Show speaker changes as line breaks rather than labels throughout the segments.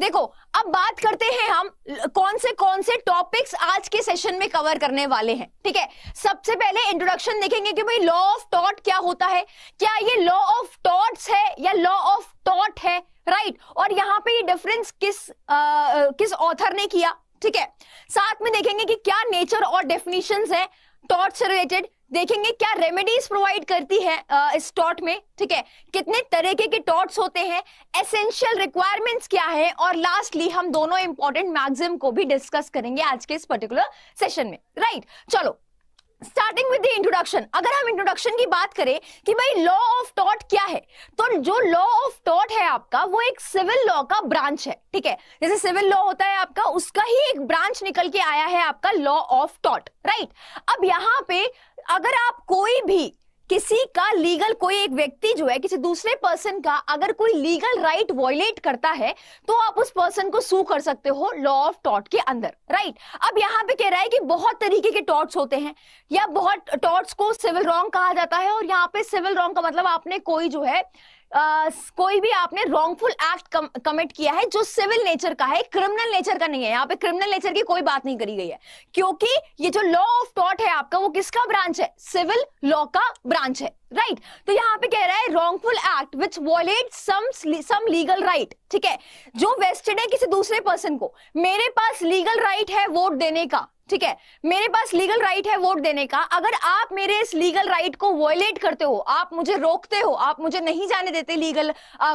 देखो अब बात करते हैं हम कौन से कौन से टॉपिक्स आज के सेशन में कवर करने वाले हैं ठीक है सबसे पहले इंट्रोडक्शन देखेंगे कि भाई लॉ ऑफ टॉट क्या होता है क्या ये लॉ ऑफ टॉट्स है या लॉ ऑफ टॉट है राइट और यहाँ पे ये डिफरेंस किस आ, किस ऑथर ने किया ठीक है साथ में देखेंगे कि क्या नेचर और डेफिनेशन है टॉट से रिलेटेड देखेंगे क्या रेमेडीज प्रोवाइड करती है इस टॉट में ठीक है कितने तरीके के टॉट्स होते हैं एसेंशियल रिक्वायरमेंट्स क्या है और लास्टली हम दोनों इंपॉर्टेंट मैगजिम को भी डिस्कस करेंगे आज के इस पर्टिकुलर सेशन में राइट right, चलो स्टार्टिंग विद द इंट्रोडक्शन अगर हम इंट्रोडक्शन की बात करें कि भाई लॉ ऑफ टॉट क्या है तो जो लॉ ऑफ टॉट है आपका वो एक सिविल लॉ का ब्रांच है ठीक है जैसे सिविल लॉ होता है आपका उसका ही एक ब्रांच निकल के आया है आपका लॉ ऑफ टॉट राइट अब यहाँ पे अगर आप कोई भी किसी का लीगल कोई एक व्यक्ति जो है किसी दूसरे पर्सन का अगर कोई लीगल राइट वॉयलेट करता है तो आप उस पर्सन को सू कर सकते हो लॉ ऑफ टॉट के अंदर राइट अब यहाँ पे कह रहा है कि बहुत तरीके के टॉट्स होते हैं या बहुत टॉट्स को सिविल रॉन्ग कहा जाता है और यहाँ पे सिविल रॉन्ग का मतलब आपने कोई जो है Uh, कोई भी आपने रॉन्गफुल एक्ट कमिट किया है जो सिविल नेचर का है क्रिमिनल नेचर का नहीं है यहाँ पे क्रिमिनल नेचर की कोई बात नहीं करी गई है क्योंकि ये जो लॉ ऑफ टॉट है आपका वो किसका ब्रांच है सिविल लॉ का ब्रांच है राइट right? तो यहाँ पे कह रहा है wrongful act which violates some legal right ठीक है जो वेस्टेड है किसी दूसरे पर्सन को मेरे पास लीगल राइट right है वोट देने का ठीक है मेरे पास लीगल राइट है वोट देने का अगर आप मेरे इस लीगल राइट को वॉयलेट करते हो आप मुझे रोकते हो आप मुझे नहीं जाने देते लीगल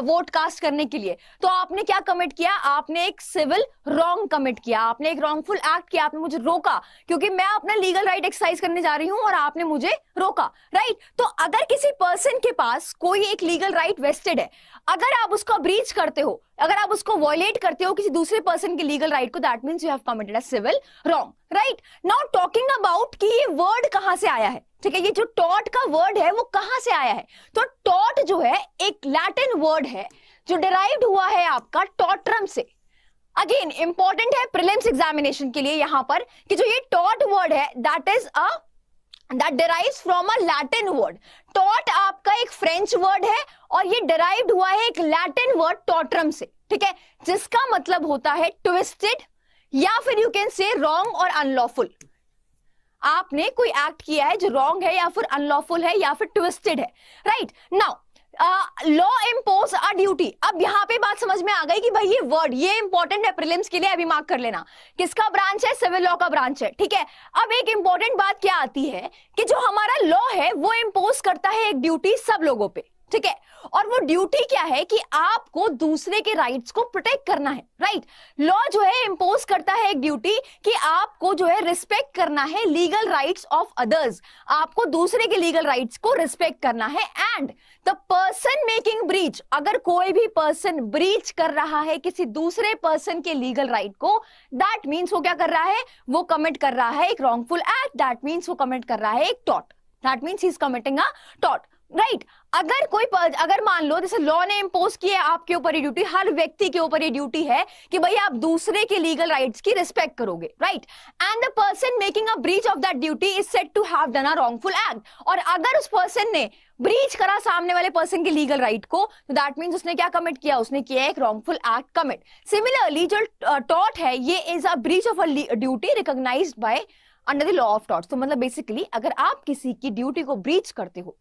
वोट कास्ट करने के लिए तो आपने क्या कमिट किया आपने एक सिविल रॉन्ग कमिट किया आपने एक रॉन्गफुल एक्ट किया आपने मुझे रोका क्योंकि मैं अपना लीगल राइट एक्सरसाइज करने जा रही हूं और आपने मुझे रोका राइट तो अगर किसी पर्सन के पास कोई एक लीगल राइट वेस्टेड है अगर आप उसको ब्रीच करते हो अगर आप उसको वॉयलेट करते हो किसी दूसरे पर्सन के लीगल राइट को that means you have committed a civil wrong right now talking about कि ये वर्ड कहां से आया है ठीक है ये जो टॉट का वर्ड है वो कहां से आया है तो टॉट जो है एक लैटिन वर्ड है जो डिराइव हुआ है आपका टॉटरम से अगेन इंपॉर्टेंट है प्रिलिम्स एग्जामिनेशन के लिए यहां पर कि जो ये टॉट वर्ड है that is a that derive from a Latin word टॉट आपका एक फ्रेंच वर्ड है और ये डिराइव्ड हुआ है एक लैटिन वर्ड टॉटरम से ठीक है जिसका मतलब होता है ट्विस्टेड या फिर यू कैन से रॉन्ग और अनलॉफुल आपने कोई एक्ट किया है जो रॉन्ग है या फिर अनलॉफुल है या फिर ट्विस्टेड है right right? Now law impose a duty अब यहाँ पे बात समझ में आ गई कि भाई ये वर्ड ये इंपॉर्टेंट है प्रिलिम्स के लिए अभी मार्क कर लेना किसका ब्रांच है सिविल लॉ का ब्रांच है ठीक है अब एक इंपॉर्टेंट बात क्या आती है कि जो हमारा लॉ है वो इम्पोज करता है एक ड्यूटी सब लोगों पे ठीक है और वो ड्यूटी क्या है कि आपको दूसरे के राइट्स को प्रोटेक्ट करना है राइट लॉ जो है इंपोज करता है एक ड्यूटी कि आपको जो है रिस्पेक्ट करना है लीगल राइट्स ऑफ अदर्स आपको दूसरे के लीगल राइट्स को रिस्पेक्ट करना है and the person making breach अगर कोई भी पर्सन ब्रीच कर रहा है किसी दूसरे पर्सन के लीगल राइट right को दैट मीन्स वो क्या कर रहा है वो कमिट कर रहा है एक रॉन्गफुल एक्ट दैट मीन्स वो कमिट कर रहा है एक taught that means he is committing a टॉट राइट right. अगर कोई अगर मान लो जैसे लॉ ने इम्पोज किया है आपके ऊपर ये ड्यूटी हर व्यक्ति के ऊपर ये ड्यूटी है कि भाई आप दूसरे के लीगल राइट्स की रिस्पेक्ट करोगे right and the person making a breach of that duty is said to have done a wrongful act और अगर उस पर्सन ने ब्रीच करा सामने वाले पर्सन के लीगल राइट को तो दैट मीन्स उसने क्या कमिट किया उसने किया एक रॉन्गफुल एक्ट कमिट सिमिलरली जो टॉट है ये is a breach of a duty recognize by under the law of टॉट तो मतलब बेसिकली अगर आप किसी की ड्यूटी को ब्रीच करते हो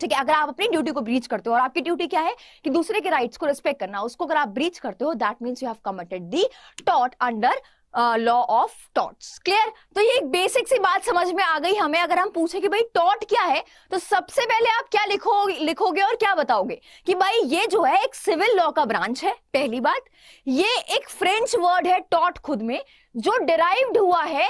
ठीक है अगर आप अपनी ड्यूटी को ब्रीच करते हो और आपकी ड्यूटी क्या है कि दूसरे के राइट्स को रिस्पेक्ट करना उसको अगर आप ब्रीच करते हो that means you have committed the टॉट under law of torts clear तो ये एक बेसिक सी बात समझ में आ गई हमें अगर हम पूछे कि भाई टॉट क्या है तो सबसे पहले आप क्या लिखो लिखोगे और क्या बताओगे कि भाई ये जो है एक सिविल लॉ का ब्रांच है पहली बात ये एक फ्रेंच वर्ड है टॉट खुद में जो डिराइव्ड हुआ है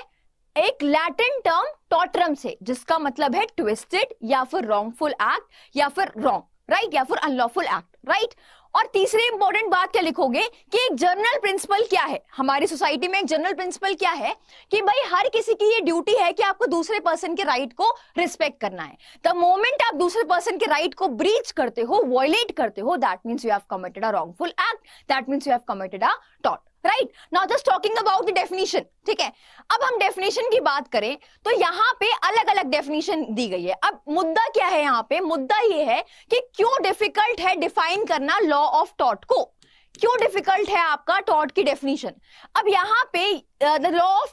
एक लैटिन टर्म टॉटरम से जिसका मतलब है ट्विस्टेड या फिर रॉन्गफुल एक्ट या फिर रॉन्ग राइट या फिर अनलॉफुल एक्ट राइट और तीसरे इंपॉर्टेंट बात क्या लिखोगे कि एक जनरल प्रिंसिपल क्या है हमारी सोसाइटी में एक जनरल प्रिंसिपल क्या है कि भाई हर किसी की ये ड्यूटी है कि आपको दूसरे पर्सन के राइट को रिस्पेक्ट करना है द मोमेंट आप दूसरे पर्सन के राइट को ब्रीच करते हो वॉयलेट करते हो that means you have committed a wrongful act that means you have committed a टॉट right now just talking about the definition ठीक है अब हम डेफिनेशन की बात करें तो यहाँ पे अलग अलग डेफिनेशन दी गई है अब मुद्दा क्या है यहाँ पे मुद्दा ये है कि क्यों डिफिकल्ट है डिफाइन करना लॉ ऑफ टॉट को क्यों डिफिकल्ट है आपका टॉट की डेफिनेशन अब यहाँ पे the law of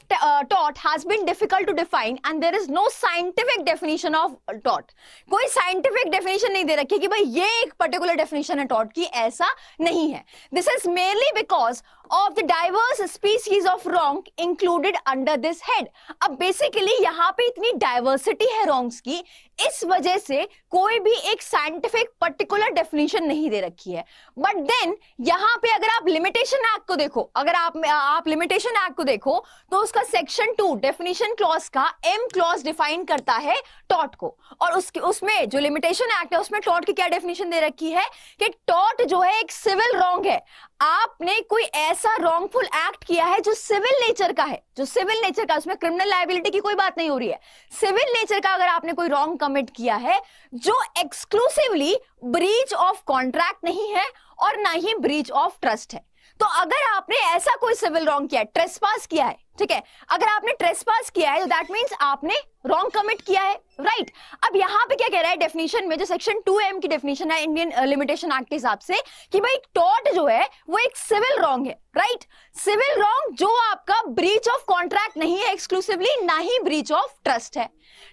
taught has been difficult to define and there is no scientific definition of taught कोई साइंटिफिक डेफिनेशन नहीं दे रखी कि भाई ये एक पर्टिकुलर डेफिनेशन है टॉट की ऐसा नहीं है this is mainly because of the diverse species of wrong included under this head अब बेसिकली यहाँ पे इतनी डाइवर्सिटी है रोंग्स की इस वजह से कोई भी एक साइंटिफिक पर्टिकुलर डेफिनेशन नहीं दे रखी है बट देन यहाँ पे अगर आप लिमिटेशन एक्ट को देखो अगर आप आप लिमिटेशन एक्ट को देखो तो उसका सेक्शन टू डेफिनेशन क्लॉज का एम क्लॉज डिफाइन करता है टॉट को और उसके उसमें जो लिमिटेशन एक्ट है उसमें टॉट की क्या डेफिनेशन दे रखी है कि टॉट जो है एक सिविल रॉन्ग है आपने कोई ऐसा रॉन्गफुल एक्ट किया है जो सिविल नेचर का है जो सिविल नेचर का उसमें क्रिमिनल लाइबिलिटी की कोई बात नहीं हो रही है सिविल नेचर का अगर आपने कोई रॉन्ग कमिट किया है जो एक्सक्लूसिवली ब्रीच ऑफ कॉन्ट्रैक्ट नहीं है और ना ही ब्रीच ऑफ ट्रस्ट है तो अगर आपने ऐसा कोई सिविल रॉन्ग किया पास किया है ठीक है अगर आपने पास किया है तो दैट मीन्स आपने रॉन्ग कमिट किया है राइट right. अब यहाँ पे क्या कह रहा है डेफिनेशन में जो सेक्शन एम की डेफिनेशन है इंडियन लिमिटेशन एक्ट के हिसाब से कि भाई टॉट जो है वो एक सिविल रॉन्ग है राइट सिविल रॉन्ग जो आपका ब्रीच ऑफ कॉन्ट्रैक्ट नहीं है एक्सक्लूसिवली ना ही ब्रीच ऑफ ट्रस्ट है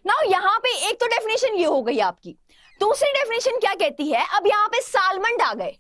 ना यहाँ पे एक तो डेफिनेशन ये हो गई आपकी दूसरी डेफिनेशन क्या कहती है अब यहाँ पे सालमंड आ गए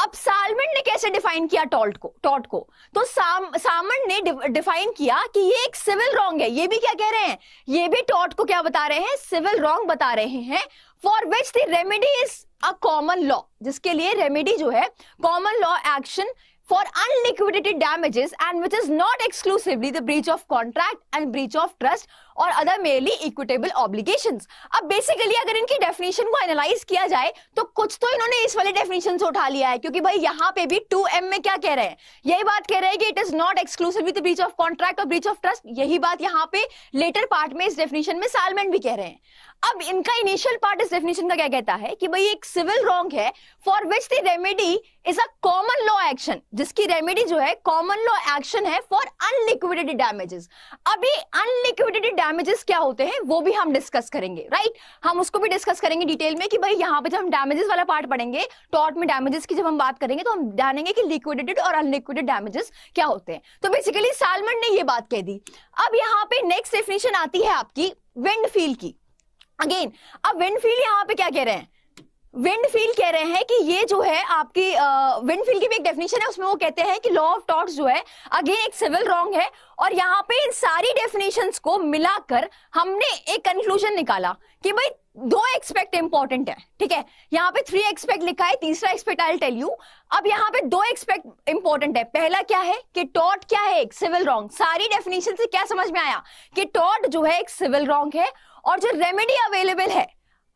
अब सालमन ने कैसे डिफाइन किया टॉल्ट को टॉट को तो साम, सामन ने डिफाइन किया कि ये एक सिविल रॉन्ग है ये भी क्या कह रहे हैं ये भी टॉट को क्या बता रहे हैं सिविल रॉन्ग बता रहे हैं for which the remedy is a common law जिसके लिए रेमेडी जो है common law action for unliquidated damages and which is not exclusively the breach of contract and breach of trust और अदर मेयरली इक्विटेबल ऑब्लिगेशन अब basically अगर इनकी definition को analyse किया जाए तो कुछ तो इन्होंने इस वाले डेफिनेशन से उठा लिया है क्योंकि भाई यहाँ पे भी टू एम में क्या कह रहे हैं यही बात कह रहे हैं कि it is not exclusive with breach of contract और ब्रीच ऑफ ट्रस्ट यही बात यहाँ पे लेटर पार्ट में इस डेफिनेशन में सालमेंट भी कह रहे हैं अब इनका इनिशियल पार्ट इस डेफिनेशन का क्या कहता है कि भाई एक सिविल रॉन्ग है for which the remedy is a common law action जिसकी रेमेडी जो है कॉमन लॉ एक्शन है फॉर अनलिक्विडेटेड डैमेजेस अभी ये अनलिक्विडेटेड डैमेजेस क्या होते हैं वो भी हम डिस्कस करेंगे राइट हम उसको भी डिस्कस करेंगे डिटेल में कि भाई यहाँ पे जब हम डैमेजेस वाला पार्ट पढ़ेंगे टॉट में डैमेजेस की जब हम बात करेंगे तो हम जानेंगे कि लिक्विडेटेड और अनलिक्विडेड डैमेजेस क्या होते हैं तो बेसिकली सालमन ने ये बात कह दी अब यहाँ पे नेक्स्ट डेफिनेशन आती है आपकी विंडफील की अगेन अब विंडफील यहाँ पे क्या कह रहे हैं विंड फील्ड कह रहे हैं कि ये जो है आपकी विंड फील्ड की भी एक डेफिनेशन है उसमें वो कहते हैं कि लॉ ऑफ टॉर्च जो है अगेन एक सिविल रॉन्ग है और यहाँ पे इन सारी डेफिनेशन को मिलाकर हमने एक कंक्लूजन निकाला कि भाई दो एक्सपेक्ट इंपॉर्टेंट है ठीक है यहाँ पे थ्री एक्सपेक्ट लिखा है तीसरा एक्सपेक्ट आई टेल यू अब यहाँ पे दो एक्सपेक्ट इंपॉर्टेंट है पहला क्या है कि टॉट क्या है एक सिविल रॉन्ग सारी डेफिनेशन से क्या समझ में आया कि टॉट जो है एक सिविल रॉन्ग है और जो रेमेडी अवेलेबल है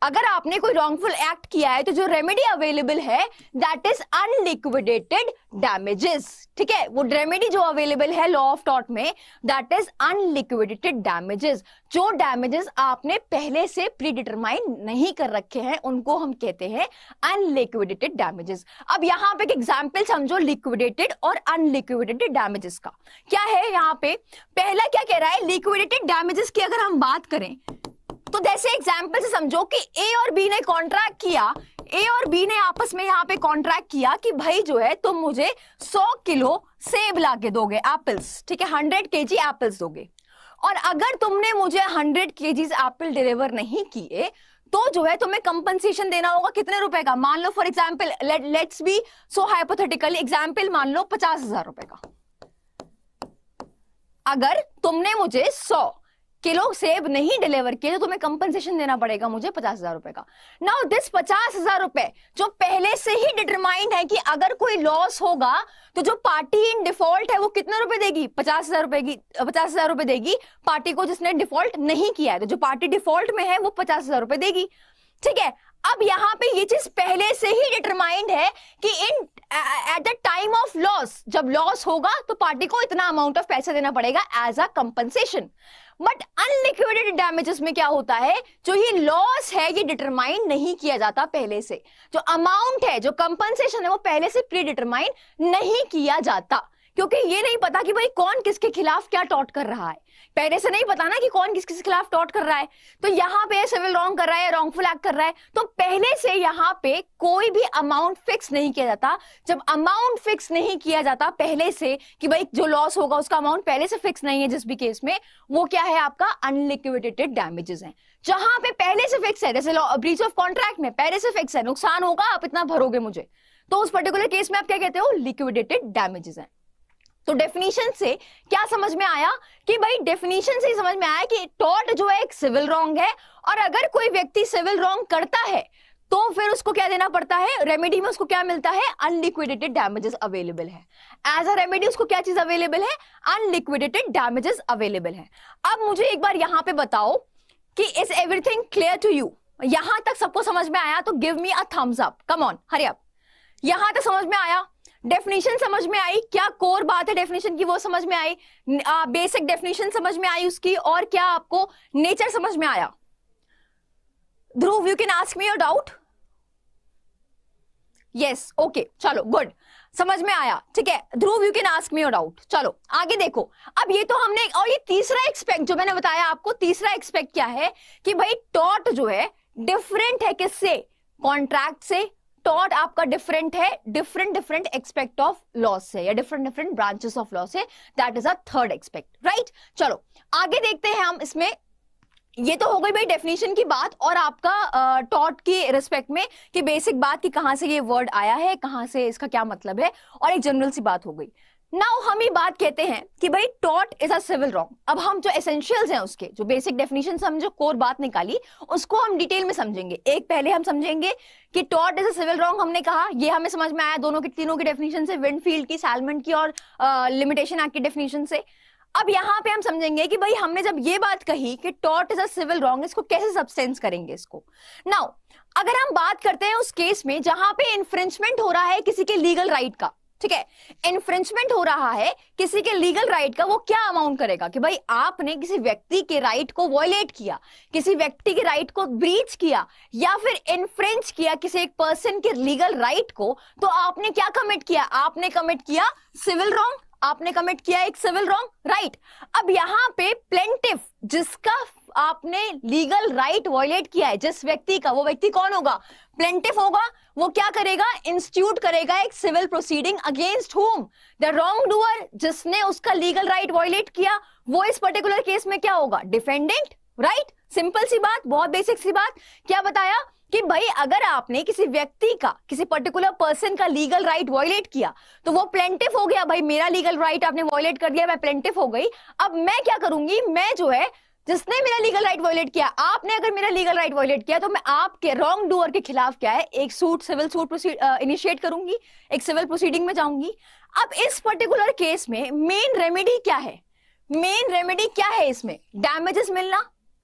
अगर आपने कोई रॉन्गफुल एक्ट किया है तो जो रेमेडी अवेलेबल है दैट इज अनलिक्विडेटेड डैमेजेस ठीक है वो रेमेडी जो अवेलेबल है लॉ ऑफ टॉट में दैट इज अनलिक्विडेटेड डैमेजेस जो डैमेजेस आपने पहले से प्रीडिटरमाइन नहीं कर रखे हैं उनको हम कहते हैं अनलिक्विडेटेड डैमेजेस अब यहाँ पे एक एग्जाम्पल समझो लिक्विडेटेड और अनलिक्विडेटेड डैमेजेस का क्या है यहाँ पे पहला क्या कह रहा है लिक्विडेटेड डैमेजेस की अगर हम बात करें तो जैसे एग्जाम्पल से समझो कि ए और बी ने कॉन्ट्रैक्ट किया ए और बी ने आपस में यहाँ पे कॉन्ट्रैक्ट किया कि भाई जो है तुम मुझे 100 किलो सेब ला के दोगे एप्पल्स ठीक है 100 के जी एप्पल्स दोगे और अगर तुमने मुझे 100 के जी एप्पल डिलीवर नहीं किए तो जो है तुम्हें कंपनसेशन देना होगा कितने रुपए का मान लो for example let's be so hypothetical example मान लो पचास रुपए का अगर तुमने मुझे सौ कि लोग सेब नहीं डिलीवर किए तो तुम्हें कंपनसेशन देना पड़ेगा मुझे पचास हजार रुपए का नाउ दिस पचास हजार रुपए जो पहले से ही डिटरमाइंड है कि अगर कोई लॉस होगा तो जो पार्टी इन डिफॉल्ट है वो कितने रुपए देगी पचास हजार रुपए की पचास हजार रुपए देगी पार्टी को जिसने डिफॉल्ट नहीं किया है तो जो पार्टी डिफॉल्ट में है वो पचास हजार रुपए देगी ठीक है अब यहां पे ये चीज पहले से ही डिटरमाइंड है कि in at the time of loss जब लॉस होगा तो पार्टी को इतना अमाउंट ऑफ पैसा देना पड़ेगा as a compensation but unliquidated damages में क्या होता है जो ये लॉस है ये डिटरमाइन नहीं किया जाता पहले से जो अमाउंट है जो कंपनसेशन है वो पहले से प्री डिटरमाइन नहीं किया जाता क्योंकि ये नहीं पता कि भाई कौन किसके खिलाफ क्या टॉट कर रहा है पहले से नहीं पता ना कि कौन किस किस खिलाफ टॉट कर रहा है तो यहाँ पे सिविल रॉन्ग कर रहा है रॉन्गफुल एक्ट कर रहा है तो पहले से यहाँ पे कोई भी अमाउंट फिक्स नहीं किया जाता जब अमाउंट फिक्स नहीं किया जाता पहले से कि भाई जो लॉस होगा उसका अमाउंट पहले से फिक्स नहीं है जिस भी केस में वो क्या है आपका अनलिक्विडेटेड डैमेजेस है जहां पे पहले से फिक्स है जैसे ब्रीच ऑफ कॉन्ट्रैक्ट में पहले से फिक्स है नुकसान होगा आप इतना भरोगे मुझे तो उस पर्टिकुलर केस में आप क्या कहते हो लिक्विडेटेड डैमेजेस है तो डेफिनेशन से क्या समझ में आया कि भाई डेफिनेशन से ही समझ में आया कि टॉट जो है एक सिविल रॉन्ग है और अगर कोई व्यक्ति सिविल रॉन्ग करता है तो फिर उसको क्या देना पड़ता है रेमेडी में उसको क्या मिलता है अनलिक्विडेटेड डैमेजेस अवेलेबल है एज अ रेमेडी उसको क्या चीज अवेलेबल है अनलिक्विडेटेड डैमेजेस अवेलेबल है अब मुझे एक बार यहां पे बताओ कि is everything clear to you यहां तक सबको समझ में आया तो give me a thumbs up come on Hari यहां तक समझ में आया डेफिनेशन समझ में आई क्या कोर बात है डेफिनेशन की वो समझ में आई बेसिक डेफिनेशन समझ में आई उसकी और क्या आपको नेचर समझ में आया Dhruv you can ask me your doubt yes okay चलो गुड समझ में आया ठीक है Dhruv you can ask me your doubt चलो आगे देखो अब ये तो हमने और ये तीसरा एक्सपेक्ट जो मैंने बताया आपको तीसरा एक्सपेक्ट क्या है कि भाई टॉट जो है डिफरेंट है किससे कॉन्ट्रैक्ट से टॉट आपका डिफरेंट है different different aspect of laws से या different different branches of laws से that is a third aspect right चलो आगे देखते हैं हम इसमें ये तो हो गई भाई डेफिनेशन की बात और आपका टॉट के रिस्पेक्ट में कि बेसिक बात कि कहां से ये वर्ड आया है कहां से इसका क्या मतलब है और एक जनरल सी बात हो गई नाउ हम ये बात कहते हैं कि भाई टॉट इज अ सिविल रॉन्ग अब हम जो एसेंशियल्स हैं उसके जो बेसिक डेफिनेशन हम जो कोर बात निकाली उसको हम डिटेल में समझेंगे एक पहले हम समझेंगे कि टॉट इज अ सिविल रॉन्ग हमने कहा ये हमें समझ में आया दोनों के तीनों के डेफिनेशन से विंडफील्ड की सैलमेंट की और लिमिटेशन एक्ट की डेफिनेशन से अब यहाँ पे हम समझेंगे कि भाई हमने जब ये बात कही कि टॉट इज अ सिविल रॉन्ग इसको कैसे सब्सटेंस करेंगे इसको नाउ अगर हम बात करते हैं उस केस में जहां पे इन्फ्रिंचमेंट हो रहा है किसी के लीगल राइट right का ठीक है इन्फ्रेंचमेंट हो रहा है किसी के लीगल राइट का वो क्या अमाउंट करेगा कि भाई आपने किसी व्यक्ति के राइट को वॉयलेट किया किसी व्यक्ति के राइट को ब्रीच किया या फिर इन्फ्रेंच किया किसी एक पर्सन के लीगल राइट को तो आपने क्या कमिट किया आपने कमिट किया सिविल रॉन्ग आपने कमिट किया एक सिविल रॉन्ग राइट अब यहां पे प्लेंटिव जिसका आपने लीगल राइट वॉयलेट किया है जिस व्यक्ति का वो व्यक्ति कौन होगा प्लेंटिफ होगा वो क्या करेगा इंस्टीट्यूट करेगा एक civil proceeding against whom the wrongdoer जिसने उसका लीगल राइट वॉयलेट किया वो इस पर्टिकुलर केस में क्या होगा डिफेंडेंट राइट सिंपल सी बात बहुत बेसिक सी बात क्या बताया कि भाई अगर आपने किसी व्यक्ति का किसी पर्टिकुलर पर्सन का लीगल राइट वॉयलेट किया तो वो प्लेंटिफ हो गया भाई मेरा लीगल राइट आपने वॉयलेट कर दिया मैं प्लेंटिफ हो गई अब मैं क्या करूंगी मैं जो है जिसने मेरा लीगल राइट वॉयलेट किया आपने अगर मेरा लीगल राइट वॉयलेट किया तो मैं आपके रॉन्ग डूअर के खिलाफ क्या है एक सूट सिविल सूट इनिशिएट करूंगी एक सिविल प्रोसीडिंग में जाऊंगी अब इस पर्टिकुलर केस में मेन रेमेडी क्या है मेन रेमेडी क्या है इसमें डैमेजेस मिलना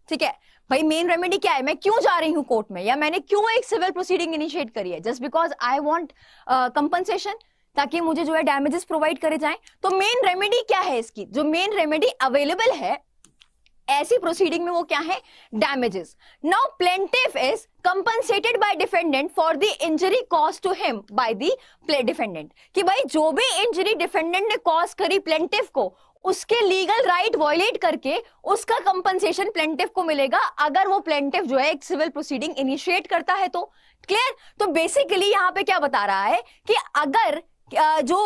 ठीक है भाई मेन रेमेडी क्या है मैं क्यों जा रही हूं कोर्ट में या मैंने क्यों एक सिविल प्रोसीडिंग इनिशिएट करी है just because I want compensation ताकि मुझे जो है डैमेजेस प्रोवाइड करे जाए तो मेन रेमेडी क्या है इसकी जो मेन रेमेडी अवेलेबल है ऐसी प्रोसीडिंग में वो क्या है damages now plaintiff is compensated by defendant for the injury caused to him by the play defendant कि भाई जो भी इंजरी डिफेंडेंट ने कॉज करी प्लेंटिफ को उसके लीगल राइट वॉयलेट करके उसका कंपनसेशन प्लेंटिव को मिलेगा अगर वो प्लेंटिव जो है एक सिविल प्रोसीडिंग इनिशिएट करता है तो क्लियर तो बेसिकली यहां पे क्या बता रहा है कि अगर जो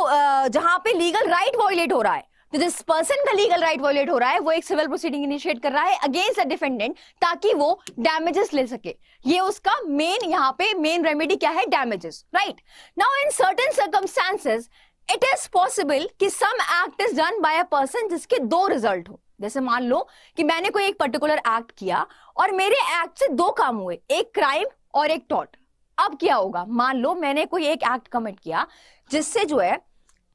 जहां पे लीगल राइट वॉयलेट हो रहा है तो जिस पर्सन का लीगल राइट वॉयलेट हो रहा है वो एक सिविल प्रोसीडिंग इनिशिएट कर रहा है अगेंस्ट अ डिफेंडेंट ताकि वो डैमेजेस ले सके ये उसका मेन यहाँ पे मेन रेमेडी क्या है damages right now in certain circumstances it is possible कि some act is done by a person जिसके दो रिजल्ट हो जैसे मान लो कि मैंने कोई एक पर्टिकुलर एक्ट किया और मेरे एक्ट से दो काम हुए एक क्राइम और एक टॉट अब क्या होगा मान लो मैंने कोई एक एक्ट कमिट किया जिससे जो है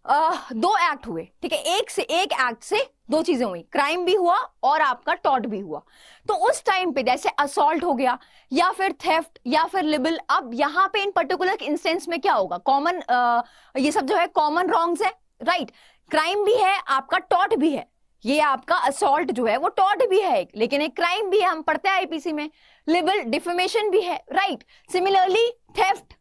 दो एक्ट हुए ठीक है एक से एक एक्ट से दो चीजें हुई क्राइम भी हुआ और आपका टॉट भी हुआ तो उस टाइम पे जैसे असोल्ट हो गया या फिर थेफ्ट या फिर लिबल अब यहाँ पे इन पर्टिकुलर इंस्टेंस में क्या होगा कॉमन ये सब जो है कॉमन रॉन्ग्स है राइट right. क्राइम भी है आपका टॉट भी है ये आपका असोल्ट जो है वो टॉट भी है लेकिन एक क्राइम भी है हम पढ़ते हैं आईपीसी में लिबल डिफेमेशन भी है राइट सिमिलरली थेफ्ट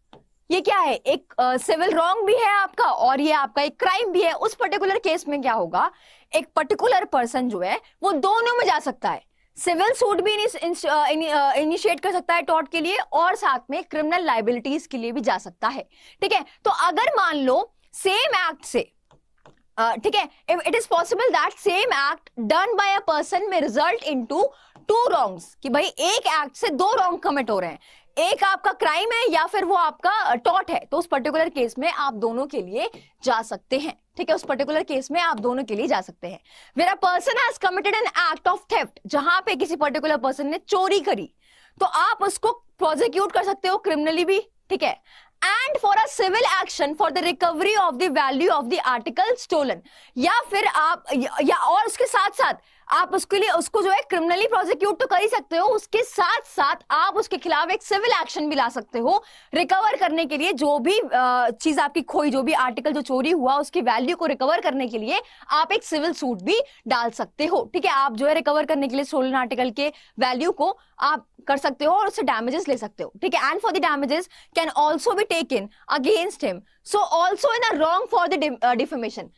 ये क्या है एक सिविल रॉन्ग भी है आपका और ये आपका एक क्राइम भी है उस पर्टिकुलर केस में क्या होगा एक पर्टिकुलर पर्सन जो है वो दोनों में जा सकता है सिविल सूट भी इनिशिएट कर सकता है टॉट के लिए और साथ में क्रिमिनल लाइबिलिटीज के लिए भी जा सकता है ठीक है तो अगर मान लो सेम एक्ट से ठीक है if it is possible that same act done by a person में रिजल्ट इनटू टू रॉन्ग्स कि भाई एक एक्ट से दो रॉन्ग कमिट हो रहे हैं एक आपका क्राइम है या फिर वो आपका टॉट है तो उस पर्टिकुलर केस में आप दोनों के लिए जा सकते हैं ठीक है उस पर्टिकुलर केस में आप दोनों के लिए जा सकते हैं मेरा person has committed an act of theft जहां पे किसी पर्टिकुलर पर्सन ने चोरी करी तो आप उसको प्रोजिक्यूट कर सकते हो क्रिमिनली भी ठीक है and for a civil action for the recovery of the value of the article stolen या फिर आप या और उसके साथ साथ आप उसके लिए उसको जो है क्रिमिनली प्रोसिक्यूट तो कर ही सकते हो उसके साथ साथ आप उसके खिलाफ एक सिविल एक्शन भी ला सकते हो रिकवर करने के लिए जो भी चीज आपकी खोई जो भी आर्टिकल जो चोरी हुआ उसकी वैल्यू को रिकवर करने के लिए आप एक सिविल सूट भी डाल सकते हो ठीक है आप जो है रिकवर करने के लिए सोलन आर्टिकल के वैल्यू को आप कर सकते हो और उससे डैमेजेस ले सकते हो ठीक है and for the damages can also be taken against him so also in a wrong for the defamation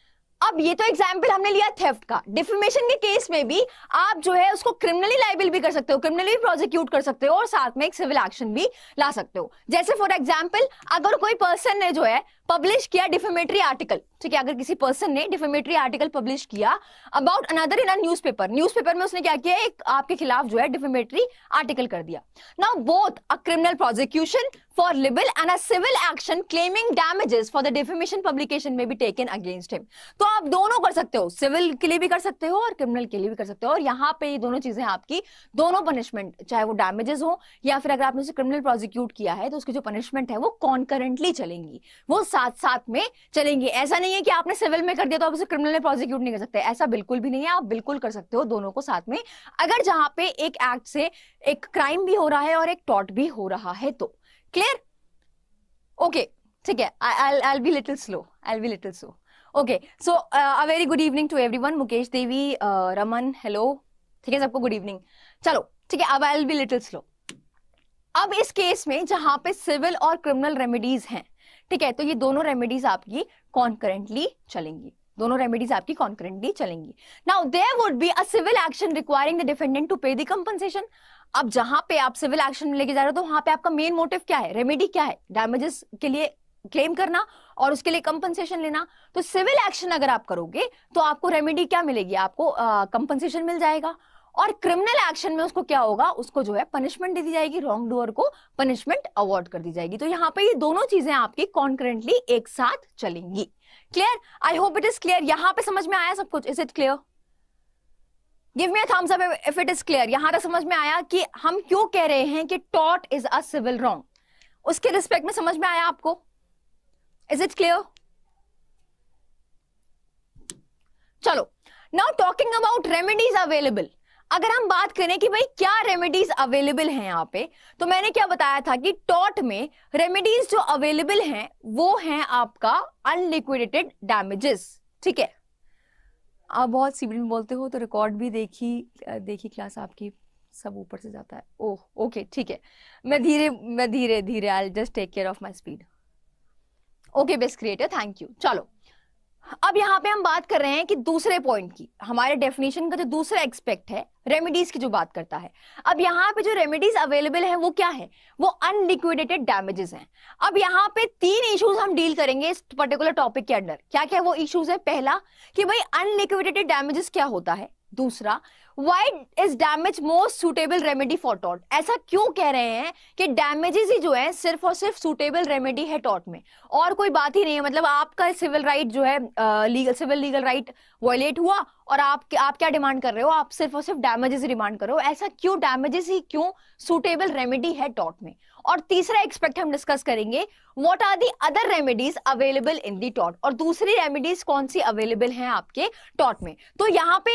अब ये तो एग्जाम्पल हमने लिया थेफ्ट का डिफिमेशन के केस में भी आप जो है उसको क्रिमिनली लाइबल भी कर सकते हो क्रिमिनली प्रोजिक्यूट कर सकते हो और साथ में एक सिविल एक्शन भी ला सकते हो जैसे फॉर एग्जाम्पल अगर कोई पर्सन ने जो है पब्लिश किया डिफिमेटरी आर्टिकल ठीक है अगर किसी पर्सन ने डिफेमेटरी आर्टिकल पब्लिश किया about another in newspaper newspaper में उसने क्या किया एक आपके खिलाफ जो है डिफेमेटरी आर्टिकल कर दिया now both a criminal prosecution for libel and a civil action claiming damages for the defamation publication में भी टेकन अगेंस्ट हिम तो आप दोनों कर सकते हो सिविल के लिए भी कर सकते हो और क्रिमिनल के लिए भी कर सकते हो और यहाँ पे ये दोनों चीजें आपकी दोनों पनिशमेंट चाहे वो डैमेजेस हो या फिर अगर आपने उसे क्रिमिनल प्रोजिक्यूट किया है तो उसकी जो पनिशमेंट है वो कॉन्करेंटली चलेंगी वो साथ साथ में चलेंगी ऐसा नहीं नहीं है कि आपने सिविल में कर दिया तो आप उसे क्रिमिनल में प्रोसिक्यूट नहीं कर सकते ऐसा बिल्कुल भी नहीं है आप बिल्कुल कर सकते हो दोनों को साथ में अगर जहां पे एक एक्ट से एक क्राइम भी हो रहा है और एक टॉट भी हो रहा है तो क्लियर ओके ठीक है I be little slow I be little slow okay so a very good evening to every Mukesh Devi uh, Raman hello uh, ठीक है सबको गुड इवनिंग चलो ठीक है अब आई बी लिटिल स्लो अब इस केस में जहां पे सिविल और क्रिमिनल रेमेडीज हैं ठीक है तो ये दोनों रेमेडीज आपकी कॉन्करेंटली चलेंगी दोनों रेमेडीज आपकी कॉन्करेंटली चलेंगी now there would be a civil action requiring the defendant to pay the compensation अब जहां पे आप सिविल एक्शन में लेके जा रहे हो तो वहां पे आपका मेन मोटिव क्या है रेमेडी क्या है डैमेजेस के लिए क्लेम करना और उसके लिए कंपनसेशन लेना तो सिविल एक्शन अगर आप करोगे तो आपको रेमेडी क्या मिलेगी आपको कंपनसेशन uh, मिल जाएगा और क्रिमिनल एक्शन में उसको क्या होगा उसको जो है पनिशमेंट दे दी जाएगी रॉन्ग डूअर को पनिशमेंट अवॉर्ड कर दी जाएगी तो यहाँ पे ये दोनों चीजें आपकी कॉन्करेंटली एक साथ चलेंगी clear I hope it is clear यहाँ पे समझ में आया सब कुछ is it clear give me thumbs up if it is clear यहां तक समझ में आया कि हम क्यों कह रहे हैं कि टॉट इज अ सिविल रॉन्ग उसके रिस्पेक्ट में समझ में आया आपको इज इट क्लियर चलो now talking about remedies available अगर हम बात करें कि भाई क्या रेमेडीज अवेलेबल हैं यहाँ पे तो मैंने क्या बताया था कि टॉट में रेमेडीज जो अवेलेबल हैं वो हैं आपका अनलिक्विडेटेड डैमेजेस ठीक है आप बहुत सीबीडी बोलते हो तो रिकॉर्ड भी देखी देखी क्लास आपकी सब ऊपर से जाता है ओह ओके ठीक है मैं धीरे मैं धीरे धीरे I just take care of my speed okay best creator thank you चलो अब यहाँ पे हम बात कर रहे हैं कि दूसरे पॉइंट की हमारे डेफिनेशन का जो दूसरा एक्सपेक्ट है रेमेडीज की जो बात करता है अब यहाँ पे जो रेमेडीज अवेलेबल है वो क्या है वो अनलिक्विडेटेड डैमेजेस हैं अब यहाँ पे तीन इश्यूज हम डील करेंगे इस पर्टिकुलर टॉपिक के अंडर क्या क्या वो इश्यूज है पहला कि भाई अनलिक्विडेटेड डैमेजेस क्या होता है दूसरा why is damage most suitable remedy for टॉट ऐसा क्यों कह रहे हैं कि डैमेजेस ही जो है सिर्फ और सिर्फ सुटेबल रेमेडी है टॉट में और कोई बात ही नहीं है मतलब आपका सिविल राइट right जो है legal civil legal right violate हुआ और आप आप क्या डिमांड कर रहे हो आप सिर्फ और सिर्फ डैमेजेस डिमांड कर रहे हो ऐसा क्यों डैमेजेस ही क्यों सुटेबल रेमेडी है टॉट में और तीसरा एक्सपेक्ट हम डिस्कस करेंगे what are the other remedies available in the टॉट और दूसरी रेमेडीज कौन सी अवेलेबल हैं आपके टॉट में तो यहाँ पे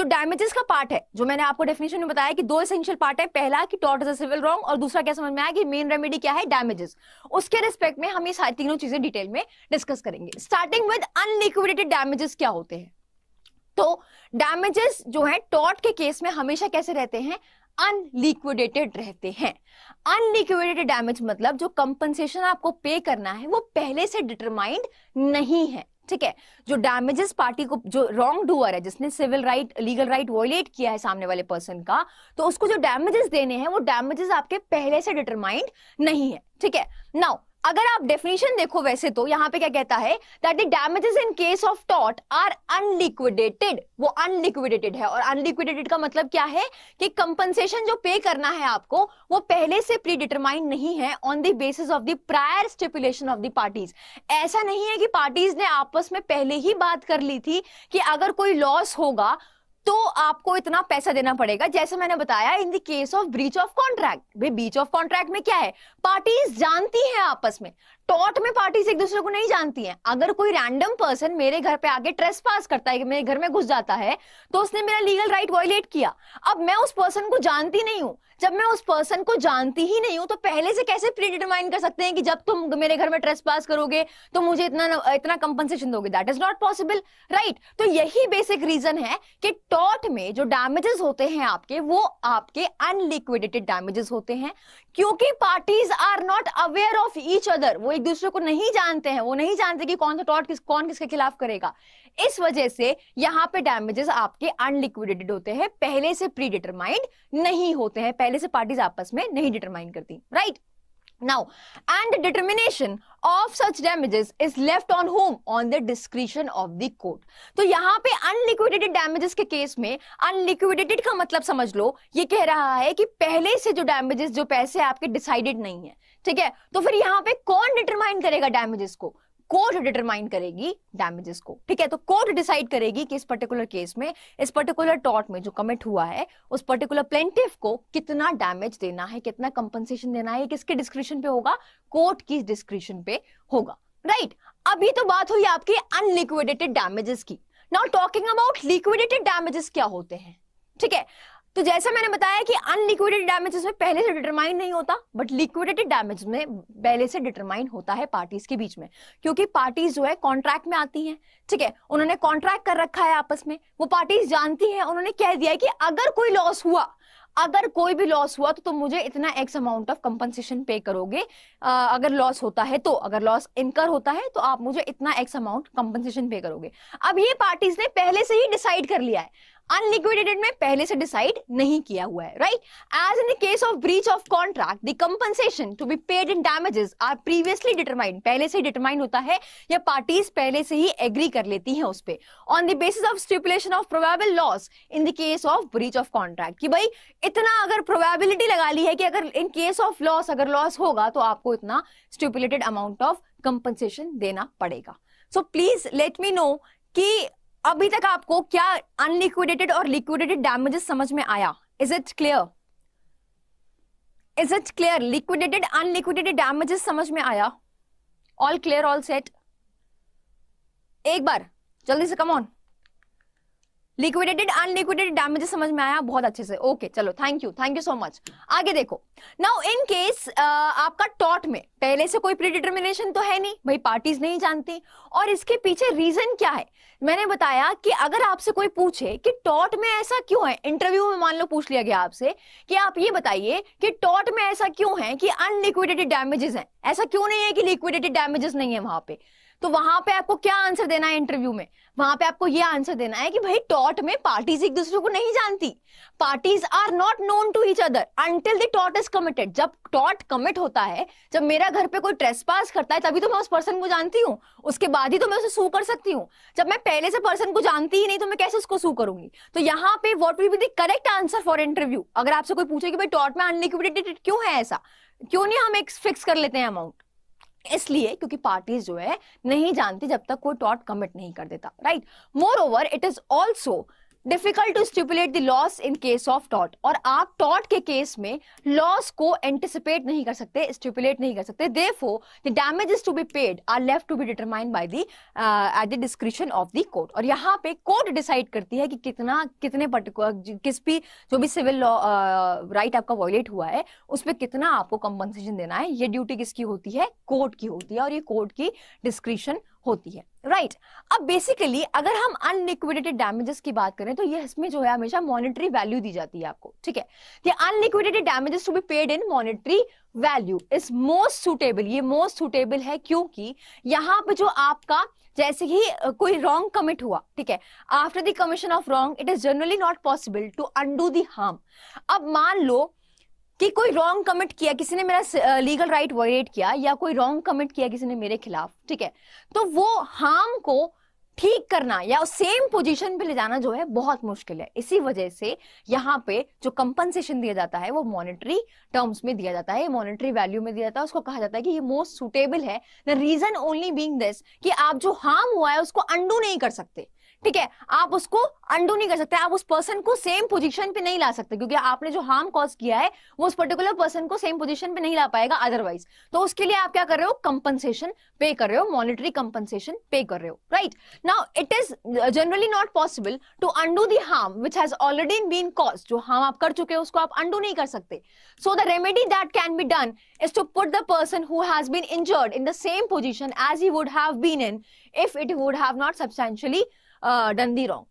जो डैमेजेस का पार्ट है जो मैंने आपको डेफिनेशन में बताया कि दो एसेंशियल पार्ट है पहला कि टॉट इज अ सिविल रॉन्ग और दूसरा क्या समझ में आया कि मेन रेमेडी क्या है डैमेजेस उसके रिस्पेक्ट में हम ये सारी तीनों चीजें डिटेल में डिस्कस करेंगे स्टार्टिंग विद अनलिक्विडेटेड डैमेजेस क्या होते हैं तो डैमेजेस जो है टॉट के केस में हमेशा कैसे रहते हैं अनलिक्विडेटेड रहते हैं अनलिक्विडेटेड डैमेज मतलब जो कंपनसेशन आपको पे करना है वो पहले से डिटरमाइंड नहीं है ठीक है जो डैमेजेस पार्टी को जो रॉन्ग डूअर है जिसने civil right legal right violate किया है सामने वाले पर्सन का तो उसको जो डैमेजेस देने हैं वो डैमेजेस आपके पहले से डिटरमाइंड नहीं है ठीक है नाउ अगर आप डेफिनेशन देखो वैसे तो यहाँ पे क्या कहता है that the damages in case of टॉट आर अनलिक्विडेटेड वो अनलिक्विडेटेड है और अनलिक्विडेटेड का मतलब क्या है कि कंपनसेशन जो पे करना है आपको वो पहले से प्री डिटरमाइंड नहीं है on the basis of the prior stipulation of the parties ऐसा नहीं है कि पार्टीज ने आपस में पहले ही बात कर ली थी कि अगर कोई लॉस होगा तो आपको इतना पैसा देना पड़ेगा जैसे मैंने बताया in the case of breach of contract भाई ब्रीच ऑफ कॉन्ट्रैक्ट में क्या है पार्टीज जानती हैं आपस में टॉट तो में पार्टीज एक दूसरे को नहीं जानती है अगर कोई रैंडम पर्सन मेरे घर पे आगे ट्रेस पास करता है मेरे घर में घुस जाता है तो उसने मेरा लीगल राइट वॉयलेट किया अब मैं उस पर्सन को जानती नहीं हूं जब मैं उस पर्सन को जानती ही नहीं हूं तो पहले से कैसे प्रीडिटरमाइन कर सकते हैं कि जब तुम मेरे घर में ट्रेस पास करोगे तो मुझे इतना इतना कंपनसेशन दोगे that is not possible right तो यही बेसिक रीजन है कि टॉट में जो डैमेजेस होते हैं आपके वो आपके अनलिक्विडेटेड डैमेजेस होते हैं क्योंकि parties are not aware of each other वो एक दूसरे को नहीं जानते हैं वो नहीं जानते कि कौन सा टॉट किस कौन किसके खिलाफ करेगा इस वजह से यहाँ पे डैमेजेस आपके अनलिक्विडेटेड होते हैं पहले से प्री डिटरमाइंड नहीं होते हैं पहले से पार्टीज आपस में नहीं डिटरमाइन करती right now and the determination of such damages is left on whom on the discretion of the court तो यहाँ पे unliquidated damages के केस में unliquidated का मतलब समझ लो ये कह रहा है कि पहले से जो damages जो पैसे आपके decided नहीं है ठीक है तो फिर यहाँ पे कौन डिटरमाइन करेगा डैमेजेस को कोर्ट डिटरमाइन करेगी डैमेजेस को ठीक है तो कोर्ट डिसाइड करेगी कि इस पर्टिकुलर केस में इस पर्टिकुलर टॉट में जो कमिट हुआ है उस पर्टिकुलर प्लेंटिव को कितना डैमेज देना है कितना कंपनसेशन देना है किसके डिस्क्रिप्शन पे होगा कोर्ट की डिस्क्रिप्शन पे होगा राइट right. अभी तो बात हुई आपकी अनलिक्विडेटेड डैमेजेस की now talking about liquidated damages क्या होते हैं ठीक है तो जैसा मैंने बताया कि अनलिक्विडेटेड डैमेजेस में पहले से डिटरमाइन नहीं होता बट लिक्विडेटेड डैमेज में पहले से डिटरमाइन होता है पार्टीज के बीच में क्योंकि पार्टीज जो है कॉन्ट्रैक्ट में आती हैं ठीक है उन्होंने कॉन्ट्रैक्ट कर रखा है आपस में वो पार्टीज जानती हैं उन्होंने कह दिया कि अगर कोई लॉस हुआ अगर कोई भी लॉस हुआ तो तुम मुझे इतना एक्स अमाउंट ऑफ कंपनसेशन पे करोगे आ, अगर लॉस होता है तो अगर लॉस इनकर होता है तो आप मुझे इतना एक्स अमाउंट कंपनसेशन पे करोगे अब ये पार्टीज ने पहले से ही डिसाइड कर लिया है अनलिक्विडेटेड में पहले से डिसाइड नहीं किया हुआ है right as in the case of breach of contract the compensation to be paid in damages are previously determined पहले से डिटरमाइन होता है या पार्टीज पहले से ही एग्री कर लेती हैं उस पर on the basis of stipulation of probable loss in the case of breach of contract कि भाई इतना अगर प्रोबेबिलिटी लगा ली है कि अगर इन केस ऑफ लॉस अगर लॉस होगा तो आपको इतना स्टिपुलेटेड अमाउंट ऑफ कंपनसेशन देना पड़ेगा so please let me know कि अभी तक आपको क्या अनलिक्विडेटेड और लिक्विडेटेड डैमेजेस समझ में आया is it clear is it clear liquidated unliquidated damages समझ में आया ऑल क्लियर ऑल सेट एक बार जल्दी से come on liquidated unliquidated damage समझ में आया बहुत अच्छे से ओके okay, चलो thank you thank you so much आगे देखो नाउ इन केस आपका टॉट में पहले से कोई प्रीडिटर्मिनेशन तो है नहीं भाई पार्टीज नहीं जानती और इसके पीछे रीजन क्या है मैंने बताया कि अगर आपसे कोई पूछे कि टॉट में ऐसा क्यों है इंटरव्यू में मान लो पूछ लिया गया आपसे कि आप ये बताइए कि टॉट में ऐसा क्यों है कि अनलिक्विडेटेड डैमेजेस है ऐसा क्यों नहीं है कि लिक्विडेटेड डैमेजेस नहीं है वहां पे तो वहां पे आपको क्या आंसर देना है इंटरव्यू में वहां पे आपको ये आंसर देना है कि भाई टॉट में पार्टीज एक दूसरे को नहीं जानती parties are not known to each other until the टॉट इज कमिटेड जब टॉट कमिट होता है जब मेरा घर पे कोई ट्रेस पास करता है तभी तो मैं उस पर्सन को जानती हूँ उसके बाद ही तो मैं उसे सू कर सकती हूँ जब मैं पहले से पर्सन को जानती ही नहीं तो मैं कैसे उसको सू करूंगी तो यहाँ पे what will be the correct answer for interview अगर आपसे कोई पूछे कि भाई टॉट में अनलिक्विडेटेड क्यों है ऐसा क्यों नहीं हम एक फिक्स कर लेते हैं अमाउंट इसलिए क्योंकि पार्टीज जो है नहीं जानती जब तक कोई टॉट कमिट नहीं कर देता right moreover it is also difficult to stipulate the loss in case of टॉट और आप टॉट के केस में लॉस को एंटिसिपेट नहीं कर सकते स्टिपुलेट नहीं कर सकते therefore the damages to be paid are left to be determine by the at the description of the court और यहाँ पे कोर्ट डिसाइड करती है कि कितना कितने पर्टिकुलर किस भी जो भी सिविल लॉ राइट आपका वॉयलेट हुआ है उस पर कितना आपको कंपनसेशन देना है ये ड्यूटी किसकी होती है कोर्ट की होती है और ये कोर्ट की डिस्क्रिप्शन होती है राइट right. अब बेसिकली अगर हम अनलिक्विडेटेड डैमेजेस की बात करें तो ये इसमें जो है हमेशा मॉनेटरी वैल्यू दी जाती है आपको ठीक है कि unliquidated damages to be paid in monetary value is most suitable ये मोस्ट सुटेबल है क्योंकि यहां पर जो आपका जैसे ही कोई रॉन्ग कमिट हुआ ठीक है after the commission of wrong it is generally not possible to undo the harm अब मान लो कि कोई रॉन्ग कमिट किया किसी ने मेरा लीगल राइट वायलेट किया या कोई रॉन्ग कमिट किया किसी ने मेरे खिलाफ ठीक है तो वो हार्म को ठीक करना या सेम पोजीशन पे ले जाना जो है बहुत मुश्किल है इसी वजह से यहाँ पे जो कंपनसेशन दिया जाता है वो मॉनेटरी टर्म्स में दिया जाता है मॉनेटरी वैल्यू में दिया जाता है उसको कहा जाता है कि ये मोस्ट सुटेबल है the reason only being this कि आप जो हार्म हुआ है उसको अंडू नहीं कर सकते ठीक है आप उसको अंडू नहीं कर सकते आप उस पर्सन को सेम पोजीशन पे नहीं ला सकते क्योंकि आपने जो हार्म कॉज किया है वो उस पर्टिकुलर पर्सन को सेम पोजीशन पे नहीं ला पाएगा अदरवाइज तो उसके लिए आप क्या कर रहे हो कंपनसेशन पे कर रहे हो मॉनिटरी कंपनसेशन पे कर रहे हो right now it is generally not possible to undo the harm which has already been cause जो हार्म आप कर चुके हो उसको आप अंडू नहीं कर सकते so the remedy that can be done is to put the person who has been injured in the same position as he would have been in if it would have not substantially done the wrong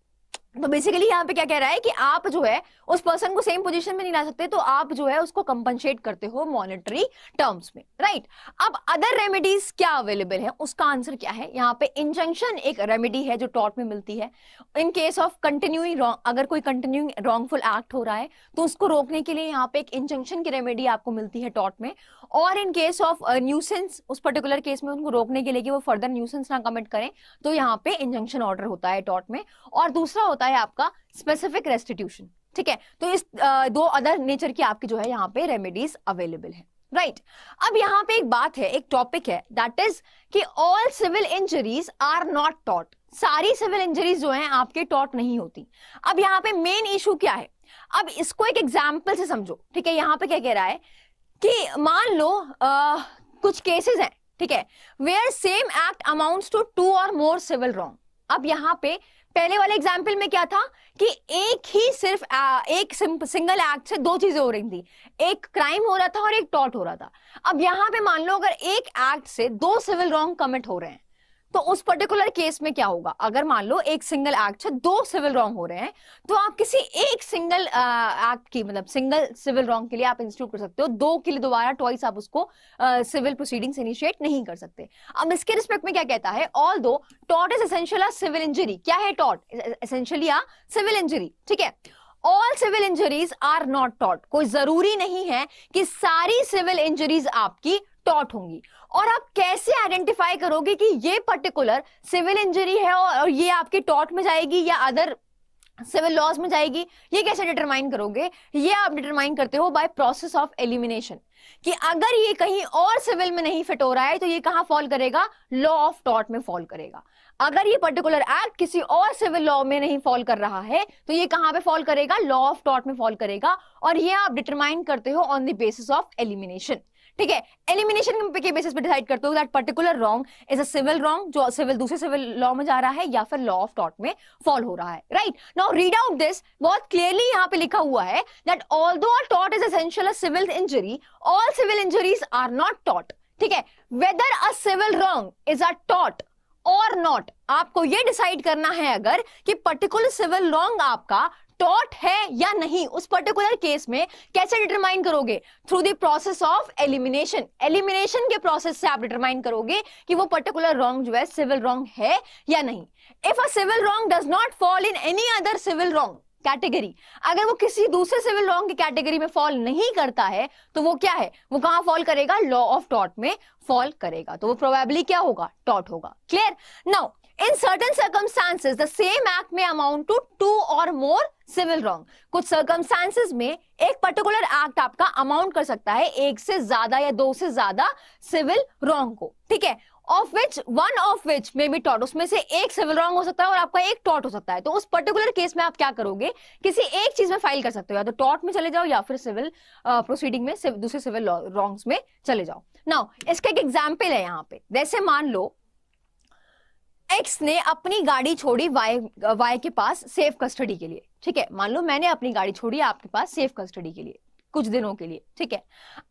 तो basically यहाँ पे क्या कह रहा है कि आप जो है उस पर्सन को सेम पोजीशन में नहीं ला सकते तो आप जो है उसको कंपनसेट करते हो मॉनेटरी टर्म्स में राइट अब अदर रेमेडीज क्या अवेलेबल है उसका आंसर क्या है यहाँ पे इंजंक्शन एक रेमेडी है जो टॉट में मिलती है in case of continue wrong अगर कोई कंटिन्यू रॉन्गफुल एक्ट हो रहा है तो उसको रोकने के लिए यहाँ पे एक इंजंक्शन की रेमेडी आपको मिलती है टॉट में और इन केस ऑफ न्यूसेंस उस पर्टिकुलर केस में उनको रोकने के लिए कि वो फर्दर न्यूसेंस ना कमिट करें तो यहाँ पे इंजंक्शन ऑर्डर होता है टॉट में और दूसरा होता है आपका स्पेसिफिक रेस्टिट्यूशन ठीक है तो इस uh, दो अदर नेचर की आपकी जो है यहाँ पे रेमेडीज अवेलेबल है राइट right. अब यहाँ पे एक बात है एक टॉपिक है दैट इज कि all civil injuries are not टॉट सारी सिविल इंजरीज जो हैं आपके टॉट नहीं होती अब यहाँ पे मेन इशू क्या है अब इसको एक एग्जाम्पल से समझो ठीक है यहाँ पे क्या कह रहा है कि मान लो आ, कुछ केसेस हैं ठीक है where same act amount to two और मोर सिविल रॉन्ग अब यहाँ पे पहले वाले एग्जाम्पल में क्या था कि एक ही सिर्फ आ, एक सिंगल एक्ट से दो चीजें हो रही थी एक क्राइम हो रहा था और एक टॉट हो रहा था अब यहाँ पे मान लो अगर एक एक्ट से दो सिविल रॉन्ग कमिट हो रहे हैं तो उस पर्टिकुलर केस में क्या होगा अगर मान लो एक सिंगल एक्ट है दो सिविल रॉन्ग हो रहे हैं तो आप किसी एक सिंगल एक्ट की मतलब सिंगल सिविल रॉन्ग के लिए आप इंस्टीट्यूट कर सकते हो दो के लिए दोबारा ट्वाइस आप उसको सिविल प्रोसीडिंग्स इनिशिएट नहीं कर सकते अब इसके रिस्पेक्ट में क्या कहता है ऑल दो टॉट इज एसेंशियल सिविल इंजरी क्या है टॉट एसेंशियली सिविल इंजरी ठीक है all civil injuries are not टॉट कोई जरूरी नहीं है कि सारी सिविल इंजरीज आपकी टॉट होंगी और आप कैसे आइडेंटिफाई करोगे कि ये पर्टिकुलर सिविल इंजरी है और ये आपके टॉट में जाएगी या अदर सिविल लॉज में जाएगी ये कैसे डिटरमाइन करोगे ये आप डिटरमाइन करते हो बाय प्रोसेस ऑफ एलिमिनेशन कि अगर ये कहीं और सिविल में नहीं फिट हो रहा है तो ये कहां फॉल करेगा लॉ ऑफ टॉट में फॉल करेगा अगर ये पर्टिकुलर एक्ट किसी और सिविल लॉ में नहीं फॉल कर रहा है तो ये कहां पे फॉल करेगा लॉ ऑफ टॉट में फॉल करेगा और ये आप डिटरमाइन करते हो on the basis of elimination ठीक है एलिमिनेशन के बेसिस पे डिसाइड करते हो that particular wrong is a civil wrong जो सिविल दूसरे सिविल लॉ में जा रहा है या फिर लॉ ऑफ टॉट में फॉल हो रहा है right now read out this बहुत क्लियरली यहां पे लिखा हुआ है that although a taught is essential a civil injury all civil injuries are not taught ठीक है weather a civil wrong is a taught और नॉट आपको ये डिसाइड करना है अगर कि पर्टिकुलर सिविल रॉन्ग आपका टॉट है या नहीं उस पर्टिकुलर केस में कैसे डिटरमाइन करोगे through the process of elimination elimination के प्रोसेस से आप डिटरमाइन करोगे कि वो पर्टिकुलर रॉन्ग जो है सिविल रॉन्ग है या नहीं if a civil wrong does not fall in any other civil wrong category अगर वो किसी दूसरे सिविल लॉन्ग की कैटेगरी में फॉल नहीं करता है तो वो क्या है वो कहां फॉल करेगा लॉ ऑफ टॉट में फॉल करेगा तो वो प्रोबेबली क्या होगा टॉट होगा clear now in certain circumstances the same act may amount to two और मोर सिविल रॉन्ग कुछ सर्कमस्टांसेस में एक पर्टिकुलर एक्ट आपका अमाउंट कर सकता है एक से ज्यादा या दो से ज्यादा सिविल रॉन्ग को ठीक है of which one of which may be टॉट उसमें से एक सिविल रॉन्ग हो सकता है और आपका एक टॉट हो सकता है तो उस पर्टिकुलर केस में आप क्या करोगे किसी एक चीज में फाइल कर सकते हो या तो टॉट में चले जाओ या फिर सिविल प्रोसीडिंग uh, में दूसरे सिविल रॉन्ग्स में चले जाओ नाउ इसका एक एग्जाम्पल है यहाँ पे जैसे मान लो एक्स ने अपनी गाड़ी छोड़ी वाई वाई के पास सेफ कस्टडी के लिए ठीक है मान लो मैंने अपनी गाड़ी छोड़ी आपके पास सेफ कस्टडी के लिए कुछ दिनों के लिए ठीक है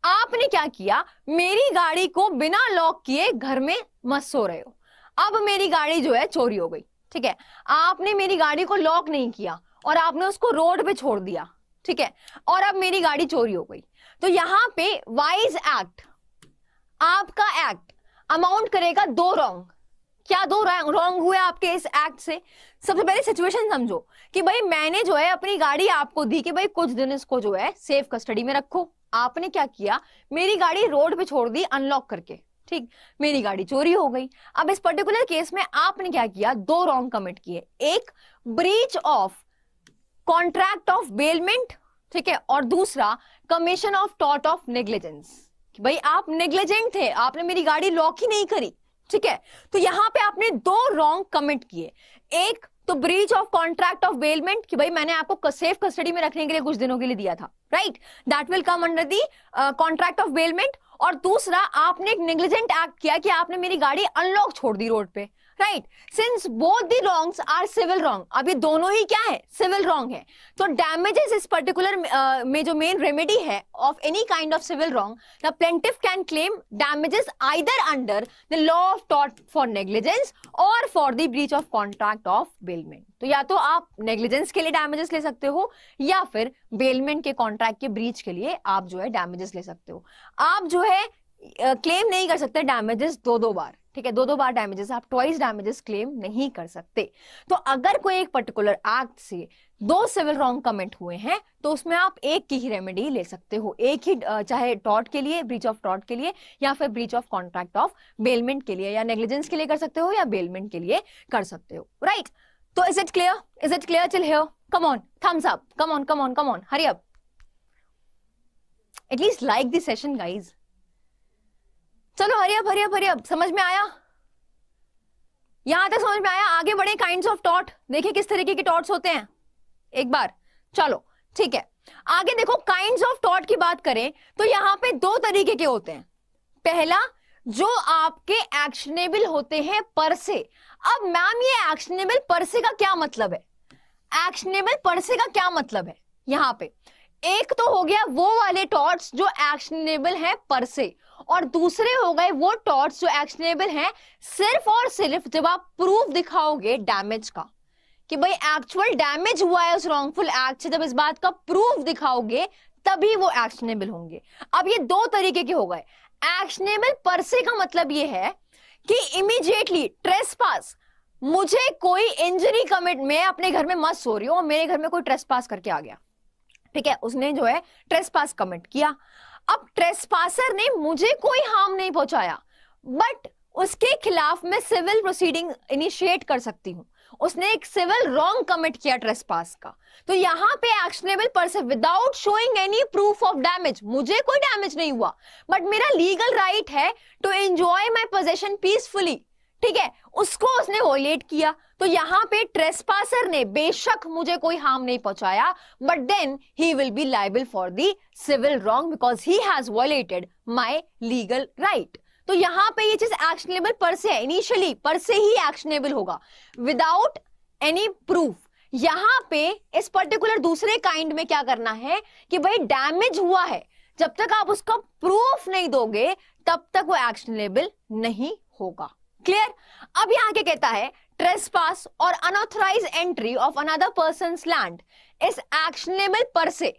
आपने क्या किया मेरी गाड़ी को बिना लॉक किए घर में मत सो रहे हो अब मेरी गाड़ी जो है चोरी हो गई ठीक है आपने मेरी गाड़ी को लॉक नहीं किया और आपने उसको रोड पे छोड़ दिया ठीक है और अब मेरी गाड़ी चोरी हो गई तो यहाँ पे वाइज एक्ट आपका एक्ट अमाउंट करेगा दो रॉन्ग क्या दो रॉन्ग हुए आपके इस एक्ट से सबसे पहले सिचुएशन समझो कि भाई मैंने जो है अपनी गाड़ी आपको दी कि भाई कुछ दिन इसको जो है सेफ कस्टडी में रखो आपने क्या किया मेरी गाड़ी रोड पे छोड़ दी अनलॉक करके ठीक मेरी गाड़ी चोरी हो गई अब इस पर्टिकुलर केस में आपने क्या किया दो रॉन्ग कमिट किए एक breach of contract of bailment ठीक है और दूसरा कमीशन ऑफ टॉट ऑफ नेग्लिजेंस भाई आप नेग्लिजेंट थे आपने मेरी गाड़ी लॉक ही नहीं करी ठीक है तो यहां पे आपने दो रॉन्ग कमिट किए एक तो breach of contract of bailment कि भाई मैंने आपको सेफ कस्टडी में रखने के लिए कुछ दिनों के लिए दिया था right that will come under the contract of bailment और दूसरा आपने एक निग्लिजेंट एक्ट किया कि आपने मेरी गाड़ी अनलॉक छोड़ दी रोड पे right since both the wrongs are civil wrong अब ये दोनों ही क्या है सिविल रॉन्ग है तो डैमेजेस इस पर्टिकुलर uh, में जो मेन रेमेडी है of any kind of civil wrong the plaintiff can claim damages either under the law of टॉट for negligence or for the breach of contract of bailment तो या तो आप negligence के लिए डैमेजेस ले सकते हो या फिर बेलमेंट के कॉन्ट्रैक्ट के ब्रीच के लिए आप जो है डैमेजेस ले सकते हो आप जो है क्लेम uh, नहीं कर सकते डैमेजेस दो दो बार ठीक है दो दो बार डैमेजेस आप ट्वाइस डैमेजेस क्लेम नहीं कर सकते तो अगर कोई एक पर्टिकुलर एक्ट से दो सिविल रॉन्ग कमेंट हुए हैं तो उसमें आप एक की ही रेमेडी ले सकते हो एक ही चाहे टॉट के लिए ब्रीच ऑफ टॉट के लिए या फिर breach of contract of bailment के लिए या नेग्लिजेंस के लिए कर सकते हो या बेलमेंट के लिए कर सकते हो राइट right? तो is it clear is it clear chill here come on thumbs up come on come on come on hurry up at least like this session guys चलो अब हरियप अब समझ में आया यहां तक समझ में आया आगे बढ़े काइंड ऑफ टॉट देखिए किस तरीके के टॉट्स होते हैं एक बार चलो ठीक है आगे देखो काइंड ऑफ टॉट की बात करें तो यहां पे दो तरीके के होते हैं पहला जो आपके एक्शनेबल होते हैं पर से अब मैम ये एक्शनेबल पर से का क्या मतलब है एक्शनेबल पर से का क्या मतलब है यहाँ पे एक तो हो गया वो वाले टॉट्स जो एक्शनेबल हैं पर से और दूसरे हो गए वो टॉर्च जो एक्शनेबल हैं सिर्फ और सिर्फ जब आप प्रूफ दिखाओगे डैमेज का कि भाई एक्चुअल डैमेज हुआ है उस रॉन्गफुल एक्ट से जब इस बात का प्रूफ दिखाओगे तभी वो एक्शनेबल होंगे अब ये दो तरीके के हो गए एक्शनेबल पर से का मतलब ये है कि इमीडिएटली ट्रेस पास मुझे कोई इंजरी कमिट मैं अपने घर में मत सो रही हूं मेरे घर में कोई ट्रेस पास करके आ गया ठीक है उसने जो है ट्रेस पास कमिट किया अब ट्रेसपासर ने मुझे कोई हार्म नहीं पहुंचाया बट उसके खिलाफ मैं सिविल प्रोसीडिंग इनिशिएट कर सकती हूँ उसने एक सिविल रॉन्ग कमिट किया ट्रेसपास का तो यहाँ पे actionable person without showing any proof of damage मुझे कोई डैमेज नहीं हुआ बट मेरा लीगल राइट right है to enjoy my possession peacefully ठीक है उसको उसने वोलेट किया तो यहां पे ट्रेसपासर ने बेशक मुझे कोई हार्म नहीं पहुंचाया but then he will be liable for the civil wrong because he has violated my legal right तो यहां पे ये चीज एक्शनेबल पर से है इनिशियली पर से ही एक्शनेबल होगा विदाउट एनी प्रूफ यहां पे इस पर्टिकुलर दूसरे काइंड में क्या करना है कि भाई डैमेज हुआ है जब तक आप उसका प्रूफ नहीं दोगे तब तक वो एक्शनेबल नहीं होगा क्लियर अब यहां क्या कहता है trespass और unauthorized entry of another person land is actionable per se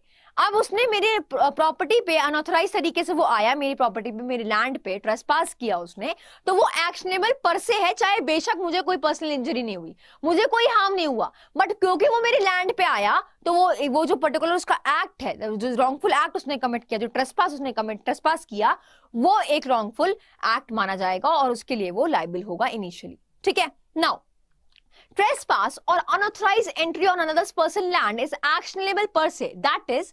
अब उसने मेरे प्रॉपर्टी पे अनऑथराइज तरीके से वो आया मेरी प्रॉपर्टी पे मेरे लैंड पे ट्रेसपास किया उसने तो वो एक्शनेबल पर से है चाहे बेशक मुझे कोई पर्सनल इंजरी नहीं हुई मुझे कोई हार्म नहीं हुआ बट क्योंकि वो मेरे लैंड पे आया तो वो वो जो पर्टिकुलर उसका एक्ट है जो रॉन्गफुल एक्ट उसने कमिट किया जो ट्रेसपास उसने कमिट ट्रेसपास किया वो एक रॉन्गफुल एक्ट माना जाएगा और उसके लिए वो लाइबल होगा इनिशियली ठीक है now Trespass or unauthorized entry on another's personal land is actionable per se. That is,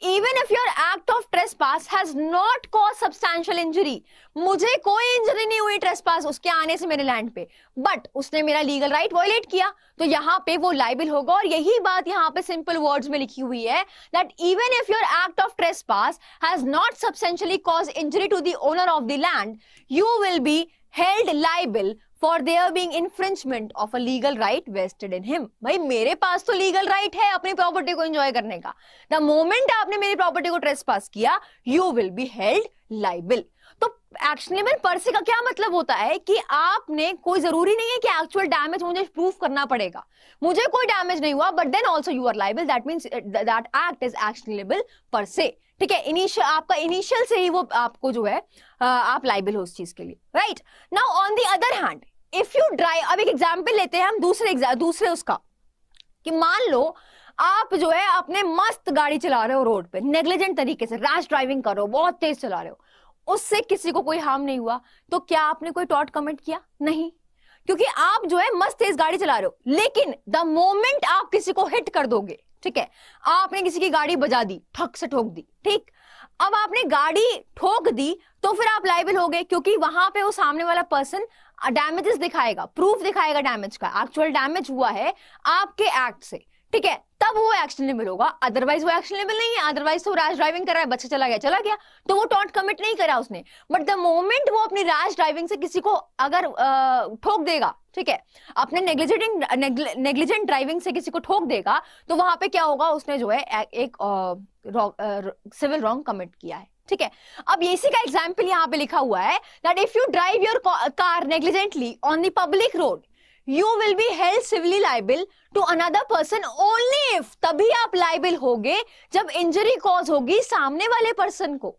even if your act of trespass has not caused substantial injury मुझे कोई इंजरी नहीं हुई trespass उसके आने से मेरे लैंड पे बट उसने मेरा लीगल राइट वॉयलेट किया तो यहाँ पे वो लाइबल होगा और यही बात यहाँ पे सिंपल वर्ड्स में लिखी हुई है that even if your act of trespass has not substantially cause injury to the owner of the land you will be held liable for there being infringement of a legal right vested in him भाई मेरे पास तो legal right right है अपनी property को enjoy करने का the moment आपने मेरी प्रॉपर्टी को ट्रेस पास किया you will be held liable तो एक्शनेबल से का क्या मतलब होता है कि आपने कोई जरूरी नहीं है कि एक्चुअल डैमेज मुझे प्रूफ करना पड़ेगा मुझे कोई डैमेज नहीं हुआ but then also you are liable that mean that act is actionable per se ठीक है इनिशियल आपका इनिशियल से ही वो आपको जो है uh, आप लाइबल हो उस चीज के लिए right now on the other hand if you drive अब एक एग्जाम्पल लेते हैं हम दूसरे दूसरे उसका कि मान लो आप जो है अपने मस्त गाड़ी चला रहे हो रोड पे नेग्लिजेंट तरीके से रैश ड्राइविंग करो बहुत तेज चला रहे हो उससे किसी को कोई हार्म नहीं हुआ तो क्या आपने कोई टॉट कमेंट किया नहीं क्योंकि आप जो है मस्त तेज गाड़ी चला रहे हो लेकिन द मोमेंट आप किसी को हिट कर दोगे ठीक है आपने किसी की गाड़ी बजा दी ठक से ठोक दी ठीक अब आपने गाड़ी ठोक दी तो फिर आप लाइबल हो गए क्योंकि वहां पे वो सामने वाला पर्सन डैमेजेस दिखाएगा प्रूफ दिखाएगा डैमेज का एक्चुअल डैमेज हुआ है आपके एक्ट से ठीक है तब वो एक्शन लेबल होगा अदरवाइज वो एक्शन लेबल नहीं है अदरवाइज तो रैश ड्राइविंग कर रहा है बच्चा चला गया चला गया तो वो टॉट कमिट नहीं करा उसने बट द मोमेंट वो अपनी रैश ड्राइविंग से किसी को अगर ठोक देगा ठीक है अपने नेग्लिजेंट नेग्लिजेंट ड्राइविंग से किसी को ठोक देगा तो वहां पे क्या होगा उसने जो है एक सिविल रॉन्ग कमिट किया है ठीक है अब इसी का एग्जाम्पल यहाँ पे लिखा हुआ है that if you drive your car negligently on the public road you will be held civilly liable to another person only if तभी आप लाइबल होगे जब इंजरी कॉज होगी सामने वाले पर्सन को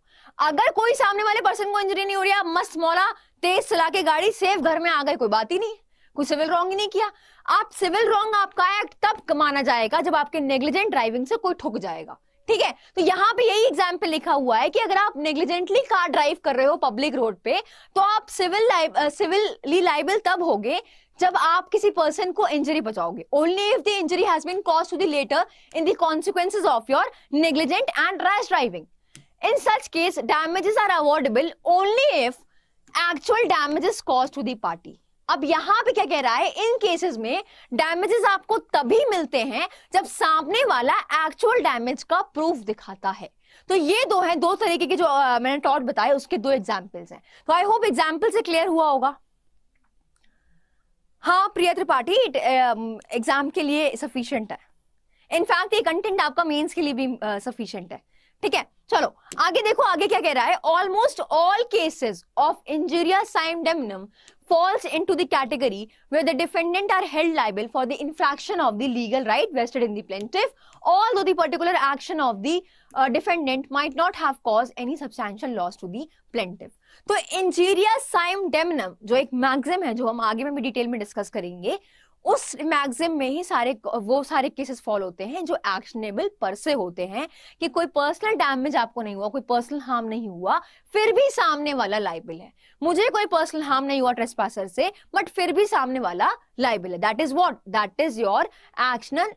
अगर कोई सामने वाले पर्सन को इंजरी नहीं हो रही आप मस्त मौला तेज चला के गाड़ी सेफ घर में आ गए कोई बात ही नहीं कोई सिविल रॉन्ग ही नहीं किया आप सिविल रॉन्ग आपका एक्ट तब माना जाएगा जब आपके नेग्लिजेंट ड्राइविंग से कोई ठुक जाएगा ठीक है तो यहाँ पे यही एग्जाम्पल लिखा हुआ है कि अगर आप नेग्लिजेंटली कार ड्राइव कर रहे हो पब्लिक रोड पे तो आप सिविल सिविलली लाइबल तब होगे जब आप किसी पर्सन को इंजरी बचाओगे only if the injury has been cause to the latter in the consequences of your negligent and rash driving in such case damages are awardable only if actual damages cause to the party अब यहां पे क्या कह रहा है इन cases में damages आपको तभी मिलते हैं जब सामने वाला एक्चुअल डैमेज का प्रूफ दिखाता है तो ये दो हैं दो तरीके के जो आ, मैंने टॉट बताए उसके दो एग्जांपल्स हैं तो आई होप एग्जांपल से क्लियर हुआ होगा हाँ प्रिया त्रिपाठी एग्जाम के लिए सफिशियंट है इनफैक्ट ये कंटेंट आपका मेन्स के लिए भी सफिशियंट है ठीक है चलो आगे देखो आगे क्या कह रहा है ऑलमोस्ट ऑल केसेस ऑफ साइम साइमडेमनम falls into the category where the defendant are held liable for the infraction of the legal right vested in the plaintiff, although the particular action of the uh, defendant might not have caused any substantial loss to the plaintiff. तो इंजीरिया साइम डेमनम जो एक maxim है जो हम आगे में भी डिटेल में डिस्कस करेंगे उस मैगजिम में ही सारे वो सारे केसेस फॉलो होते हैं जो एक्शनेबल पर से होते हैं कि कोई पर्सनल डैमेज आपको नहीं हुआ कोई पर्सनल हार्म नहीं हुआ फिर भी सामने वाला लाइबल है मुझे कोई पर्सनल हार्म नहीं हुआ ट्रेसपासर से बट फिर भी सामने वाला लाइबल है that is what that is your actional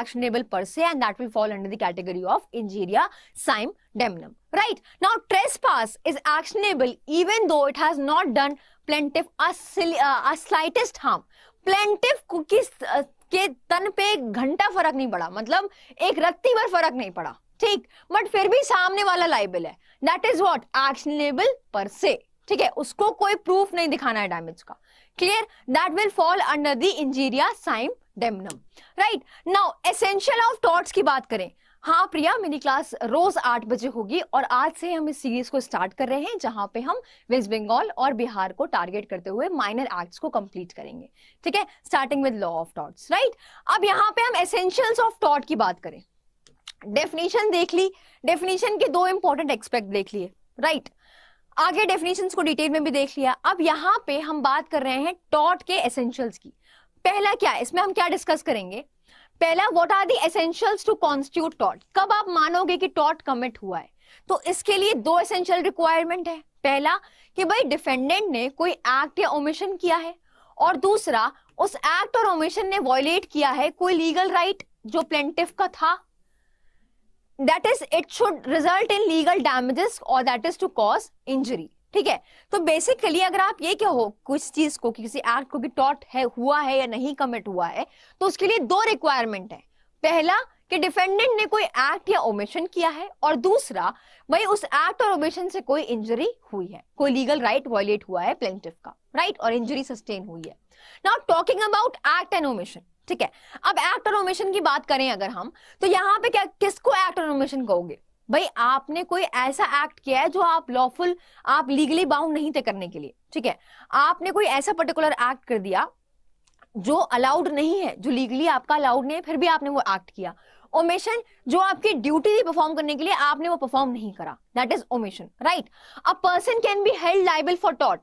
actionable per se and that will fall under the category of इंजीरिया साइम डेमनम right now trespass is actionable even though it has not done plaintiff silly, uh, plaintiff की के तन पे एक घंटा फर्क नहीं पड़ा मतलब एक रत्ती भर फर्क नहीं पड़ा ठीक बट फिर भी सामने वाला लाइबल है that is what actionable per se ठीक है उसको कोई प्रूफ नहीं दिखाना है डैमेज का clear that will fall under the इंजीरिया साइम डेमनम right now essential of torts की बात करें हाँ प्रिया मेरी क्लास रोज आठ बजे होगी और आज से हम इस सीरीज को स्टार्ट कर रहे हैं जहां पे हम वेस्ट बंगाल और बिहार को टारगेट करते हुए माइनर एक्ट्स को कंप्लीट करेंगे ठीक है starting with law of torts right अब यहाँ पे हम एसेंशियल्स ऑफ टॉट की बात करें डेफिनेशन देख ली डेफिनेशन के दो इंपॉर्टेंट एक्सपेक्ट देख लिए राइट आगे डेफिनेशन को डिटेल में भी देख लिया अब यहाँ पे हम बात कर रहे हैं टॉट के एसेंशियल्स की पहला क्या है इसमें हम क्या डिस्कस करेंगे पहला what are the essentials to constitute टॉट कब आप मानोगे कि टॉट कमिट हुआ है तो इसके लिए दो एसेंशियल रिक्वायरमेंट है पहला कि भाई डिफेंडेंट ने कोई एक्ट या ओमिशन किया है और दूसरा उस एक्ट और ओमिशन ने वॉयलेट किया है कोई लीगल राइट right जो प्लेटिव का था that is it should result in legal damages और that is to cause injury ठीक है तो बेसिकली अगर आप ये कहो कुछ चीज को कि किसी एक्ट को कि टॉट है हुआ है या नहीं कमिट हुआ है तो उसके लिए दो रिक्वायरमेंट है पहला कि डिफेंडेंट ने कोई एक्ट या ओमेशन किया है और दूसरा भाई उस एक्ट और ओमेशन से कोई इंजरी हुई है कोई लीगल राइट वॉयलेट हुआ है प्लेंटिव का राइट और इंजरी सस्टेन हुई है now talking about act and omission ठीक है अब एक्ट और ओमेशन की बात करें अगर हम तो यहाँ पे क्या किसको एक्ट और ओमेशन कहोगे भाई आपने कोई ऐसा एक्ट किया है जो आप लॉफुल आप लीगली बाउंड नहीं थे करने के लिए ठीक है आपने कोई ऐसा पर्टिकुलर एक्ट कर दिया जो अलाउड नहीं है जो लीगली आपका अलाउड नहीं है फिर भी आपने वो एक्ट किया ओमेशन जो आपकी ड्यूटी थी परफॉर्म करने के लिए आपने वो परफॉर्म नहीं करा that is omission right a person can be held liable for टॉट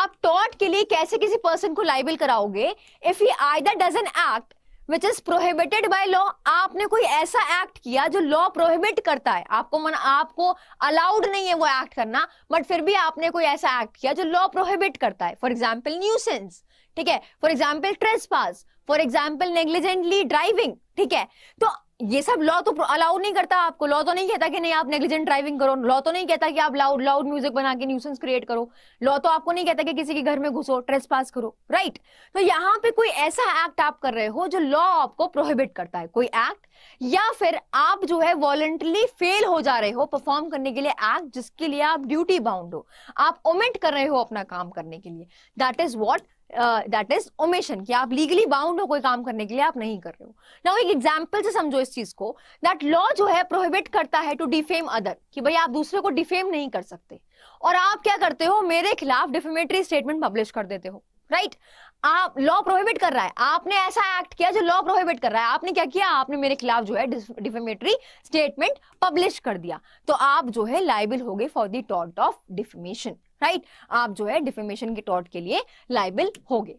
आप टॉट के लिए कैसे किसी पर्सन को लाइबल कराओगे if he I doesn't act which is prohibited by law आपने कोई ऐसा एक्ट किया जो लॉ प्रोहिबिट करता है आपको मन आपको अलाउड नहीं है वो एक्ट करना बट फिर भी आपने कोई ऐसा एक्ट किया जो लॉ प्रोहिबिट करता है फॉर एग्जाम्पल न्यूसेंस ठीक है for example trespass for example negligently driving ठीक है तो ये सब लॉ तो अलाउ नहीं करता आपको लॉ तो नहीं कहता कि नहीं आप नेग्लिजेंट ड्राइविंग करो लॉ तो नहीं कहता कि आप लाउड लाउड म्यूजिक बना के न्यूसेंस क्रिएट करो लॉ तो आपको नहीं कहता कि किसी के घर में घुसो ट्रेस पास करो राइट तो यहाँ पे कोई ऐसा एक्ट आप कर रहे हो जो लॉ आपको प्रोहिबिट करता है कोई एक्ट या फिर आप जो है वॉलेंटली फेल हो जा रहे हो परफॉर्म करने के लिए एक्ट जिसके लिए आप ड्यूटी बाउंड हो आप ओमेंट कर रहे हो अपना काम करने के लिए that is what that is omission कि आप लीगली बाउंड हो कोई काम करने के लिए आप नहीं कर रहे हो ना एक एग्जाम्पल से समझो इस चीज को दैट लॉ जो है प्रोहिबिट करता है टू डिफेम अदर कि भाई आप दूसरे को डिफेम नहीं कर सकते और आप क्या करते हो मेरे खिलाफ डिफेमेटरी स्टेटमेंट पब्लिश कर देते हो राइट right? आप लॉ प्रोहिबिट कर रहा है आपने ऐसा एक्ट किया जो लॉ प्रोहिबिट कर रहा है आपने क्या किया आपने मेरे खिलाफ जो है डिफेमेटरी स्टेटमेंट पब्लिश कर दिया तो आप जो है लाइबल हो गए for the tort of defamation right आप जो है डिफेमेशन के टॉट के लिए लाइबल गए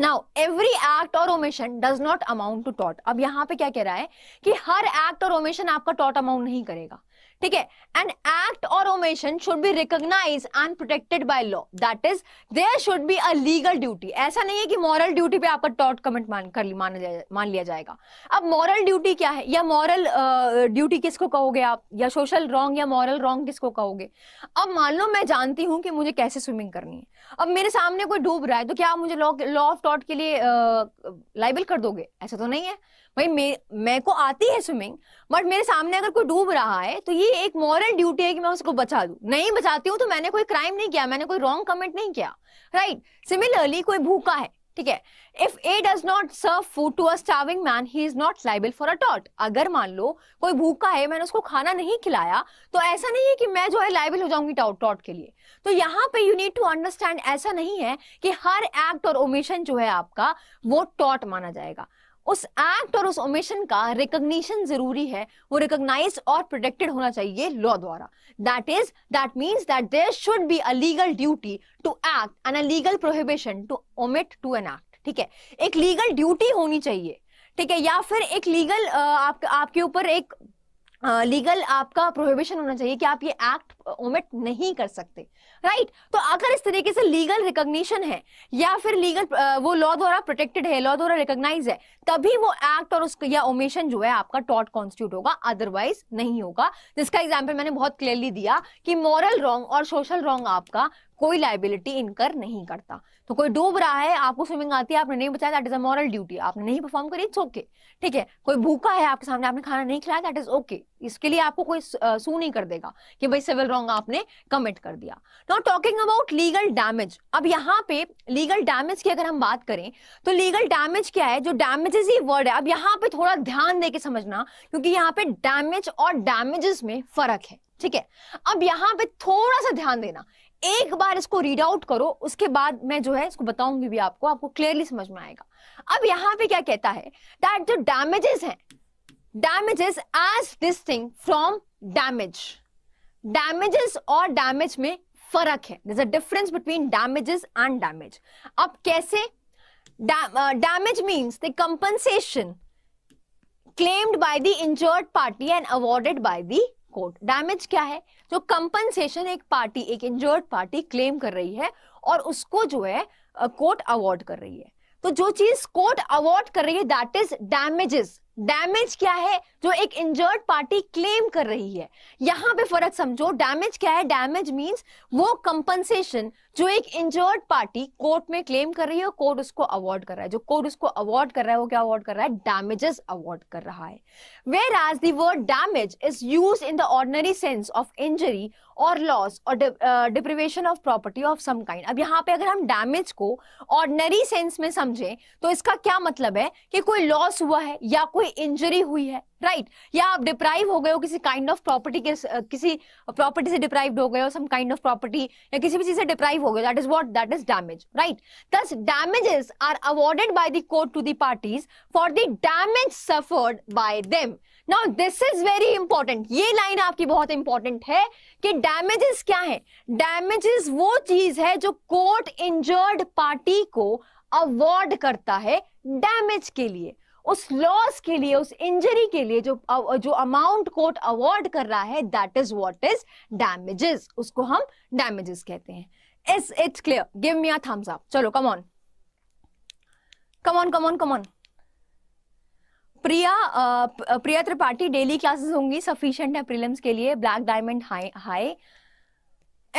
नाउ एवरी एक्ट और omission does not amount to टॉट अब यहाँ पे क्या कह रहा है कि हर एक्ट और ओमेशन आपका टॉट अमाउंट नहीं करेगा ठीक है एंड एक्ट और omission should be recognize and protected by law that is there should be a legal duty ऐसा नहीं है कि मॉरल ड्यूटी पे आपका टॉट कमेंट मान कर मान मान लिया जाएगा अब मॉरल ड्यूटी क्या है या मॉरल ड्यूटी uh, किसको कहोगे आप या सोशल रॉन्ग या मॉरल रॉन्ग किसको कहोगे अब मान लो मैं जानती हूं कि मुझे कैसे स्विमिंग करनी है अब मेरे सामने कोई डूब रहा है तो क्या आप मुझे लॉ ऑफ टॉट के लिए लाइबल uh, कर दोगे ऐसा तो नहीं है भाई मे मैं को आती है स्विमिंग बट मेरे सामने अगर कोई डूब रहा है तो ये एक मॉरल ड्यूटी है कि मैं उसको बचा दू नहीं बचाती हूँ तो मैंने कोई क्राइम नहीं किया मैंने कोई रॉन्ग कमेंट नहीं किया राइट सिमिलरली कोई भूखा है ठीक है if A does not serve food to a starving man he is not liable for a टॉट अगर मान लो कोई भूखा है मैंने उसको खाना नहीं खिलाया तो ऐसा नहीं है कि मैं जो है लाइबल हो जाऊंगी टॉट टॉट के लिए तो यहाँ पे यू नीड टू अंडरस्टैंड ऐसा नहीं है कि हर एक्ट और ओमिशन जो है आपका वो टॉट माना जाएगा उस एक्ट और उस ओमिशन का रिकॉग्निशन जरूरी है वो रिकॉग्नाइज और प्रोटेक्टेड होना चाहिए लॉ द्वारा that is that means that there should be a legal duty to act and a legal prohibition to omit to an act ठीक है एक लीगल ड्यूटी होनी चाहिए ठीक है या फिर एक लीगल आप, आपके ऊपर एक लीगल uh, आपका प्रोहिबिशन होना चाहिए कि आप ये एक्ट ओमिट नहीं कर सकते राइट right? तो अगर इस तरीके से लीगल रिकॉग्निशन है या फिर लीगल uh, वो लॉ द्वारा प्रोटेक्टेड है लॉ द्वारा रिकॉग्नाइज है तभी वो एक्ट और उसका या ओमेशन जो है आपका टॉट कॉन्स्टिट्यूट होगा अदरवाइज नहीं होगा जिसका एग्जाम्पल मैंने बहुत क्लियरली दिया कि मॉरल रॉन्ग और सोशल रॉन्ग आपका कोई लाइबिलिटी इनकर नहीं करता तो कोई डूब रहा है आपको स्विमिंग आती है आपने नहीं बचाया that is a moral duty आपने नहीं परफॉर्म करी इट्स ओके ठीक है कोई भूखा है आपके सामने आपने खाना नहीं खिलाया दैट इज ओके इसके लिए आपको कोई सू नहीं कर देगा कि भाई सिविल रॉन्ग आपने कमिट कर दिया not talking about legal damage अब यहाँ पे लीगल डैमेज की अगर हम बात करें तो लीगल डैमेज क्या है जो डैमेजेस ही वर्ड है अब यहाँ पे थोड़ा ध्यान दे के समझना क्योंकि यहाँ पे डैमेज और डैमेजेस में फर्क है ठीक है अब यहाँ पे थोड़ा सा ध्यान देना एक बार इसको रीड आउट करो उसके बाद मैं जो है इसको बताऊंगी भी आपको आपको क्लियरली समझ में आएगा अब यहां पे क्या कहता है दैट जो डैमेजेस हैं damages as distinct from damage damages और डैमेज में फर्क है a difference between damages and damage अब कैसे damage means the compensation claimed by the injured party and awarded by the court damage क्या है जो कंपनसेशन एक पार्टी एक इंजर्ड पार्टी क्लेम कर रही है और उसको जो है कोर्ट अवॉर्ड कर रही है तो जो चीज कोर्ट अवॉर्ड कर रही है दैट इज डैमेजेस डैमेज क्या है जो एक इंजर्ड पार्टी क्लेम कर रही है यहां पे फर्क समझो डैमेज क्या है डैमेज मींस वो कंपनसेशन जो एक इंजर्ड पार्टी कोर्ट में क्लेम कर रही है कोर्ट उसको अवार्ड कर रहा है जो कोर्ट उसको अवार्ड कर रहा है वो क्या अवार्ड कर रहा है डैमेजेस अवार्ड कर रहा है whereas word damage is use in the ordinary sense of injury or loss or deprivation of property of some kind अब यहाँ पे अगर हम डैमेज को ऑर्डनरी सेंस में समझें तो इसका क्या मतलब है कि कोई लॉस हुआ है या कोई इंजरी हुई है राइट right. या आप डिप्राइव हो गए हो किसी काइंड ऑफ प्रॉपर्टी के किसी प्रॉपर्टी से डिप्राइव हो गए हो सम काइंड ऑफ प्रॉपर्टी या किसी भी चीज से डिप्राइव हो गए that is what that is damage right thus damages are awarded by the court to the parties for the damage suffered by them now this is very important ये line आपकी बहुत इंपॉर्टेंट है कि damages क्या है damages वो चीज है जो कोर्ट इंजर्ड पार्टी को अवॉर्ड करता है डैमेज के लिए उस लॉस के लिए उस इंजरी के लिए जो जो अमाउंट कोर्ट अवार्ड कर रहा है that is what is damages उसको हम डैमेजेस कहते हैं is it clear give me a thumbs up चलो come on come on come on come on Priya Priya Tripathi daily classes होंगी सफिशिएंट है प्रीलिम्स के लिए black diamond high high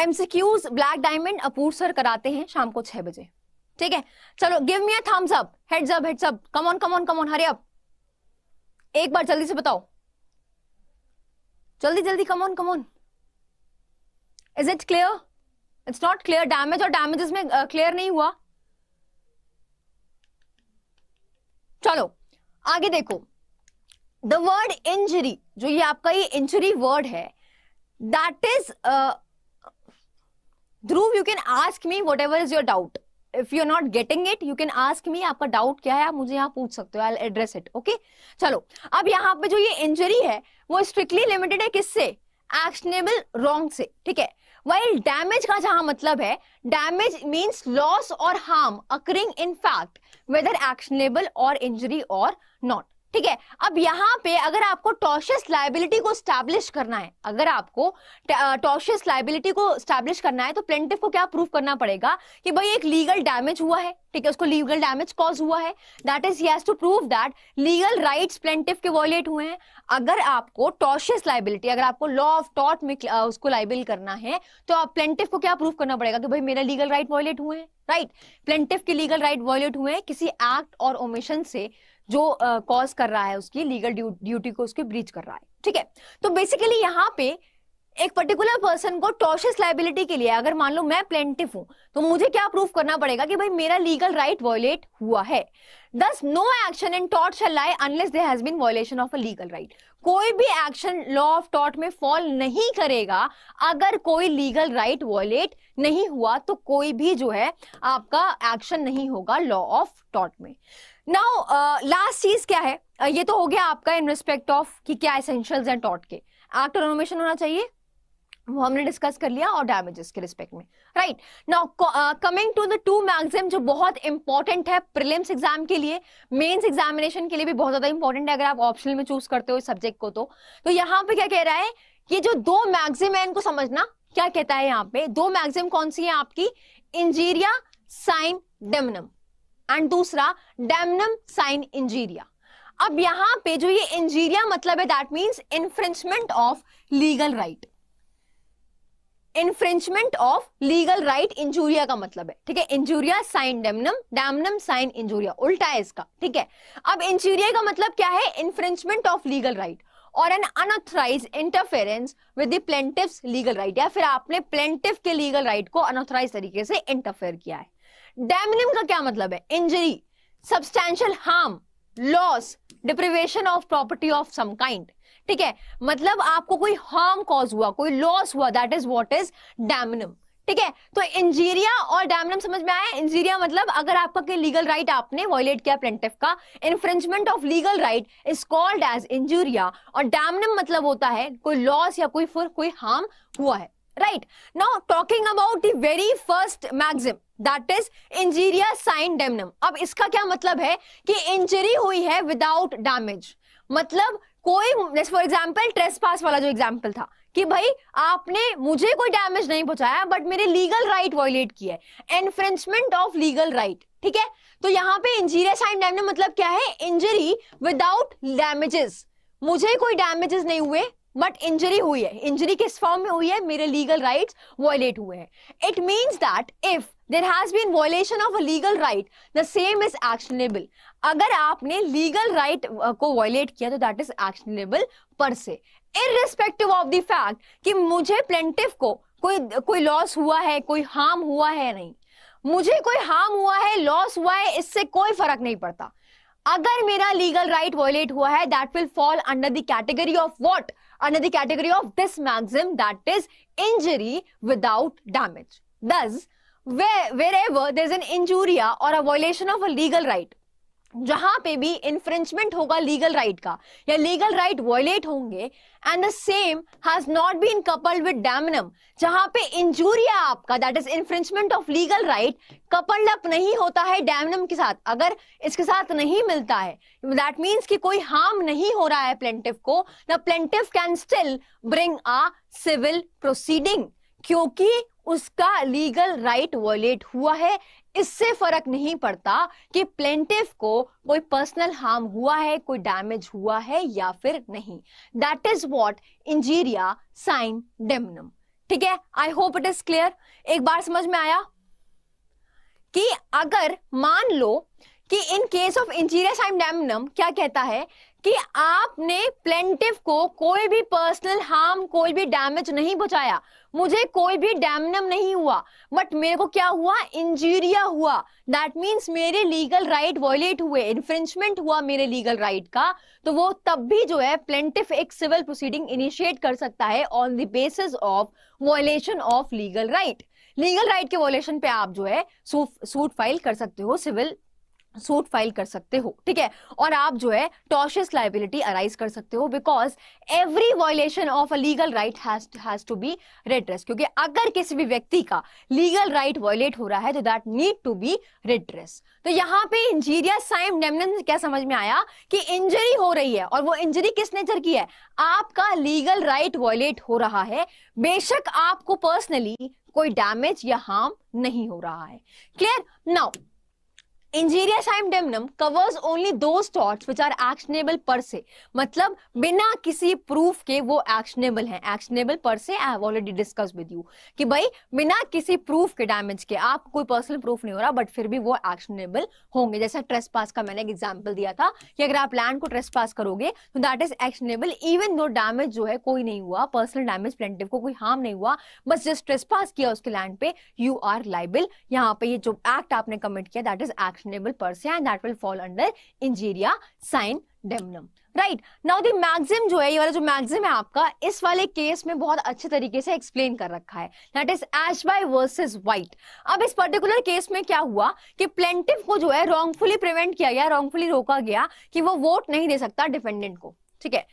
MCQs black diamond अपूर सर कराते हैं शाम को छह बजे ठीक है चलो give me thumbs up heads up heads up come on come on come on hurry up एक बार जल्दी से बताओ जल्दी जल्दी come on come on is it clear it's not clear damage और डैमेज में क्लियर uh, नहीं हुआ चलो आगे देखो द वर्ड इंजरी जो ये आपका ये इंजरी वर्ड है that is Dhruv you can ask me whatever is your doubt if you are not getting it you can ask me आपका डाउट क्या है आप मुझे यहाँ पूछ सकते हो आई एड्रेस इट ओके चलो अब यहाँ पे जो ये इंजरी है वो स्ट्रिक्टली लिमिटेड है किससे एक्शनेबल रॉन्ग से ठीक है वाइल डैमेज का जहां मतलब है डैमेज मीन्स लॉस और harm occurring in fact whether actionable और इंजरी और नॉट ठीक है अब यहाँ पे अगर आपको टॉशियस लाइबिलिटी को स्टैब्लिश करना है अगर आपको टॉशियस लाइबिलिटी को स्टैब्लिश करना है तो प्लेंटिव को क्या प्रूव करना पड़ेगा कि भाई एक लीगल डैमेज हुआ है ठीक है उसको लीगल डैमेज कॉज हुआ है that is has to prove that legal rights plaintiff के वॉयलेट हुए हैं अगर आपको टॉशियस लाइबिलिटी अगर आपको लॉ ऑफ टॉट में उसको लाइबिल करना है तो आप प्लेंटिव को क्या प्रूव करना पड़ेगा कि भाई मेरा लीगल राइट वॉयलेट हुए हैं राइट प्लेंटिव के लीगल राइट वॉयलेट हुए हैं किसी एक्ट और ओमिशन से जो कॉज uh, कर रहा है उसकी लीगल ड्यूटी को उसके ब्रीच कर रहा है ठीक है तो बेसिकली यहाँ पे एक पर्टिकुलर पर्सन को टॉशियस लाइबिलिटी के लिए अगर मान लो मैं प्लेंटिफ हूं तो मुझे क्या प्रूफ करना पड़ेगा कि भाई मेरा लीगल राइट वॉयलेट हुआ है दस नो एक्शन इन टॉट shall lie unless there has been violation of a legal right कोई भी एक्शन लॉ ऑफ टॉट में फॉल नहीं करेगा अगर कोई लीगल राइट वॉयलेट नहीं हुआ तो कोई भी जो है आपका एक्शन नहीं होगा लॉ ऑफ टॉट में नाउ लास्ट चीज क्या है uh, ये तो हो गया आपका इन रिस्पेक्ट ऑफ कि क्या एसेंशियल्स हैं टॉट के एक्ट और होना चाहिए वो हमने डिस्कस कर लिया और डैमेजेस के रिस्पेक्ट में right now coming to the to maxim जो बहुत इंपॉर्टेंट है प्रिलिम्स एग्जाम के लिए मेंस एग्जामिनेशन के लिए भी बहुत ज्यादा इंपॉर्टेंट है अगर आप ऑप्शनल में चूज करते हो इस सब्जेक्ट को तो तो यहाँ पे क्या कह रहा है ये जो दो मैक्सिम है इनको समझना क्या कहता है यहाँ पे दो मैक्सिम कौन सी है आपकी इंजीरिया साइन डेमनम एंड दूसरा डेमनम साइन इंजीरिया अब यहां पे जो ये इंजीरिया मतलब है that means infringement of legal right infringement of legal right injuria का मतलब है ठीक है injuria sine damnum damnum sine injuria उल्टा है इसका ठीक है अब इंजूरिया का मतलब क्या है इन्फ्रेंचमेंट ऑफ लीगल राइट और an unauthorised interference with the plaintiff legal right या फिर आपने प्लेंटिव के लीगल राइट right को अनऑथराइज तरीके से इंटरफेयर किया है डैमिनिम का क्या मतलब है injury substantial harm loss deprivation of property of some kind ठीक है मतलब आपको कोई हार्म कॉज हुआ कोई लॉस हुआ that is what is damnum ठीक है तो इंजीरिया और डैमनम समझ में आया इंजीरिया मतलब अगर आपका कोई लीगल राइट आपने वॉयलेट किया प्लेंटिफ का infringement of legal right is called as injuria और डैमनम मतलब होता है कोई लॉस या कोई फुर कोई हार्म हुआ है right now talking about the very first maxim that is injuria sine damnum अब इसका क्या मतलब है कि इंजरी हुई है विदाउट डैमेज मतलब कोई फॉर एग्जाम्पल ट्रेस पास वाला जो एग्जाम्पल था कि भाई आपने मुझे कोई डैमेज नहीं पहुंचाया बट मेरे लीगल राइट वॉयलेट किया है एनफ्रेंचमेंट ऑफ लीगल राइट ठीक है तो यहाँ पे इंजीरियस साइन डैमेज मतलब क्या है इंजरी विदाउट डैमेजेस मुझे कोई डैमेजेस नहीं हुए बट इंजरी हुई है इंजरी किस फॉर्म में हुई है मेरे लीगल राइट्स वॉयलेट हुए हैं it means that if there has been violation of a legal right the same is actionable अगर आपने लीगल राइट right को वॉयलेट किया तो दैट इज एक्शनेबल पर से इरिस्पेक्टिव ऑफ द फैक्ट कि मुझे प्लेंटिव को कोई कोई लॉस हुआ है कोई हार्म हुआ है नहीं मुझे कोई हार्म हुआ है लॉस हुआ है इससे कोई फर्क नहीं पड़ता अगर मेरा लीगल राइट वॉयलेट हुआ है that will fall under the category of what under the category of this maxim that is injury without damage thus where, wherever there's an injuria or जहां पे भी इन्फ्रिंचमेंट होगा लीगल राइट का या legal right violate होंगे and the same has not been coupled with damnum जहां पे injuria आपका that is infringement of legal right coupled up नहीं होता है डैमनम के साथ अगर इसके साथ नहीं मिलता है दैट मीन्स कि कोई हार्म नहीं हो रहा है प्लेंटिव को the plaintiff can still bring a civil proceeding क्योंकि उसका लीगल राइट वॉयलेट हुआ है इससे फर्क नहीं पड़ता कि प्लेंटिफ को कोई पर्सनल हार्म हुआ है कोई डैमेज हुआ है या फिर नहीं that is what injuria sine damnum ठीक है I hope it is clear एक बार समझ में आया कि अगर मान लो कि in case of injuria sine damnum क्या कहता है कि आपने प्लेंटिव को कोई भी पर्सनल हार्म कोई भी डैमेज नहीं पहुंचाया मुझे कोई भी डैमनम नहीं हुआ बट मेरे को क्या हुआ इंजीरिया हुआ दैट मीन्स मेरे लीगल राइट right वॉयलेट हुए इन्फ्रिंचमेंट हुआ मेरे लीगल राइट right का तो वो तब भी जो है प्लेंटिव एक सिविल प्रोसीडिंग इनिशिएट कर सकता है on the basis of violation of legal right legal right के वॉयलेशन पे आप जो है सूट फाइल कर सकते हो सिविल सूट फाइल कर सकते हो ठीक है और आप जो है टॉशियस लाइबिलिटी अराइज कर सकते हो because every violation of a legal right has to be redress क्योंकि अगर किसी भी व्यक्ति का लीगल राइट वायलेट हो रहा है तो that need to be redress तो यहाँ पे इंजीरियस साइम नेमनन क्या समझ में आया कि इंजरी हो रही है और वो इंजरी किस नेचर की है आपका लीगल राइट वॉयलेट हो रहा है बेशक आपको पर्सनली कोई डैमेज या हार्म नहीं हो रहा है clear now injuria sine damnum covers only those torts which are actionable per se मतलब बिना किसी प्रूफ के वो एक्शनेबल हैं actionable per se I have already discuss with you कि भाई बिना किसी प्रूफ के डैमेज के आप कोई पर्सनल प्रूफ नहीं हो रहा बट फिर भी वो एक्शनेबल होंगे जैसा ट्रेस पास का मैंने एक एग्जाम्पल दिया था कि अगर आप लैंड को ट्रेस पास करोगे तो that is actionable even though damage जो है कोई नहीं हुआ पर्सनल डैमेज प्लेंटिव को कोई हार्म नहीं हुआ बस जस्ट ट्रेस पास किया उसके लैंड पे यू आर लाइबल यहाँ पे ये जो एक्ट आपने कमिट किया that is act actionable per and that will fall under injuria sign demnum right now the maxim जो है ये वाला जो मैक्सिम है आपका इस वाले केस में बहुत अच्छे तरीके से एक्सप्लेन कर रखा है that is Ashby versus White अब इस पर्टिकुलर केस में क्या हुआ कि प्लेंटिव को जो है रॉन्गफुली प्रिवेंट किया गया रॉन्गफुली रोका गया कि वो वोट नहीं दे सकता डिफेंडेंट को ठीक है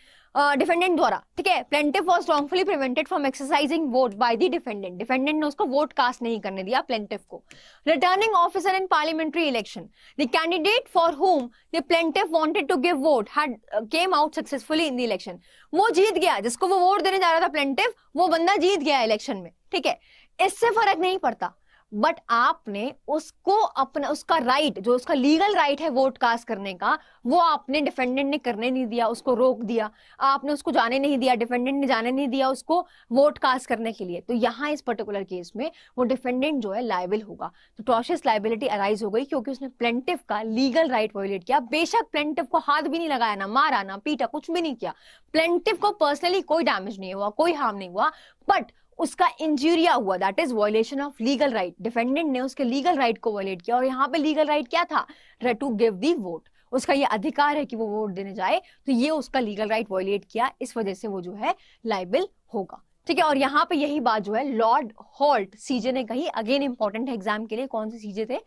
डिफेंडेंट द्वारा ठीक है plaintiff was wrongfully prevented from exercising vote by the defendant defendant ने उसको वोट कास्ट नहीं करने दिया प्लेंटिव को returning officer in parliamentary election the candidate for whom the plaintiff wanted to give vote had came out successfully in the election वो जीत गया जिसको वो वोट देने जा रहा था प्लेंटिव वो बंदा जीत गया इलेक्शन में ठीक है इससे फर्क नहीं पड़ता बट आपने उसको अपना उसका राइट जो उसका लीगल राइट है वोट कास्ट करने का वो आपने डिफेंडेंट ने करने नहीं दिया उसको रोक दिया आपने उसको जाने नहीं दिया डिफेंडेंट ने जाने नहीं दिया उसको वोट कास्ट करने के लिए तो यहाँ इस पर्टिकुलर केस में वो डिफेंडेंट जो है लाइबल होगा तो टॉशियस लाइबिलिटी अराइज हो गई क्योंकि उसने प्लेंटिव का लीगल राइट वायोलेट किया बेशक प्लेंटिव को हाथ भी नहीं लगाया ना मारा ना पीटा कुछ भी नहीं किया प्लेंटिव को पर्सनली कोई डैमेज नहीं हुआ कोई हार्म नहीं हुआ बट उसका इंजूरिया हुआ that is violation of legal right defendant ने उसके लीगल राइट को वॉयलेट किया और यहाँ पे लीगल राइट क्या था टू गिव दी वोट उसका ये अधिकार है कि वो वोट देने जाए तो ये उसका लीगल राइट वॉयलेट किया इस वजह से वो जो है लाइबल होगा ठीक है और यहाँ पे यही बात जो है लॉर्ड हॉल्ट सीजे ने कही अगेन इंपॉर्टेंट है एग्जाम के लिए कौन से सीजे थे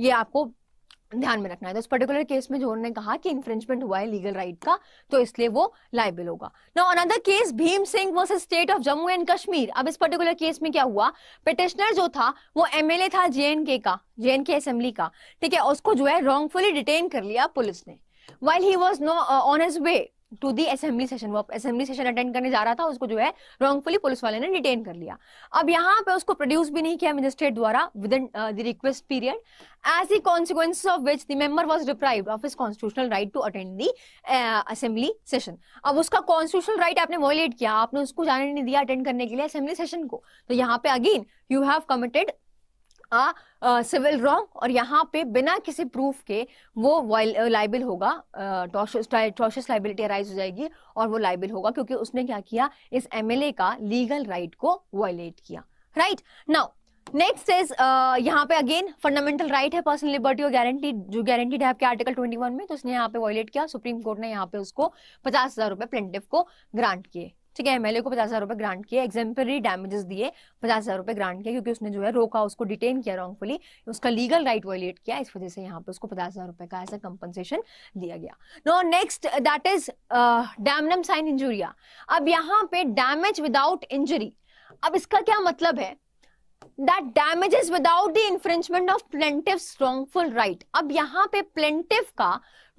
ये आपको ध्यान में रखना है तो इस पर्टिकुलर केस में जो उन्होंने कहा कि इन्फ्रेंचमेंट हुआ है लीगल राइट का तो इसलिए वो लाइबल होगा now another case Bhim Singh versus state of Jammu and Kashmir अब इस पर्टिकुलर केस में क्या हुआ पिटिशनर जो था वो एमएलए था जेएनके का जेएनके असेंबली का ठीक है उसको जो है रॉन्गफुली डिटेन कर लिया पुलिस ने while he was no on his way to the assembly session वो असेंबली सेशन अटेंड करने जा रहा था उसको जो है रॉन्गफुली पुलिस वाले ने डिटेन कर लिया अब यहाँ पे उसको प्रोड्यूस भी नहीं किया मजिस्ट्रेट द्वारा within the request period as a consequence of which the member was deprive of his constitutional right to attend the assembly session अब उसका कॉन्स्टिट्यूशनल राइट आपने वॉयलेट किया आपने उसको जाने नहीं दिया अटेंड करने के लिए असेंबली सेशन को तो यहाँ पे again you have committed a civil wrong और यहाँ पे बिना किसी प्रूफ के वो लाइबल होगा टॉशिस लाइबिलिटी अराइज हो जाएगी और वो लाइबल होगा क्योंकि उसने क्या किया इस एमएलए का लीगल राइट right को वायलेट किया राइट नाउ नेक्स्ट इज यहाँ पे अगेन फंडामेंटल राइट है पर्सनल लिबर्टी और गारंटी जो गारंटीड है आपके आर्टिकल 21 में तो उसने यहाँ पे वॉयलेट किया सुप्रीम कोर्ट ने यहाँ पे उसको पचास हजार रुपए प्लेंटिव को ग्रांट किए ठीक है एमएलए को पचास हजार रुपए ग्रांट किए एग्जाम्परी डैमेजेस दिए पचास हजार रुपए ग्रांट किया क्योंकि उसने जो है रोका उसको डिटेन किया रॉन्गफुली उसका लीगल राइट वोलेट किया इस वजह से यहाँ पे उसको पचास हजार रुपए का ऐसा कंपनसेशन दिया गया no next that is damnum sine injuria अब यहाँ पे डैमेज विदाउट इंजुरी अब इसका क्या मतलब है that damages without the infringement of plaintiff's wrongful right. अब यहाँ पे plaintiff का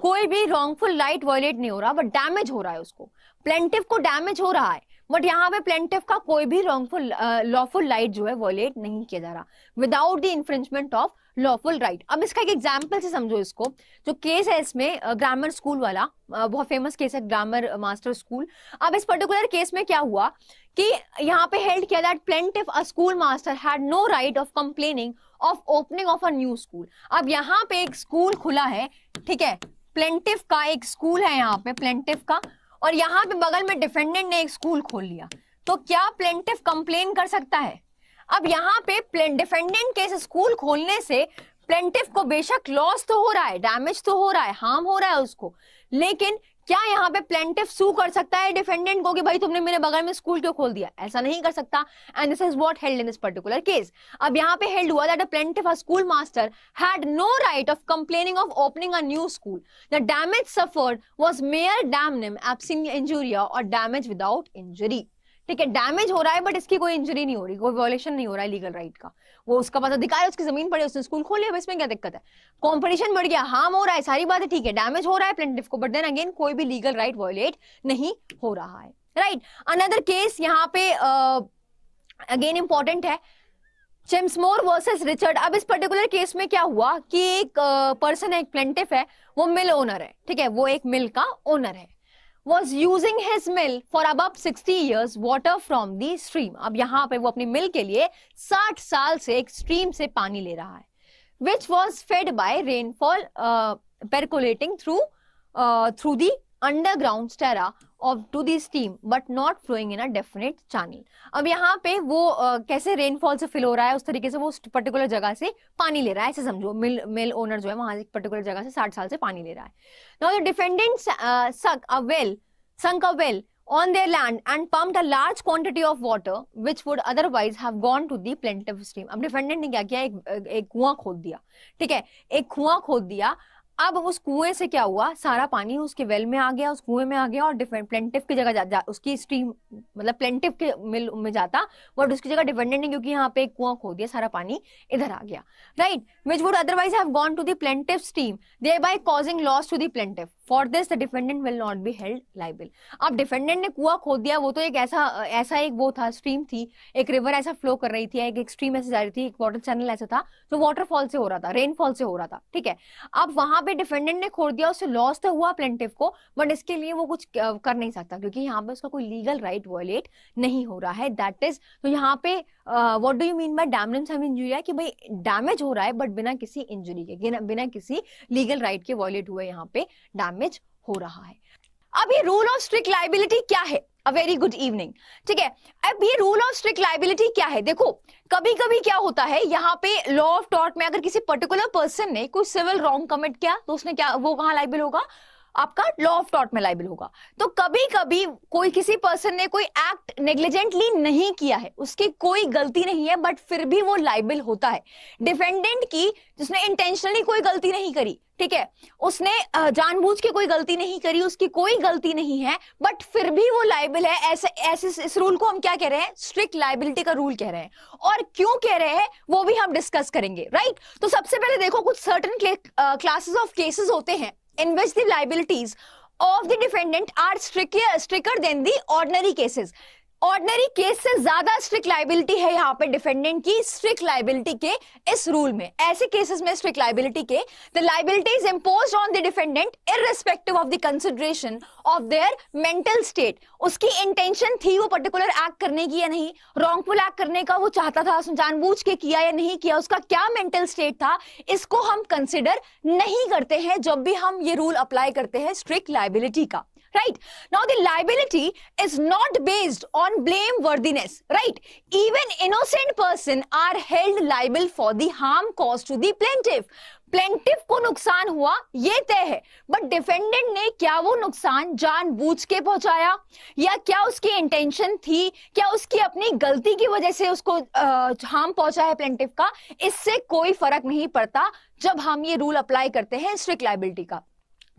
कोई भी wrongful right violate नहीं हो रहा बट damage हो रहा है उसको प्लेंटिव को डैमेज हो रहा है बट यहाँ पे प्लेंटिव का कोई भी रॉन्गफुल लॉफुल राइट जो है वॉलेट नहीं किया जा रहा without the infringement of lawful right अब इसका एक एग्जाम्पल से समझो इसको जो केस है इसमें ग्रामर uh, स्कूल वाला uh, बहुत फेमस केस है ग्रामर मास्टर स्कूल अब इस पर्टिकुलर केस में क्या हुआ कि यहाँ पे हेल्ड किया that plaintiff a school master had no right of complaining of opening of a new school अब यहाँ पे एक स्कूल खुला है ठीक है प्लेंटिव का एक स्कूल है यहाँ पे प्लेंटिव का और यहाँ पे बगल में डिफेंडेंट ने एक स्कूल खोल लिया तो क्या प्लेंटिव कंप्लेन कर सकता है अब यहाँ पे डिफेंडेंट के स्कूल खोलने से प्लेंटिव को बेशक लॉस तो हो रहा है डैमेज तो हो रहा है हार्म हो रहा है उसको लेकिन क्या यहाँ पे प्लेंटिव सू कर सकता है डिफेंडेंट को कि भाई तुमने मेरे बगल में स्कूल क्यों खोल दिया ऐसा नहीं कर सकता and this is what held in this particular case अब यहाँ पे हेल्ड हुआ that a plaintiff school master had no right of complaining of opening a new school the damage suffered was mere damnum absque injuria और damage without injury ठीक है damage हो रहा है बट इसकी कोई इंजरी नहीं हो रही कोई वॉलेशन नहीं हो रहा है लीगल राइट right का वो उसका पास अधिकार है उसकी जमीन पड़ी उसने स्कूल खोल लिया इसमें क्या दिक्कत है कॉम्पिटिशन बढ़ गया हार्म हो रहा है सारी बातें ठीक है डैमेज हो रहा है प्लेटिव को बट देन अगेन कोई भी लीगल राइट वॉयलेट नहीं हो रहा है राइट अनदर केस यहाँ पे अगेन इंपॉर्टेंट है चिम्समोर वर्सेस रिचर्ड अब इस पर्टिकुलर केस में क्या हुआ कि एक पर्सन है एक प्लेंटिफ है वो मिल ओनर है ठीक है वो एक मिल का ओनर है was using his mill for अब sixty years water from the stream अब यहाँ पे वो अपनी मिल के लिए साठ साल से एक स्ट्रीम से पानी ले रहा है which was fed by rainfall percolating through through the underground strata of to the stream but not flowing in a definite channel अब यहाँ पे वो आ, कैसे रेनफॉल से फिल हो रहा है उस तरीके से वो पर्टिकुलर जगह से पानी ले रहा है ऐसे समझो मिल मिल ओनर जो है वहां एक पर्टिकुलर जगह से साठ साल से पानी ले रहा है now the defendant sunk a well sunk a well on their land and pumped a large quantity of water which would otherwise have gone to the plaintiff stream अब डिफेंडेंट ने क्या किया एक कुआं खोद दिया ठीक है एक कुआं खोद दिया अब उस कुएं से क्या हुआ सारा पानी उसके वेल में आ गया उस कुएं में आ गया और डिफेंड प्लेंटिव की जगह उसकी स्ट्रीम मतलब प्लेंटिव के मिल में जाता बट उसकी जगह डिपेंडेंट नहीं क्योंकि यहाँ पे एक कुआं खो दिया सारा पानी इधर आ गया right which would otherwise have gone to the plaintiff stream thereby causing loss to the plaintiff for this the defendant will not be held liable अब डिफेंडेंट ने कुआ खोद दिया वो तो एक ऐसा ऐसा एक वो था स्ट्रीम थी एक रिवर ऐसा फ्लो कर रही थी एक स्ट्रीम ऐसे जा रही थी एक वाटर चैनल ऐसा था जो वाटरफॉल से हो रहा था रेनफॉल से हो रहा था ठीक है अब वहां पे डिफेंडेंट ने खोद दिया उससे लॉस तो हुआ प्लेंटिव को बट इसके लिए वो कुछ कर नहीं सकता क्योंकि यहाँ पे उसका कोई लीगल राइट वॉयलेट नहीं हो रहा है दैट इज तो यहाँ पे what do you mean by damnums have injuria कि भाई डैमेज हो रहा है बट बिना किसी इंजुरी के बिना किसी लीगल राइट के वॉयलेट हुए यहाँ पे डैमेज हो रहा है अब ये रूल ऑफ स्ट्रिक्ट लाइबिलिटी क्या है अ वेरी गुड इवनिंग ठीक है अब ये रूल ऑफ स्ट्रिक्ट लाइबिलिटी क्या है देखो कभी कभी क्या होता है यहाँ पे लॉ ऑफ टॉर्ट में अगर किसी पर्टिकुलर पर्सन ने कोई सिविल रॉन्ग कमिट किया तो उसने क्या वो कहा लाइबिल होगा आपका लॉ ऑफ टॉट में लाइबल होगा तो कभी कभी कोई किसी पर्सन ने कोई एक्ट नेग्लिजेंटली नहीं किया है उसकी कोई गलती नहीं है बट फिर भी वो लाइबल होता है डिफेंडेंट की जिसने इंटेंशनली कोई गलती नहीं करी ठीक है उसने जानबूझ के कोई गलती नहीं करी उसकी कोई गलती नहीं है बट फिर भी वो लाइबल है ऐसे ऐसे इस रूल को हम क्या कह रहे हैं स्ट्रिक्ट लाइबिलिटी का रूल कह रहे हैं और क्यों कह रहे हैं वो भी हम डिस्कस करेंगे राइट तो सबसे पहले देखो कुछ सर्टन क्लासेस ऑफ केसेस होते हैं in which the liabilities of the defendant are stricter, stricter than the ordinary cases. Ordinary case से ज्यादा स्ट्रिक्ट लाइबिलिटी है यहाँ पे डिफेंडेंट की स्ट्रिक्ट लाइबिलिटी के इस रूल में ऐसे केसेस में स्ट्रिक्ट लाइबिलिटी के the liability is impose on the defendant irrespective of the consideration of their mental state उसकी इंटेंशन थी वो पर्टिकुलर एक्ट करने की या नहीं रॉन्गफुल एक्ट करने का वो चाहता था जानबूझ के किया या नहीं किया उसका क्या मेंटल स्टेट था इसको हम कंसिडर नहीं करते हैं जब भी हम ये रूल अप्लाई करते हैं स्ट्रिक्ट लाइबिलिटी का right now the liability is not based on blameworthiness right even innocent person are held liable for the harm caused to the plaintiff plaintiff को नुकसान हुआ ये तय है बट डिफेंडेंट ने क्या वो नुकसान जानबूझ के पहुंचाया या क्या उसकी इंटेंशन थी क्या उसकी अपनी गलती की वजह से उसको हार्म पहुंचा है प्लेंटिव का इससे कोई फर्क नहीं पड़ता जब हम ये रूल अप्लाई करते हैं स्ट्रिक्ट लाइबिलिटी का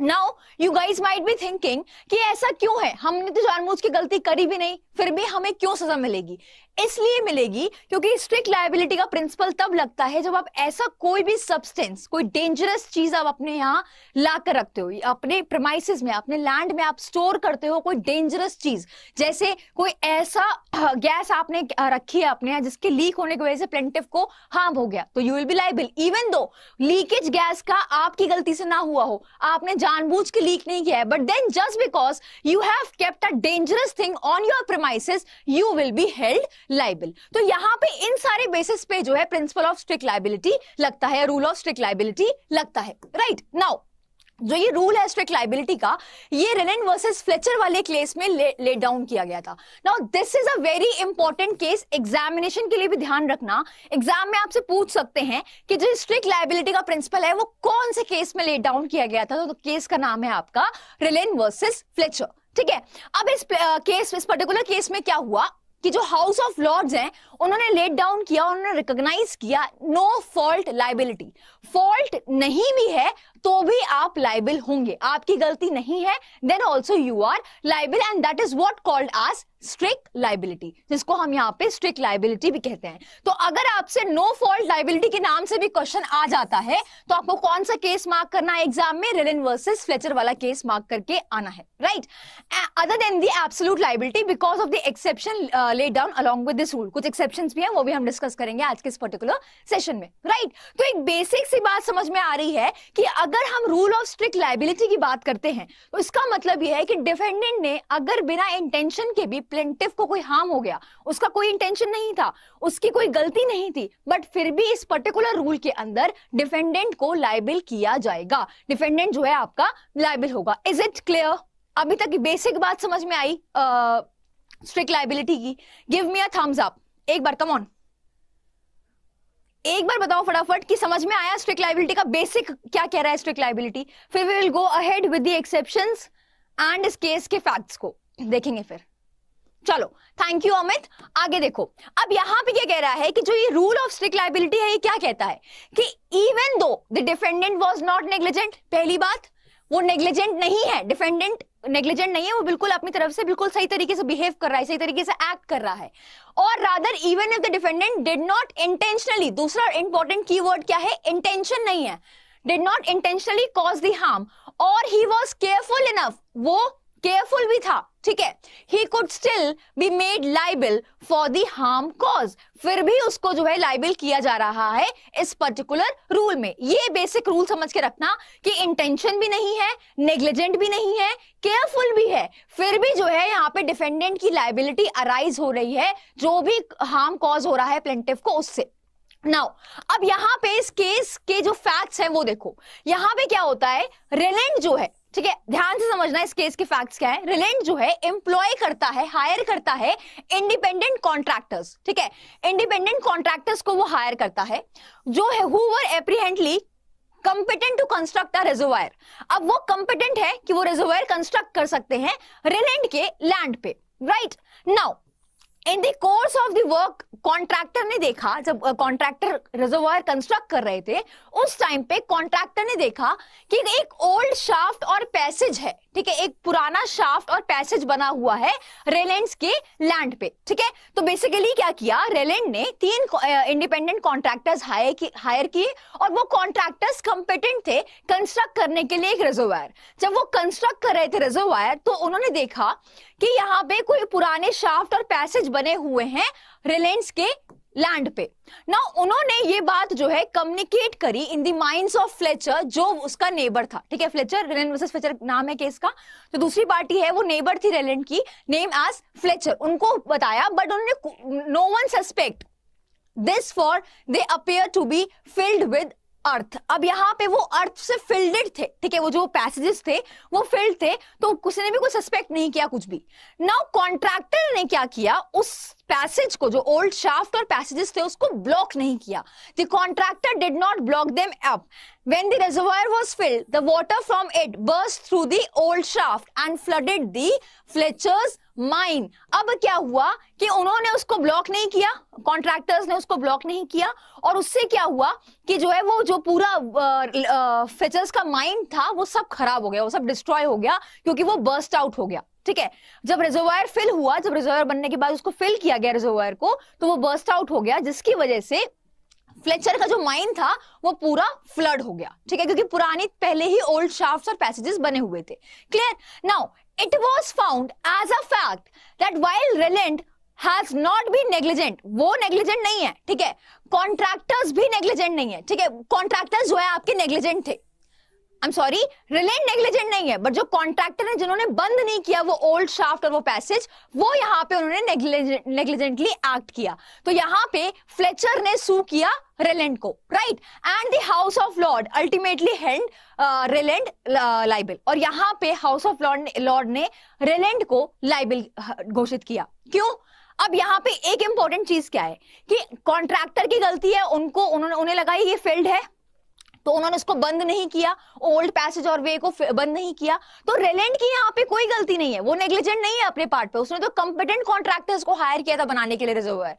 now you guys might be thinking कि ऐसा क्यों है हमने तो जानबूझ के गलती करी भी नहीं फिर भी हमें क्यों सजा मिलेगी इसलिए मिलेगी क्योंकि स्ट्रिक्ट लाइबिलिटी का प्रिंसिपल तब लगता है जब आप ऐसा कोई भी सब्सटेंस कोई डेंजरस चीज आप अपने यहाँ ला कर रखते हो अपने प्रमाइसिस में अपने लैंड में आप स्टोर करते हो कोई डेंजरस चीज जैसे कोई ऐसा गैस आपने रखी है अपने यहाँ जिसके लीक होने की वजह से प्लेंटिव को हार्म हो गया तो you will be liable even though leakage gas का आपकी गलती से ना हुआ हो आपने जानबूझ के लीक नहीं किया है but then just because you have kept a dangerous thing on your premises you will be held liable तो यहाँ पे इन सारे बेसिस पे जो है प्रिंसिपल ऑफ स्ट्रिक्ट लाइबिलिटी लगता है रूल ऑफ स्ट्रिक्ट लाइबिलिटी लगता है राइट right, नाउ जो ये रूल है स्ट्रिक्ट लाइबिलिटी का ये रेलेंट वर्सेस फ्लेचर वाले केस में ले डाउन किया गया था now this is a very important case examination के लिए भी ध्यान रखना एग्जाम में आपसे पूछ सकते हैं कि जो स्ट्रिक्ट लाइबिलिटी का प्रिंसिपल है वो कौन से केस में ले डाउन किया गया था तो, तो केस का नाम है आपका रेलेंट वर्सेज फ्लेचर ठीक है अब इस केस इस पर्टिकुलर केस में क्या हुआ कि जो हाउस ऑफ लॉर्ड्स हैं उन्होंने लेट डाउन किया उन्होंने रिकॉग्नाइज किया नो फॉल्ट लाइबिलिटी फॉल्ट नहीं भी है तो भी आप लाइबल होंगे आपकी गलती नहीं है then also you are liable and that is what called as strict liability जिसको हम यहाँ पे स्ट्रिक्ट लाइबिलिटी भी कहते हैं तो अगर आपसे नो फॉल्ट लाइबिलिटी के नाम से भी क्वेश्चन आ जाता है तो आपको कौन सा केस मार्क करना है एग्जाम में रिलिन वर्सेस फ्लेचर वाला केस मार्क करके आना है right other than the absolute liability because of the exception laid down along with this rule कुछ एक्सेप्शन एक्सेप्शन भी हैं वो भी हम डिस्कस करेंगे आज के इस पर्टिकुलर सेशन में राइट right? तो एक बेसिक सी बात समझ में आ रही है कि अगर हम रूल ऑफ स्ट्रिक्ट लाइबिलिटी की बात करते हैं तो इसका मतलब यह है कि डिफेंडेंट ने अगर बिना इंटेंशन के भी प्लेंटिव को कोई हार्म हो गया उसका कोई इंटेंशन नहीं था उसकी कोई गलती नहीं थी बट फिर भी इस पर्टिकुलर रूल के अंदर डिफेंडेंट को लाइबिल किया जाएगा डिफेंडेंट जो है आपका लाइबिल होगा इज इट क्लियर अभी तक बेसिक बात समझ में आई स्ट्रिक्ट लाइबिलिटी की give me a thumbs up एक बार कम ऑन एक बार बताओ फटाफट कि समझ में आया स्ट्रिक्ट लाइबिलिटी का बेसिक क्या कह रहा है स्ट्रिक्ट लाइबिलिटी फिर we will go ahead with the exception and इस केस के फैक्ट्स को देखेंगे फिर चलो थैंक यू अमित आगे देखो अब यहां पे क्या कह रहा है कि जो ये रूल ऑफ स्ट्रिक्ट लाइबिलिटी है ये क्या कहता है कि even though the defendant was not negligent पहली बात वो नेग्लिजेंट नहीं है डिफेंडेंट नेग्लिजेंट नहीं है वो बिल्कुल अपनी तरफ से बिल्कुल सही तरीके से बिहेव कर रहा है सही तरीके से एक्ट कर रहा है और rather even if the defendant did not intentionally दूसरा इंपॉर्टेंट वर्ड क्या है इंटेंशन नहीं है did not intentionally cause the harm और ही वॉज केयरफुल इनफ वो केयरफुल भी था ठीक है he could still be made liable for the harm cause फिर भी उसको जो है लाइबल किया जा रहा है इस पर्टिकुलर रूल में ये बेसिक रूल समझ के रखना कि इंटेंशन भी नहीं है नेग्लिजेंट भी नहीं है केयरफुल भी है फिर भी जो है यहाँ पे डिफेंडेंट की लाइबिलिटी अराइज हो रही है जो भी हार्म कॉज हो रहा है प्लेंटिव को उससे नाउ अब यहां पे इस केस के जो फैक्ट्स हैं वो देखो यहां पे क्या होता है रेलेंट जो है ठीक है ध्यान से समझना इस केस के फैक्ट्स क्या है रिलेंट जो है एम्प्लॉय करता है हायर करता है इंडिपेंडेंट कॉन्ट्रैक्टर्स ठीक है इंडिपेंडेंट कॉन्ट्रैक्टर्स को वो हायर करता है जो है who were apparently competent to construct a reservoir अब वो कंपिटेंट है कि वो रिजर्वायर कंस्ट्रक्ट कर सकते हैं रिलेंट के लैंड पे right now in the course of the work contractor ने देखा जब कॉन्ट्रैक्टर रिजर्वायर कंस्ट्रक्ट कर रहे थे उस टाइम पे कॉन्ट्रैक्टर ने देखा कि एक ओल्ड शाफ्ट और पैसेज है ठीक है एक पुराना शाफ्ट और पैसेज बना हुआ है रेलेंड्स के लैंड पे ठीक है तो बेसिकली क्या किया रेलेंड ने तीन इंडिपेंडेंट कॉन्ट्रैक्टर्स हायर किए और वो कॉन्ट्रैक्टर्स कंपेटेंट थे कंस्ट्रक्ट करने के लिए एक रिजर्वायर जब वो कंस्ट्रक्ट कर रहे थे रिजर्वायर तो उन्होंने देखा कि यहाँ पे कोई पुराने शाफ्ट और पैसेज बने हुए हैं रिलायंस के लैंड पे ना उन्होंने ये बात जो है कम्युनिकेट करी in the minds of Fletcher जो उसका नेबर था ठीक है फ्लेचर रेलेंड वर्सेस फ्लेचर नाम है केस का जो तो दूसरी पार्टी है वो नेबर थी रेलेंड की नेम एज फ्लेचर उनको बताया बट उन्होंने no one suspect this for they appear to be filled with earth अब यहाँ पे वो अर्थ से फिल्डेड थे ठीक है वो जो पैसेजेस थे वो फिल्ड थे तो किसी ने भी कोई सस्पेक्ट नहीं किया कुछ भी नाउ कॉन्ट्रैक्टर ने क्या किया उस पैसेज को जो ओल्ड शाफ्ट और पैसेजेस थे उसको ब्लॉक नहीं किया the contractor did not block them up when the reservoir was filled the water from it burst through the old shaft and flooded the Fletcher's mine अब क्या हुआ कि उन्होंने उसको ब्लॉक नहीं किया कॉन्ट्रैक्टर्स ने उसको ब्लॉक नहीं किया और उससे क्या हुआ कि जो है वो जो पूरा फिचर्स का माइन था वो सब खराब हो गया वो सब डिस्ट्रॉय हो गया क्योंकि वो बर्स्ट आउट हो गया ठीक है जब रिजर्वायर फिल हुआ जब रिजर्वायर बनने के बाद उसको फिल किया गया रिजर्वायर को तो वो बर्स्ट आउट हो गया जिसकी वजह से फ्लेचर का जो माइन था वो पूरा फ्लड हो गया ठीक है क्योंकि पुरानी पहले ही ओल्ड शाफ्ट्स और पैसेजेस बने हुए थे clear now it was found as a fact that while Reliant has not B negligent वो नेग्लिजेंट नहीं है ठीक है कॉन्ट्रैक्टर्स भी नेग्लिजेंट नहीं है ठीक है कॉन्ट्रैक्टर्स जो है आपके नेग्लिजेंट थे I am sorry Rylands negligent नहीं है बट जो कॉन्ट्रैक्टर है जिन्होंने बंद नहीं किया वो ओल्ड शाफ्ट और वो पैसेज वो यहाँ पे उन्होंने नेग्लिजेंटली एक्ट किया तो यहाँ पे फ्लेचर ने सू किया रिलेंट को right and the House of Lord ultimately held Rylands liable और यहाँ पे हाउस ऑफ लॉर्ड लॉर्ड ने रिलेंट को लाइबल uh, घोषित किया क्यों अब यहाँ पे एक इंपॉर्टेंट चीज क्या है कि कॉन्ट्रैक्टर की गलती है उनको उन्होंने उन्हें लगा ये फील्ड है तो उन्होंने उसको बंद नहीं किया ओल्ड पैसेज और वे को बंद नहीं किया तो रेलेंट की यहाँ पे कोई गलती नहीं है वो नेग्लिजेंट नहीं है अपने पार्ट पे उसने तो कॉम्पिटेंट कॉन्ट्रैक्टर्स को हायर किया था बनाने के लिए रिजर्वर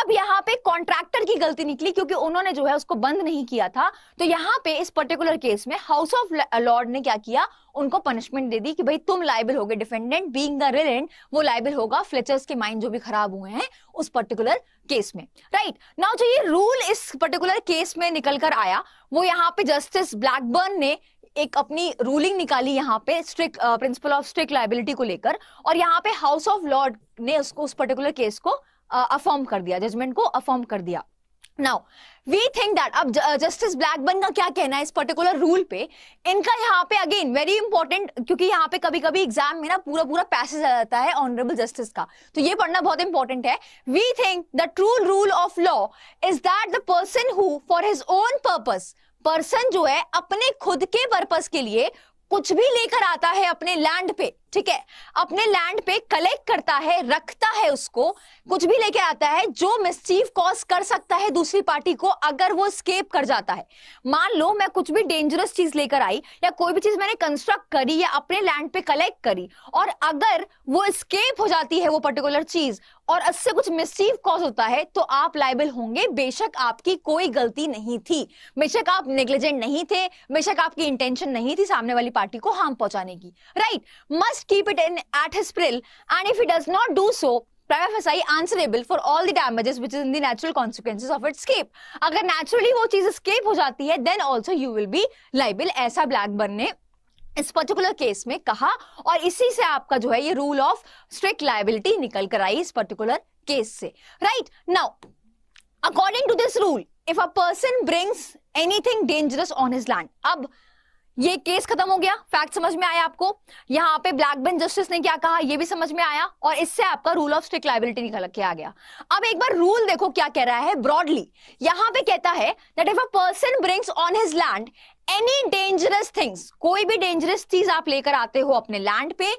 अब यहाँ पे कॉन्ट्रैक्टर की गलती निकली क्योंकि उन्होंने जो है उसको बंद नहीं किया था तो यहाँ पे इस पर्टिकुलर केस में हाउस ऑफ लॉर्ड ने क्या किया उनको पनिशमेंट दे दी कि भाई तुम लाइबल हो गए डिफेंडेंट बींग द रिलेंट वो लाइबल होगा फ्लेचर्स के माइंड जो भी खराब हुए हैं उस पर्टिकुलर केस में राइट नाउ जो ये रूल इस पर्टिकुलर केस में निकल कर आया वो यहाँ पे जस्टिस ब्लैकबर्न ने एक अपनी रूलिंग निकाली यहाँ पे strict principle of strict liability को लेकर और यहाँ पे हाउस ऑफ लॉर्ड ने उसको उस पर्टिकुलर केस को अफॉर्म uh, कर दिया जजमेंट को अफॉर्म कर दिया नाउ वी थिंक दैट अब जस्टिस ब्लैकबन का क्या कहना है इस पर्टिकुलर रूल पे इनका यहाँ पे अगेन वेरी इंपॉर्टेंट क्योंकि यहाँ पे कभी कभी एग्जाम में ना पूरा पूरा पैसेज आ जाता है ऑनरेबल जस्टिस का तो ये पढ़ना बहुत इंपॉर्टेंट है we think the true rule of law is that the person who for his own purpose person जो है अपने खुद के पर्पज के लिए कुछ भी लेकर आता है अपने लैंड पे ठीक है अपने लैंड पे कलेक्ट करता है रखता है उसको कुछ भी लेके आता है जो मिस्चीफ कॉज कर सकता है दूसरी पार्टी को अगर वो स्केप कर जाता है मान लो मैं कुछ भी डेंजरस चीज लेकर आई या कोई भी चीज मैंने कंस्ट्रक्ट करी या अपने लैंड पे कलेक्ट करी और अगर वो स्केप हो जाती है वो पर्टिकुलर चीज और इससे कुछ मिस्चीफ कॉज होता है तो आप लाइबल होंगे बेशक आपकी कोई गलती नहीं थी बेशक आप नेग्लिजेंट नहीं थे बेशक आपकी इंटेंशन नहीं थी सामने वाली पार्टी को हार्म पहुंचाने की right must must keep it in at his peril and if he does not do so, prima facie answerable for all the damages which is in the natural consequences of its escape. अगर naturally वो चीज escape हो जाती है then also you will be liable aisa Blackburn ने इस particular case में कहा और इसी से आपका जो है ये रूल ऑफ स्ट्रिक्ट लाइबिलिटी निकल कर आई इस पर्टिकुलर केस से right now according to this rule if a person brings anything dangerous on his land अब ये केस खत्म हो गया फैक्ट समझ में आया आपको यहाँ पे ब्लैक बेन जस्टिस ने क्या कहा ये भी समझ में आया और इससे आपका रूल ऑफ स्ट्रिक लाइबिलिटी निकल के आ गया अब एक बार रूल देखो क्या कह रहा है ब्रॉडली यहाँ पे कहता है that if a person brings on his land any dangerous things कोई भी डेंजरस चीज आप लेकर आते हो अपने लैंड पे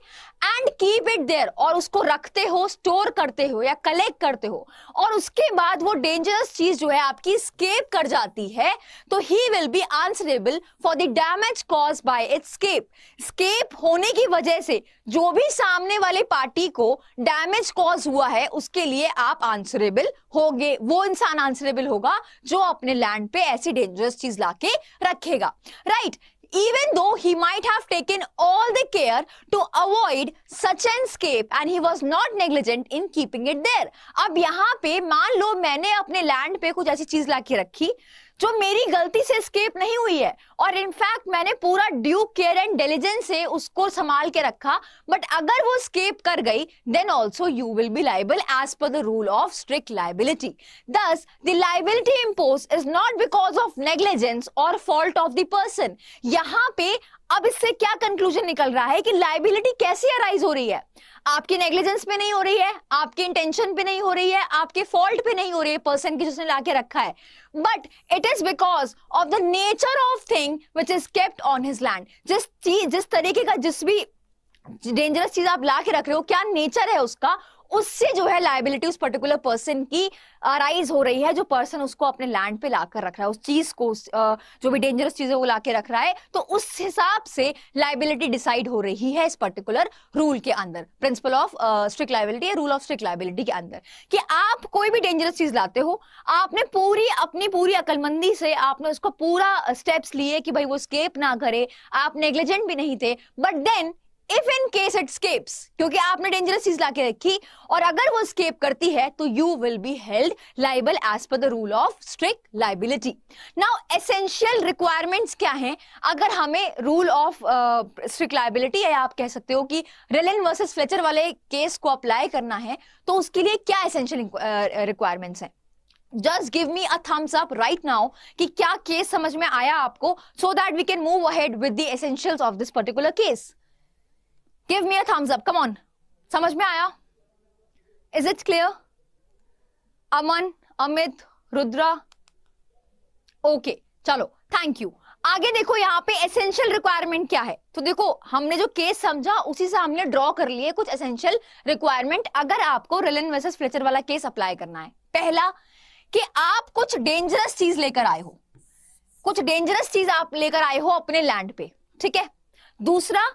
एंड कीप इट देयर और उसको रखते हो स्टोर करते हो या कलेक्ट करते हो और उसके बाद वो डेंजरस चीज जो है आपकी स्केप कर जाती है तो he will be answerable for the damage cause by its escape escape होने की वजह से जो भी सामने वाले पार्टी को डैमेज कॉज हुआ है उसके लिए आप आंसरेबल होगे वो इंसान आंसरेबल होगा जो अपने लैंड पे ऐसी डेंजरस चीज लाके रखेगा right right? even though he might have taken all the care to avoid such an escape and he was not negligent in keeping it there. ab yahan pe maan lo maine apne land pe kuch aisi cheez la ke rakhi जो मेरी गलती से escape नहीं हुई है और in fact मैंने पूरा ड्यू केयर एंड डिलीजेंस से उसको संभाल के रखा बट अगर वो स्केप कर गई then also you will be liable as per the rule of strict liability thus the liability impose is not because of negligence और फॉल्ट ऑफ द पर्सन यहाँ पे अब इससे क्या कंक्लूजन निकल रहा है कि लाइबिलिटी कैसी अराइज हो रही है आपकी नेग्लिजेंस पे नहीं हो रही है आपकी इंटेंशन पे नहीं हो रही है आपके फॉल्ट पे नहीं हो रही है पर्सन की जिसने लाके रखा है but it is because of the nature of thing which is kept on his land जिस चीज जिस तरीके का जिस भी डेंजरस चीज आप ला के रख रहे हो क्या नेचर है उसका उससे जो है लाइबिलिटी उस पर्टिकुलर पर्सन की राइज हो रही है जो पर्सन उसको अपने लैंड पे ला कर रख रहा है उस चीज को जो भी डेंजरस चीज है वो ला के रख रहा है तो उस हिसाब से लाइबिलिटी डिसाइड हो रही है इस पर्टिकुलर रूल के अंदर principle of strict liability rule of strict liability के अंदर कि आप कोई भी डेंजरस चीज लाते हो आपने पूरी अपनी पूरी अकलमंदी से आपने उसको पूरा स्टेप्स लिए कि भाई वो स्केप ना करे आप नेग्लिजेंट भी नहीं थे but then if in case it escapes क्योंकि आपने डेंजरस चीज लाके रखी और अगर वो स्केप करती है तो you will be held liable as per the rule of strict liability now essential requirements क्या हैं अगर हमें रूल ऑफ स्ट्रिक्ट लाइबिलिटी या आप कह सकते हो कि रेलन वर्सेस फ्लेचर वाले केस को अप्लाई करना है तो उसके लिए क्या एसेंशियल रिक्वायरमेंट्स uh, हैं just give me a thumbs up right now कि क्या केस समझ में आया आपको so that we can move ahead with the essentials of this particular case give me a thumbs up come on समझ में आया is it clear Aman Amit Rudra okay okay, चलो थैंक यू आगे देखो यहाँ पे एसेंशियल रिक्वायरमेंट क्या है तो देखो हमने जो केस समझा उसी से हमने ड्रॉ कर लिए कुछ एसेंशियल रिक्वायरमेंट अगर आपको रिलन वर्सेस फ्लेचर वाला केस अप्लाई करना है पहला कि आप कुछ डेंजरस चीज लेकर आए हो कुछ डेंजरस चीज आप लेकर आए हो अपने लैंड पे ठीक है दूसरा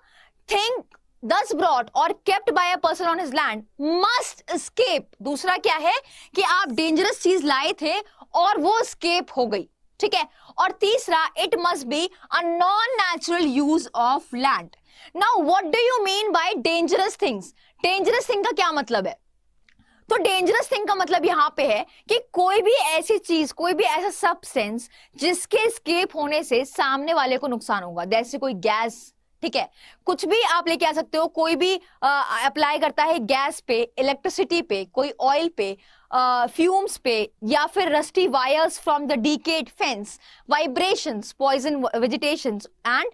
थिंक दस ब्रॉट और kept by a person on his land must escape दूसरा क्या है कि आप डेंजरस चीज लाए थे और वो स्केप हो गई ठीक है और तीसरा it must be a non natural use of land now what do you mean by dangerous things dangerous thing का क्या मतलब है तो डेंजरस थिंग का मतलब यहां पे है कि कोई भी ऐसी चीज कोई भी ऐसा सब्सटेंस जिसके स्केप होने से सामने वाले को नुकसान होगा जैसे कोई गैस ठीक है कुछ भी आप लेके आ सकते हो कोई भी अप्लाई करता है गैस पे इलेक्ट्रिसिटी पे कोई ऑयल पे फ्यूम्स पे या फिर rusty wires from the decayed fence vibrations poison vegetations and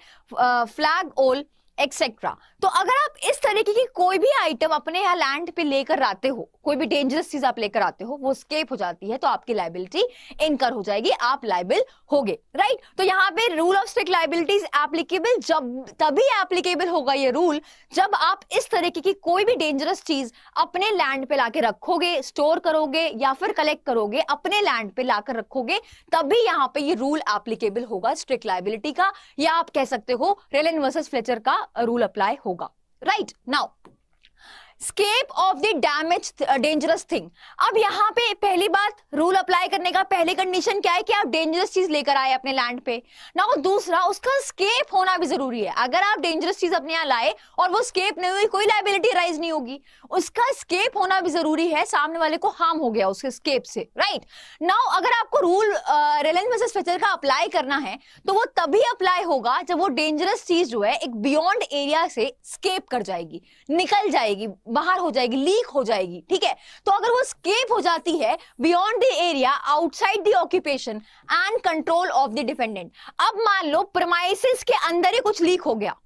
flagpole etcetera तो अगर आप इस तरीके की कोई भी आइटम अपने यहाँ लैंड पे लेकर आते हो कोई भी डेंजरस चीज आप लेकर आते हो वो स्केप हो जाती है तो आपकी लाइबिलिटी इनकर हो जाएगी आप लाइबल हो गए राइट तो यहाँ पे rule of strict liabilities applicable जब तभी एप्लीकेबल होगा ये रूल जब आप इस तरीके की कोई भी डेंजरस चीज अपने लैंड पे लाके रखोगे स्टोर करोगे या फिर कलेक्ट करोगे अपने लैंड पे लाकर रखोगे तभी यहाँ पे ये रूल एप्लीकेबल होगा स्ट्रिक्ट लाइबिलिटी का या आप कह सकते हो रेलन वर्सेज फ्लेचर का रूल अप्लाई होगा right now escape of the damage dangerous thing अब यहाँ पे पहली बात रूल अप्लाई करने का पहले कंडीशन क्या है कि आप डेंजरस चीज लेकर आए अपने लैंड पे ना दूसरा उसका स्केप होना भी जरूरी है अगर आप डेंजरस चीज अपने यहाँ लाए और वो स्केप नहीं हुई कोई लाइबिलिटी राइज नहीं होगी उसका स्केप होना भी जरूरी है सामने वाले को हार्म हो गया उसके स्केप से राइट नाउ अगर आपको रूल रेलेंस वर्सेस फेचर का अप्लाई करना है तो वो तभी अप्लाई होगा जब वो डेंजरस चीज जो है एक बियॉन्ड एरिया से स्केप कर जाएगी निकल जाएगी बाहर हो जाएगी लीक हो जाएगी ठीक है तो अगर वो स्केप हो जाती है beyond the area outside the occupation and control of the defendant अब मान लो प्रमाइसिस के अंदर ही कुछ लीक हो गया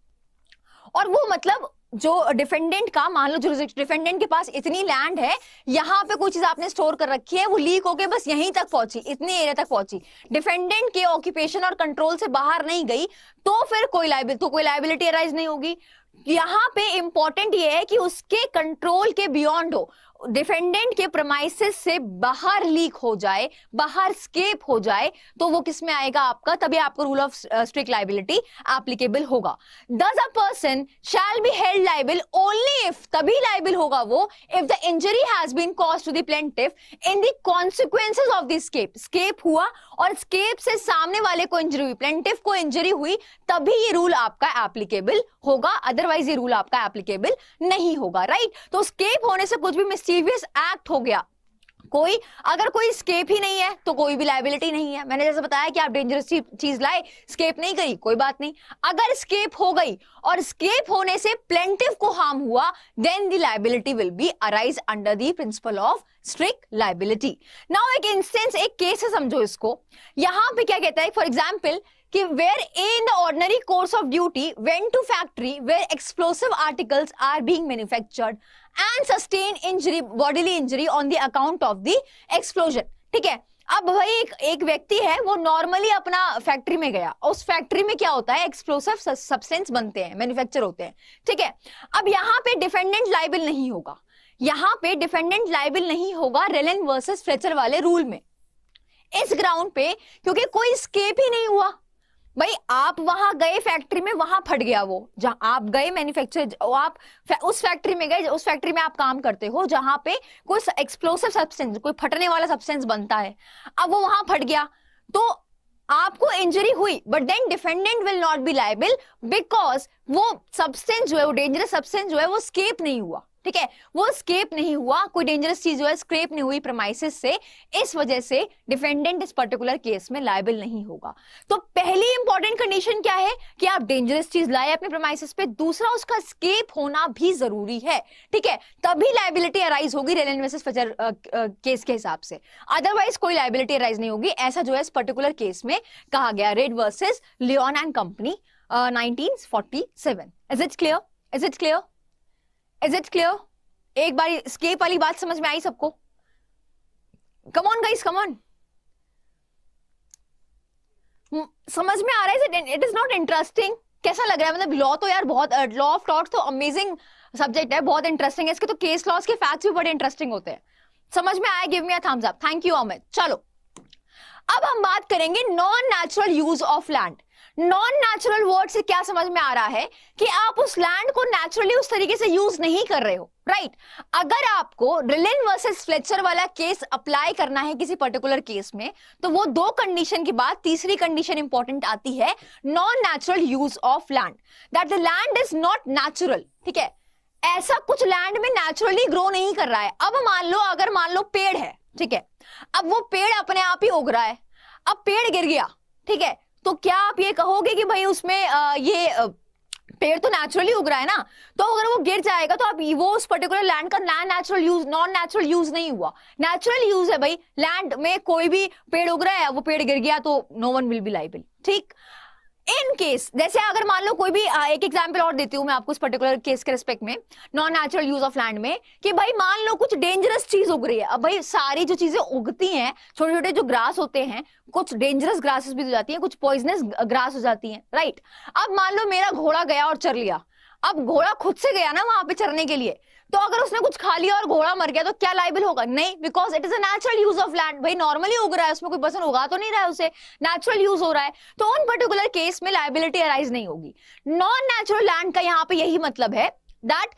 और वो मतलब जो डिफेंडेंट का मान लो जो डिफेंडेंट के पास इतनी लैंड है यहाँ पे कोई चीज आपने स्टोर कर रखी है वो लीक होके बस यहीं तक पहुंची इतने एरिया तक पहुंची डिफेंडेंट के ऑक्यूपेशन और कंट्रोल से बाहर नहीं गई तो फिर कोई लाइबिल तो कोई लाइबिलिटी अराइज नहीं होगी यहां पे इंपॉर्टेंट ये है कि उसके कंट्रोल के बियॉन्ड हो डिफेंडेंट के प्रमाइसिस से बाहर लीक हो जाए बाहर स्केप हो जाए तो वो किस में आएगा आपका तभी आपको rule of strict liability applicable होगा thus a person shall be held liable only if तभी लाइबल होगा वो if the injury has been cause to the plaintiff in the consequences of the escape escape हुआ और escape से सामने वाले को इंजरी हुई प्लेंटिव को इंजरी हुई तभी ये रूल आपका एप्लीकेबल होगा अदरवाइज ये रूल आपका एप्लीकेबल नहीं होगा राइट तो स्केप होने से कुछ भी मिस्टीवियस एक्ट हो गया कोई अगर कोई स्केप ही नहीं है तो कोई भी लाइबिलिटी नहीं है मैंने जैसे बताया कि आप डेंजरस चीज लाए स्केप नहीं करी कोई बात नहीं अगर स्केप हो गई और स्केप होने से प्लेंटिव को हार्म हुआ then the liability will be arise under the principle of strict liability now एक इंस्टेंस एक केस है समझो इसको यहां पे क्या कहता है फॉर एग्जाम्पल कि where a in the ordinary course of duty went to factory where explosive articles are being manufactured and sustain injury bodily injury on the account of the explosion ठीक है अब भाई एक एक व्यक्ति है वो नॉर्मली अपना फैक्ट्री में गया उस फैक्ट्री में क्या होता है एक्सप्लोसिव सब्सटेंस बनते हैं मैन्युफैक्चर होते हैं ठीक है अब यहाँ पे डिफेंडेंट लाइबल नहीं होगा यहाँ पे डिफेंडेंट लाइबल नहीं होगा रेलन वर्सेस फ्लेचर वाले रूल में इस ग्राउंड पे क्योंकि कोई स्केप ही नहीं हुआ भाई आप वहां गए फैक्ट्री में वहां फट गया वो जहां आप गए मैन्युफैक्चर आप उस फैक्ट्री में गए उस फैक्ट्री में आप काम करते हो जहां पे कोई एक्सप्लोसिव सब्सटेंस कोई फटने वाला सब्सटेंस बनता है अब वो वहां फट गया तो आपको इंजरी हुई but then defendant will not be liable because वो सब्सटेंस जो है वो डेंजरस सब्सटेंस जो है वो स्केप नहीं हुआ ठीक है वो स्केप नहीं हुआ कोई डेंजरस चीज जो है स्क्रेप नहीं हुई प्रमाइसिस से इस वजह से डिफेंडेंट इस पर्टिकुलर केस में लाइबल नहीं होगा तो पहली इंपॉर्टेंट कंडीशन क्या है कि आप डेंजरस चीज लाए अपने प्रमाइसिस पे दूसरा उसका स्केप होना भी जरूरी है ठीक है तभी लाइबिलिटी अराइज होगी रेल एंड केस के हिसाब से अदरवाइज कोई लाइबिलिटी अराइज नहीं होगी ऐसा जो है इस पर्टिकुलर केस में कहा गया Read versus Lyons and company nineteen forty seven is it clear is it clear is it clear एक बार स्केप वाली बात समझ में आई सबको come on guys come on समझ में आ रहा है इट इज नॉट इंटरेस्टिंग कैसा लग रहा है मतलब लॉ तो यार बहुत लॉ ऑफ टॉट तो अमेजिंग सब्जेक्ट है बहुत इंटरेस्टिंग है इसके तो केस लॉस के फैक्ट्स भी बड़े इंटरेस्टिंग होते हैं समझ में आया give me a thumbs up thank you Amit चलो अब हम बात करेंगे non natural use of land non natural word से क्या समझ में आ रहा है कि आप उस लैंड को नेचुरली उस तरीके से यूज नहीं कर रहे हो राइट right. अगर आपको रिलिन वर्सेस फ्लेचर वाला केस अप्लाई करना है किसी पर्टिकुलर केस में तो वो दो कंडीशन के बाद तीसरी कंडीशन इंपॉर्टेंट आती है non natural use of land that the land is not natural ठीक है ऐसा कुछ लैंड में नेचुरली ग्रो नहीं कर रहा है अब मान लो अगर मान लो पेड़ है ठीक है अब वो पेड़ अपने आप ही उग रहा है अब पेड़ गिर गया ठीक है तो क्या आप ये कहोगे कि भाई उसमें आ, ये पेड़ तो नेचुरली उग रहा है ना तो अगर वो गिर जाएगा तो आप वो उस पर्टिकुलर लैंड का non natural use non natural use नहीं हुआ नेचुरल यूज है भाई लैंड में कोई भी पेड़ उग रहा है वो पेड़ गिर गया तो no one will be liable ठीक इन केस जैसे अगर मान लो कोई भी एक एग्जाम्पल और देती हूँ मैं आपको इस पर्टिकुलर केस के रिस्पेक्ट में non natural use of land में कि भाई मान लो कुछ डेंजरस चीज उग रही है अब भाई सारी जो चीजें उगती हैं छोटे छोटे जो ग्रास होते हैं कुछ डेंजरस ग्रासेस भी तो हो जाती है कुछ पॉइजनस ग्रास हो जाती है राइट अब मान लो मेरा घोड़ा गया और चर लिया अब घोड़ा खुद से गया ना वहां पे चरने के लिए तो अगर उसने कुछ खा लिया और घोड़ा मर गया तो क्या लाइबल होगा नहीं बिकॉज इट इज अचुरल यूज ऑफ लैंड भाई नॉर्मली उग रहा है उसमें कोई पर्सन उगा तो नहीं रहा है उसे नेचुरल यूज हो रहा है तो उन पर्टिकुलर केस में लाइबिलिटी अराइज नहीं होगी नॉन नेचुरल लैंड का यहाँ पे यही मतलब है दैट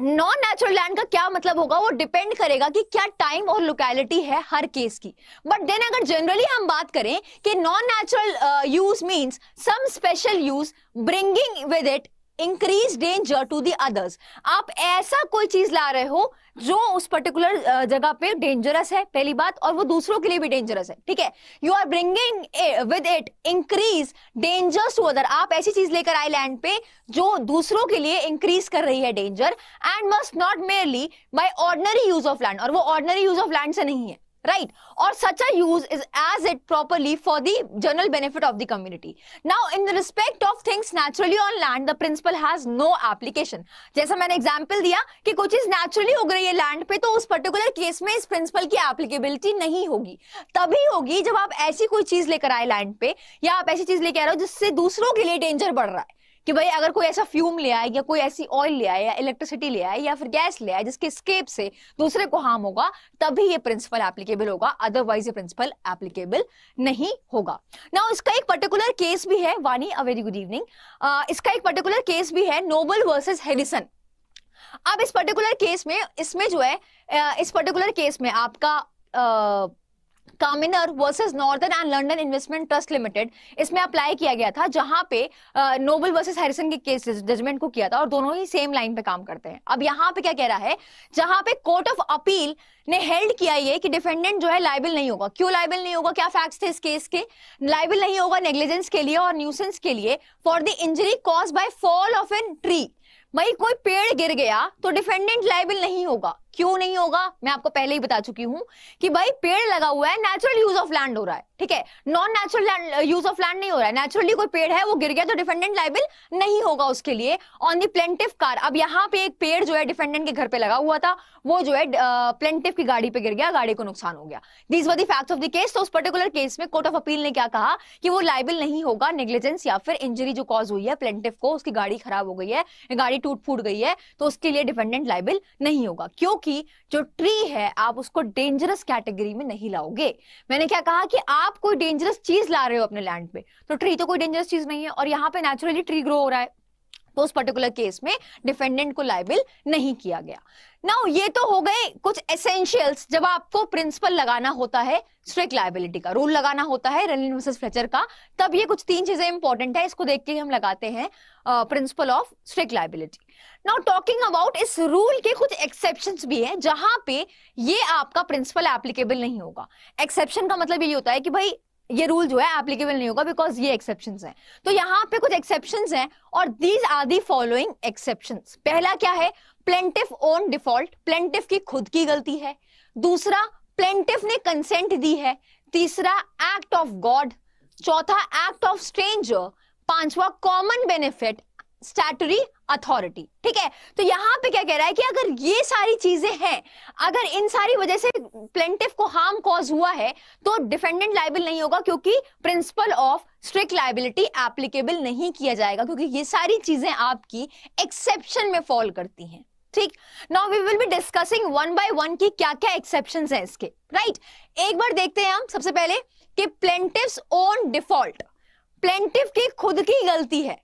नॉन नेचुरल लैंड का क्या मतलब होगा वो डिपेंड करेगा कि क्या टाइम और लोकेलिटी है हर केस की बट देन अगर जनरली हम बात करें कि non natural use means some special use bringing with it increase danger to the others आप ऐसा कोई चीज ला रहे हो जो उस पर्टिकुलर जगह पे डेंजरस है पहली बात और वो दूसरों के लिए भी डेंजरस है ठीक है you are bringing with it increase dangers to other आप ऐसी चीज लेकर आए लैंड पे जो दूसरों के लिए इंक्रीज कर रही है danger and must not merely by ordinary use of land और वो ऑर्डनरी यूज ऑफ लैंड से नहीं है राइट और such a as it properly for the general benefit of the community now in the respect of things naturally on land the principle has no application जैसा मैंने example दिया कि कोई चीज नेचुरली उग रही है लैंड पे तो उस पर्टिकुलर केस में इस प्रिंसिपल की एप्लीकेबिलिटी नहीं होगी तभी होगी जब आप ऐसी कोई चीज लेकर आए लैंड पे या आप ऐसी चीज लेकर आ रहे हो जिससे दूसरों के लिए डेंजर बढ़ रहा है कि भाई अगर कोई ऐसा फ्यूम ले आए या कोई ऐसी ऑयल ले आए या इलेक्ट्रिसिटी ले आए या फिर गैस ले आए जिसके स्केप से दूसरे को हार्म होगा तभी ये प्रिंसिपल एप्लीकेबल होगा अदरवाइज ये प्रिंसिपल एप्लीकेबल नहीं होगा ना इसका एक पर्टिकुलर केस भी है वानी अ वेरी गुड इवनिंग इसका एक पर्टिकुलर केस भी है नोबल वर्सेज हेरिसन अब इस पर्टिकुलर केस में इसमें जो है uh, इस पर्टिकुलर केस में आपका uh, Caminer versus Northern and London Investment Trust Limited इसमें अप्लाई किया गया था जहां पे नोबल वर्सेस हैरिसन के केस जजमेंट को किया था और दोनों ही सेम लाइन पे काम करते हैं अब यहाँ पे क्या कह रहा है जहां पे कोर्ट ऑफ अपील ने हेल्ड किया ये कि डिफेंडेंट जो है लाइबल नहीं होगा क्यों लाइबल नहीं होगा क्या फैक्ट्स थे इस केस के लाइबल नहीं होगा नेग्लिजेंस के लिए और न्यूसेंस के लिए for the injury cause by fall of an tree भाई कोई पेड़ गिर गया तो डिफेंडेंट लाइबल नहीं होगा क्यों नहीं होगा मैं आपको पहले ही बता चुकी हूं कि भाई पेड़ लगा हुआ है नेचुरल यूज ऑफ लैंड हो रहा है ठीक है non natural use of land नहीं हो रहा है नेचुरली कोई पेड़ है वो गिर गया तो डिफेंडेंट लाइबल नहीं होगा उसके लिए ऑन दी प्लेंटिव कार अब यहाँ पे एक पेड़ जो है डिफेंडेंट के घर पे लगा हुआ था वो जो है प्लेंटिव uh, की गाड़ी पे गिर गया गाड़ी को नुकसान हो गया these were the fact of the case तो उस पर्टिकुलर केस में कोर्ट ऑफ अपील ने क्या कहा कि वो लाइबल नहीं होगा नेग्लिजेंस या फिर इंजरी जो कॉज हुई है प्लेंटिव को उसकी गाड़ी खराब हो गई है गाड़ी टूट फूट गई है तो उसके लिए डिफेंडेंट लाइबल नहीं होगा क्यों की जो ट्री है आप उसको डेंजरस कैटेगरी में नहीं लाओगे मैंने क्या कहा कि आप कोई डेंजरस चीज ला रहे हो अपने लैंड पे तो ट्री तो कोई डेंजरस चीज नहीं है और यहाँ पे नेचुरली ट्री ग्रो हो रहा है तो उस पर्टिकुलर केस में डिफेंडेंट को लाइबिल नहीं किया गया नाउ ये तो हो गए कुछ एसेंशियल्स जब आपको प्रिंसिपल लगाना होता है स्ट्रिक्ट लाइबिलिटी का रूल लगाना होता है रेलिन वर्सेस फ्लेचर का तब ये कुछ तीन चीजें इंपॉर्टेंट है इसको देख के हम लगाते हैं principle of strict liability now talking about इस रूल के कुछ एक्सेप्शन भी हैं जहां पे ये आपका प्रिंसिपल एप्लीकेबल नहीं होगा एक्सेप्शन का मतलब ये होता है कि भाई ये रूल जो है एप्लीकेबल नहीं होगा बिकॉज ये एक्सेप्शन है तो यहाँ पे कुछ एक्सेप्शन है और these are the following exception पहला क्या है प्लेंटिफ ओन डिफॉल्ट प्लेंटिफ की खुद की गलती है दूसरा प्लेंटिफ ने कंसेंट दी है तीसरा एक्ट ऑफ गॉड चौथा एक्ट ऑफ स्ट्रेंजर पांचवा कॉमन बेनिफिट स्टैटरी अथॉरिटी ठीक है तो यहां पे क्या कह रहा है कि अगर ये सारी चीजें हैं अगर इन सारी वजह से प्लेंटिफ को हार्म कॉज हुआ है तो डिफेंडेंट लाइबल नहीं होगा क्योंकि principle of strict liability applicable नहीं किया जाएगा क्योंकि ये सारी चीजें आपकी एक्सेप्शन में फॉल करती हैं ठीक now we will be discussing one by one की क्या क्या एक्सेप्शन है इसके राइट right? एक बार देखते हैं हम सबसे पहले कि प्लेंटिव ओन डिफॉल्ट प्लेंटिव की खुद की गलती है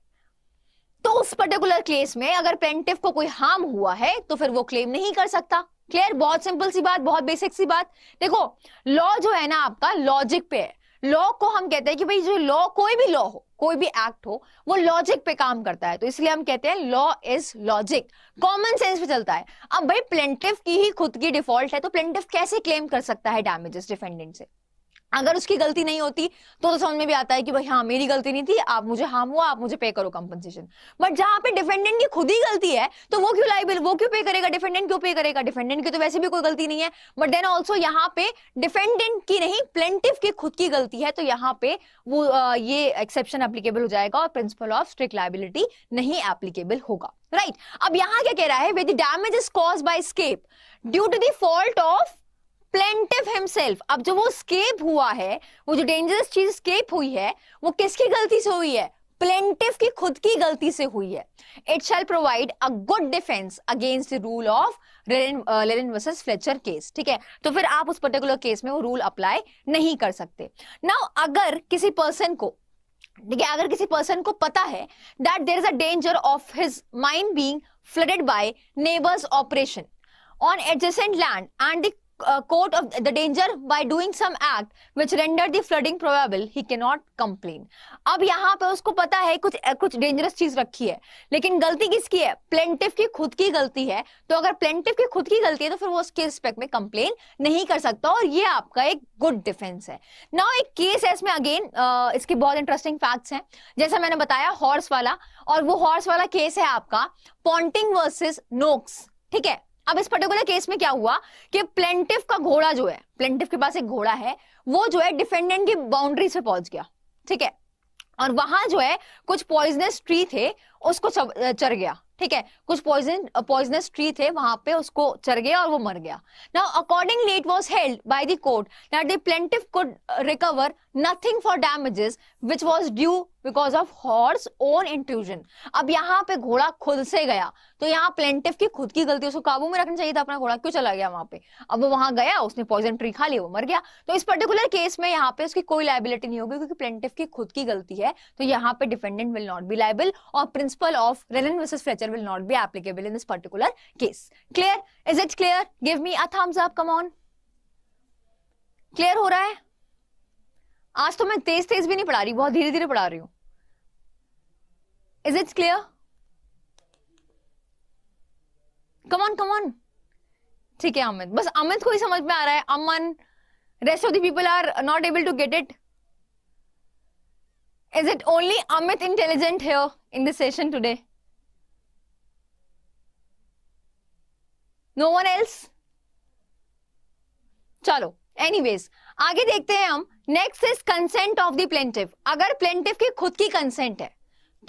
तो उस पर्टिकुलर केस में अगर प्लेंटिव को कोई हार्म हुआ है तो फिर वो क्लेम नहीं कर सकता क्लियर बहुत सिंपल सी बात बहुत बेसिक सी बात देखो लॉ जो है ना आपका लॉजिक पे है लॉ को हम कहते हैं कि भाई जो लॉ कोई भी लॉ हो कोई भी एक्ट हो वो लॉजिक पे काम करता है तो इसलिए हम कहते हैं law is logic common sense पे चलता है अब भाई प्लेंटिव की ही खुद की डिफॉल्ट है तो प्लेंटिव कैसे क्लेम कर सकता है डैमेजेस डिफेंडेंट से अगर उसकी गलती नहीं होती तो तो समझ में भी आता है कि भाई हाँ मेरी गलती नहीं थी आप मुझे हार्म हुआ आप मुझे पे करो कंपनसेशन बट जहां पे डिफेंडेंट की खुद ही गलती है तो वो क्यों लाइबिल वो क्यों पे करेगा डिफेंडेंट क्यों पे करेगा डिफेंडेंट की तो वैसे भी कोई गलती नहीं है बट देन ऑल्सो यहाँ पे डिफेंडेंट की नहीं प्लेंटिव की खुद की गलती है तो यहाँ पे वो आ, ये एक्सेप्शन एप्लीकेबल हो जाएगा और प्रिंसिपल ऑफ स्ट्रिक्ट लाइबिलिटी नहीं एप्लीकेबल होगा राइट right. अब यहाँ क्या कह रहा है with damage is cause by escape due to the fault of plaintiff himself अब जो वो स्केप हुआ है वो जो डेंजरस चीज स्केप हुई है वो किसकी गलती से हुई है प्लेंटिव की खुद की गलती से हुई है it shall provide a good defence against the rule of Rylands versus Fletcher case ठीक है तो फिर आप उस पर्टिकुलर केस में वो रूल अप्लाई नहीं कर सकते नाउ अगर किसी पर्सन को ठीक है अगर किसी पर्सन को पता है that there is a danger of his mind being flooded by neighbours operation on adjacent land and the court of the danger by doing doing some act which render the flooding probable he cannot complain अब यहाँ पे उसको पता है कुछ uh, कुछ dangerous चीज रखी है लेकिन गलती किसकी है प्लेंटिफ की खुद की गलती है तो अगर प्लेंटिव की खुद की गलती है तो फिर वो उसके रिस्पेक्ट में कंप्लेन नहीं कर सकता और ये आपका एक गुड डिफेंस है ना एक केस है इसमें अगेन uh, इसके बहुत इंटरेस्टिंग फैक्ट्स हैं जैसा मैंने बताया हॉर्स वाला और वो हॉर्स वाला केस है आपका पॉन्टिंग वर्सेस नोक्स ठीक है अब इस पर्टिकुलर केस में क्या हुआ कि प्लेंटिव का घोड़ा जो है प्लेंटिव के पास एक घोड़ा है वो जो है डिफेंडेंट की बाउंड्री से पहुंच गया ठीक है और वहां जो है कुछ पॉइजनस ट्री थे उसको चर गया ठीक है कुछ पॉइजन पॉइजनस ट्री थे वहां पे उसको चर गया और वो मर गया now accordingly it was held by the court that the plaintiff could recover nothing for damages which was due because of horse own intrusion अब यहाँ पे घोड़ा खुद से गया तो यहाँ प्लेंटिव की खुद की गलती उसको काबू में रखना चाहिए था अपना घोड़ा क्यों चला गया वहां पे अब वो वहां गया उसने पॉइजन ट्री खा लिया वो मर गया तो इस पर्टिकुलर केस में यहाँ पे उसकी कोई लाइबिलिटी नहीं होगी क्योंकि प्लेंटिव की खुद की गलती है तो यहाँ पे defendant will not be liable और principle of Rylands versus Fletcher will not be applicable in this particular case clear is it clear give me a thumbs up come on clear हो रहा है आज तो मैं तेज तेज भी नहीं पढ़ा रही बहुत धीरे धीरे पढ़ा रही हूं is it's clear come on come on ठीक है अमित बस अमित को ही समझ में आ रहा है Aman rest of the people are not able to get it is it only Amit intelligent here in the session today? No one else चलो, anyways, आगे देखते हैं हम next is consent of the plaintiff अगर प्लेंटिव की खुद की कंसेंट है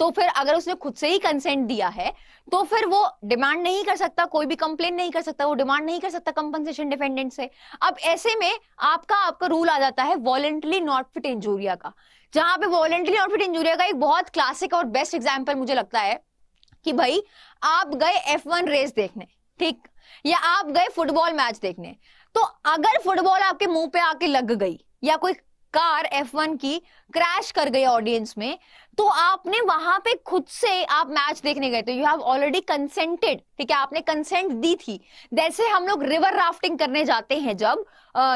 तो फिर अगर उसने खुद से ही कंसेंट दिया है तो फिर वो डिमांड नहीं कर सकता कोई भी कंप्लेन नहीं कर सकता वो डिमांड नहीं कर सकता कंपनसेशन डिफेंडेंट से अब ऐसे में आपका आपका रूल आ जाता है वॉलेंटली नॉट फिट इंजूरिया का जहां पे वॉलेंटली नॉट फिट इंजूरिया का एक बहुत क्लासिक और बेस्ट एग्जाम्पल मुझे लगता है कि भाई आप गए एफ वन रेस देखने ठीक या आप गए फुटबॉल मैच देखने तो अगर फुटबॉल आपके मुंह पे आके लग गई या कोई कार F1 की क्रैश कर गई ऑडियंस में तो आपने वहां पे खुद से आप मैच देखने गए थे यू हैव ऑलरेडी कंसेंटेड ठीक है आपने कंसेंट दी थी जैसे हम लोग रिवर राफ्टिंग करने जाते हैं जब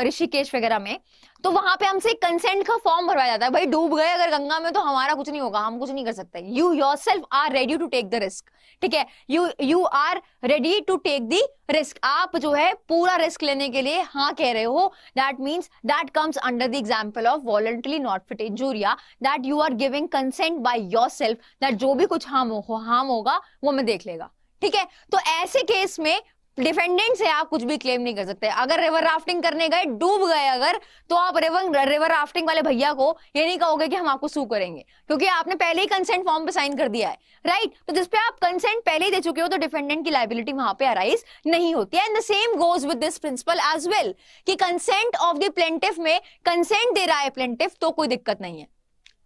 ऋषिकेश वगैरह में तो वहां पे हमसे कंसेंट का फॉर्म भरवाया जाता है भाई डूब गए अगर गंगा में तो हमारा कुछ नहीं होगा हम कुछ नहीं कर सकते you yourself are ready to take the risk ठीक है you you are ready to take the risk आप जो है पूरा रिस्क लेने के लिए हाँ कह रहे हो that means that comes under the example of volenti not fit injuria that you are giving consent decide by self that जो भी कुछ हार्म हो हार्म होगा वो मैं देख लेगा ठीक है तो ऐसे केस में डिफेंडेंट से आप कुछ भी क्लेम नहीं कर सकते अगर रिवर राफ्टिंग करने गए डूब गए अगर तो आप रिवर रिवर राफ्टिंग वाले भैया को ये नहीं कहोगे कि हम आपको सू करेंगे क्योंकि आपने पहले ही कंसेंट फॉर्म पे साइन कर दिया है राइट तो जिसपे आप कंसेंट पहले ही दे चुके हो तो डिफेंडेंट की लाइबिलिटी वहां पे अराइज नहीं होती है and the same goes with this principle as well कि कंसेंट ऑफ द प्लेंटिव में कंसेंट दे रहा है प्लेंटिव तो कोई दिक्कत नहीं है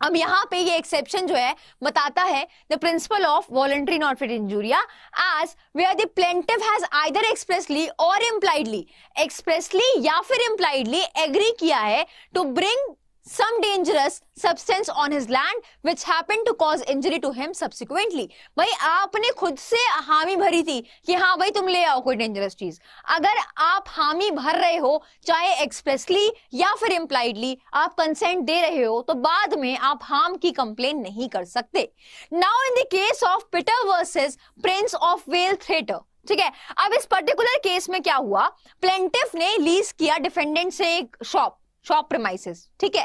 अब यहाँ पे ये एक्सेप्शन जो है बताता है the principle of volenti not fit injuria as we are the plaintiff has either expressly और इम्प्लाइडली एक्सप्रेसली या फिर इम्प्लाइडली एग्री किया है to bring some dangerous substance on his land which happened to cause injury to him subsequently भाई आपने खुद से हामी भरी थी कि हाँ भाई तुम ले आओ कोई डेंजरस चीज अगर आप हामी भर रहे हो चाहे एक्सप्रेसली या फिर इम्प्लाइडली आप कंसेंट दे रहे हो तो बाद में आप हार्म की कंप्लेन नहीं कर सकते now in the case of Peters versus Prince of Wales Theatre ठीक है अब इस पर्टिकुलर केस में क्या हुआ प्लेंटिफ ने लीज किया डिफेंडेंट से एक शॉप शॉप प्रमाइसिस ठीक है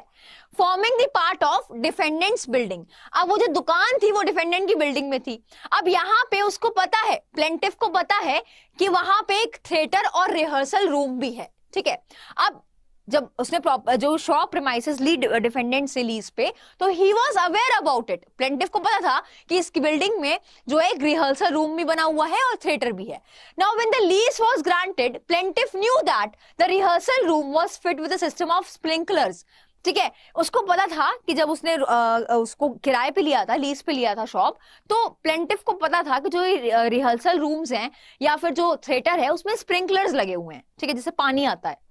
forming the part of defendants building अब वो जो दुकान थी वो डिफेंडेंट की बिल्डिंग में थी अब यहाँ पे उसको पता है प्लेंटिव को पता है कि वहां पे एक थिएटर और रिहर्सल रूम भी है ठीक है अब जब उसने जो शॉप प्रमाइसिस ली डिफेंडेंट से लीज पे तो ही was aware about it plaintiff को पता था कि इसकी बिल्डिंग में जो एक रिहर्सल रूम भी बना हुआ है और थिएटर भी है now when the lease was granted plaintiff knew that the rehearsal room was fit with system of sprinklers ठीक है उसको पता था कि जब उसने आ, uh, uh, उसको किराए पे लिया था लीज पे लिया था शॉप तो प्लेंटिव को पता था कि जो रिहर्सल रूम्स uh, हैं या फिर जो थिएटर है उसमें स्प्रिंकलर्स लगे हुए हैं ठीक है जिससे पानी आता है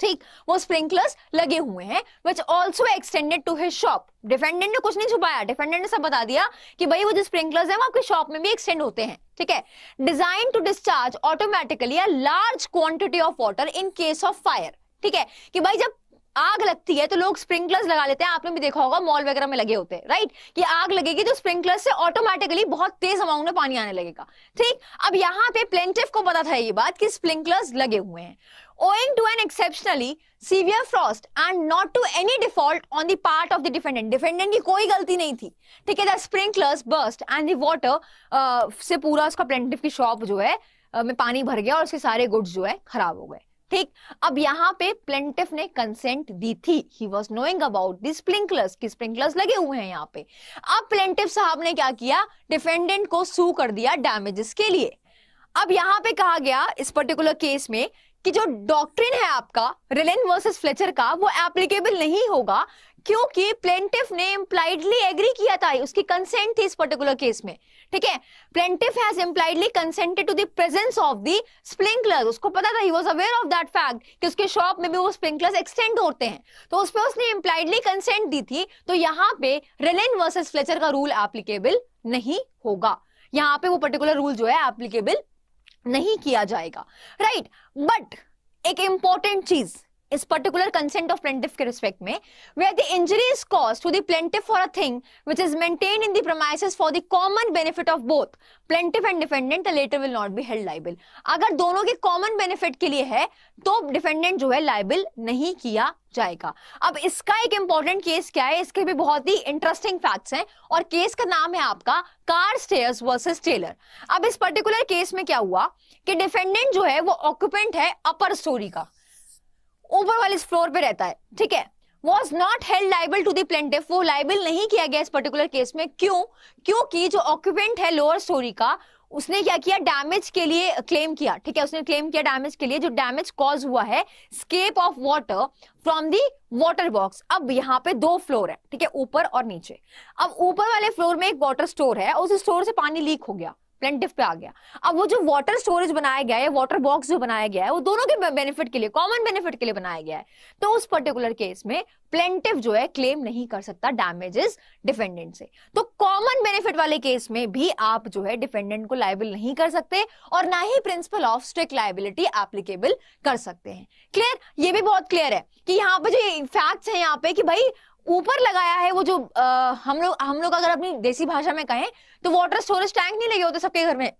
ठीक वो स्प्रिंकलर्स लगे हुए हैं which also extended to his shop defendant ने कुछ नहीं छुपाया डिफेंडेंट ने सब बता दिया कि भाई वो जो स्प्रिंकलर्स हैं वो आपके शॉप में भी एक्सटेंड होते हैं ठीक है design to discharge automatically a large quantity of water in case of fire ठीक है कि भाई जब आग लगती है तो लोग स्प्रिंकलर्स लगा लेते हैं आपने भी देखा होगा मॉल वगैरह में लगे होते हैं राइट कि आग लगेगी तो स्प्रिंकलर से ऑटोमेटिकली बहुत तेज अमाउंट में पानी आने लगेगा ठीक अब यहाँ पे प्लेंटिव को पता था ये बात कि स्प्रिंकलर्स लगे हुए हैं owing to an exceptionally severe frost and not to any default on the part of the defendant. Defendant की कोई गलती नहीं थी ठीक है the sprinklers burst and the water से पूरा उसका प्लेंटिव की शॉप जो है में पानी भर गया और उसके सारे गुड्स जो है खराब हो गए ठीक अब यहाँ पे प्लेंटिफ ने कंसेंट दी थी he was knowing about the sprinklers की स्प्रिंकलर्स लगे हुए हैं यहाँ पे अब प्लेंटिफ साहब ने क्या किया डिफेंडेंट को सू कर दिया डैमेजेस के लिए अब यहाँ पे कहा गया इस पर्टिकुलर केस में कि जो डॉक्ट्रिन है आपका रिलेन वर्सेस फ्लेचर का वो एप्लीकेबल नहीं होगा क्योंकि प्लेंटिफ ने इम्प्लाइडली एग्री किया था उसकी कंसेंट थी इस पर्टिकुलर केस में ठीक है plaintiff has impliedly consented to the presence of the sprinkler उसको पता था he was aware of that fact कि उसके शॉप में भी वो स्प्रिंकलर्स एक्सटेंड होते हैं तो उस पर उसने इम्प्लाइडली कंसेंट दी थी तो यहाँ पे रिलेन वर्सेस फ्लेचर का रूल एप्लीकेबल नहीं होगा यहाँ पे वो पर्टिकुलर रूल जो है एप्लीकेबल नहीं किया जाएगा राइट right. बट एक इंपॉर्टेंट चीज इस पर्टिकुलर कंसेंट ऑफ प्लेंटिफ के रिस्पेक्ट में where the injury is cause to the plaintiff for a thing which is maintain in the premises for the common benefit of both plaintiff and defendant latter will not be held liable अगर दोनों के common benefit के लिए है तो defendant जो है liable नहीं किया जाएगा अब इसका एक इंपॉर्टेंट केस क्या है इसके भी बहुत ही इंटरेस्टिंग फैक्ट्स हैं और केस का नाम है आपका कार स्टेयर्स वर्सेस टेलर अब इस पर्टिकुलर केस में क्या हुआ कि डिफेंडेंट जो है वो ऑक्यूपेंट है अपर स्टोरी का ऊपर वाले फ्लोर पे रहता है ठीक है was not held liable to the plaintiff वो लाइबल नहीं किया गया इस पर्टिकुलर केस में क्यों क्योंकि जो ऑक्यूपेंट है लोअर स्टोरी का उसने क्या किया डैमेज के लिए क्लेम किया ठीक है उसने क्लेम किया डैमेज के लिए जो डैमेज कॉज हुआ है escape of water from the water box अब यहाँ पे दो फ्लोर है ठीक है ऊपर और नीचे अब ऊपर वाले फ्लोर में एक वाटर स्टोर है उस स्टोर से पानी लीक हो गया प्लेंटिफ पे आ गया अब वो जो वाटर स्टोरेज बनाया गया है वाटर बॉक्स जो बनाया गया है वो दोनों के बेनिफिट के लिए कॉमन बेनिफिट के लिए बनाया गया है तो उस पर्टिकुलर केस में प्लेंटिव जो है क्लेम नहीं कर सकता डैमेजेस डिफेंडेंट से तो कॉमन बेनिफिट वाले केस में भी आप जो है डिफेंडेंट को लाइबल नहीं कर सकते और ना ही principle of strict liability applicable कर सकते हैं क्लियर ये भी बहुत क्लियर है कि यहाँ पे जो फैक्ट्स है यहाँ पे कि भाई ऊपर लगाया है वो जो आ, हम लोग हम लोग अगर अपनी देसी भाषा में कहें तो वाटर स्टोरेज टैंक नहीं लगे होते सबके घर में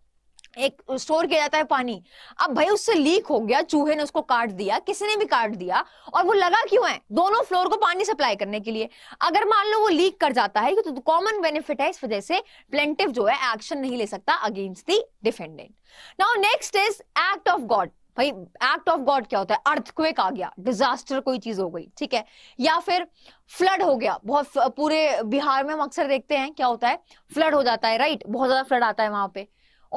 एक स्टोर किया जाता है पानी अब भाई उससे लीक हो गया चूहे ने उसको काट दिया किसी ने भी काट दिया और वो लगा क्यों है दोनों फ्लोर को पानी सप्लाई करने के लिए अगर मान लो वो लीक कर जाता है तो कॉमन बेनिफिट है इस वजह से प्लेंटिव जो है एक्शन नहीं ले सकता against the defendant now next is act of God भाई एक्ट ऑफ गॉड क्या होता है अर्थक्वेक आ गया डिजास्टर कोई चीज हो गई ठीक है या फिर फ्लड हो गया बहुत पूरे बिहार में हम अक्सर देखते हैं क्या होता है फ्लड हो जाता है राइट बहुत ज्यादा फ्लड आता है वहां पे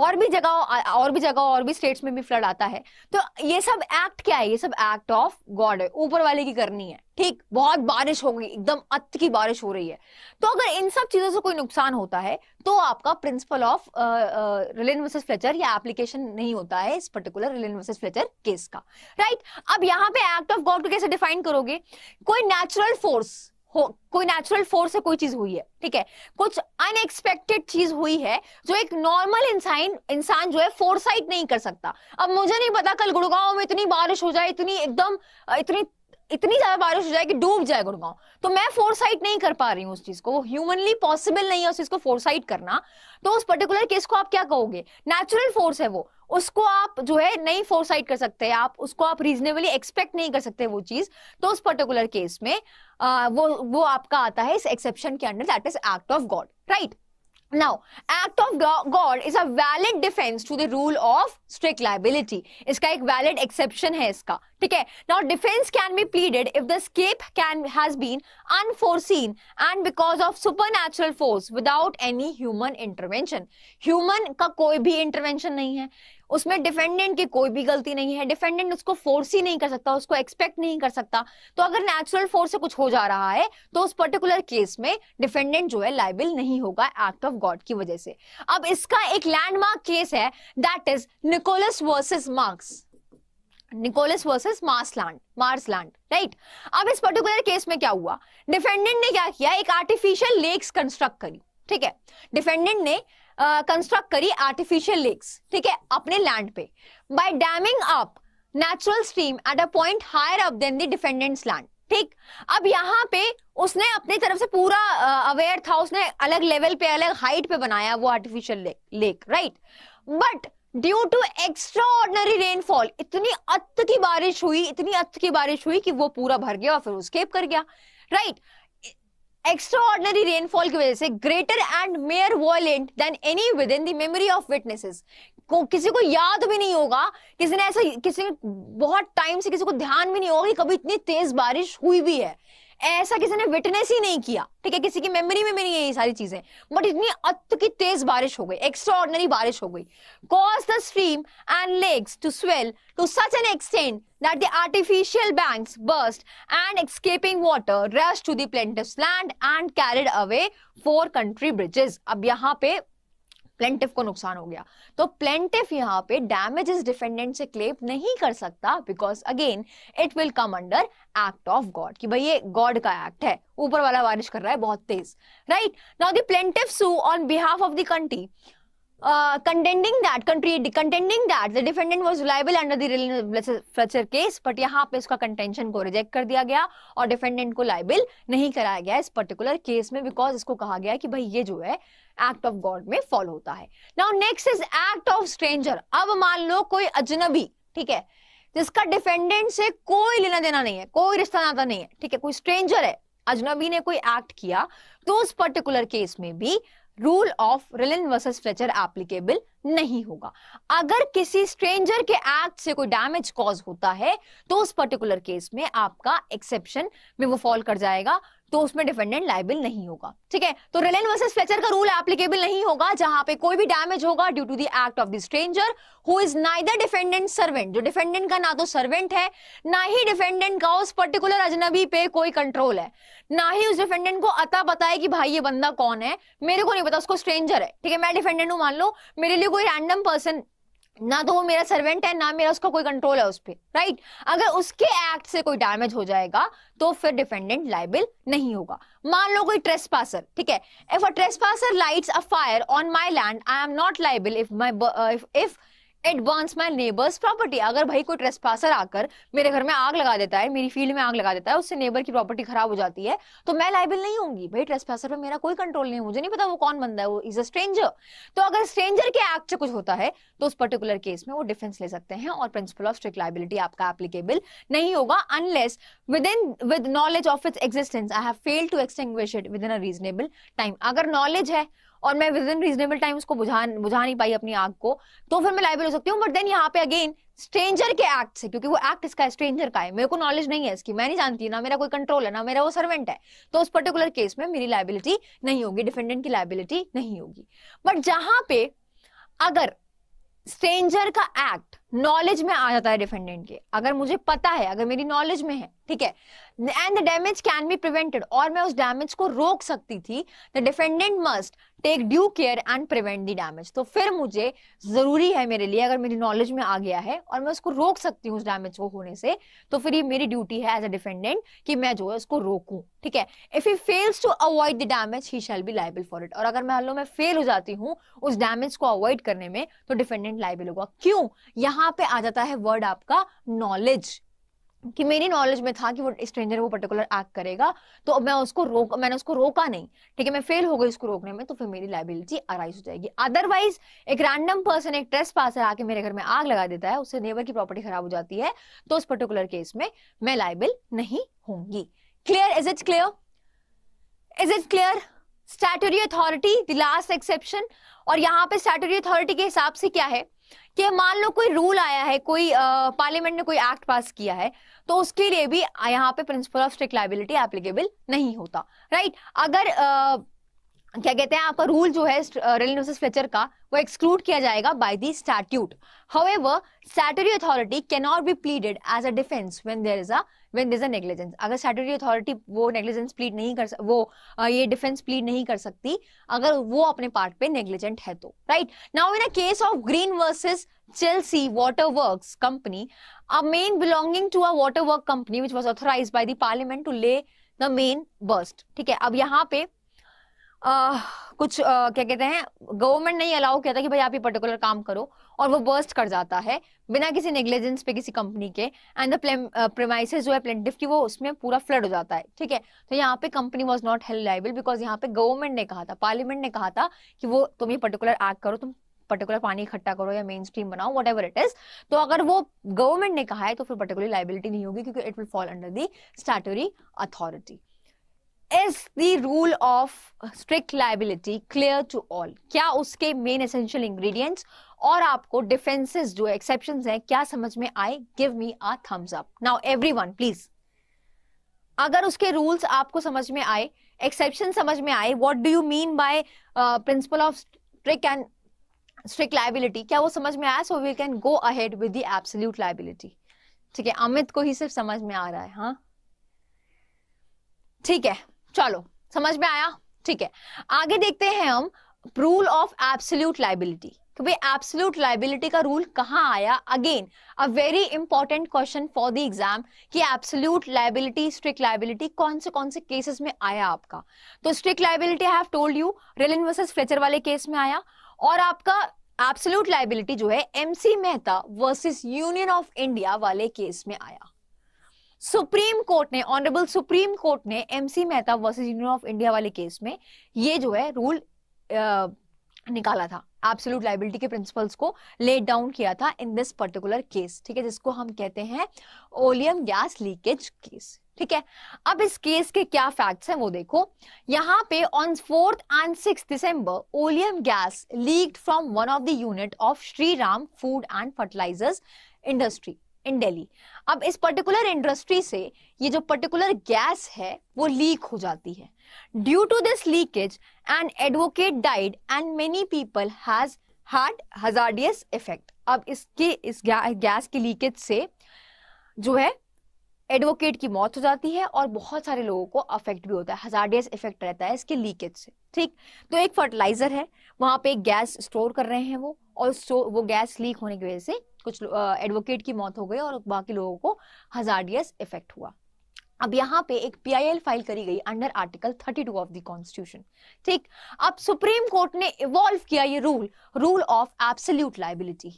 और भी जगह और भी जगह और भी स्टेट्स में भी फ्लड आता है तो ये सब एक्ट क्या है ये सब एक्ट ऑफ गॉड है ऊपर वाले की करनी है ठीक बहुत बारिश हो गई एकदम अत की बारिश हो रही है तो अगर इन सब चीजों से कोई नुकसान होता है तो आपका principle of Rylands versus Fletcher या एप्लीकेशन नहीं होता है इस particular Rylands versus Fletcher case का राइट अब यहाँ पे एक्ट ऑफ गॉड को कैसे डिफाइन करोगे कोई नेचुरल फोर्स कोई नेचुरल फोर्स से कोई चीज हुई है ठीक है कुछ अनएक्सपेक्टेड चीज हुई है जो एक नॉर्मल इंसान इंसान जो है फोरसाइट नहीं कर सकता अब मुझे नहीं पता कल गुड़गांव में इतनी बारिश हो जाए इतनी एकदम इतनी इतनी ज्यादा बारिश हो जाए कि डूब जाए गुड़गांव तो मैं फोरसाइट नहीं कर पा रही हूँ उस चीज को वो ह्यूमनली पॉसिबल नहीं है उस चीज को फोरसाइट करना तो उस पर्टिकुलर केस को आप क्या कहोगे नेचुरल फोर्स है वो उसको आप जो है नहीं फोरसाइट कर सकते आप उसको आप रीजनेबली एक्सपेक्ट नहीं कर सकते वो चीज तो उस पर्टिकुलर केस में आ, वो वो आपका आता है इस एक्सेप्शन के under that is act of God right Now, act of God is a valid defense to the rule of strict liability. इसका एक valid exception है इसका ठीक है Now, defense can be pleaded if the escape can has been unforeseen and because of supernatural force without any human intervention. Human ka koi bhi intervention nahi hai उसमें defendant की कोई भी गलती नहीं है डिफेंडेंट उसको फोर्स ही नहीं कर सकता उसको एक्सपेक्ट नहीं कर सकता तो अगर नेचुरल फोर्स से कुछ हो जा रहा है तो उस पर्टिकुलर केस में डिफेंडेंट जो है लाइबल नहीं होगा एक्ट ऑफ गॉड की वजह से अब इसका एक लैंडमार्क केस है that is Nichols versus Marks Nichols versus Marsland Marsland right अब इस पर्टिकुलर केस में क्या हुआ डिफेंडेंट ने क्या किया एक आर्टिफिशियल लेक्स कंस्ट्रक्ट करी ठीक है डिफेंडेंट ने कंस्ट्रक्ट करी आर्टिफिशियल लेक्स ठीक है अपने लैंड पे by damming up natural stream at a point higher up than the defendants land ठीक अब यहाँ पे उसने अपनी तरफ से पूरा अवेयर था उसने अलग लेवल पे अलग हाइट पे बनाया वो artificial lake right but due to extraordinary rainfall इतनी अत की बारिश हुई इतनी अत की बारिश हुई कि वो पूरा भर गया और फिर वो स्केप कर गया right right? Extraordinary rainfall की वजह से greater and more violent than any within memory of witnesses को किसी को याद भी नहीं होगा किसी ने ऐसा किसी बहुत टाइम से किसी को ध्यान भी नहीं होगा कि कभी इतनी तेज बारिश हुई भी है ऐसा किसी ने विटनेस ही नहीं किया ठीक है किसी की मेमोरी में भी नहीं है ये सारी चीजें बट इतनी अत की तेज बारिश हो गई एक्स्ट्रा बारिश हो गई cause the stream and legs to swell to such an extent that the artificial bank burst and escaping water rest to the plaintiff land and carried away four country bridges अब यहाँ पे प्लेंटिफ को नुकसान हो गया तो प्लेंटिफ यहाँ पे डैमेज इस डिफेंडेंट से क्लेम नहीं कर सकता because again it will come under act of God कि भाई ये गॉड का एक्ट है ऊपर वाला बारिश कर रहा है बहुत तेज right now the plaintiff sue on behalf of the country contending that country contending that the defendant defendant was under the the case but but यहाँ पे उसका कंटेंशन को रिजेक्ट कर दिया गया और डिफेंडेंट को liable नहीं कराया गया इस पर्टिकुलर केस में बिकॉज इसको कहा गया कि भाई ये जो है एक्ट ऑफ गॉड में फॉलो होता है now next is act of stranger अब मान लो कोई अजनबी ठीक है जिसका डिफेंडेंट से कोई लेना देना नहीं है कोई रिश्ता नाता नहीं है ठीक है कोई स्ट्रेंजर है अजनबी ने कोई एक्ट किया तो उस पर्टिकुलर केस में भी rule of Rylands versus Fletcher applicable नहीं होगा अगर किसी स्ट्रेंजर के एक्ट से कोई डैमेज कॉज होता है तो उस पर्टिकुलर केस में आपका एक्सेप्शन में वो फॉल कर जाएगा तो उसमें डिफेंडेंट लाइबल नहीं होगा ठीक है तो रिलेन वर्सेस फ्लेचर का रूल एप्लीकेबल नहीं होगा जहां पे कोई भी डैमेज होगा due to the act of the stranger who is neither defendant servant जो डिफेंडेंट का ना तो सर्वेंट है ना ही डिफेंडेंट का उस पर्टिकुलर अजनबी पे कोई कंट्रोल है ना ही उस डिफेंडेंट को अता पता है कि भाई ये बंदा कौन है मेरे को नहीं पता उसको स्ट्रेंजर है ठीक है मैं डिफेंडेंट हूं मान लो मेरे लिए कोई रैंडम पर्सन ना तो वो मेरा सर्वेंट है ना मेरा उसका कोई कंट्रोल है उस पर राइट अगर उसके एक्ट से कोई डैमेज हो जाएगा तो फिर डिफेंडेंट लाइबल नहीं होगा मान लो कोई ट्रेस पासर ठीक है if a trespasser lights a fire on my land I am not liable if my if advance my neighbour's property अगर भाई कोई ट्रेसपासर आकर मेरे घर में आग लगा देता है मेरी फील्ड में आग लगा देता है उससे नेबर की प्रॉपर्टी खराब हो जाती है तो मैं लाइबल नहीं होंगी भाई ट्रेसपासर पर मेरा कोई कंट्रोल नहीं मुझे नहीं पता वो कौन बंदा है वो इज अ स्ट्रेंजर तो अगर स्ट्रेंजर के एक्ट से कुछ होता है तो उस पर्टिकुलर केस में वो डिफेंस ले सकते हैं और प्रिंसिपल ऑफ स्ट्रिक्ट लाइबिलिटी आपका एप्लीकेबल नहीं होगा unless within with knowledge of its existence I have failed to extinguish it within a reasonable time अगर नॉलेज है और मैं विद इन रीजनेबल टाइम उसको बुझा बुझा नहीं पाई अपनी आग को तो फिर मैं लाइबल हो सकती हूँ बट देन यहाँ पे अगेन स्ट्रेंजर के एक्ट से क्योंकि वो एक्ट इसका है स्ट्रेंजर का है मेरे को नॉलेज नहीं है इसकी मैं नहीं जानती ना मेरा कोई कंट्रोल है ना मेरा वो सर्वेंट है तो उस पर्टिकुलर केस में मेरी लाइबिलिटी नहीं होगी डिफेंडेंट की लाइबिलिटी नहीं होगी बट जहां पे अगर स्ट्रेंजर का एक्ट नॉलेज में आ जाता है डिफेंडेंट के अगर मुझे पता है अगर मेरी नॉलेज में है ठीक है and the damage can be prevented और मैं उस डैमेज को रोक सकती थी the defendant must take due care and prevent the damage तो फिर मुझे जरूरी है मेरे लिए अगर मेरी नॉलेज में आ गया है और मैं उसको रोक सकती हूँ उस डैमेज को होने से तो फिर ये मेरी ड्यूटी है एज अ डिफेंडेंट कि मैं जो है उसको रोकू ठीक है if he fails to avoid the damage he shall be liable for it और अगर मैं हल्लो मैं फेल हो जाती हूँ उस डैमेज को अवॉइड करने में तो डिफेंडेंट लाइबल होगा क्यों यहाँ पे आ जाता है वर्ड आपका नॉलेज कि मेरी नॉलेज में था कि वो स्ट्रेंजर वो पर्टिकुलर एक्ट करेगा तो अब मैं उसको रोक मैंने उसको रोका नहीं ठीक है मैं फेल हो गई उसको रोकने में तो फिर मेरी लाइबिलिटी अराइज हो जाएगी अदरवाइज एक रैंडम पर्सन एक ट्रेस पास आके मेरे घर में आग लगा देता है उससे नेबर की प्रॉपर्टी खराब हो जाती है तो उस पर्टिकुलर केस में मैं लाइबिल नहीं होंगी clear is it clear is it clear statutory authority the last exception और यहाँ पे स्टैटरी अथॉरिटी के हिसाब से क्या है कि मान लो कोई रूल आया है कोई पार्लियामेंट ने कोई एक्ट पास किया है तो उसके लिए भी यहाँ पे principle of strict liability applicable नहीं होता राइट अगर आ, क्या कहते हैं आपका रूल जो है रेलिन फ्लेचर का वो एक्सक्लूड किया जाएगा by the statute however statutory authority can not be pleaded as a defence when there is a when there is a negligence अगर सैटरी अथॉरिटी वो नेग्लिजेंस प्लीड नहीं कर वो ये डिफेंस प्लीड नहीं कर सकती अगर वो अपने पार्ट पे नेग्लिजेंट है तो right now in a case of Green versus Chelsea company a main belonging to a water work company which was authorized by the Parliament to lay the main burst ठीक है अब यहाँ पे आ, कुछ आ, क्या कहते हैं गवर्नमेंट नहीं अलाउ किया था कि भाई आप ये पर्टिकुलर काम करो और वो बर्स्ट कर जाता है बिना किसी नेग्लिजेंस पे किसी कंपनी के एंड द प्रेमाइस जो है प्लेंटिफ की वो उसमें पूरा फ्लड हो जाता है ठीक है तो यहाँ पे company was not held liable because यहाँ पे गवर्नमेंट ने कहा था पार्लियामेंट ने कहा था कि वो तुम ये पर्टिकुलर एक्ट करो तुम पर्टिकुलर पानी इकट्ठा करो या मेन स्ट्रीम बनाओ वट एवर इट इज तो अगर वो गवर्नमेंट ने कहा है तो फिर पर्टिकुलर लाइबिलिटी नहीं होगी क्योंकि it will fall under the statutory authority is the rule of strict liability clear to all क्या उसके मेन एसेंशियल इंग्रेडिएंट्स और आपको डिफेंसेस जो एक्सेप्शन हैं क्या समझ में आए give me a thumbs up now everyone please अगर उसके रूल्स आपको समझ में आए एक्सेप्शन समझ में आए what do you mean by principle of strict and strict liability क्या वो समझ में आया so we can go ahead with the absolute liability ठीक है अमित को ही सिर्फ समझ में आ रहा है हाँ ठीक है चलो समझ में आया ठीक है आगे देखते हैं हम रूल ऑफ एब्सोल्यूट लाइबिलिटी क्योंकि एब्सोल्यूट लाइबिलिटी का रूल कहाँ आया again a very important question for the exam कि एब्सोल्यूट लाइबिलिटी स्ट्रिक्ट लाइबिलिटी कौन से कौन से केसेस में आया आपका तो strict liability I have told you Rylands versus Fletcher वाले केस में आया और आपका एब्सोल्यूट लाइबिलिटी जो है MC Mehta versus Union of India वाले केस में आया सुप्रीम कोर्ट ने ऑनरेबल सुप्रीम कोर्ट ने MC Mehta versus Union of India वाले केस में ये जो है रूल निकाला था एब्सोल्यूट लाइबिलिटी के प्रिंसिपल्स को लेट डाउन किया था इन दिस पर्टिकुलर केस ठीक है जिसको हम कहते हैं ओलियम गैस लीकेज केस ठीक है अब इस केस के क्या फैक्ट्स हैं वो देखो यहाँ पे on fourth and six December oleum gas leaked from one of the unit of Shri Ram food and fertilizers industry in Delhi अब इस पर्टिकुलर इंडस्ट्री से ये जो पर्टिकुलर गैस है वो लीक हो जाती है due to this leakage an advocate died and many people has hard hazardous effect अब इसके इस गैस के लीकेज से जो है एडवोकेट की मौत हो जाती है और बहुत सारे लोगों को अफेक्ट भी होता है हजार्डियस इफेक्ट रहता है इसके लीकेज से ठीक तो एक फर्टिलाइजर है वहां पे गैस स्टोर कर रहे हैं वो और वो गैस लीक होने की वजह से कुछ एडवोकेट की मौत हो गई और बाकी लोगों को हजार इफेक्ट हुआ अब यहाँ पे एक पीआईएल फाइल करी गई under article 32 of the constitution ठीक अब सुप्रीम कोर्ट ने इवॉल्व किया ये rule rule of absolute liability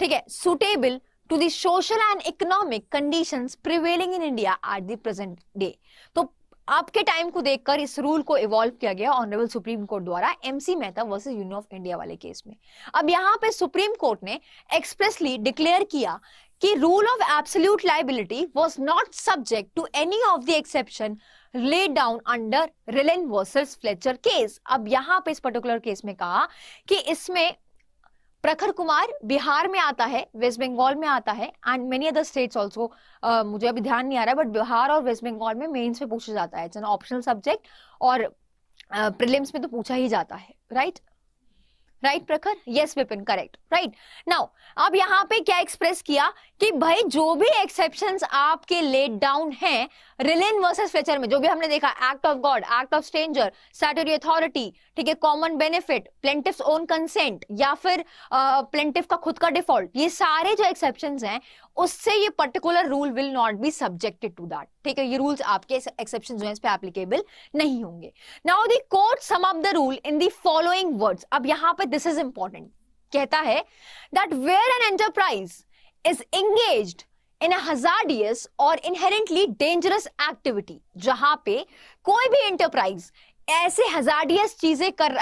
ठीक है suitable to social and economic condition prevailing in India at the present day तो आपके टाइम को देखकर इस रूल को इवॉल्व किया गया ऑनरेबल सुप्रीम कोर्ट द्वारा MC Mehta versus Union of India वाले केस में अब यहाँ पे सुप्रीम कोर्ट ने एक्सप्रेसली डिक्लेयर किया कि rule of absolute liability was not subject to any of the exception laid down under Rylands versus Fletcher case अब यहाँ पे इस पर्टिकुलर केस में कहा कि इसमें प्रखर कुमार बिहार में आता है वेस्ट बंगाल में आता है and many other states also मुझे अभी ध्यान नहीं आ रहा है बट बिहार और वेस्ट बंगाल में मेन्स में पूछा जाता है एन ऑप्शनल सब्जेक्ट और प्रिलिम्स में तो पूछा ही जाता है right right? Right Prakhar yes Vipin correct right now अब यहाँ पे क्या एक्सप्रेस किया कि भाई जो भी एक्सेप्शन आपके लेट डाउन है रिलेन वर्सेस फ्यूचर में जो भी हमने देखा act of God act of stranger statutory authority ठीक है common benefit plaintiff own consent या फिर प्लेंटिव uh, का खुद का डिफॉल्ट ये सारे जो एक्सेप्शन हैं उससे ये particular rule will not be subjected to that ठीक है ये रूल्स आपके एक्सेप्शन जो है इस पे एप्लीकेबल नहीं होंगे now the court sum of the rule in the following words अब यहां पे दिस इज इंपॉर्टेंट कहता है that where an enterprise is engage in hazardous और इनहेरेंटली डेंजरस एक्टिविटी जहां पे कोई भी एंटरप्राइज ऐसे हजार्डियस चीजें कर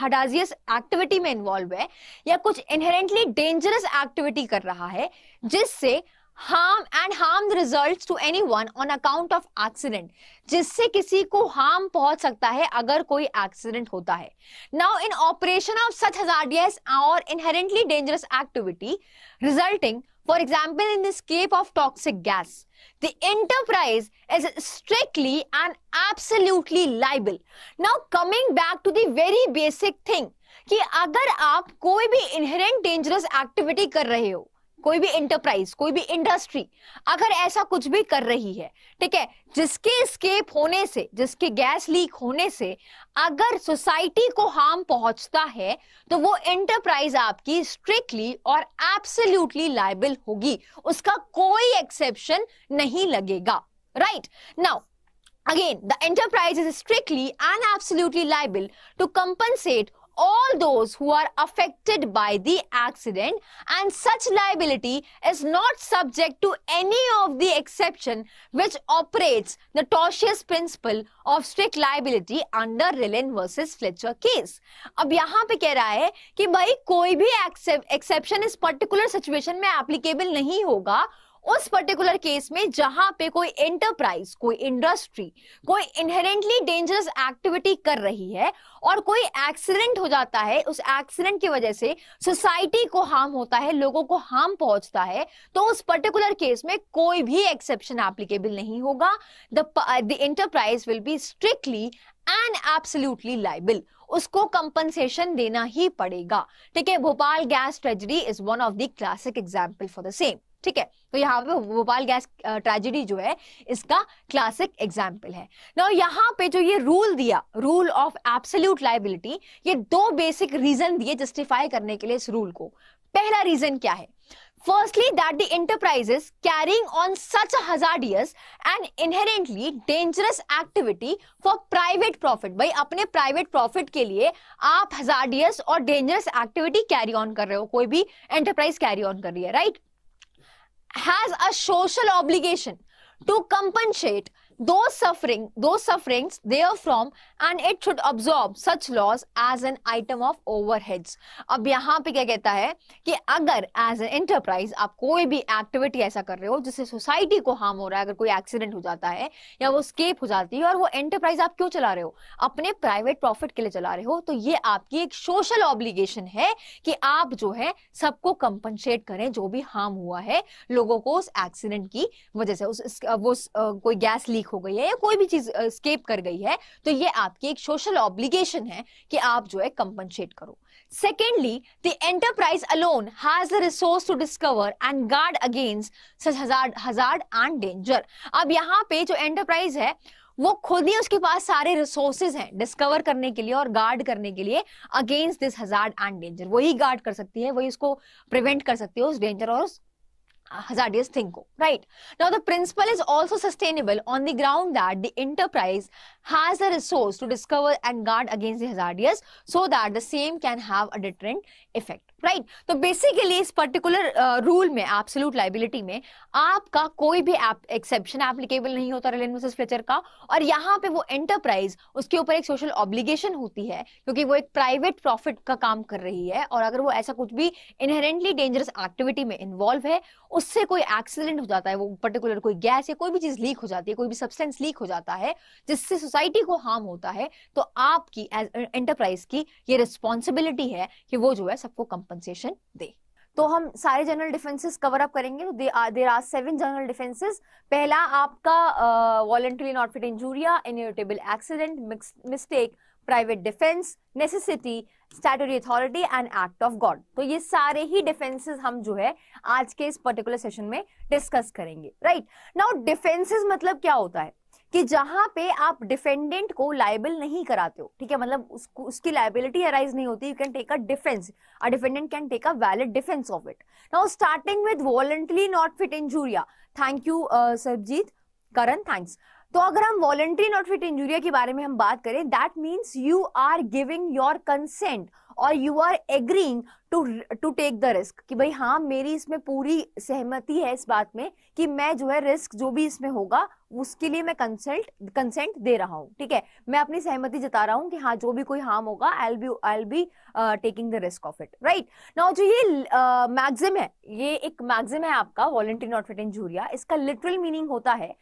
हडाजियस एक्टिविटी में इन्वॉल्व है या कुछ इनहेरेंटली डेंजरस एक्टिविटी कर रहा है जिससे harm and harm result to anyone on account of accident जिससे किसी को हार्म पहुंच सकता है अगर कोई एक्सीडेंट होता है now in operation of such hazardous और inherently dangerous activity resulting For example, in the escape of toxic gas, the enterprise is strictly and absolutely liable. Now coming back to the very basic thing कि अगर आप कोई भी inherent dangerous activity कर रहे हो कोई भी इंटरप्राइज कोई भी इंडस्ट्री अगर ऐसा कुछ भी कर रही है ठीक है जिसके स्केप होने से जिसके गैस लीक होने से अगर सोसाइटी को हार्म पहुंचता है तो वो इंटरप्राइज आपकी स्ट्रिक्टली और एब्सोल्युटली लाइबल होगी उसका कोई एक्सेप्शन नहीं लगेगा right now again the enterprise is strictly and absolutely liable to compensate all those who are affected by the accident and such liability is not subject to any of the exception which operates the tortious principle of strict liability under Rillen versus Fletcher case. अब यहाँ पे कह रहा है कि भाई कोई भी एक्सेप्शन इस पर्टिकुलर सिचुएशन में एप्लीकेबल नहीं होगा उस पर्टिकुलर केस में जहां पे कोई एंटरप्राइज कोई इंडस्ट्री कोई इनहेरेंटली डेंजरस एक्टिविटी कर रही है और कोई एक्सीडेंट हो जाता है उस एक्सीडेंट की वजह से सोसाइटी को हार्म होता है लोगों को हार्म पहुंचता है तो उस पर्टिकुलर केस में कोई भी एक्सेप्शन एप्लीकेबल नहीं होगा the enterprise will be strictly and absolutely liable उसको कंपनसेशन देना ही पड़ेगा ठीक है Bhopal gas tragedy is one of the classic example for the same ठीक है तो यहाँ पे भोपाल गैस ट्रेजिडी जो है इसका क्लासिक एग्जाम्पल है ना यहाँ पे जो ये रूल दिया रूल ऑफ एब्सोल्यूट लाइबिलिटी ये दो बेसिक रीजन दिए जस्टिफाई करने के लिए इस रूल को पहला रीजन क्या है firstly that the enterprises carrying on such a hazardous and inherently dangerous activity for private profit भाई अपने private profit के लिए आप hazardous और dangerous activity carry on कर रहे हो कोई भी enterprise carry on कर रही है right has a social obligation to compensate those suffering those sufferings therefrom and it should absorb such loss as an item of overheads अब यहाँ पे क्या कहता है कि अगर as an enterprise आप कोई भी एक्टिविटी ऐसा कर रहे हो जिससे सोसाइटी को हार्म हो रहा है अगर कोई एक्सीडेंट हो जाता है या वो स्केप हो जाती है और वो एंटरप्राइज आप क्यों चला रहे हो अपने प्राइवेट प्रॉफिट के लिए चला रहे हो तो ये आपकी एक सोशल ऑब्लिगेशन है कि आप जो है सबको कंपनसेट करें जो भी हार्म हुआ है लोगों को उस एक्सीडेंट की वजह से उस, उस वो उस, कोई गैस लीक हो गई है या कोई भी चीज स्केप कर गई है तो ये आपकी एक सोशल ऑब्लिगेशन है कि आप जो है कंपनसेट करो secondly the enterprise alone has the resource to discover and guard against hazard hazard and danger अब यहाँ पे जो एंटरप्राइज है वो खुद ही उसके पास सारे रिसोर्सेज हैं डिस्कवर करने के लिए और गार्ड करने के लिए against this hazard and danger वही गार्ड कर सकती है वही उसको प्रिवेंट कर सकती है उस डेंजर और उस hazardous thing ko, right? Now, the principle is also sustainable on the ground that the enterprise has a resource to discover and guard against the hazardous so that the same can have a deterrent effect. Right right? तो basically इस particular rule uh, में absolute liability में आपका कोई भी exception applicable नहीं होता रिलेन versus Fletcher का और यहाँ पे वो एंटरप्राइज उसके ऊपर एक सोशल ऑब्लिगेशन होती है क्योंकि वो एक प्राइवेट प्रॉफिट का काम कर रही है और अगर वो ऐसा कुछ भी इनहेरेंटली डेंजरस एक्टिविटी में इन्वॉल्व है उससे कोई एक्सीडेंट हो जाता है वो पर्टिकुलर कोई गैस या कोई भी चीज लीक हो जाती है कोई भी सब्सटेंस लीक हो जाता है जिससे सोसाइटी को हार्म होता है तो आपकी एज एंटरप्राइज की ये रिस्पॉन्सिबिलिटी है कि वो जो है सबको कंपनसेशन दे तो हम सारे जनरल डिफेंसेस कवर अप करेंगे तो there are seven general defences पहला आपका volenti not fit injuria inevitable accident mistake private defence necessity statutory authority and act of God तो ये सारे ही डिफेंसेस हम जो है आज के इस पर्टिकुलर सेशन में डिस्कस करेंगे राइट नाउ डिफेंसेस मतलब क्या होता है कि जहां पे आप डिफेंडेंट को लाइबल नहीं कराते हो ठीक है मतलब उसको उसकी लाइबिलिटी अराइज नहीं होती you can take a defence a defendant can take a valid defence of it now starting with volenti not fit injuria thank you Sarjeet Karan thanks तो अगर हम वॉलेंट्री नॉट फिट इंजुरिया के बारे में हम बात करें that means you are giving your consent और you are agreeing to to take the risk कि भाई हाँ मेरी इसमें पूरी सहमति है इस बात में कि मैं जो है रिस्क जो भी इसमें होगा उसके लिए मैं कंसल्ट कंसेंट दे रहा हूँ ठीक है मैं अपनी सहमति जता रहा हूँ कि हाँ जो भी कोई हार्म होगा I be I be taking the risk of it right now जो ये मैग्जिम uh, है ये एक मैग्जिम है आपका वॉलेंट्री नॉट फिट जूरिया इसका लिटरल मीनिंग होता है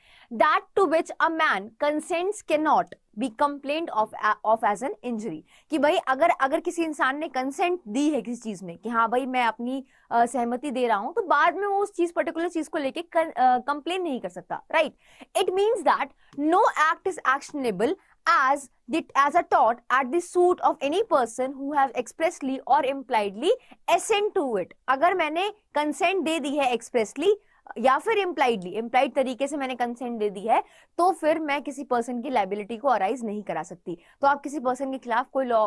that to which a man consents can not be complain of of as an injury कि भाई अगर अगर किसी इंसान ने कंसेंट दी है किसी चीज में कि हाँ भाई मैं अपनी uh, सहमति दे रहा हूं तो बाद में वो उस चीज पर्टिकुलर चीज को लेके कंप्लेन नहीं कर सकता right it means that no act is actionable as it as a टॉट at the suit of any person who have expressly or impliedly assent to it अगर मैंने कंसेंट दे दी है एक्सप्रेसली या फिर इम्प्लाइडली इम्प्लाइड तरीके से मैंने कंसेंट दे दी है तो फिर मैं किसी पर्सन की लाइबिलिटी को अराइज नहीं करा सकती तो आप किसी पर्सन के खिलाफ कोई लॉ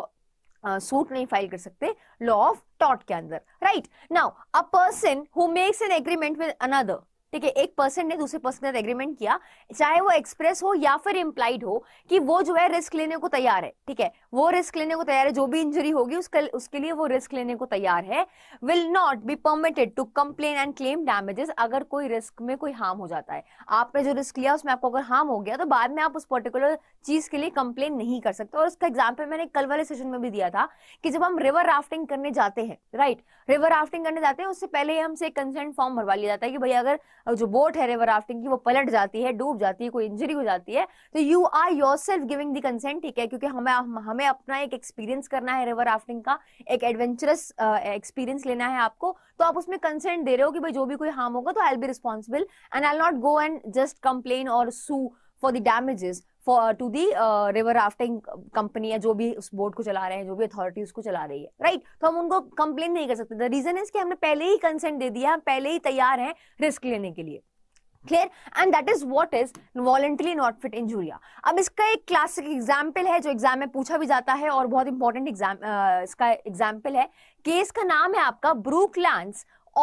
सूट नहीं फाइल कर सकते लॉ ऑफ टॉट के अंदर right now a person who makes an agreement with another ठीक है एक पर्सन ने दूसरे पर्सन के साथ एग्रीमेंट किया चाहे वो एक्सप्रेस हो या फिर इम्प्लाइड हो कि वो जो है रिस्क लेने को तैयार है ठीक है वो रिस्क लेने को तैयार है जो भी इंजरी होगी उसके उसके लिए वो रिस्क लेने को तैयार है will not be permitted to complain and claim damages अगर कोई रिस्क में कोई हार्म हो जाता है आपने जो रिस्क लिया उसमें आपको अगर हार्म हो गया तो बाद में आप उस पर्टिकुलर चीज के लिए कंप्लेन नहीं कर सकते और उसका एग्जाम्पल मैंने कल वाले सेशन में भी दिया था कि जब हम रिवर राफ्टिंग करने जाते हैं राइट रिवर राफ्टिंग करने जाते हैं उससे पहले हमसे कंसेंट फॉर्म भरवा लिया जाता है कि भाई अगर जो बोट है रिवर राफ्टिंग की वो पलट जाती है डूब जाती है कोई इंजरी हो जाती है तो you are yourself giving the consent ठीक है क्योंकि हमें हमें अपना एक एक्सपीरियंस करना है रिवर राफ्टिंग का एक एडवेंचरस एक्सपीरियंस लेना है आपको तो आप उसमें कंसेंट दे रहे हो कि भाई जो भी कोई हार्म होगा तो I'll be responsible and I not go and just complain और sue for the damages to the river rafting company या जो भी उस बोर्ड को चला रहे हैं जो भी अथॉरिटी उसको चला रही है राइट right? तो हम उनको कंप्लेन नहीं कर सकते द रीजन इज कि हमने पहले ही कंसेंट दे दिया पहले ही तैयार हैं रिस्क लेने के लिए clear and that is what is volenti not fit injuria अब इसका एक क्लासिक एग्जाम्पल है जो एग्जाम में पूछा भी जाता है और बहुत इंपॉर्टेंट एग्जाम uh, इसका एग्जाम्पल है केस का नाम है आपका Brookland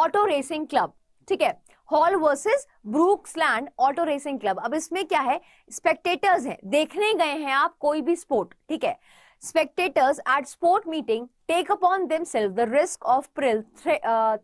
auto racing club ठीक है Hall versus Brooklands auto racing club अब इसमें क्या है स्पेक्टेटर्स हैं देखने गए हैं आप कोई भी स्पोर्ट ठीक है spectators at sport meeting take upon themselves the the risk of th uh,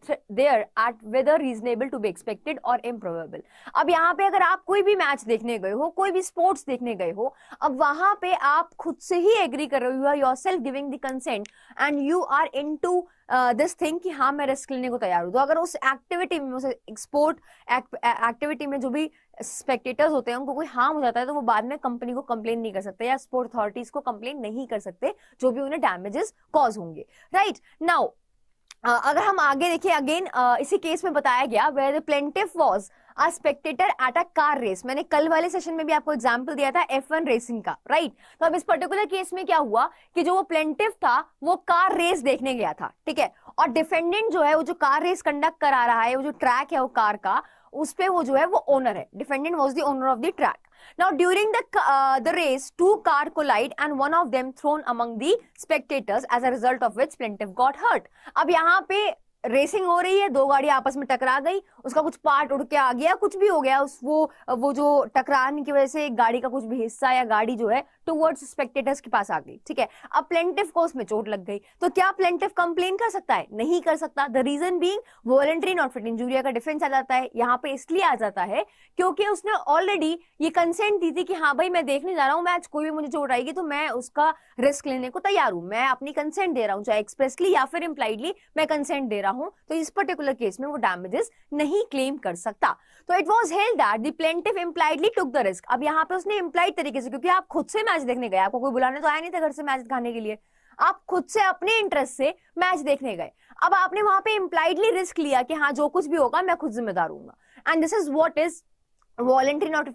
th there at whether reasonable to be expected अब यहाँ पे अगर आप कोई भी मैच देखने गए हो कोई भी स्पोर्ट्स देखने गए हो अब वहां पे आप खुद से ही एग्री कर रहे हो you are yourself giving the consent and you are into this thing कि हाँ मैं रिस्क लेने को तैयार हूँ तो अगर उस एक्टिविटी में एक्सपोर्ट एक्टिविटी में जो भी स्पेक्टेटर्स होते हैं उनको कोई हार्म हो जाता है तो वो बाद में कंपनी को कंप्लेन नहीं कर सकते या स्पोर्ट अथॉरिटीज को कंप्लेन नहीं कर सकते जो भी उन्हें डैमेजेस कॉज होंगे राइट नाउ अगर हम आगे देखें अगेन uh, इसी केस में बताया गया where the plaintiff was a spectator at a car race मैंने कल वाले सेशन में भी आपको एग्जाम्पल दिया था एफ वन रेसिंग का राइट right? तो अब इस पर्टिकुलर केस में क्या हुआ कि जो वो प्लेंटिव था वो कार रेस देखने गया था ठीक है और डिफेंडेंट जो है वो जो कार रेस कंडक्ट करा रहा है वो जो ट्रैक है वो कार का उस पे वो जो है वो ओनर है defendant was the owner of the track Now during the uh, the race, two car collide and one of them thrown among the spectators, as a result of which plaintiff got hurt. अब यहाँ पे racing हो रही है दो गाड़ी आपस में टकरा गई उसका कुछ पार्ट उड़ के आ गया कुछ भी हो गया उस वो वो जो टकराने की वजह से गाड़ी का कुछ भी हिस्सा या गाड़ी जो है टूवर्ड्स स्पेक्टेटर्स के पास आ गई ठीक है अब प्लेंटिव को उसमें चोट लग गई तो क्या प्लेंटिव कंप्लेन कर सकता है नहीं कर सकता the reason being volenti not fit injuria का डिफेंस आ जाता है यहाँ पे इसलिए आ जाता है क्योंकि उसने ऑलरेडी ये कंसेंट दी थी कि हाँ भाई मैं देखने जा रहा हूँ मैं आज कोई भी मुझे चोट आएगी तो मैं उसका रिस्क लेने को तैयार हूँ मैं अपनी कंसेंट दे रहा हूँ चाहे एक्सप्रेसली या फिर इम्प्लाइडली मैं कंसेंट दे रहा हूँ तो इस पर्टिकुलर केस में वो डैमेजेस नहीं नहीं क्लेम कर सकता तो it was held that the impliedly took the risk अब यहाँ पे उसने इम्प्लाइड तरीके से क्योंकि आप खुद से मैच देखने गए आपको कोई बुलाने तो आया नहीं था घर से मैच दिखाने के लिए आप खुद से अपने इंटरेस्ट से मैच देखने गए अब आपने वहां पे इम्प्लाइडली रिस्क लिया कि हाँ जो कुछ भी होगा मैं खुद जिम्मेदार हूँ and this is what is volenti not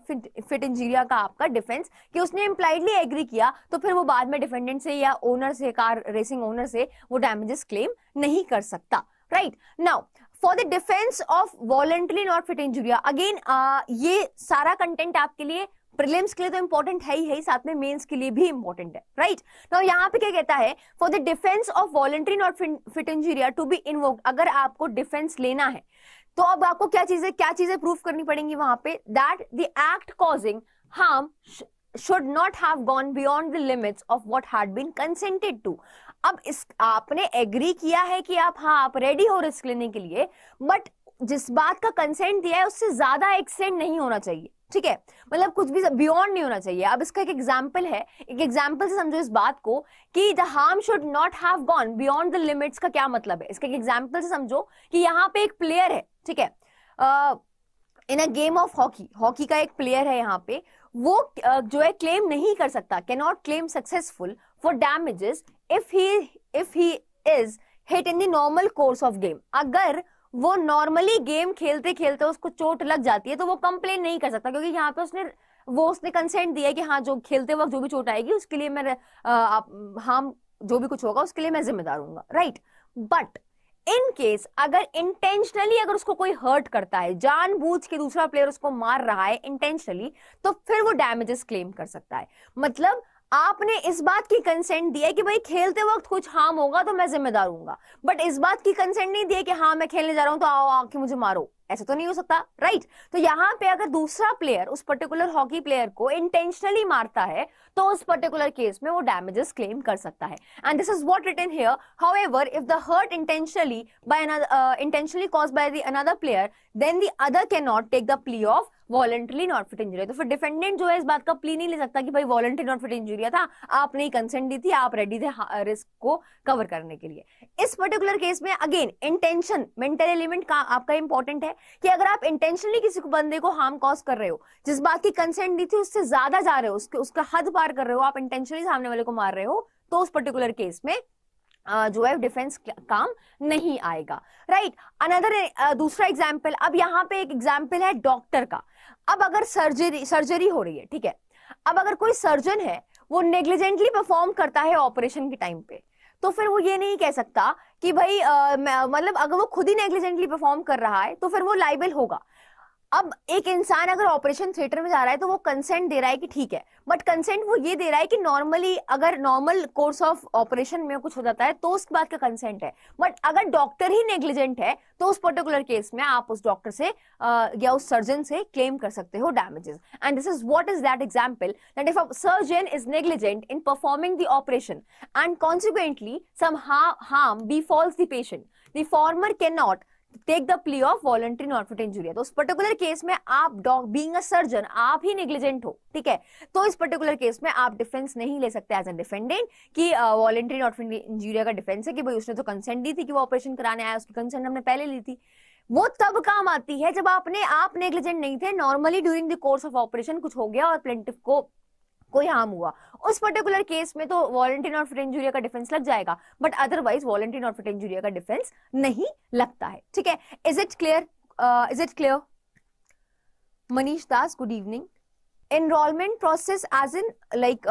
fit injuria का आपका डिफेंस कि उसने इम्प्लाइडली एग्री किया तो फिर वो बाद में डिफेंडेंट से या ओनर से कार रेसिंग ओनर से वो डैमेजेस क्लेम नहीं कर सकता right right? Now for the defence of volenti not fit injuria again ये सारा कंटेंट आपके लिए प्रिलिम्स के लिए तो इंपॉर्टेंट है ही है साथ में मेंस के लिए भी इंपॉर्टेंट है राइट तो यहाँ पे क्या कहता है for the defence of volenti not fit injuria to be invoked अगर आपको डिफेंस लेना है तो अब आपको क्या चीजें क्या चीजें प्रूव करनी पड़ेंगी वहां पे that the act causing harm should not have gone beyond the limits of what had been consented to अब इस आपने एग्री किया है कि आप हाँ आप रेडी हो रिस्क लेने के लिए बट जिस बात का कंसेंट दिया है उससे ज्यादा एक्सेंट नहीं होना चाहिए ठीक है मतलब कुछ भी बियॉन्ड नहीं होना चाहिए अब इसका एक एग्जाम्पल है एक एग्जाम्पल से समझो इस बात को कि the harm should not have gone beyond the limits का क्या मतलब है इसका एक एग्जाम्पल से समझो कि यहाँ पे एक प्लेयर है ठीक है in a game of hockey hockey का एक प्लेयर है यहाँ पे वो uh, जो है क्लेम नहीं कर सकता cannot claim successful for damages if he if he is hit in the normal course of game अगर वो नॉर्मली गेम खेलते खेलते उसको चोट लग जाती है तो वो कंप्लेन नहीं कर सकता क्योंकि यहाँ पे उसने वो उसने कंसेंट दिया कि हाँ जो खेलते वक्त जो भी चोट आएगी उसके लिए मैं हार्म जो भी कुछ होगा उसके लिए मैं जिम्मेदार हूँ राइट बट इन केस अगर इंटेंशनली अगर उसको कोई हर्ट करता है जानबूझ के दूसरा प्लेयर उसको मार रहा है इंटेंशनली तो फिर वो डैमेजेस क्लेम कर सकता है मतलब आपने इस बात की कंसेंट दी है कि भाई खेलते वक्त कुछ हार्म होगा तो मैं जिम्मेदार हूंगा बट इस बात की कंसेंट नहीं दी है कि हाँ मैं खेलने जा रहा हूं तो आओ आके मुझे मारो ऐसा तो नहीं हो सकता राइट right? तो यहां पे अगर दूसरा प्लेयर उस पर्टिकुलर हॉकी प्लेयर को इंटेंशनली मारता है तो उस पर्टिकुलर केस में वो डैमेजेस क्लेम कर सकता है and this is what written here ever if the hurt intentionally by intentionally cause by the another player then the other cannot take the plea of volenti not fit injury तो फिर defendant जो है इस बात का plea नहीं ले सकता कि भाई वॉलेंट्री नॉट फिट इंजुरी था आपने ही कंसेंट दी थी आप रेडी थे रिस्क को कवर करने के लिए इस पर्टिकुलर केस में अगेन इंटेंशन मेंटल एलिमेंट का आपका इंपॉर्टेंट है है कि अगर आप इंटेंशनली किसी को बंदे को हार्म कॉज कर रहे हो जिस बात की कंसेंट दी थी उससे ज्यादा जा रहे हो उसके उसका हद पार कर रहे हो आप इंटेंशनली सामने वाले को मार रहे हो तो उस पर्टिकुलर केस में जो है डिफेंस काम नहीं आएगा राइट अनदर दूसरा एग्जाम्पल अब यहाँ पे एक एग्जाम्पल है डॉक्टर का अब अगर सर्जरी सर्जरी हो रही है ठीक है अब अगर कोई सर्जन है वो नेग्लिजेंटली परफॉर्म करता है ऑपरेशन के टाइम पे तो फिर वो ये नहीं कह सकता कि भाई मतलब अगर वो खुद ही नेग्लिजेंटली परफॉर्म कर रहा है तो फिर वो लाइबल होगा अब एक इंसान अगर ऑपरेशन थिएटर में जा रहा है तो वो कंसेंट दे रहा है कि ठीक है बट कंसेंट वो ये दे रहा है कि नॉर्मली अगर नॉर्मल कोर्स ऑफ ऑपरेशन में कुछ हो जाता है तो उसके बाद का कंसेंट है बट अगर डॉक्टर ही नेग्लिजेंट है तो उस पर्टिकुलर केस में आप उस डॉक्टर से आ, या उस सर्जन से क्लेम कर सकते हो damages and this is what is that example that if surgeon is negligent in performing the operation and consequently some harm befalls the patient the former cannot take the plea of volenti non fit injury तो उस particular case में आप dog being surgeon आप ही निग्लिजेंट हो ठीक है तो इस पर्टिकुलर केस में आप डिफेंस नहीं ले सकते एज एन डिफेंडेंट की वॉलंट्री नॉन फिट इंजुरिया का डिफेंस है कि भाई उसने तो कंसेंट दी थी कि वो ऑपरेशन कराने आया उसकी कंसेंट हमने पहले ली थी वो तब काम आती है जब आपने आप नेग्लिजेंट नहीं थे normally during the course of operation कुछ हो गया और प्लेंटिव को कोई हार्म हुआ उस पर्टिकुलर केस में तो वॉलेंटियन और फिट इंजुरिया का डिफेंस लग जाएगा बट अदरवाइज वॉलेंटियन और फिट इंजुरिया का डिफेंस नहीं लगता है ठीक है is it clear is it clear Manish Das good evening enrolment process as in like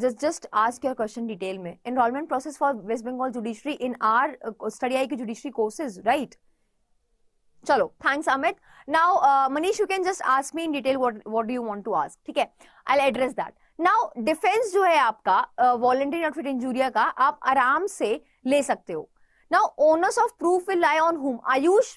just just ask your question detail में enrolment process for West Bengal judiciary in our StudyIQ की judiciary courses right चलो thanks Amit now Manish you can just ask me in detail what do you want to ask ठीक है I will address that now defence जो है आपका voluntary outfit injuria का आप आराम से ले सकते हो now onus of proof will lie on whom Ayush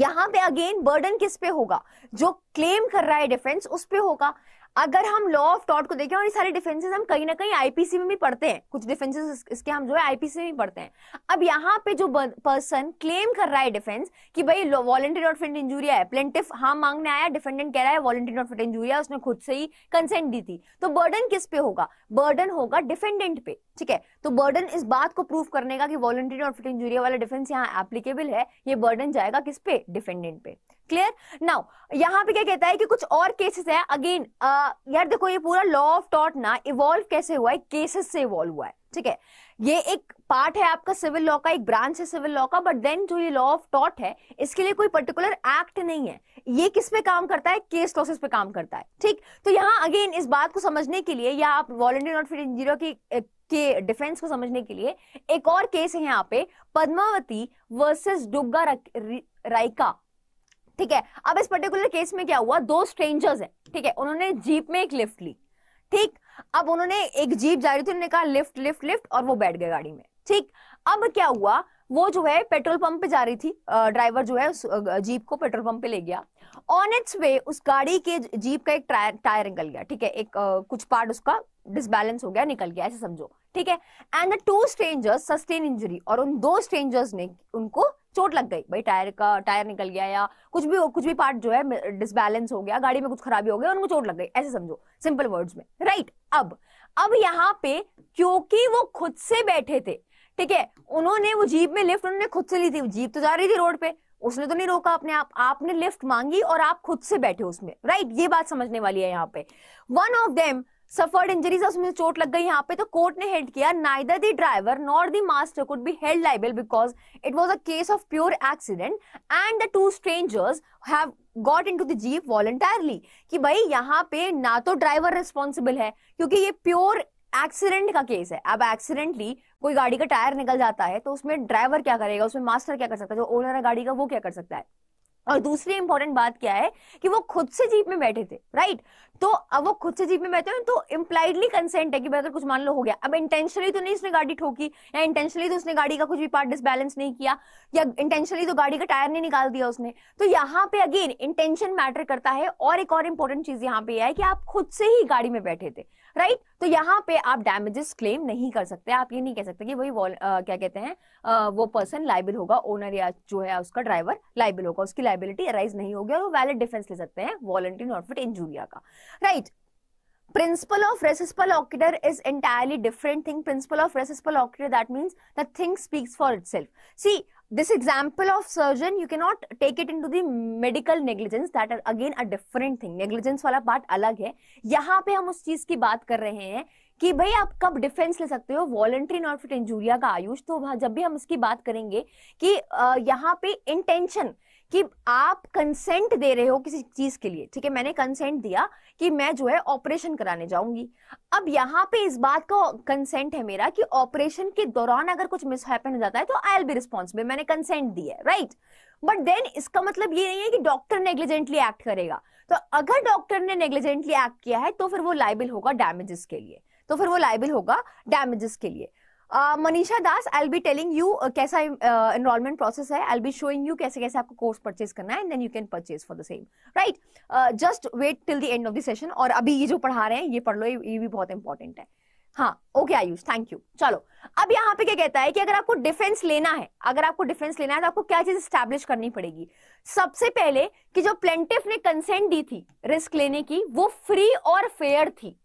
यहां पे अगेन बर्डन किस पे होगा जो क्लेम कर रहा है डिफेंस उस पे होगा अगर हम लॉ ऑफ टॉट को देखें और ये सारे डिफेंसेस हम कहीं ना कहीं आईपीसी में भी पढ़ते हैं कुछ डिफेंसेस इसके हम जो है आईपीसी में भी पढ़ते हैं अब यहाँ पे जो पर्सन क्लेम कर रहा है डिफेंस कि भाई वॉलेंटरी नॉट फिट इंजूरिया है प्लेंटिफ हाँ मांगने आया डिफेंडेंट कह रहा है वॉलेंटरी नॉट फिट इंजूरिया उसने खुद से ही कंसेंट दी थी तो बर्डन किस पे होगा बर्डन होगा डिफेंडेंट पे ठीक है तो बर्डन इस बात को प्रूव करने का कि वॉलेंटियर और फिट इंजूरिया वाला डिफेंस यहाँ एप्लीकेबल है ये बर्डन जाएगा किस पे डिफेंडेंट पे क्लियर नाउ यहाँ पे क्या कहता है कि कुछ और केसेस है अगेन यार देखो ये पूरा लॉ ऑफ टॉट ना इवॉल्व कैसे हुआ है केसेस से इवॉल्व हुआ है ठीक है ये एक पार्ट है आपका सिविल लॉ का एक ब्रांच है सिविल लॉ का बट देन जो ये लॉ ऑफ टॉट है इसके लिए कोई पर्टिकुलर एक्ट नहीं है ये किस पे काम करता है केस प्रोसेस पे काम करता है ठीक तो यहाँ अगेन इस बात को समझने के लिए या आप वॉलेंटियर नॉट फिट इंजीनियर की के डिफेंस को समझने के लिए एक और केस है यहाँ पे पद्मावती वर्सेस डुग्गा रायका ठीक है अब इस पर्टिकुलर केस में क्या हुआ दो स्ट्रेंजर्स है ठीक है उन्होंने जीप में एक लिफ्ट ली ठीक अब उन्होंने एक जीप जा रही थी उन्होंने कहा लिफ्ट लिफ्ट लिफ्ट और वो बैठ गए गाड़ी में ठीक अब क्या हुआ वो जो है पेट्रोल पंप पे जा रही थी ड्राइवर जो है उस जीप को पेट्रोल पंप पे ले गया ऑन इट्स वे उस गाड़ी के जीप का एक टायर टायर निकल गया ठीक है एक कुछ पार्ट उसका डिसबैलेंस हो गया निकल गया ऐसे समझो ठीक है and the two strangers sustain injury और उन दो स्ट्रेंजर्स ने उनको चोट लग गई भाई टायर का टायर निकल गया या कुछ भी कुछ भी पार्ट जो है डिसबैलेंस हो गया गाड़ी में कुछ खराबी हो गई उनको चोट लग गई ऐसे समझो सिंपल वर्ड्स में राइट अब अब यहाँ पे क्योंकि वो खुद से बैठे थे ठीक है उन्होंने वो जीप में लिफ्ट उन्होंने खुद से ली थी जीप तो जा रही थी रोड पे उसने तो नहीं रोका अपने आप आपने लिफ्ट मांगी और आप खुद से बैठे उसमें राइट ये बात समझने वाली है यहाँ पे one of them suffered injuries उसमें चोट लग गई यहाँ पे तो कोर्ट ने हेल्ड किया neither the driver nor the master could be held liable because it was a case of pure accident and the two strangers have got into the jeep voluntarily कि भाई यहाँ पे ना तो driver responsible है क्योंकि ये pure accident का केस है अब एक्सीडेंटली कोई गाड़ी का टायर निकल जाता है तो उसमें ड्राइवर क्या करेगा उसमें मास्टर क्या कर सकता है जो ओनर है गाड़ी का वो क्या कर सकता है और दूसरी इंपॉर्टेंट बात क्या है कि वो खुद से जीप में बैठे थे राइट तो अब वो खुद से जीप में बैठे हैं तो इम्प्लाइडली कंसेंट है कि अगर कुछ मान लो हो गया अब इंटेंशनली तो नहीं उसने गाड़ी ठोकी या इंटेंशनली तो उसने गाड़ी का कुछ भी पार्ट डिसबैलेंस नहीं किया या इंटेंशनली तो गाड़ी का टायर नहीं निकाल दिया उसने तो यहाँ पे अगेन इंटेंशन मैटर करता है और एक और इंपॉर्टेंट चीज यहाँ पे है कि आप खुद से ही गाड़ी में बैठे थे राइट तो यहाँ पे आप डैमेजेस क्लेम नहीं कर सकते आप ये नहीं कह सकते कि वही आ, क्या कहते हैं वो पर्सन लाइबल होगा ओनर या जो है उसका ड्राइवर लाइबल होगा उसकी लाइबिलिटी अराइज नहीं होगी और वो वैलिड डिफेंस ले सकते हैं वॉलंटरी नॉटफिट इंजूरिया का right principle of res ipsa loquitur is entirely different thing principle of res ipsa loquitur that means the thing speaks for it see this example of surgeon you cannot take it into the medical negligence that are again a different thing negligence wala part alag hai yahan pe hum us cheez ki baat kar rahe hain कि भाई आप कब defence ले सकते हो voluntary not fit injuria का आयुष तो जब भी हम इसकी बात करेंगे कि यहाँ पे इंटेंशन कि आप कंसेंट दे रहे हो किसी चीज के लिए ठीक है मैंने कंसेंट दिया कि मैं जो है ऑपरेशन कराने जाऊंगी अब यहाँ पे इस बात का कंसेंट है मेरा कि ऑपरेशन के दौरान अगर कुछ हैपन हो जाता है तो आई एल बी रिस्पॉन्सिबल मैंने कंसेंट दिया है राइट बट देन इसका मतलब ये नहीं है कि डॉक्टर नेग्लिजेंटली एक्ट करेगा तो अगर डॉक्टर ने नेग्लिजेंटली एक्ट किया है तो फिर वो लाइबल होगा डैमेजेस के लिए तो फिर वो लाइबल होगा डैमेजेस के लिए Manisha Das I be telling you कैसा इनरोलमेंट uh, प्रोसेस है आई बी शोइंग यू कैसे कैसे आपको कोर्स परचेज करना है and then you can purchase for the same right just wait till the end of the session और अभी ये जो पढ़ा रहे हैं ये पढ़ लो ये भी बहुत इंपॉर्टेंट है हाँ ओके आयुष थैंक यू चलो अब यहाँ पे क्या कहता है कि अगर आपको डिफेंस लेना है अगर आपको डिफेंस लेना है तो आपको क्या चीज स्टैब्लिश करनी पड़ेगी सबसे पहले कि जो प्लेंटिफ ने कंसेंट दी थी रिस्क लेने की वो फ्री और फेयर थी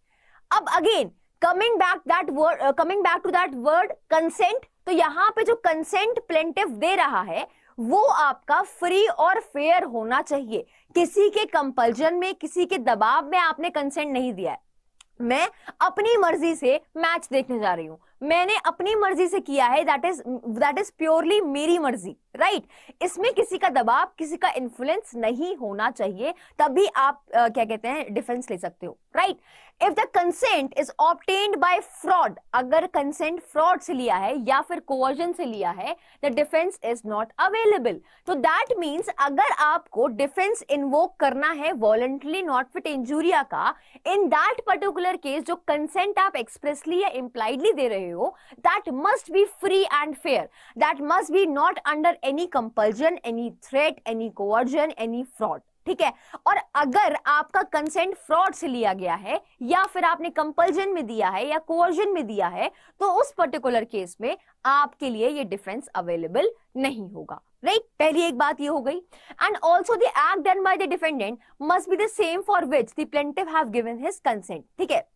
अब again coming back that word coming back to that word consent तो यहाँ पे जो कंसेंट प्लेंटिव दे रहा है वो आपका फ्री और फेयर होना चाहिए किसी के कंपल्जन में किसी के दबाव में आपने कंसेंट नहीं दिया है मैं अपनी मर्जी से मैच देखने जा रही हूं मैंने अपनी मर्जी से किया है that is that is purely मेरी मर्जी राइट right? इसमें किसी का दबाव किसी का इन्फ्लुएंस नहीं होना चाहिए तभी आप आ, uh, क्या कहते हैं डिफेंस ले सकते हो right right? If the consent is obtained by fraud अगर कंसेंट फ्रॉड से लिया है या फिर कोवर्जन से लिया है the defence is not available तो दैट मीन्स अगर आपको डिफेंस इन्वोक करना है वॉलेंटली नॉट फिट इंजूरिया का इन दैट पर्टिकुलर केस जो कंसेंट आप एक्सप्रेसली या इम्प्लाइडली दे रहे हो that must be free and fair that must be not under any compulsion any threat any coercion any fraud ठीक है और अगर आपका कंसेंट फ्रॉड से लिया गया है या फिर आपने कंपल्जन में दिया है या कोर्जन में दिया है तो उस पर्टिकुलर केस में आपके लिए ये डिफेंस अवेलेबल नहीं होगा राइट right? पहली एक बात ये हो गई and also the act done by the defendant must be the same for which the plaintiff have given his consent ठीक है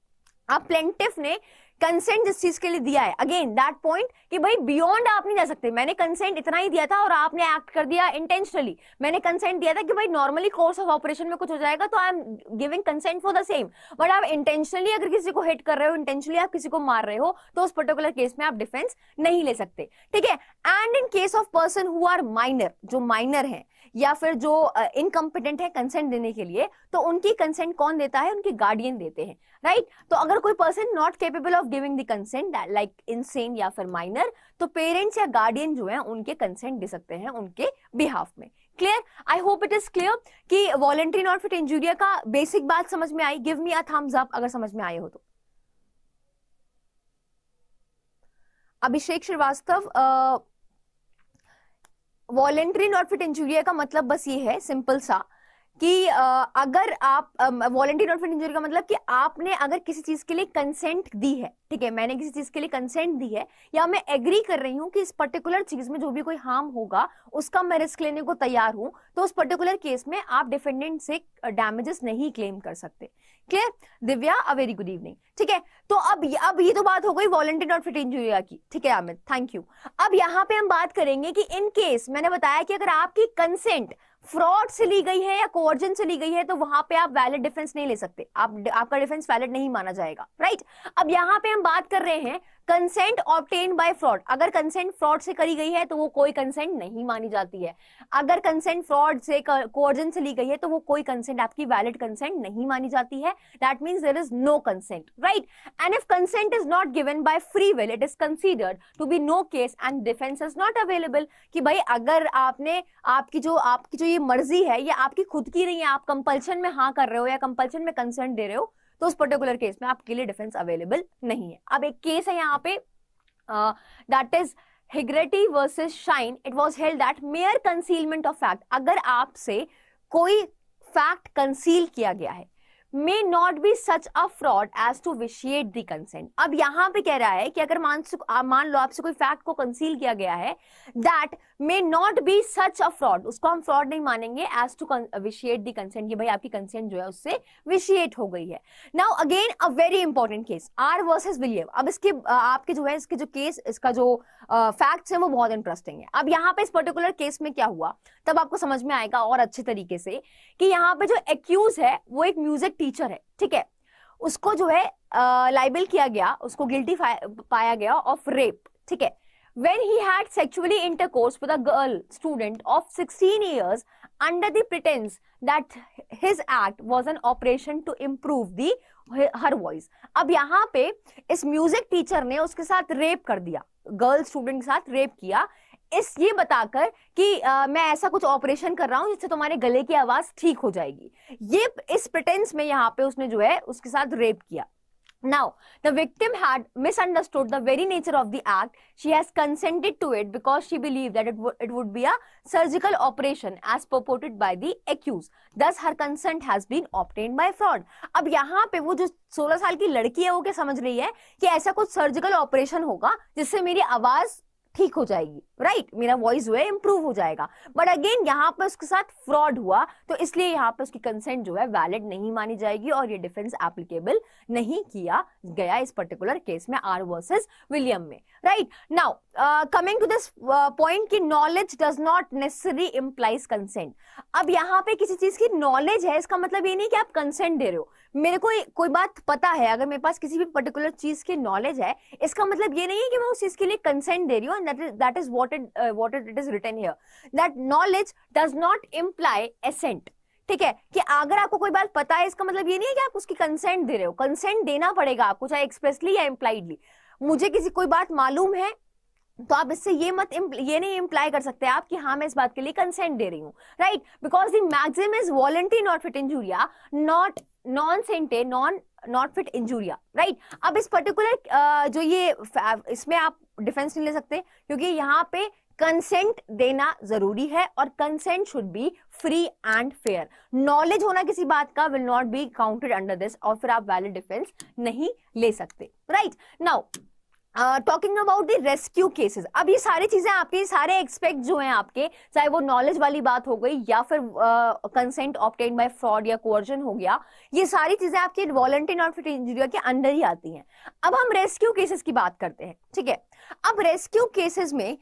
अब प्लेंटिव ने कंसेंट जिस चीज के लिए दिया है अगेन दैट पॉइंट कि भाई बियॉन्ड आप नहीं जा सकते मैंने कंसेंट इतना ही दिया था और आपने एक्ट कर दिया इंटेंशनली मैंने कंसेंट दिया था कि भाई नॉर्मली कोर्स ऑफ ऑपरेशन में कुछ हो जाएगा तो I am giving consent for the same but आप इंटेंशनली अगर किसी को हिट कर रहे हो इंटेंशनली आप किसी को मार रहे हो तो उस पर्टिकुलर केस में आप डिफेंस नहीं ले सकते ठीक है and in case of person who are minor जो माइनर है या फिर जो इनकम्पिटेंट है कंसेंट देने के लिए तो उनकी कंसेंट कौन देता है उनके गार्डियन देते हैं राइट right? तो अगर कोई person not capable of giving the consent like insane या फिर माइनर तो पेरेंट्स या गार्डियन जो है उनके कंसेंट दे सकते हैं उनके बिहाफ में clear I hope it is clear कि वॉलेंट्री नॉट फिट इंजूरिया का बेसिक बात समझ में आई give me a thumbs up अगर समझ में आए हो तो अभिषेक श्रीवास्तव वॉलेंट्री नॉटफिट इंजुरिया का मतलब बस ये है सिंपल सा कि अगर आप वॉलेंट्री नॉटफिट इंजुरी का मतलब कि आपने अगर किसी चीज के लिए कंसेंट दी है ठीक है मैंने किसी चीज के लिए कंसेंट दी है या मैं एग्री कर रही हूँ कि इस पर्टिकुलर चीज में जो भी कोई हार्म होगा उसका मैं रिस्क लेने को तैयार हूँ तो उस पर्टिकुलर केस में आप डिफेंडेंट से डैमेजेस नहीं क्लेम कर सकते clear Divya a very good evening ठीक है तो अब अब ये तो बात हो गई वॉलंटियर और फिट इंजुरिया की ठीक है आमिर थैंक यू अब यहाँ पे हम बात करेंगे कि इन केस मैंने बताया कि अगर आपकी कंसेंट फ्रॉड से ली गई है या कोर्जन से ली गई है तो वहां पे आप वैलिड डिफेंस नहीं ले सकते आप आपका डिफेंस वैलिड नहीं माना जाएगा राइट अब यहाँ पे हम बात कर रहे हैं कंसेंट ऑप्टेन बाय फ्रॉड अगर कंसेंट फ्रॉड से करी गई है तो वो कोई कंसेंट नहीं मानी जाती है अगर कंसेंट फ्रॉड से कोर्जन से ली गई है तो वो कोई कंसेंट आपकी वैलिड कंसेंट नहीं मानी जाती है that mean there is no consent right and if consent is not given by free will it is considered to be no case and defence is not available कि भाई अगर आपने आपकी जो आपकी जो ये मर्जी है ये आपकी खुद की नहीं है आप कंपल्शन में हाँ कर रहे हो या कंपल्शन में कंसेंट दे रहे हो तो उस पर्टिकुलर केस में आपके लिए डिफेंस अवेलेबल नहीं है अब एक केस है यहाँ पे that is Hegarty versus Shine it was held that mere concealment of fact अगर आपसे कोई फैक्ट कंसील किया गया है may not be such a fraud as to vitiate the consent अब यहां पे कह रहा है कि अगर मान मान लो आपसे कोई फैक्ट को कंसील किया गया है that may not be such a fraud उसको हम फ्रॉड नहीं मानेंगे as to vitiate the consent कि भाई आपकी कंसेंट जो है उससे विशिएट हो गई है now again a very important case R versus William अब इसके आपके जो है इसके जो केस इसका जो फैक्ट uh, है वो बहुत इंटरेस्टिंग है अब यहाँ पे इस पर्टिकुलर केस में क्या हुआ तब आपको समझ में आएगा और अच्छे तरीके से कि यहाँ पे जो एक्यूज है वो एक म्यूजिक टीचर है ठीक है उसको जो है लाइबल किया गया उसको गिल्टी पाया गया ऑफ रेप ठीक है when he had sexually intercourse with a girl student of 16 years under the pretense that his act was an operation to improve the her voice अब यहाँ पे इस म्यूजिक टीचर ने उसके साथ रेप कर दिया गर्ल स्टूडेंट के साथ रेप किया इस ये बताकर कि आ, मैं ऐसा कुछ ऑपरेशन कर रहा हूं जिससे तुम्हारे गले की आवाज ठीक हो जाएगी ये इस प्रिटेंस में यहाँ पे उसने जो है उसके साथ रेप किया Now, the victim had misunderstood the very nature of the act. She has consented to it because she believed that it, would it would be a surgical operation as purported by the accused. Thus, her consent has been obtained by fraud. अब यहाँ पे वो जो 16 साल की लड़की है वो क्या समझ रही है कि ऐसा कुछ surgical operation होगा जिससे मेरी आवाज ठीक हो जाएगी राइट right? मेरा वॉइस जो है इंप्रूव हो जाएगा बट अगेन यहाँ पर उसके साथ फ्रॉड हुआ तो इसलिए यहाँ पर उसकी कंसेंट जो है वैलिड नहीं मानी जाएगी और ये डिफेंस एप्लीकेबल नहीं किया गया इस पर्टिकुलर केस में आर वर्सेस विलियम में right now coming to this point की knowledge does not necessary implies consent अब यहाँ पे किसी चीज की नॉलेज है इसका मतलब ये नहीं कि आप कंसेंट दे रहे हो मेरे को कोई बात पता है अगर मेरे पास किसी भी पर्टिकुलर चीज की नॉलेज है इसका मतलब ये नहीं है कि मैं उस चीज के लिए कंसेंट दे रही हूँ that is what it what it is written here that knowledge does not imply assent ठीक है कि अगर आपको कोई बात पता है इसका मतलब ये नहीं है कि आप उसकी कंसेंट दे रहे हो कंसेंट देना पड़ेगा आपको चाहे एक्सप्रेसली या इम्प्लाइडली मुझे किसी कोई बात मालूम है तो आप इससे ये मत ये नहीं इम्प्लाई कर सकते आप कि हाँ मैं इस बात के लिए कंसेंट दे रही हूँ right because the maxim is volenti not fit injuria not non सेंटे non not fit injuria right अब इस पर्टिकुलर जो ये इसमें आप डिफेंस नहीं ले सकते क्योंकि यहाँ पे कंसेंट देना जरूरी है और consent should be free and fair knowledge होना किसी बात का will not be counted under this और फिर आप वैलिड डिफेंस नहीं ले सकते right right? Now talking about the rescue cases अब ये सारी चीजें आपके सारे एक्सपेक्ट जो हैं आपके चाहे वो नॉलेज वाली बात हो गई या फिर कंसेंट ऑप्टेन बाय फ्रॉड या कोर्जन हो गया ये सारी चीजें आपके वॉलंटियर नॉट फिट इंजीनियर के अंडर ही आती हैं अब हम रेस्क्यू केसेस की बात करते हैं ठीक है अब रेस्क्यू केसेस में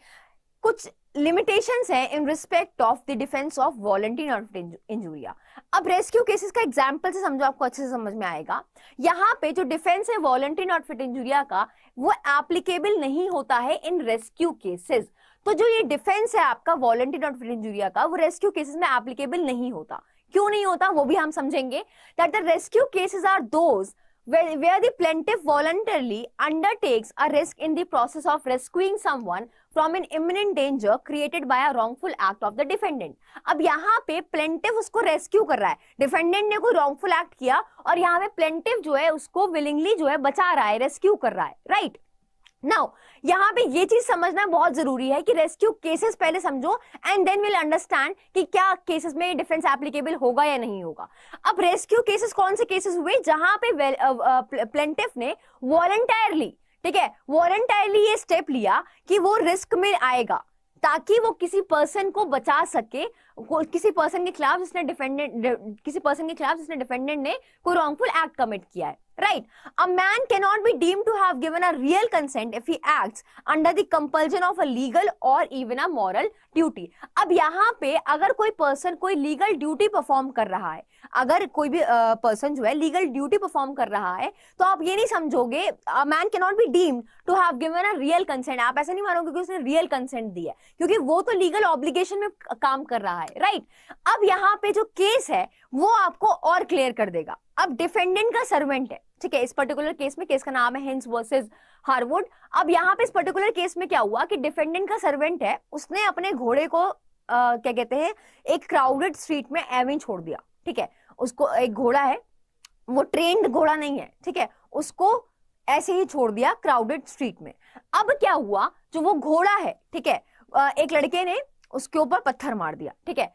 कुछ लिमिटेशंस हैं in respect of the defence of volenti not injuria अब रेस्क्यू केसेस का एग्जाम्पल से समझो आपको अच्छे से समझ में आएगा यहाँ पे जो डिफेंस है वॉलंटियर नॉट फिट इंजूरिया का वो एप्लीकेबल नहीं होता है इन रेस्क्यू केसेस तो जो ये डिफेंस है आपका वॉलंटियर नॉट फिट इंजूरिया का वो रेस्क्यू केसेस में एप्लीकेबल नहीं होता क्यों नहीं होता वो भी हम समझेंगे that the rescue cases are those where the plaintiff voluntarily undertakes a risk in the process of rescuing someone from an imminent danger created by a wrongful act of the defendant अब यहाँ पे plaintiff उसको rescue कर रहा है defendant ने कोई wrongful act किया और यहाँ पे प्लेंटिव जो है उसको विलिंगली जो है बचा रहा है रेस्क्यू कर रहा है राइट right? Now, यहाँ पे ये चीज समझना बहुत जरूरी है कि रेस्क्यू केसेस पहले समझो एंड देन विल अंडरस्टैंड कि क्या केसेस में डिफेंस एप्लीकेबल होगा या नहीं होगा अब रेस्क्यू केसेस कौन से केसेस हुए जहां पे प्लेंटिफ uh, uh, ने वॉलंटायरली ठीक है वॉरंटाइली ये स्टेप लिया कि वो रिस्क में आएगा ताकि वो किसी पर्सन को बचा सके किसी पर्सन के खिलाफ जिसने डिफेंडेंट किसी पर्सन के खिलाफ जिसने डिफेंडेंट ने कोई रॉन्गफुल एक्ट कमिट किया है right a man can not be deem to have given a real consent if he acts under the compulsion of a legal और इवन अ मॉरल ड्यूटी अब यहाँ पे अगर कोई पर्सन कोई लीगल ड्यूटी परफॉर्म कर रहा है अगर कोई भी पर्सन जो है लीगल ड्यूटी परफॉर्म कर रहा है तो आप ये नहीं समझोगे man can not be deemed to have given a real consent आप ऐसा नहीं मानोगे कि उसने रियल कंसेंट दिया है क्योंकि वो तो लीगल ऑब्लिगेशन में काम कर रहा है राइट right? अब यहाँ पे जो केस है वो आपको और क्लियर कर देगा अब डिफेंडेंट का सर्वेंट है ठीक है इस पर्टिकुलर केस में केस का नाम है हिंस वर्सेस हार्वुड अब यहाँ पे इस पर्टिकुलर केस में क्या हुआ कि डिफेंडेंट का सर्वेंट है उसने अपने घोड़े को आ, क्या कहते हैं एक क्राउडेड स्ट्रीट में एविन छोड़ दिया ठीक है उसको एक घोड़ा है वो ट्रेंड घोड़ा नहीं है ठीक है उसको ऐसे ही छोड़ दिया क्राउडेड स्ट्रीट में अब क्या हुआ जो वो घोड़ा है ठीक है एक लड़के ने उसके ऊपर पत्थर मार दिया ठीक है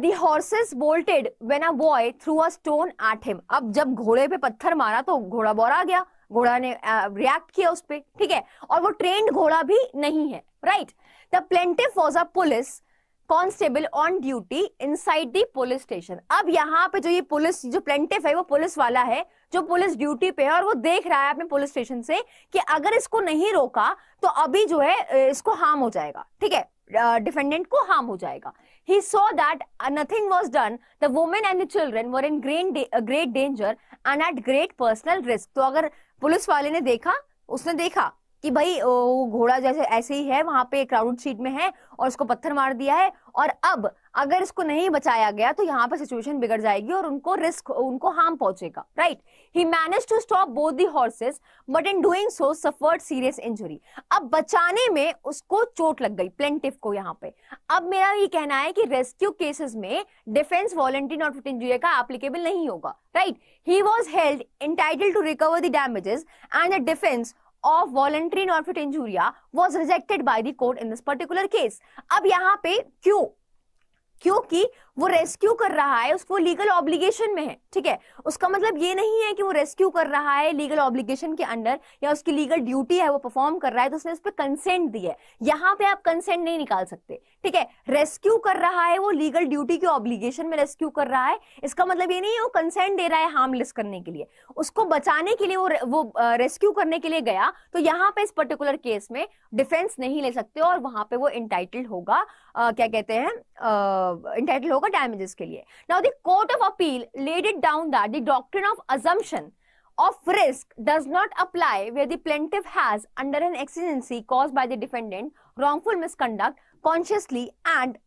the horses bolted when a boy threw a stone at him अब जब घोड़े पे पत्थर मारा तो घोड़ा बोरा गया घोड़ा ने रिएक्ट किया उस पर ठीक है और वो ट्रेंड घोड़ा भी नहीं है right the plaintiff was a police constable on duty inside the police station अब यहाँ पे जो ये पुलिस जो प्लेंटिफ है वो पुलिस वाला है जो पुलिस ड्यूटी पे है और वो देख रहा है अपने पुलिस स्टेशन से कि अगर इसको नहीं रोका तो अभी जो है इसको हार्म हो जाएगा ठीक है डिफेंडेंट uh, को हार्म हो जाएगा he so that nothing was done the women and the children were in great danger and at great personal risk तो अगर पुलिस वाले ने देखा उसने देखा कि भाई वो घोड़ा जैसे ऐसे ही है वहां पे क्राउड सीट में है और उसको पत्थर मार दिया है और अब अगर इसको नहीं बचाया गया तो यहाँ पर सिचुएशन बिगड़ जाएगी और उनको रिस्क उनको हार्म पहुंचेगा right he manage to stop both the horses but in doing so suffered serious injury अब बचाने में उसको चोट लग गई प्लेंटिव को यहाँ पे अब मेरा ये कहना है कि रेस्क्यू केसेस में defence volenti non fit injuria का एप्लीकेबल नहीं होगा right he was held entitle to recover the damages and the defence of volenti non fit injuria was rejected by the court in this particular case अब यहाँ पे क्यों क्योंकि वो rescue कर रहा है उसको लीगल ऑब्लिगेशन में है ठीक है उसका मतलब ये नहीं है कि वो रेस्क्यू कर रहा है लीगल ऑब्लिगेशन के अंडर या उसकी लीगल ड्यूटी है वो परफॉर्म कर रहा है तो उसने उस पर कंसेंट दी है यहाँ पे आप कंसेंट नहीं निकाल सकते ठीक है रेस्क्यू कर रहा है वो लीगल ड्यूटी के ऑब्लिगेशन में रेस्क्यू कर रहा है इसका मतलब ये नहीं है वो कंसेंट दे रहा है हार्मलेस करने के लिए उसको बचाने के लिए वो वो रेस्क्यू करने के लिए गया तो यहाँ पे इस पर्टिकुलर केस में डिफेंस नहीं ले सकते और वहां पे वो इंटाइटल्ड होगा क्या कहते हैं इंटाइटल होगा प्रॉपर डैमेजेस के लिए now the court of appeal laid it down that the doctrine of assumption of risk does not apply where the plaintiff has under an exigency caused by the defendant wrongful misconduct consciously and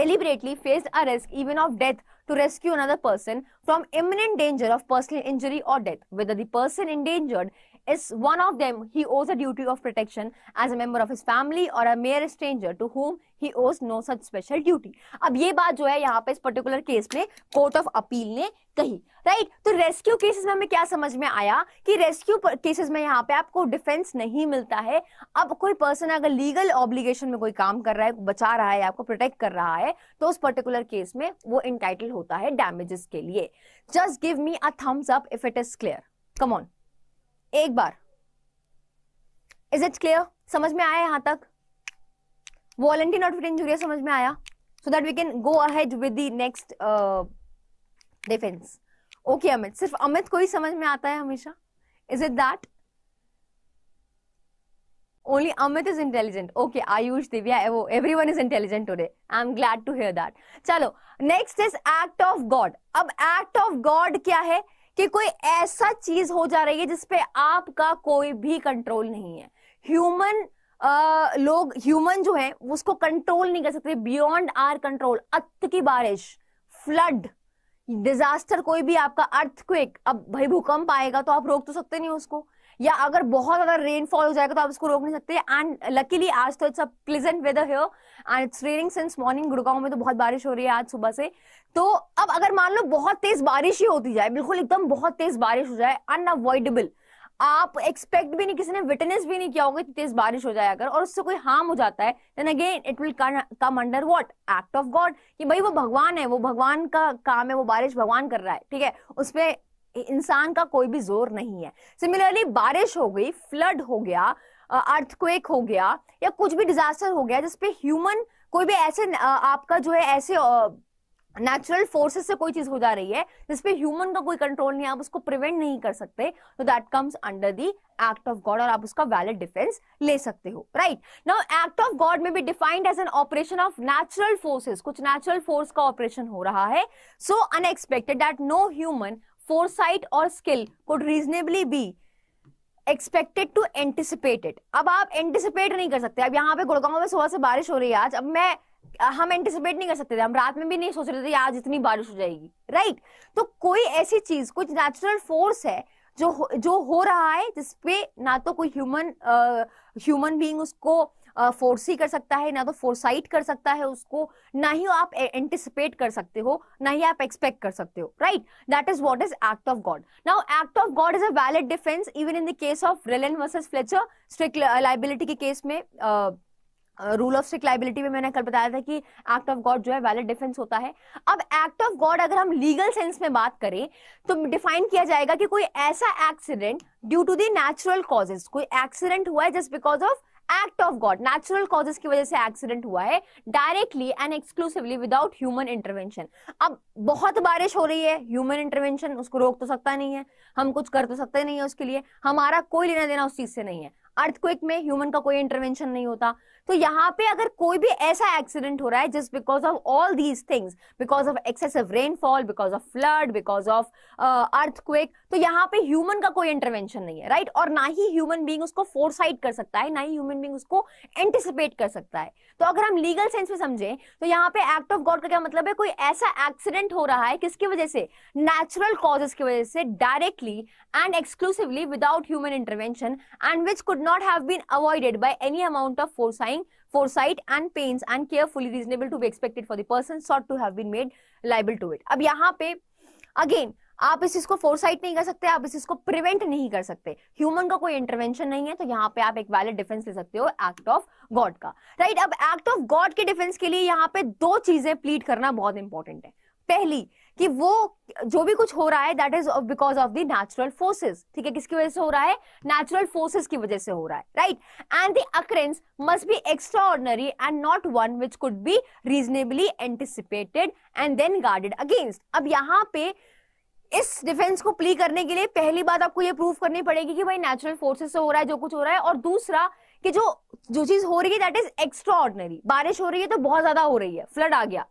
deliberately faced a risk even of death to rescue another person from imminent danger of personal injury or death whether the person endangered is one of them he owes a duty of protection as a member of his family or a mere stranger to whom he owes no such special duty अब ये बात जो है यहाँ पे इस particular case में court of appeal ने कही राइट right? तो रेस्क्यू केसेस में हमें क्या समझ में आया कि रेस्क्यू केसेस में यहाँ पे आपको डिफेंस नहीं मिलता है अब कोई पर्सन अगर लीगल ऑब्लिगेशन में कोई काम कर रहा है बचा रहा है आपको प्रोटेक्ट कर रहा है तो उस पर्टिकुलर केस में वो इंटाइटल होता है डैमेजेस के लिए just give me a thumbs up if it is clear come on एक बार इज इट क्लियर समझ में आया यहां तक वॉलंटियर नॉट इंजुरिया समझ में आया so that we can go ahead with the next defence okay Amit सिर्फ अमित को ही समझ में आता है हमेशा is it that only amit is intelligent okay ayush divya evo everyone is intelligent today i'm glad to hear that chalo next is act of god ab act of god kya hai कि कोई ऐसा चीज हो जा रही है जिसपे आपका कोई भी कंट्रोल नहीं है ह्यूमन Uh, लोग ह्यूमन जो है उसको कंट्रोल नहीं कर सकते बियॉन्ड आर कंट्रोल अत की बारिश फ्लड डिजास्टर कोई भी आपका अर्थक्वेक अब भाई भूकंप आएगा तो आप रोक तो सकते नहीं उसको या अगर बहुत ज्यादा रेनफॉल हो जाएगा तो आप उसको रोक नहीं सकते एंड लकीली आज तो it's a pleasant weather here and it's raining since morning Gurgaon में तो बहुत बारिश हो रही है आज सुबह से तो अब अगर मान लो बहुत तेज बारिश ही होती जाए बिल्कुल एकदम बहुत तेज बारिश हो जाए अनअवॉइडेबल आप एक्सपेक्ट भी नहीं किसी ने विटनेस भी नहीं किया होगा कि तेज बारिश हो जाए अगर और उससे कोई हार्म हो जाता है then again it will come under what act of God कि भाई वो भगवान है वो भगवान का काम है वो बारिश भगवान कर रहा है ठीक है उस पर इंसान का कोई भी जोर नहीं है सिमिलरली बारिश हो गई फ्लड हो गया अर्थक्वेक हो गया या कुछ भी डिजास्टर हो गया जिसपे ह्यूमन कोई भी ऐसे आपका जो है ऐसे नेचुरल फोर्सेस से कोई चीज हो जा रही है जिसपे ह्यूमन का कोई कंट्रोल नहीं आप उसको प्रिवेंट नहीं कर सकते तो that comes under the act of God और आप उसका वैलिड डिफेंस ले सकते हो right now act of God में भी defined as an operation of natural forces कुछ नेचुरल फोर्स का ऑपरेशन हो रहा है so unexpected that no human foresight और skill could reasonably be expected to anticipated अब आप एंटिसिपेट नहीं कर सकते अब यहाँ पे गुड़गांव में सुबह से बारिश हो रही है आज अब मैं हम एंटिसिपेट नहीं कर सकते थे हम रात में भी नहीं सोच रहे थे आज इतनी बारिश हो जाएगी राइट तो कोई ऐसी चीज कुछ नेचुरल फोर्स है जो जो हो रहा है जिसपे ना तो कोई ह्यूमन ह्यूमन बीइंग उसको फोर्स ही कर सकता है ना तो फोरसाइट कर सकता है उसको ना ही आप एंटिसिपेट कर सकते हो ना ही आप एक्सपेक्ट कर सकते हो right that is what is act of God now act of God is a valid defence even in the case of Rylands versus Fletcher strict liability के केस में uh, rule of strict liability में मैंने कल बताया था कि act of God जो है वैलिड डिफेंस होता है अब एक्ट ऑफ गॉड अगर हम लीगल सेंस में बात करें तो डिफाइन किया जाएगा कि कोई ऐसा accident due to the natural causes कोई एक्सीडेंट हुआ है just because of act of God natural causes की वजह से एक्सीडेंट हुआ है directly and exclusively without human intervention अब बहुत बारिश हो रही है ह्यूमन इंटरवेंशन उसको रोक तो सकता नहीं है हम कुछ कर तो सकते नहीं है उसके लिए हमारा कोई लेना देना उस चीज से नहीं है अर्थक्विक में ह्यूमन का कोई इंटरवेंशन नहीं होता तो यहाँ पे अगर कोई भी ऐसा एक्सीडेंट हो रहा है just because of all these things because of excessive rainfall because of flood because of earth तो यहाँ पे ह्यूमन का कोई इंटरवेंशन नहीं है राइट right? और ना ही ह्यूमन बींग उसको फोरसाइट कर सकता है ना ही ह्यूमन बींग उसको एंटिसिपेट कर सकता है तो अगर हम लीगल सेंस में समझे तो यहाँ पे एक्ट ऑफ गॉड का क्या मतलब है कोई ऐसा एक्सीडेंट हो रहा है किसकी वजह से नेचुरल कॉजेस की वजह से directly and exclusively without human intervention and which could not have been avoided by any amount of foresight foresight and pains and carefully reasonable to be expected for the person sought to have been made liable to it ab yahan pe again आप इस चीज को foresight नहीं कर सकते आप इस चीज को प्रिवेंट नहीं कर सकते ह्यूमन का कोई इंटरवेंशन नहीं है तो यहाँ पे आप एक वैलिड डिफेंस ले सकते हो एक्ट ऑफ गॉड का राइट right? अब एक्ट ऑफ गॉड के डिफेंस के लिए यहाँ पे दो चीजें प्लीड करना बहुत इंपॉर्टेंट है पहली कि वो जो भी कुछ हो रहा है that is because of the natural forces ठीक है किसकी वजह से हो रहा है नेचुरल फोर्सेस की वजह से हो रहा है right and the occurrence must be extraordinary and not one which could be reasonably anticipated and then guarded against अब यहाँ पे इस डिफेंस को प्ली करने के लिए पहली बात आपको ये प्रूव करनी पड़ेगी कि भाई नेचुरल फोर्सेस से हो रहा है जो कुछ हो रहा है और दूसरा कि जो जो चीज हो रही है दैट इज एक्स्ट्रा ऑर्डनरी बारिश हो रही है तो बहुत ज्यादा हो रही है फ्लड आ गया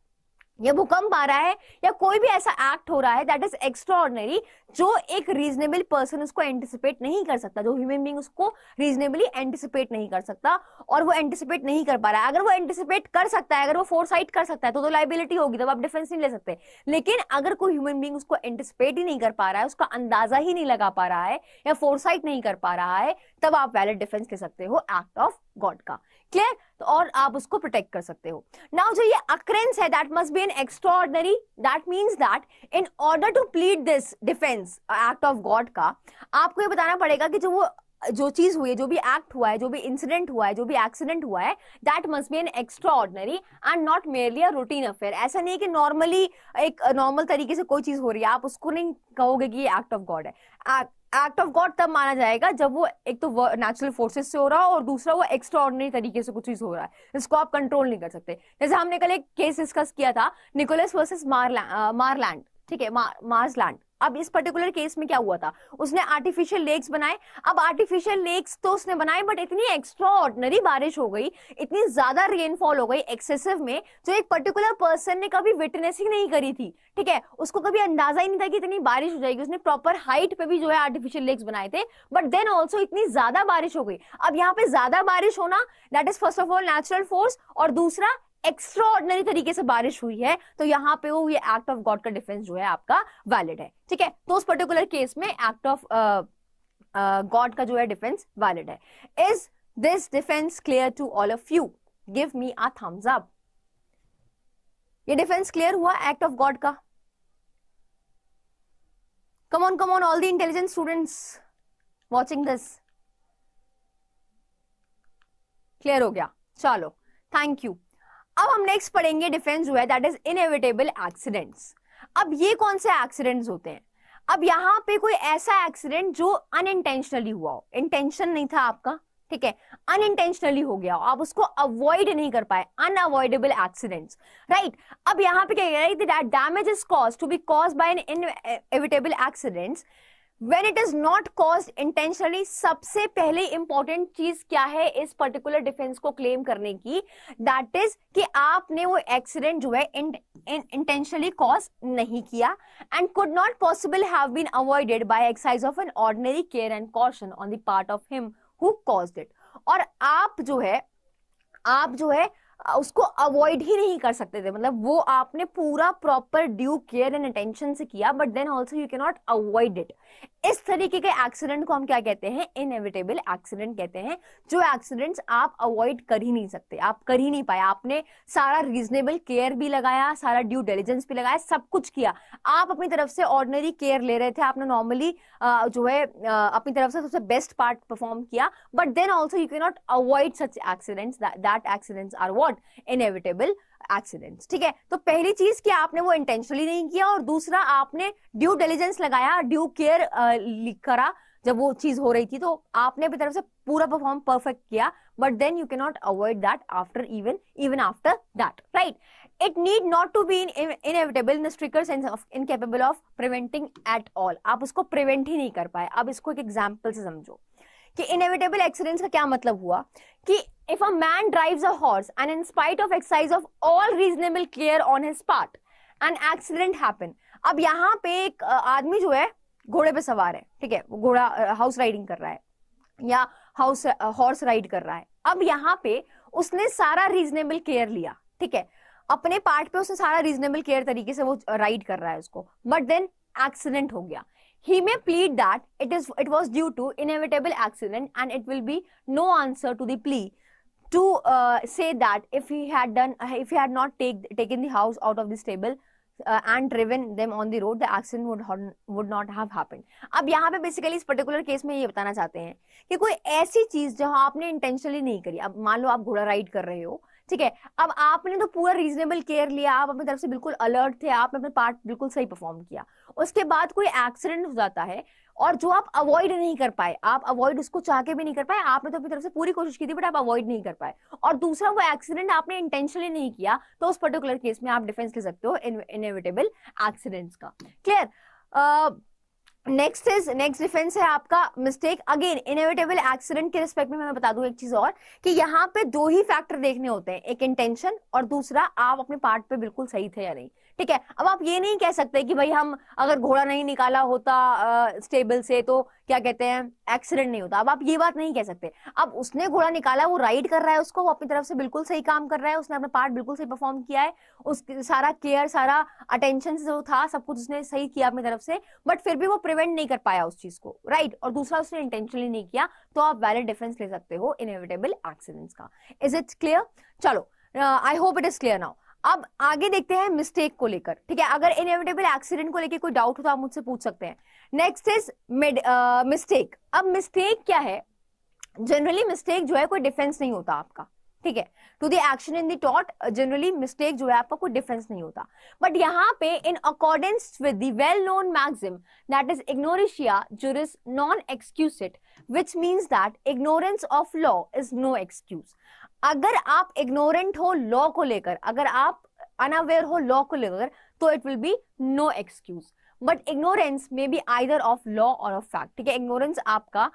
या भूकंप आ रहा है या कोई भी ऐसा एक्ट हो रहा है दैट इज एक्स्ट्रॉर्डनरी जो एक रीजनेबल पर्सन उसको एंटिसिपेट नहीं कर सकता जो ह्यूमन बींग उसको रीजनेबली एंटिसिपेट नहीं कर सकता और वो एंटिसिपेट नहीं कर पा रहा है अगर वो एंटिसिपेट कर सकता है अगर वो फोरसाइट कर सकता है तो तो लाइबिलिटी होगी तब तो आप डिफेंस नहीं ले सकते लेकिन अगर कोई ह्यूमन बींग उसको एंटिसिपेट ही नहीं कर पा रहा है उसका अंदाजा ही नहीं लगा पा रहा है या फोरसाइट नहीं कर पा रहा है तब आप वैलिड डिफेंस ले सकते हो एक्ट ऑफ गॉड का क्लियर तो और आप उसको प्रोटेक्ट कर सकते हो नाउ जो ये अक्रेंस है that must be an extraordinary that means that in order to plead this defence act of God का आपको ये बताना पड़ेगा कि जो वो जो चीज हुई है जो भी एक्ट हुआ है जो भी इंसिडेंट हुआ है जो भी एक्सीडेंट हुआ है that must be an extraordinary and not merely a routine affair ऐसा नहीं है कि नॉर्मली एक नॉर्मल तरीके से कोई चीज हो रही है आप उसको नहीं कहोगे कि ये एक्ट ऑफ गॉड है एक्ट ऑफ गॉड तब माना जाएगा जब वो एक तो नेचुरल फोर्सेस से हो रहा हो और दूसरा वो एक्स्ट्रॉर्डनरी तरीके से कुछ चीज हो रहा है इसको आप कंट्रोल नहीं कर सकते जैसे हमने कल एक केस डिस्कस किया था निकोलस वर्सेस मारलैंड ठीक है मार्स अब इस पर्टिकुलर केस में क्या हुआ था उसने आर्टिफिशियल लेक्स बनाए अब आर्टिफिशियल लेक्स तो उसने बनाए बट इतनी एक्स्ट्रा ऑर्डनरी बारिश हो गई इतनी ज्यादा रेनफॉल हो गई एक्सेसिव में जो एक पर्टिकुलर पर्सन ने कभी विटनेसिंग नहीं करी थी ठीक है उसको कभी अंदाजा ही नहीं था कि इतनी बारिश हो जाएगी उसने प्रॉपर हाइट पे भी जो है आर्टिफिशियल लेक्स बनाए थे बट देन ऑल्सो इतनी ज्यादा बारिश हो गई अब यहाँ पे ज्यादा बारिश होना that is first of all natural force और दूसरा एक्स्ट्रॉर्डनरी तरीके से बारिश हुई है तो यहाँ पे वो ये एक्ट ऑफ गॉड का डिफेंस जो है आपका वैलिड है ठीक है तो उस पर्टिकुलर केस में एक्ट ऑफ गॉड का जो है डिफेंस वैलिड है is this defence clear to all of you give me a thumbs up ये डिफेंस क्लियर हुआ एक्ट ऑफ गॉड का come on come on all the intelligent students watching this clear हो गया चलो thank you अब हम next पढ़ेंगे defence जो है दैट इज इनएविटेबल एक्सीडेंट्स अब ये कौन से एक्सीडेंट्स होते हैं अब यहाँ पे कोई ऐसा एक्सीडेंट जो अनइंटेंशनली हुआ हो इंटेंशन नहीं था आपका ठीक है अनइंटेंशनली हो गया हो आप उसको अवॉइड नहीं कर पाए अनअवॉइडेबल एक्सीडेंट्स राइट अब यहाँ पे क्या कह रहा है that damage is cause to be cause by an inevitable accidents when it is not cause intentionally सबसे पहले इंपॉर्टेंट चीज क्या है इस पर्टिकुलर डिफेंस को क्लेम करने की दैट इज कि आपने वो एक्सीडेंट जो है इंटेंशनली कॉज नहीं किया and could not possible have been avoided by exercise of an ordinary care and caution on the part of him who cause it और आप जो है आप जो है उसको अवॉइड ही नहीं कर सकते थे मतलब वो आपने पूरा proper due care and attention से किया but then also you cannot avoid it इस तरीके के एक्सीडेंट को हम क्या कहते हैं इनएविटेबल एक्सीडेंट कहते हैं जो एक्सीडेंट्स आप अवॉइड कर ही नहीं सकते आप कर ही नहीं पाए आपने सारा रीजनेबल केयर भी लगाया सारा ड्यू डिलीजेंस भी लगाया सब कुछ किया आप अपनी तरफ से ऑर्डनरी केयर ले रहे थे आपने नॉर्मली जो है अपनी तरफ से सबसे बेस्ट पार्ट परफॉर्म किया but then also you not avoid such accidents that accidents are what inevitable accident ठीक है तो पहली चीज कि आपने वो इंटेंशनली नहीं किया और दूसरा आपने ड्यू डिलीजेंस लगाया ड्यू केयर करा जब वो चीज हो रही थी तो आपने अपनी तरफ से पूरा परफॉर्म परफेक्ट किया but then you can not avoid that after even even after that right it need not to be in inevitable in stricter sense of incapable of preventing at all आप उसको prevent ही नहीं कर पाए आप इसको एक example से समझो कि इनएविटेबल एक्सीडेंट्स का क्या मतलब हुआ कि If a man drives a horse and in spite of exercise of all reasonable care on his part, an accident happen. अब यहाँ पे एक आदमी जो है घोड़े पे सवार है ठीक है वो घोड़ा हाउस राइडिंग कर रहा है या हाउस हॉर्स राइड कर रहा है अब यहाँ पे उसने सारा रीजनेबल केयर लिया ठीक है अपने पार्ट पे उसने सारा रीजनेबल केयर तरीके से वो राइड कर रहा है उसको बट देन एक्सीडेंट हो गया he may plead that it is it was due to inevitable accident and it will be no answer to the plea to uh, say that if he had done if he had not take, taken the house out of the stable uh, and driven them on the road the accident would would not have happened ab yahan pe basically is particular case mein ye batana chahte hain ki koi aisi cheez jo aapne intentionally nahi kari ab maan lo aap ghoda ride kar rahe ho ठीक है अब आपने तो पूरा reasonable care लिया आप अपनी तरफ से बिल्कुल अलर्ट थे आपने अपने पार्ट बिल्कुल सही परफॉर्म किया उसके बाद कोई एक्सीडेंट हो जाता है और जो आप अवॉइड नहीं कर पाए आप अवॉइड उसको चाह के भी नहीं कर पाए आपने तो अपनी तरफ से पूरी कोशिश की थी बट आप अवॉइड नहीं कर पाए और दूसरा वो एक्सीडेंट आपने इंटेंशनली नहीं किया तो उस पर्टिकुलर केस में आप डिफेंस ले सकते हो इनएविटेबल एक्सीडेंट्स का clear next is next defence है आपका मिस्टेक अगेन इनएविटेबल एक्सीडेंट के रिस्पेक्ट में मैं बता दू एक चीज और कि यहाँ पे दो ही फैक्टर देखने होते हैं एक इंटेंशन और दूसरा आप अपने पार्ट पे बिल्कुल सही थे या नहीं ठीक है अब आप ये नहीं कह सकते कि भाई हम अगर घोड़ा नहीं निकाला होता आ, स्टेबल से तो क्या कहते हैं एक्सीडेंट नहीं होता अब आप ये बात नहीं कह सकते अब उसने घोड़ा निकाला वो राइड कर रहा है उसको वो अपनी तरफ से बिल्कुल सही काम कर रहा है उसने अपना पार्ट बिल्कुल सही परफॉर्म किया है उस सारा केयर सारा अटेंशन जो था सब कुछ उसने सही किया अपनी तरफ से बट फिर भी वो प्रिवेंट नहीं कर पाया उस चीज को राइट और दूसरा उसने इंटेंशनली नहीं किया तो आप वैलिड डिफरेंस ले सकते हो इनएविटेबल एक्सीडेंट्स का इज इट क्लियर चलो I hope it is clear now अब आगे देखते हैं मिस्टेक को लेकर ठीक है अगर इनएविटेबल एक्सीडेंट को लेकर कोई डाउट हो तो आप मुझसे पूछ सकते हैं नेक्स्ट इज मिस्टेक अब मिस्टेक क्या है जनरली मिस्टेक जो है कोई डिफेंस नहीं होता आपका ठीक है to the action in that generally mistake जो है आपका कोई डिफेंस नहीं होता बट यहाँ पे in accordance with the well known maxim that is ignorantia इज non excusat which means that ignorance of law is no excuse अगर आप इग्नोरेंट हो लॉ को लेकर अगर आप अनअवेयर हो लॉ को लेकर तो it will be no excuse but ignorance may be either of law और ऑफ फैक्ट ठीक है इग्नोरेंस आपका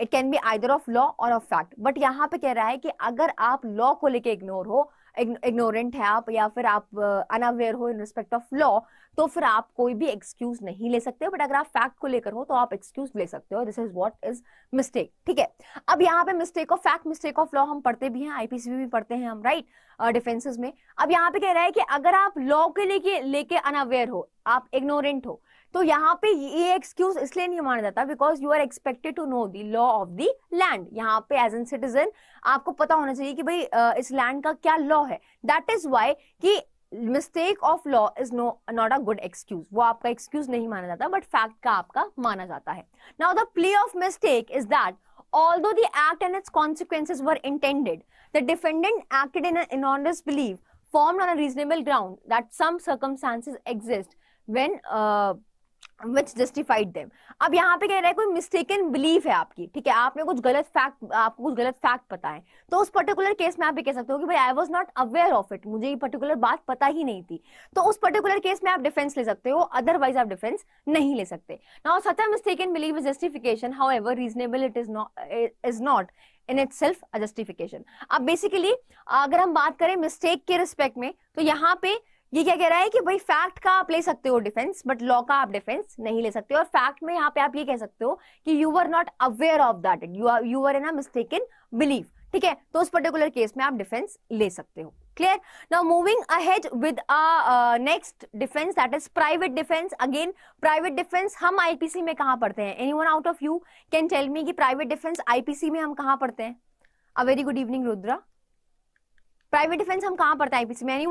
it can be either of law और ऑफ फैक्ट बट यहाँ पे कह रहा है कि अगर आप लॉ को लेकर इग्नोर हो इग्नोरेंट हैं आप या फिर आप अनअवेयर हो इन रिस्पेक्ट ऑफ लॉ तो फिर आप कोई भी एक्सक्यूज नहीं ले सकते बट अगर आप फैक्ट को लेकर हो तो आप एक्सक्यूज ले सकते हो this is what is mistake ठीक है अब यहाँ पे mistake of fact mistake of law हम पढ़ते भी हैं आईपीसी भी पढ़ते हैं हम राइट डिफेंसिस में अब यहाँ पे कह रहा है कि अगर आप लॉ के लेके लेके अनअवेयर हो आप इग्नोरेंट हो तो यहाँ पे ये एक्सक्यूज इसलिए नहीं माना जाता because you are expected to know the law of the land यहाँ पे एज एन सिटीजन आपको पता होना चाहिए कि भाई इस लैंड का क्या लॉ है दैट इज वाई कि mistake of law is no not a good excuse वो आपका एक्सक्यूज नहीं माना जाता बट फैक्ट का आपका माना जाता है now the plea of mistake is that although the act and its consequences were intended the defendant acted in an erroneous belief formed on a reasonable ground that some circumstances exist when uh, which justified them. अब यहाँ पे कह रहा है कोई mistaken belief है आपकी ठीक है आपने कुछ गलत फैक्ट आपको कुछ गलत फैक्ट पता है तो उस पर्टिकुलर केस में आप ये कह सकते हो कि भाई I was not aware of it मुझे ये पर्टिकुलर बात पता ही नहीं थी तो उस पर्टिकुलर केस में आप डिफेंस ले सकते हो अदरवाइज आप डिफेंस नहीं ले सकते now such a mistaken belief is justification however reasonable it is not is not in itself justification अब बेसिकली अगर हम बात करें मिस्टेक के रिस्पेक्ट में तो यहाँ पे ये क्या कह रहा है कि भाई फैक्ट का आप ले सकते हो डिफेंस बट लॉ का आप डिफेंस नहीं ले सकते हो और फैक्ट में यहाँ पे आप ये कह सकते हो कि you are not aware of that you are you are an mistake in believe ठीक है तो उस पर्टिकुलर केस में आप डिफेंस ले सकते हो clear now moving ahead with a next defence that is private defence again private defence हम आईपीसी में कहा पढ़ते हैं any out of you can tell me कि प्राइवेट डिफेंस आईपीसी में हम कहा पढ़ते हैं a very good evening Rudra private defence हम कहा पढ़ते हैं आईपीसी में एनी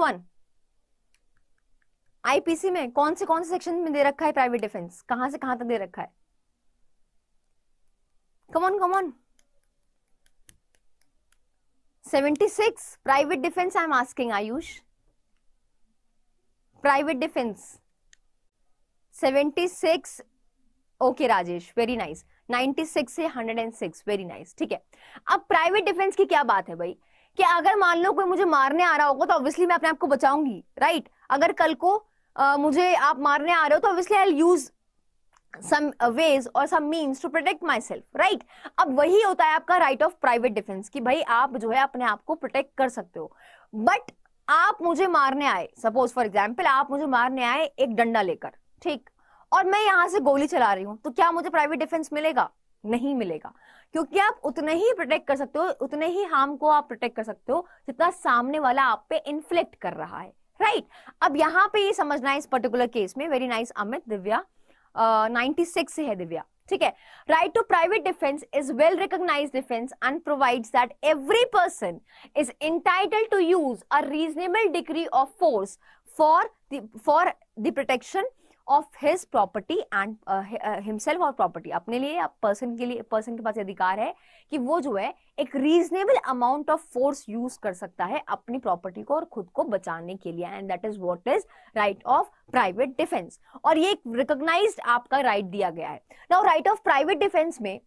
आईपीसी में कौन से कौन से सेक्शन में दे रखा है प्राइवेट डिफेंस कहां से कहां तक दे रखा है come on come on six private defence I am asking Ayush private defence seventy six okay Rajesh very nice ninety six से hundred and six very nice ठीक है अब प्राइवेट डिफेंस की क्या बात है भाई कि अगर मान लो कोई मुझे मारने आ रहा होगा तो ऑब्वियसली मैं अपने आप को बचाऊंगी राइट right? अगर कल को मुझे आप मारने आ रहे हो तो obviously I use some ways और some means to protect myself right अब वही होता है आपका राइट ऑफ प्राइवेट डिफेंस कि भाई आप जो है अपने आप को प्रोटेक्ट कर सकते हो बट आप मुझे मारने आए सपोज फॉर एग्जाम्पल आप मुझे मारने आए एक डंडा लेकर ठीक और मैं यहां से गोली चला रही हूं तो क्या मुझे प्राइवेट डिफेंस मिलेगा नहीं मिलेगा क्योंकि आप उतने ही प्रोटेक्ट कर सकते हो उतने ही हार्म को आप प्रोटेक्ट कर सकते हो जितना सामने वाला आप पे इन्फ्लेक्ट कर रहा है राइट अब यहाँ पे ये समझना है इस पर्टिकुलर केस में very nice Amit Divya ninety six है दिव्या ठीक है right to private defence is well recognised defence and provides that every person is entitled to use a reasonable degree of force for for the protection of his property and himself और property अपने लिए या person के लिए person के पास अधिकार है कि वो जो है एक reasonable amount of force use कर सकता है अपनी प्रॉपर्टी को और खुद को बचाने के लिए and that is what is right of private defence और ये एक रिकोगनाइज आपका राइट right दिया गया है now right of private defence में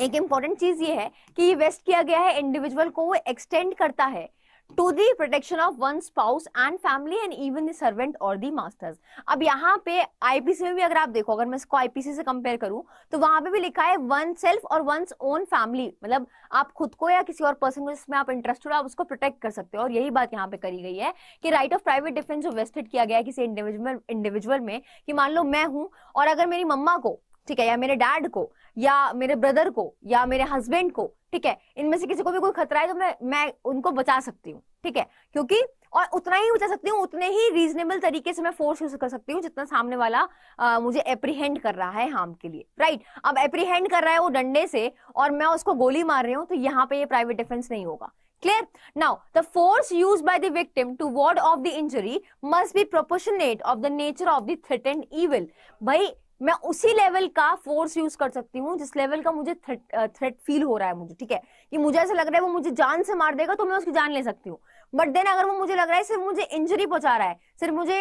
एक इंपॉर्टेंट चीज ये है कि ये वेस्ट किया गया है इंडिविजुअल को वो एक्सटेंड करता है to the protection of one spouse and family and even the servant और दी मास्टर्स अब यहाँ पे आईपीसी में भी अगर आप देखो अगर मैं इसको आईपीसी से कंपेयर करूँ तो वहां पे भी लिखा है वन सेल्फ और वन ओन फैमिली मतलब आप खुद को या किसी और पर्सन को जिसमें आप इंटरेस्टेड हो आप उसको प्रोटेक्ट कर सकते हो और यही बात यहाँ पे करी गई है कि राइट ऑफ प्राइवेट डिफेंस जो वेस्टेड किया गया है किसी इंडिविजुअल इंडिविजुअल में कि मान लो मैं हूँ और अगर मेरी मम्मा को ठीक है या मेरे डैड को या मेरे ब्रदर को या मेरे हस्बैंड को ठीक है इनमें से किसी को भी कोई खतरा है तो मैं मैं उनको बचा सकती हूँ ठीक है क्योंकि और उतना ही बचा सकती हूँ उतने ही रीजनेबल तरीके से मैं फोर्स यूज कर सकती हूँ जितना सामने वाला आ, मुझे एप्रीहेंड कर रहा है हार्म के लिए राइट अब एप्रीहेंड कर रहा है वो डंडे से और मैं उसको गोली मार रही हूँ तो यहाँ पे ये प्राइवेट डिफेंस नहीं होगा clear now the force used by the victim to ward off the injury must be proportionate of the nature of the threatened evil bhai मैं उसी लेवल का फोर्स यूज कर सकती हूँ जिस लेवल का मुझे थ्रेट फील हो रहा है मुझे ठीक है कि मुझे ऐसा लग रहा है वो मुझे जान से मार देगा तो मैं उसकी जान ले सकती हूँ बट देन अगर वो मुझे लग रहा है सिर्फ मुझे इंजरी पहुंचा रहा है सिर्फ मुझे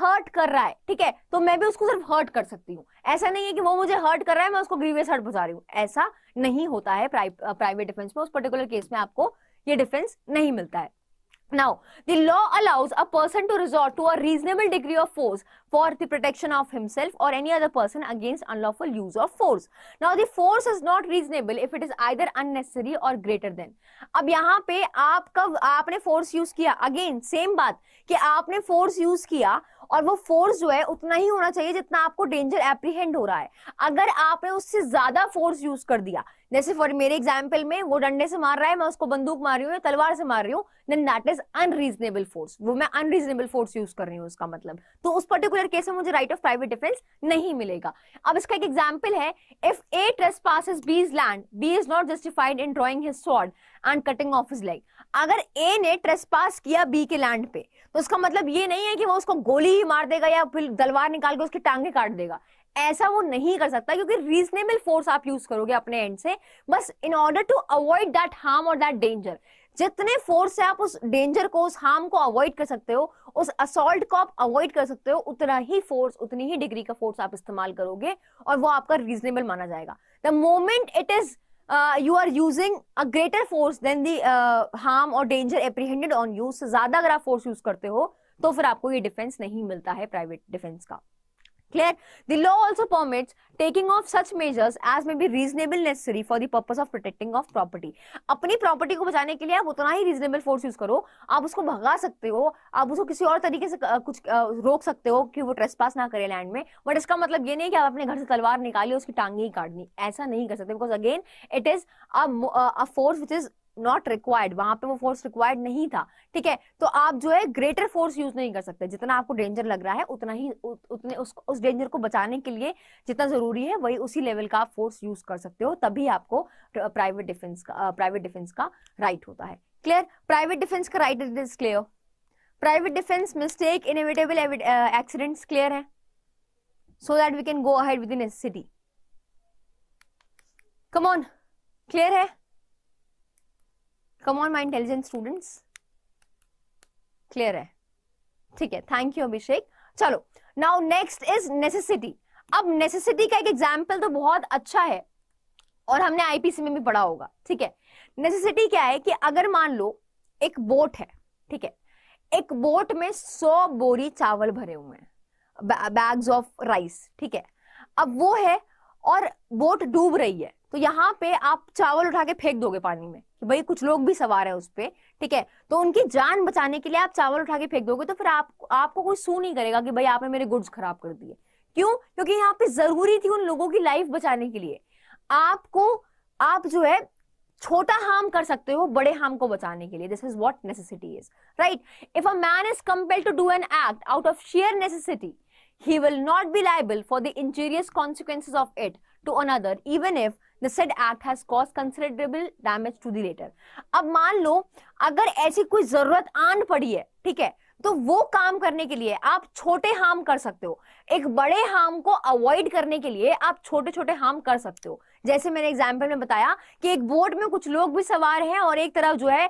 हर्ट कर रहा है ठीक है तो मैं भी उसको सिर्फ हर्ट कर सकती हूँ ऐसा नहीं है कि वो मुझे हर्ट कर रहा है मैं उसको ग्रीवियस हर्ट पहुंचा रही हूँ ऐसा नहीं होता है प्राइवेट डिफेंस में उस पर्टिकुलर केस में आपको ये डिफेंस नहीं मिलता है Now, the law allows a person to resort to a reasonable degree of force for the protection of himself or any other person against unlawful use of force. Now, the force is not reasonable if it is either unnecessary or greater than. Now, here you have used force use again same thing that you force use force. और वो force जो है उतना ही होना चाहिए जितना आपको danger apprehend हो रहा है अगर आपने उससे ज्यादा फोर्स यूज कर दिया जैसे फॉर मेरे एग्जाम्पल में वो डंडे से मार रहा है मैं उसको बंदूक मार रही हूँ या तलवार से मार रही हूँ then that is unreasonable force वो मैं अनरीजनेबल फोर्स यूज कर रही हूँ उसका मतलब तो उस पर्टिकुलर केस में मुझे राइट ऑफ प्राइवेट डिफेंस नहीं मिलेगा अब इसका एक एग्जाम्पल है if A trespass B is land B is not justified in drawing his sword and cutting off is leg अगर ए ने ट्रेसपास किया बी के लैंड पे तो उसका मतलब ये नहीं है कि वो उसको गोली ही मार देगा या फिर दलवार निकाल के उसकी टांगे काट देगा ऐसा वो नहीं कर सकता क्योंकि रीजनेबल फोर्स आप यूज करोगे अपने एंड से बस in order to avoid that harm और दैट डेंजर जितने फोर्स से आप उस डेंजर को उस हार्म को अवॉइड कर सकते हो उस असोल्ट को आप अवॉइड कर सकते हो उतना ही फोर्स उतनी ही डिग्री का फोर्स आप इस्तेमाल करोगे और वो आपका रीजनेबल माना जाएगा the moment it is you are using a greater force than the harm और डेंजर एप्रीहेंडेड ऑन यू ज्यादा अगर आप फोर्स यूज करते हो तो फिर आपको ये डिफेंस नहीं मिलता है प्राइवेट डिफेंस का Clear? The law also permits taking of such measures as may be reasonable necessary for the purpose of protecting of property. अपनी प्रॉपर्टी को बचाने के लिए आप उतना ही रीजनेबल फोर्स यूज करो आप उसको भगा सकते हो आप उसको किसी और तरीके से कुछ रोक सकते हो कि वो ट्रेसपास ना करे लैंड में बट इसका मतलब ये नहीं कि आप अपने घर से तलवार निकाली उसकी टांगे ही काटनी ऐसा नहीं कर सकते because again it is a force which is not required वहां पे वो फोर्स रिक्वायर्ड नहीं था ठीक है तो आप जो है ग्रेटर फोर्स यूज नहीं कर सकते जितना आपको डेंजर लग रहा है उतना ही उ, उतने उस, उस डेंजर को बचाने के लिए जितना जरूरी है वही उसी लेवल का फोर्स यूज कर सकते हो तभी आपको प्राइवेट डिफेंस का प्राइवेट डिफेंस का राइट होता है क्लियर प्राइवेट डिफेंस का right is clear private defence mistake inevitable accidents clear है so that we can go ahead with necessity come on clear है come on my intelligent students clear है ठीक है thank you Abhishek चलो now next is necessity अब necessity का एक example तो बहुत अच्छा है और हमने आईपीसी में भी पढ़ा होगा ठीक है नेसेसिटी क्या है कि अगर मान लो एक बोट है ठीक है एक बोट में सौ बोरी चावल भरे हुए हैं बैग्स ऑफ राइस ठीक है अब वो है और बोट डूब रही है तो यहाँ पे आप चावल उठा के फेंक दोगे पानी में कि भाई कुछ लोग भी सवार है उस पर ठीक है तो उनकी जान बचाने के लिए आप चावल उठा के फेंक दोगे तो फिर आप आपको कोई सू नहीं करेगा कि भाई आपने मेरे गुड्स खराब कर दिए क्यों क्योंकि यहाँ पे जरूरी थी उन लोगों की लाइफ बचाने के लिए आपको आप जो है छोटा हार्म कर सकते हो बड़े हार्म को बचाने के लिए this is what necessity is right if a man is compelled to do an act out of sheer necessity he will not be liable for the injurious consequences of it to another even if the said act has caused considerable damage to the latter अब मान लो अगर ऐसी कोई जरूरत आन पड़ी है ठीक है तो वो काम करने के लिए आप छोटे हार्म कर सकते हो एक बड़े हार्म को अवॉइड करने के लिए आप छोटे छोटे हार्म कर सकते हो जैसे मैंने एग्जाम्पल में बताया कि एक बोट में कुछ लोग भी सवार हैं और एक तरफ जो है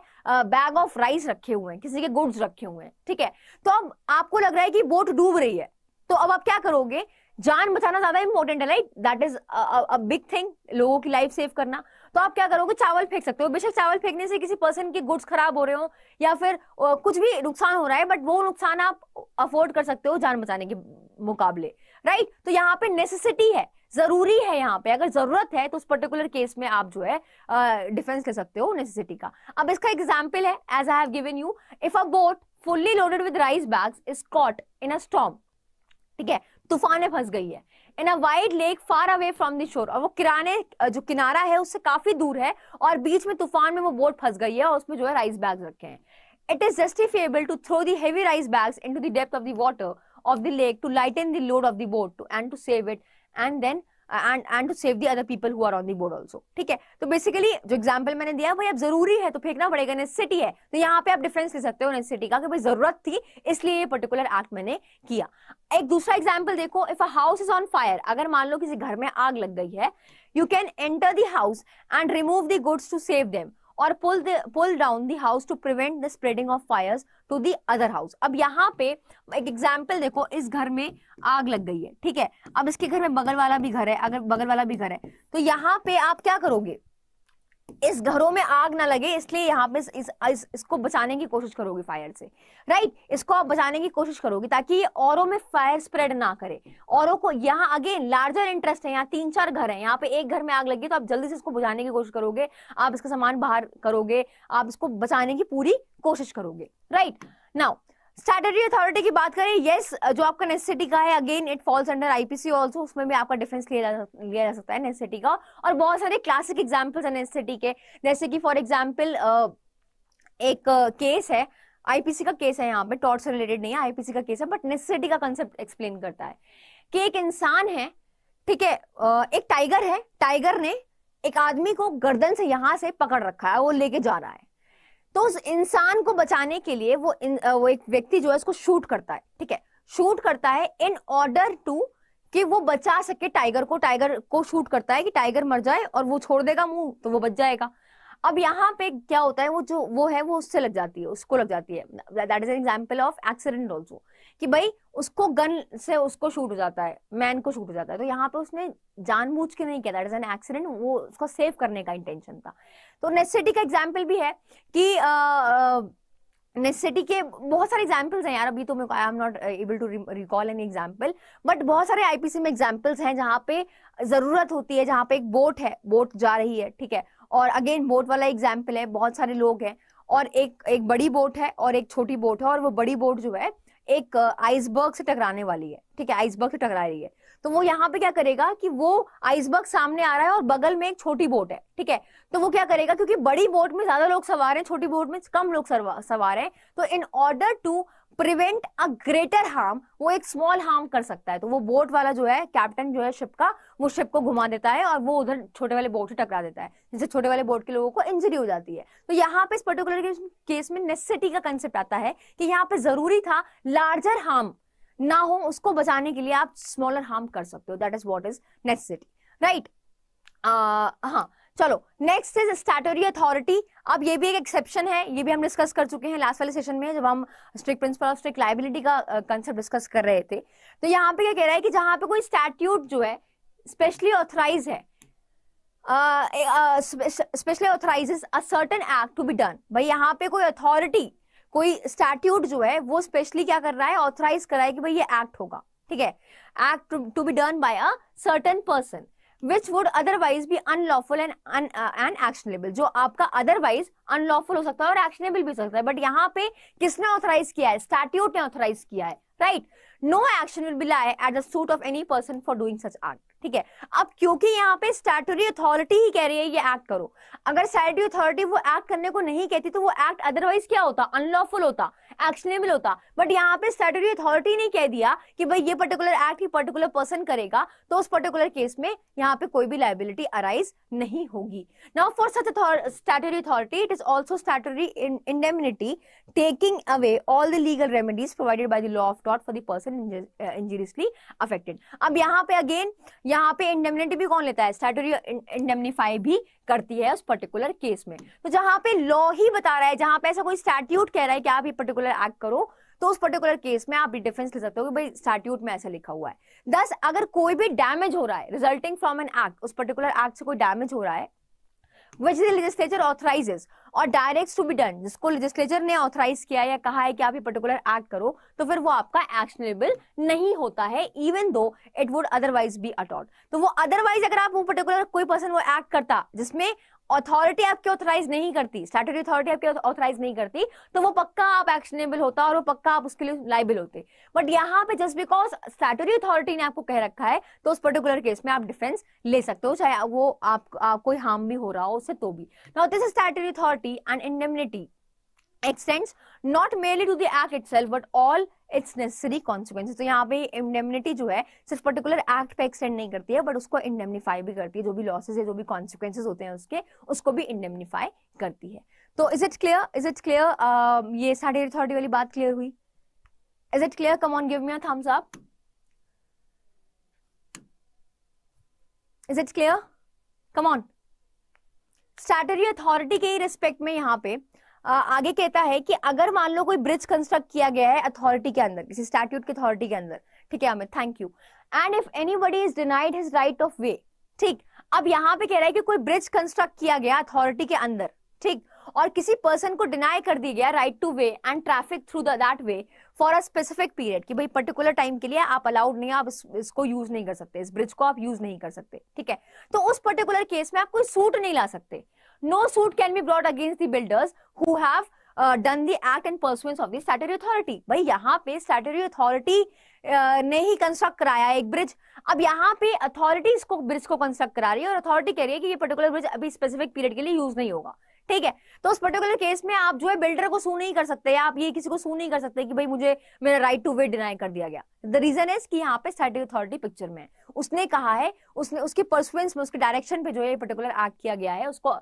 बैग ऑफ राइस रखे हुए हैं किसी के गुड्स रखे हुए हैं ठीक है तो अब आपको लग रहा है कि बोट डूब रही है तो अब आप क्या करोगे जान बचाना ज्यादा इंपॉर्टेंट है right that is a big thing लोगों की लाइफ सेव करना तो आप क्या करोगे चावल फेंक सकते हो बेशक चावल फेंकने से किसी पर्सन के गुड्स खराब हो रहे हो या फिर कुछ भी नुकसान हो रहा है बट वो नुकसान आप अफोर्ड कर सकते हो जान बचाने के मुकाबले राइट तो यहाँ पे नेसेसिटी है जरूरी है यहाँ पे अगर जरूरत है तो उस पर्टिकुलर केस में आप जो है डिफेंस कर सकते हो नेसेसिटी का अब इसका एग्जाम्पल है as I have given you if a boat fully loaded with rice bags is caught in a storm ठीक है तूफान में फंस गई है in a wide lake far away from the shore और वो किराने जो किनारा है उससे काफी दूर है और बीच में तूफान में वो बोट फंस गई है और उसमें जो है राइस बैग रखे हैं it is justifiable to throw the heavy rice bags into the depth of the water of the lake to lighten the load of the boat to and to save it and then and and to save the other people who are on the board also ठीक है तो basically जो example मैंने दिया भाई अब जरूरी है तो फेंकना पड़ेगा नेसेसिटी है तो यहाँ पे आप डिफरेंस ले सकते हो नेसेसिटी का कि भाई जरूरत थी इसलिए ये पर्टिकुलर एक्ट मैंने किया एक दूसरा एग्जाम्पल देखो if a house is on fire अगर मान लो किसी घर में आग लग गई है you can enter the house and remove the goods to save them और pull pull down the house to prevent the spreading of fires to the other house अब यहाँ पे एक एग्जाम्पल देखो इस घर में आग लग गई है ठीक है अब इसके घर में बगल वाला भी घर है अगर बगल वाला भी घर है तो यहाँ पे आप क्या करोगे इस घरों में आग ना लगे इसलिए यहाँ पे इस, इस, इस, इसको बचाने की कोशिश करोगी फायर से राइट इसको आप बचाने की कोशिश करोगे ताकि ये औरों में फायर स्प्रेड ना करे औरों को यहाँ अगेन लार्जर इंटरेस्ट है यहाँ तीन चार घर हैं यहाँ पे एक घर में आग लगी तो आप जल्दी से इसको बुझाने की कोशिश करोगे आप इसका सामान बाहर करोगे आप इसको बचाने की पूरी कोशिश करोगे राइट नाउ स्टैटरी अथॉरिटी की बात करें येस जो आपका नेसेसिटी का है again it falls under IPC also उसमें भी आपका डिफेंस लिया जा लिया जा सकता है नेसेसिटी का और बहुत सारे क्लासिक एग्जाम्पल्स हैं नेसेसिटी के जैसे कि फॉर एग्जाम्पल एक केस है आईपीसी का केस है यहाँ पे टॉर्ट से रिलेटेड नहीं है आईपीसी का केस है बट नेसेसिटी का कंसेप्ट एक्सप्लेन करता है कि एक इंसान है ठीक है एक टाइगर है टाइगर ने एक आदमी को गर्दन से यहां से पकड़ रखा है वो लेके जा रहा है तो उस इंसान को बचाने के लिए वो इन, वो एक व्यक्ति जो है उसको शूट करता है ठीक है शूट करता है इन ऑर्डर टू कि वो बचा सके टाइगर को टाइगर को शूट करता है कि टाइगर मर जाए और वो छोड़ देगा मुंह तो वो बच जाएगा अब यहाँ पे क्या होता है वो जो वो है वो उससे लग जाती है उसको लग जाती है that is an example of accident also कि भाई उसको गन से उसको शूट हो जाता है मैन को शूट हो जाता है तो यहाँ पे उसने जानबूझ के नहीं किया था एन एक्सीडेंट वो उसको सेव करने का इंटेंशन था तो नेसेसिटी का एग्जाम्पल भी है कि आ, नेसेसिटी के बहुत सारे एग्जाम्पल्स हैं यार अभी तो मेरे को I am not able to recall any example but बहुत सारे आईपीसी में एग्जाम्पल्स हैं जहाँ पे जरूरत होती है जहाँ पे एक बोट है बोट जा रही है ठीक है और अगेन बोट वाला एग्जाम्पल है बहुत सारे लोग हैं और एक एक बड़ी बोट है और एक छोटी बोट है और वो बड़ी बोट जो है एक आइसबर्ग से टकराने वाली है ठीक है आइसबर्ग से टकरा रही है तो वो यहाँ पे क्या करेगा कि वो आइसबर्ग सामने आ रहा है और बगल में एक छोटी बोट है ठीक है तो वो क्या करेगा क्योंकि बड़ी बोट में ज्यादा लोग सवार हैं छोटी बोट में कम लोग सवार हैं तो in order to prevent a greater harm वो एक स्मॉल हार्म कर सकता है तो वो बोट वाला जो है कैप्टन जो है शिप का वो शिप को घुमा देता है और वो उधर छोटे वाले बोट से टकरा देता है जिससे छोटे वाले बोट के लोगों को इंजरी हो जाती है तो यहाँ पे इस पर्टिकुलर केस में नेसेसिटी का कंसेप्ट आता है कि यहाँ पे जरूरी था लार्जर हार्म ना हो उसको बचाने के लिए आप स्मॉलर हार्म कर सकते हो that is what is necessity right हाँ चलो नेक्स्ट इज स्टैटरी अथॉरिटी अब ये भी एक एक्सेप्शन है ये भी हम डिस्कस कर चुके हैं लास्ट वाले सेशन में जब हम strict principle of strict liability का कंसेप्ट डिस्कस कर रहे थे तो यहाँ पे क्या कह रहा है कि जहां पे कोई स्टैट्यूट जो है स्पेशली ऑथराइज है specially authorises a certain act to be done भाई यहाँ पे कोई अथॉरिटी कोई स्टैट्यूट जो है वो स्पेशली क्या कर रहा है ऑथराइज कर रहा है कि भाई ये एक्ट होगा ठीक है act to be done by a certain person which would otherwise भी अनलॉफुल एंड एंड एक्शनेबल जो आपका अदरवाइज अनलॉफुल हो सकता है और एक्शनेबल भी हो सकता है बट यहाँ पे किसने ऑथराइज किया है स्टैट्यूट ने ऑथराइज किया है right no action will be lie at the suit of any person for doing such act ठीक है अब क्योंकि यहाँ पे स्टैटरी अथॉरिटी ही कह रही है ये एक्ट करो अगर स्टैटरी अथॉरिटी वो एक्ट करने को नहीं कहती तो वो एक्ट अदरवाइज क्या होता अनलॉफुल होता एक्शनेबल होता बट यहाँ पे स्टेटरी अथॉरिटी ने कह दिया कि भाई ये पर्टिकुलर एक्ट ही पर्टिकुलर पर्सन करेगा तो उस पर्टिकुलर केस में यहाँ पे कोई भी लाइबिलिटी अराइज नहीं होगी now for such statutory authority it is also statutory indemnity taking away all the legal remedies provided by the law of डॉट फॉर दर्सन पर्सन इंजरियसली अफेक्टेड अब यहाँ पे अगेन यहाँ पे इंडेमिनिटी भी कौन लेता है स्टेटरी इंडेमनीफाई भी करती है उस पर्टिकुलर केस में तो जहां पे लॉ ही बता रहा है जहां पे ऐसा कोई स्टैट्यूट कह रहा है कि आप ये पर्टिकुलर एक्ट करो तो उस पर्टिकुलर केस में आप डिफेंस ले सकते हो कि भाई स्टैट्यूट में ऐसा लिखा हुआ है दस अगर कोई भी डैमेज हो रहा है रिजल्टिंग फ्रॉम एन एक्ट उस पर्टिकुलर एक्ट से कोई डैमेज हो रहा है विच द लेजिस्लेचर ऑथराइजेस और डायरेक्ट टू बी डन जिसको लेजिस्लेचर ने ऑथराइज किया या कहा है कि आप ये पर्टिकुलर एक्ट करो तो फिर वो आपका एक्शनेबल नहीं होता है even though it would otherwise be अटॉट तो वो अदरवाइज अगर आप वो पर्टिकुलर कोई पर्सन वो एक्ट करता जिसमें अथॉरिटी आपके ऑथराइज नहीं करती स्टैटरी अथॉरिटी आपके ऑथराइज नहीं करती तो वो पक्का आप एक्शनेबल होता और वो पक्का आप उसके लिए लाइबल होते बट यहाँ पे जस्ट बिकॉज स्टैटरी अथॉरिटी ने आपको कह रखा है तो उस पर्टिकुलर केस में आप डिफेंस ले सकते हो चाहे वो आप, आप कोई हार्म भी हो रहा हो उससे तो भी now this is statutory authority and indemnity extends not merely to the act itself but all its necessary consequence तो यहाँ पे इंडेमनिटी जो है सिर्फ पर्टिकुलर एक्ट पे एक्सटेंड नहीं करती है बट उसको इंडेमनीफाई भी करती है जो भी लॉसेज है जो भी कॉन्सिक्वेंसेज होते हैं उसके उसको भी इंडेमनीफाई करती है तो is it clear is it clear ये साढ़े अथॉरिटी वाली बात क्लियर हुई is it clear come on give me thumbs up is it clear come on statutory authority के ही रिस्पेक्ट में यहाँ पे आगे कहता है कि अगर मान लो कोई ब्रिज कंस्ट्रक्ट किया गया है अथॉरिटी के अंदर किसी स्टैट्यूट की अथॉरिटी के अंदर ठीक है Amit thank you and if anybody is denied his right of way ठीक अब यहाँ पे कह रहा है कि कोई ब्रिज कंस्ट्रक्ट किया गया अथॉरिटी के अंदर ठीक और किसी पर्सन को डिनाई कर दिया गया right to way and traffic through that way for a specific period कि भाई पर्टिकुलर टाइम के लिए आप अलाउड नहीं आप इस, इसको यूज नहीं कर सकते इस ब्रिज को आप यूज नहीं कर सकते ठीक है तो उस पर्टिकुलर केस में आप कोई सूट नहीं ला सकते no suit can be brought against the builders who have done the act and pursuance of the statutory authority भाई यहाँ पे स्टैटरी अथॉरिटी uh, ने ही कंस्ट्रक्ट कराया एक ब्रिज अब यहाँ पे अथॉरिटी इसको ब्रिज को कंस्ट्रक्ट करा रही है और अथॉरिटी कह रही है कि ये पर्टिकुलर ब्रिज अभी स्पेसिफिक पीरियड के लिए यूज नहीं होगा ठीक है तो उस पर्टिकुलर केस में आप जो है बिल्डर को सू नहीं कर सकते आप ये किसी को सू नहीं कर सकते कि भाई मुझे मेरा राइट टू वे डिनाई कर दिया गया द रीजन इज की यहाँ पे स्टैटिक अथॉरिटी पिक्चर में उसने कहा है उसने उसके परसुएंस में उसके डायरेक्शन पे जो है पर्टिकुलर एक्ट किया गया है उसको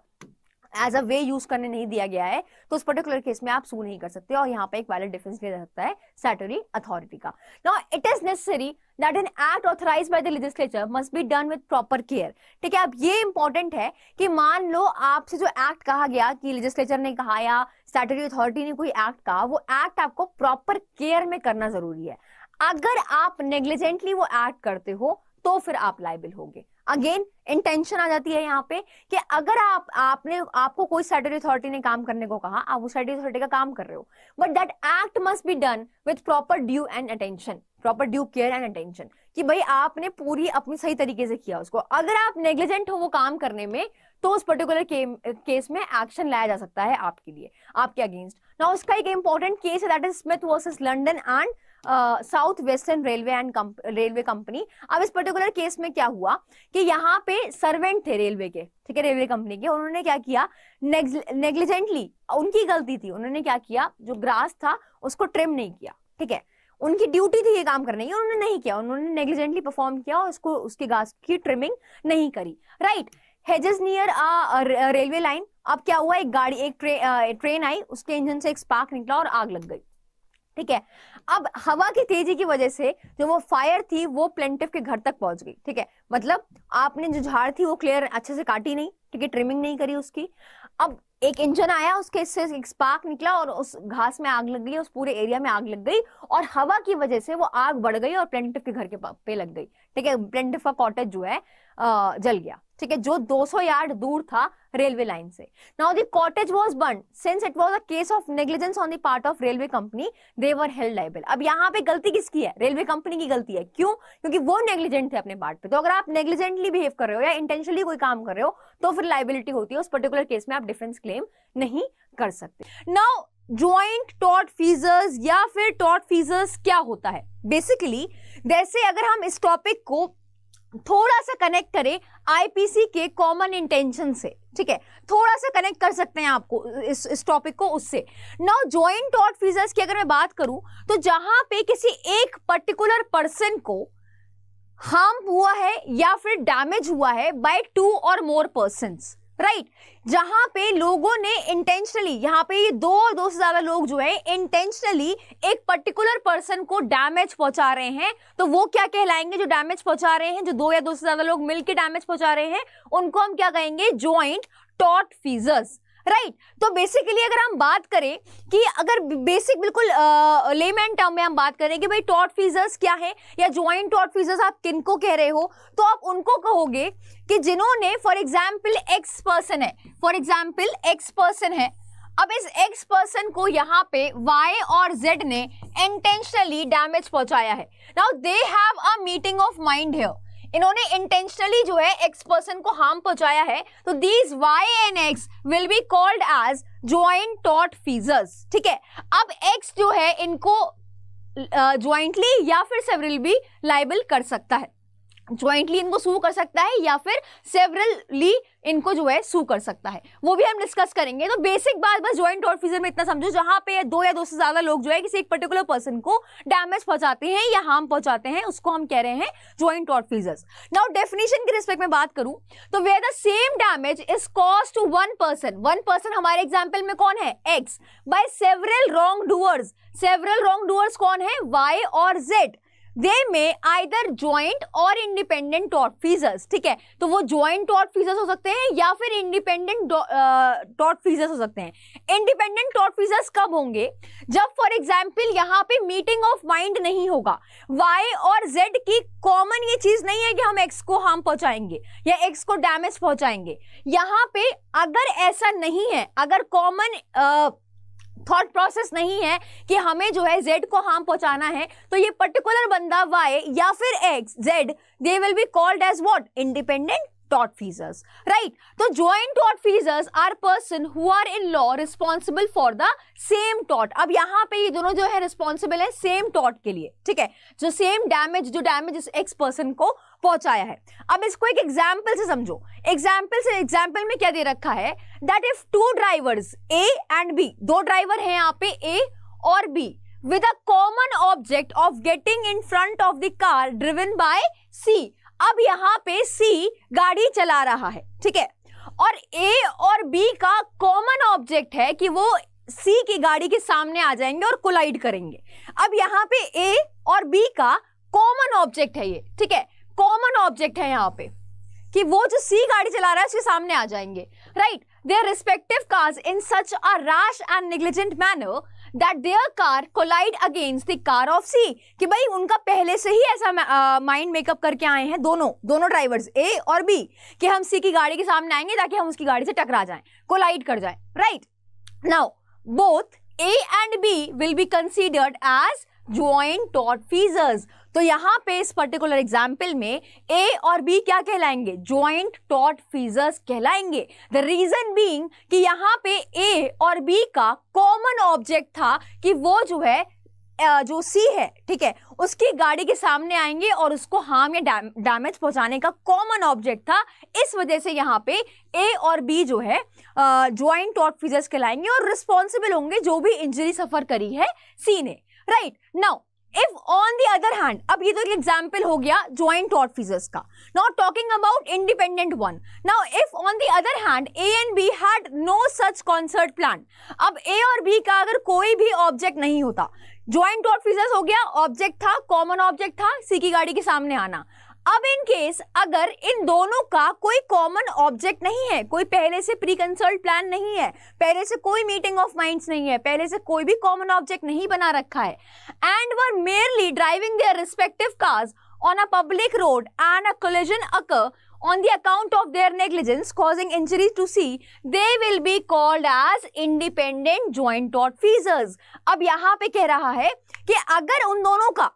एज अ वे यूज करने नहीं दिया गया है तो उस पर्टिकुलर केस में आप सू नहीं कर सकते और यहाँ पे एक वैलिड डिफेंस लिया जा सकता है सैटरी अथॉरिटी का now it is necessary that an act authorise by the legislature must be done with proper care ठीक है अब ये इंपॉर्टेंट है कि मान लो आपसे जो एक्ट कहा गया कि लेजिस्लेचर ने कहा या स्टैटरी अथॉरिटी ने कोई एक्ट कहा वो एक्ट आपको प्रॉपर केयर में करना जरूरी है अगर आप नेग्लिजेंटली वो एक्ट करते हो तो फिर आप लाइबल होगे अगेन इंटेंशन आ जाती है यहाँ पे कि अगर आप आपने आपको कोई स्टैटरी अथॉरिटी ने काम करने को कहा आप उस स्टैटरी अथॉरिटी का काम कर रहे हो but that act must be done with proper due and attention proper due care and attention कि भाई आपने पूरी अपनी सही तरीके से किया उसको अगर आप नेग्लिजेंट हो वो काम करने में तो उस पर्टिकुलर के, केस में एक्शन लाया जा सकता है आपके लिए आपके अगेंस्ट ना उसका एक इंपॉर्टेंट केस है that is Smith versus London and South Western Railway and railway company अब इस पर्टिकुलर केस में क्या हुआ कि यहाँ पे सर्वेंट थे रेलवे के ठीक है रेलवे कंपनी के उन्होंने क्या किया नेग्लिजेंटली उनकी गलती थी उन्होंने क्या किया जो ग्रास था उसको ट्रिम नहीं किया ठीक है उनकी ड्यूटी थी ये काम करने की उन्होंने नहीं किया उन्होंने नेग्लिजेंटली परफॉर्म किया और उसको उसके घास की ट्रिमिंग नहीं करी right hedges near a railway line अब क्या हुआ एक गाड़ी एक ट्रे, आ, ट्रेन आई उसके इंजन से एक स्पार्क निकला और आग लग गई ठीक है अब हवा की तेजी की वजह से जो वो फायर थी वो प्लेंटिव के घर तक पहुंच गई ठीक है मतलब आपने जो झाड़ थी वो क्लियर अच्छे से काटी नहीं ठीक है ट्रिमिंग नहीं करी उसकी अब एक इंजन आया उसके इससे एक स्पार्क निकला और उस घास में आग लग गई उस पूरे एरिया में आग लग गई और हवा की वजह से वो आग बढ़ गई और प्लेंटिव के घर के पे लग गई ठीक है ब्लेंड का कॉटेज जो है जल गया ठीक है जो 200 यार्ड दूर था रेलवे लाइन से now the cottage was burn since it was a case of negligence on the part of railway company they were held liable अब यहाँ पे गलती किसकी है रेलवे कंपनी की गलती है क्यों क्योंकि वो नेग्लिजेंट थे अपने पार्ट पे तो अगर आप नेग्लिजेंटली बिहेव कर रहे हो या इंटेंशनली कोई काम कर रहे हो तो फिर लाइबिलिटी होती है उस पर्टिकुलर केस में आप डिफेंस क्लेम नहीं कर सकते नाउ ज्वाइंट टॉट फीजर्स या फिर टॉट फीजर्स क्या होता है बेसिकली जैसे अगर हम इस टॉपिक को थोड़ा सा कनेक्ट करें आईपीसी के कॉमन इंटेंशन से ठीक है थोड़ा सा कनेक्ट कर सकते हैं आपको इस इस टॉपिक को उससे नाउ ज्वाइंट टॉट फीजर्स की अगर मैं बात करूं तो जहां पे किसी एक पर्टिकुलर पर्सन को हार्म हुआ है या फिर डैमेज हुआ है बाय टू और मोर पर्सन राइट right. जहां पे लोगों ने इंटेंशनली यहाँ पे ये दो और दो से ज्यादा लोग जो है इंटेंशनली एक पर्टिकुलर पर्सन को डैमेज पहुंचा रहे हैं तो वो क्या कहलाएंगे जो डैमेज पहुंचा रहे हैं जो दो या दो से ज्यादा लोग मिलकर डैमेज पहुंचा रहे हैं उनको हम क्या कहेंगे ज्वाइंट टॉट फीजर्स राइट तो बेसिकली अगर हम बात करें कि अगर बेसिक बिल्कुल लेमैन टर्म में हम बात करें कि भाई टॉट फीजर्स क्या है या ज्वाइंट टॉट फीजर्स आप किन को कह रहे हो तो आप उनको कहोगे कि जिन्होंने फॉर एग्जाम्पल एक्स पर्सन है फॉर एग्जाम्पल एक्स पर्सन है अब इस एक्स पर्सन को यहाँ पे वाई और जेड ने इंटेंशनली डैमेज पहुंचाया है now they have a meeting of mind है इन्होंने इंटेंशनली जो है एक्स पर्सन को हार्म पहुंचाया है तो these Y and X will be called as joint taught फीजर्स ठीक है अब एक्स जो है इनको ज्वाइंटली uh, या फिर सेवरल भी लाइबल कर सकता है ज्वाइंटली इनको सू कर सकता है या फिर सेवरली इनको जो है सू कर सकता है वो भी हम डिस्कस करेंगे तो बेसिक बात बस ज्वाइंट टॉर्ट में इतना समझो जहां पे दो या दो से ज्यादा लोग जो है किसी एक पर्टिकुलर पर्सन को डैमेज पहुंचाते हैं या हार्म पहुंचाते हैं उसको हम कह रहे हैं ज्वाइंट टॉर्ट नाउ डेफिनेशन की रिस्पेक्ट में बात करूं तो where the same damage is cause to one person one person हमारे एग्जाम्पल में कौन है X by several wrong doers several wrong doers कौन है वाई और Z they may either joint or independent taught फीजर्स ठीक है तो वो ज्वाइंट टॉट फीजर्स हो सकते हैं या फिर इंडिपेंडेंट टॉट फीजर्स हो सकते हैं इंडिपेंडेंट टॉट फीजर्स कब होंगे जब फॉर एग्जाम्पल यहाँ पे मीटिंग ऑफ माइंड नहीं होगा वाई और जेड की कॉमन ये चीज नहीं है कि हम एक्स को हार्म पहुंचाएंगे या एक्स को डैमेज पहुंचाएंगे यहाँ पे अगर ऐसा नहीं है अगर कॉमन थॉट प्रोसेस नहीं है कि हमें जो है जेड को हार्म पहुंचाना है तो ये पर्टिकुलर बंदा वाई या फिर X Z they will be called as what independent right तो joint dot tortfeasors are person in law responsible for the same टॉट अब यहाँ पे जो है रिस्पॉन्सिबल है सेम टॉट के लिए ठीक है जो सेम डैमेज जो डैमेज एक्स पर्सन को पहुंचाया है अब इसको एक एग्जाम्पल से समझो एग्जाम्पल से एग्जाम्पल में क्या दे रखा है that if two drivers A and B दो ड्राइवर हैं यहाँ पे ए और B with a common object of getting in front of the car driven by C अब यहाँ पे सी गाड़ी चला रहा है ठीक है और ए और बी का कॉमन ऑब्जेक्ट है कि वो सी की गाड़ी के सामने आ जाएंगे और कोलाइड करेंगे अब यहाँ पे ए और बी का कॉमन ऑब्जेक्ट है ये ठीक है कॉमन ऑब्जेक्ट है यहाँ पे कि वो जो सी गाड़ी चला रहा है उसके सामने आ जाएंगे right their respective cars in such a rash and negligent manner that their car collide against the car of C कि भाई उनका पहले से ही ऐसा माइंड मेकअप करके आए हैं दोनों दोनों ड्राइवर्स ए और बी कि हम सी की गाड़ी के सामने आएंगे ताकि हम उसकी गाड़ी से टकरा जाए कोलाइड कर जाए right now both A and B will be considered as joint taught feasors तो यहाँ पे इस पर्टिकुलर एग्जाम्पल में ए और बी क्या कहलाएंगे ज्वाइंट टॉट फीजर्स कहलाएंगे द रीजन बींग कि यहाँ पे ए और बी का कॉमन ऑब्जेक्ट था कि वो जो है जो सी है ठीक है उसकी गाड़ी के सामने आएंगे और उसको हार्म या डैमेज पहुंचाने का कॉमन ऑब्जेक्ट था इस वजह से यहाँ पे ए और बी जो है ज्वाइंट टॉट फीजर्स कहलाएंगे और रिस्पॉन्सिबल होंगे जो भी इंजरी सफर करी है सी ने right now if on the other hand अब ये तो एक एग्जाम्पल हो गया ज्वाइंट टॉट फीजर्स का not talking about independent one now if on the other hand A and B had no such concert plan अब A और B का अगर कोई भी ऑब्जेक्ट नहीं होता ज्वाइंट टॉट फीजर्स हो गया ऑब्जेक्ट था कॉमन ऑब्जेक्ट था सी की गाड़ी के सामने आना अब इन केस अगर इन दोनों का कोई कॉमन ऑब्जेक्ट नहीं है कोई पहले से प्री कंसल्ट प्लान नहीं है पहले से कोई मीटिंग ऑफ माइंड्स नहीं है पहले से कोई भी कॉमन ऑब्जेक्ट नहीं बना रखा है and were merely driving their respective cars on a public road and a a collision on the account of their negligence causing injury to C they will be called as independent joint joint feasors अब यहाँ पे कह रहा है कि अगर उन दोनों का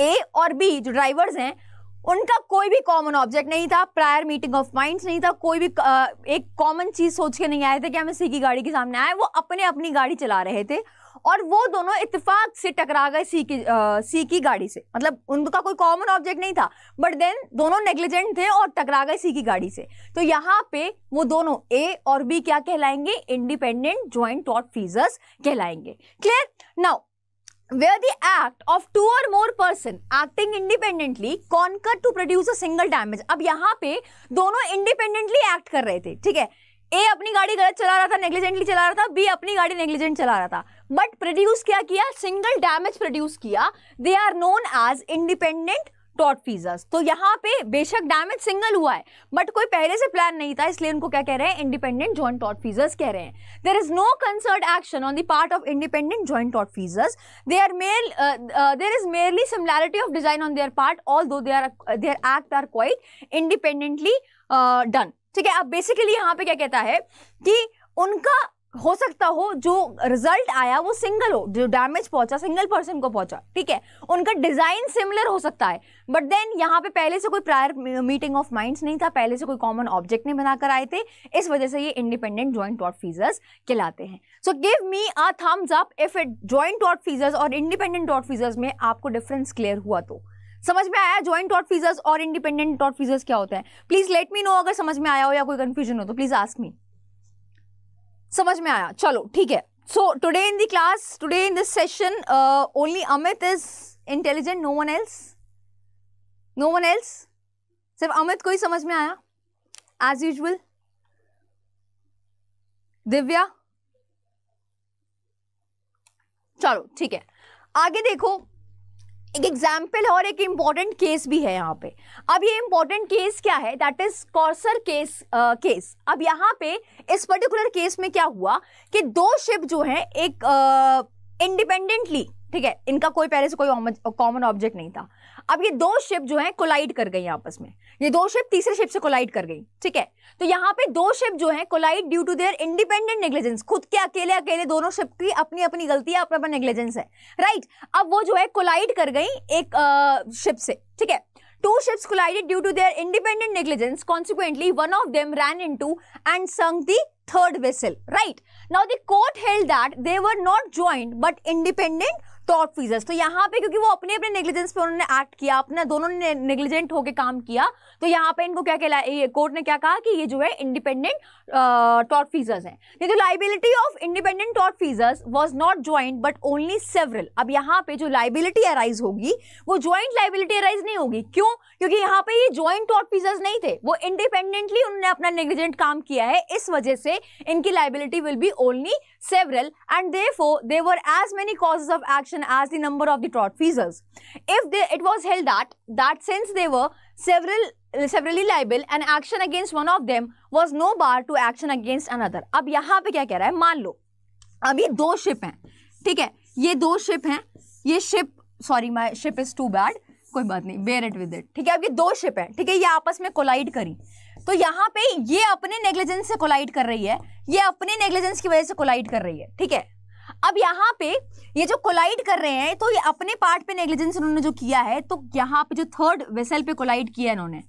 ए और बी जो ड्राइवर्स हैं उनका कोई भी कॉमन ऑब्जेक्ट नहीं था प्रायर मीटिंग ऑफ माइंड्स नहीं था कोई भी एक कॉमन चीज सोच के नहीं आए थे कि हम इसी की गाड़ी के सामने आए वो अपने अपनी गाड़ी चला रहे थे और वो दोनों इतफाक से टकरा गए सी की सी की गाड़ी से मतलब उनका कोई कॉमन ऑब्जेक्ट नहीं था बट देन दोनों नेग्लिजेंट थे और टकरा गए सी की गाड़ी से तो यहाँ पे वो दोनों ए और बी क्या कहलाएंगे इंडिपेंडेंट ज्वाइंट टॉट फीजर्स कहलाएंगे clear now where the act of two or more person acting independently concur to produce a single damage अब यहाँ पे दोनों इंडिपेंडेंटली एक्ट कर रहे थे ठीक है ए अपनी गाड़ी गलत चला रहा था नेग्लिजेंटली चला रहा था बी अपनी गाड़ी नेग्लिजेंट चला रहा था बट प्रोड्यूस क्या किया सिंगल डैमेज प्रोड्यूस किया they are known as independent taught feasors तो यहाँ पे बेशक डैमेज सिंगल हुआ है बट कोई पहले से प्लान नहीं था इसलिए उनको क्या कह रहे हैं इंडिपेंडेंट जॉइंट टॉट फीजर्स कह रहे हैं there is no concert action on the part of independent joint टॉट feasors they are mail there is merely similarity of design on their part although they are their act are quite independently done ठीक है अब basically यहाँ पे क्या कहता है कि उनका हो सकता हो जो रिजल्ट आया वो सिंगल हो जो डैमेज पहुंचा सिंगल पर्सन को पहुंचा ठीक है उनका डिज़ाइन सिमिलर हो सकता है बट देन यहाँ पे पहले से कोई प्रायर मीटिंग ऑफ माइंड्स नहीं था पहले से कोई कॉमन ऑब्जेक्ट नहीं बनाकर आए थे इस वजह से ये इंडिपेंडेंट ज्वाइंट डॉट फीजर्स कहलाते हैं so give me a thumbs up if it joint dot tortfeasors और इंडिपेंडेंट डॉट फीजर्स में आपको डिफरेंस क्लियर हुआ तो समझ में आया ज्वाइंट डॉट फीजर्स और इंडिपेंडेंट डॉट फीजर्स क्या होता है प्लीज़ लेट मी नो अगर समझ में आया हो या कोई कंफ्यूजन हो तो प्लीज़ आस्क मी समझ में आया चलो ठीक है so today in the class today in this session only Amit is intelligent no one else no one else सिर्फ अमित को ही समझ में आया एज यूजल दिव्या चलो ठीक है आगे देखो एक एग्जाम्पल और एक इम्पॉर्टेंट केस भी है यहाँ पे अब ये इम्पॉर्टेंट केस क्या है that is Corser case case अब यहाँ पे इस पर्टिकुलर केस में क्या हुआ कि दो शिप जो है एक इंडिपेंडेंटली uh, ठीक है इनका कोई पहले से कोई कॉमन ऑब्जेक्ट नहीं था अब ये दो शिप जो है कोलाइड कर गई आपस में ये दो शिप तीसरे शिप से कोलाइड कर गई ठीक है तो यहाँ पे दो शिप जो है collide due to their independent negligence खुद के अकेले अकेले दोनों शिप की अपनी अपनी गलती है अपना अपना नेग्लिजेंस है राइट right? अब वो जो है कोलाइड कर गई एक आ, शिप से ठीक है Two ships collided due to their independent negligence. Consequently, one of them ran into and sunk the third vessel. Right. Now, the court held that they were not joined but independent टॉप feasors तो यहाँ पे क्योंकि वो अपने अपने negligence पे उन्होंने एक्ट किया अपना दोनों ने नेग्लिजेंट होकर काम किया तो यहाँ पे इनको क्या कहला कोर्ट ने क्या कहा कि ये जो है इंडिपेंडेंट टॉप फीजर्स हैं ये जो लाइबिलिटी ऑफ इंडिपेंडेंट टॉप feasors was not joint but only several अब यहाँ पे जो लाइबिलिटी अराइज होगी वो ज्वाइंट लाइबिलिटी अराइज नहीं होगी क्यों क्योंकि यहाँ पे ये ज्वाइंट टॉट नहीं थे वो इंडिपेंडेंटली उन्होंने अपना नेग्लिजेंट काम किया है इस वजह से इनकी liability will be only several and therefore there were as many causes of action as the number of the टॉट feasors if they it was held that that sense they were several severally liable and action against one of them was no bar to action against another अब यहाँ पे क्या कह रहा है मान लो अब ये दो शिप हैं ठीक है ये दो शिप हैं ये ship sorry my ship is too bad कोई बात नहीं बेर इट विद इट ठीक है अब ये दो शिप है ठीक है ये आपस में कोलाइड करी तो यहाँ पे ये अपने नेग्लिजेंस से कोलाइड कर रही है ये अपने नेग्लिजेंस की वजह से कोलाइड कर रही है ठीक है अब यहाँ पे ये जो कोलाइड कर रहे हैं तो ये अपने पार्ट पे नेग्लिजेंस उन्होंने जो किया है तो यहाँ पे जो थर्ड वेसल पे कोलाइड किया उन्होंने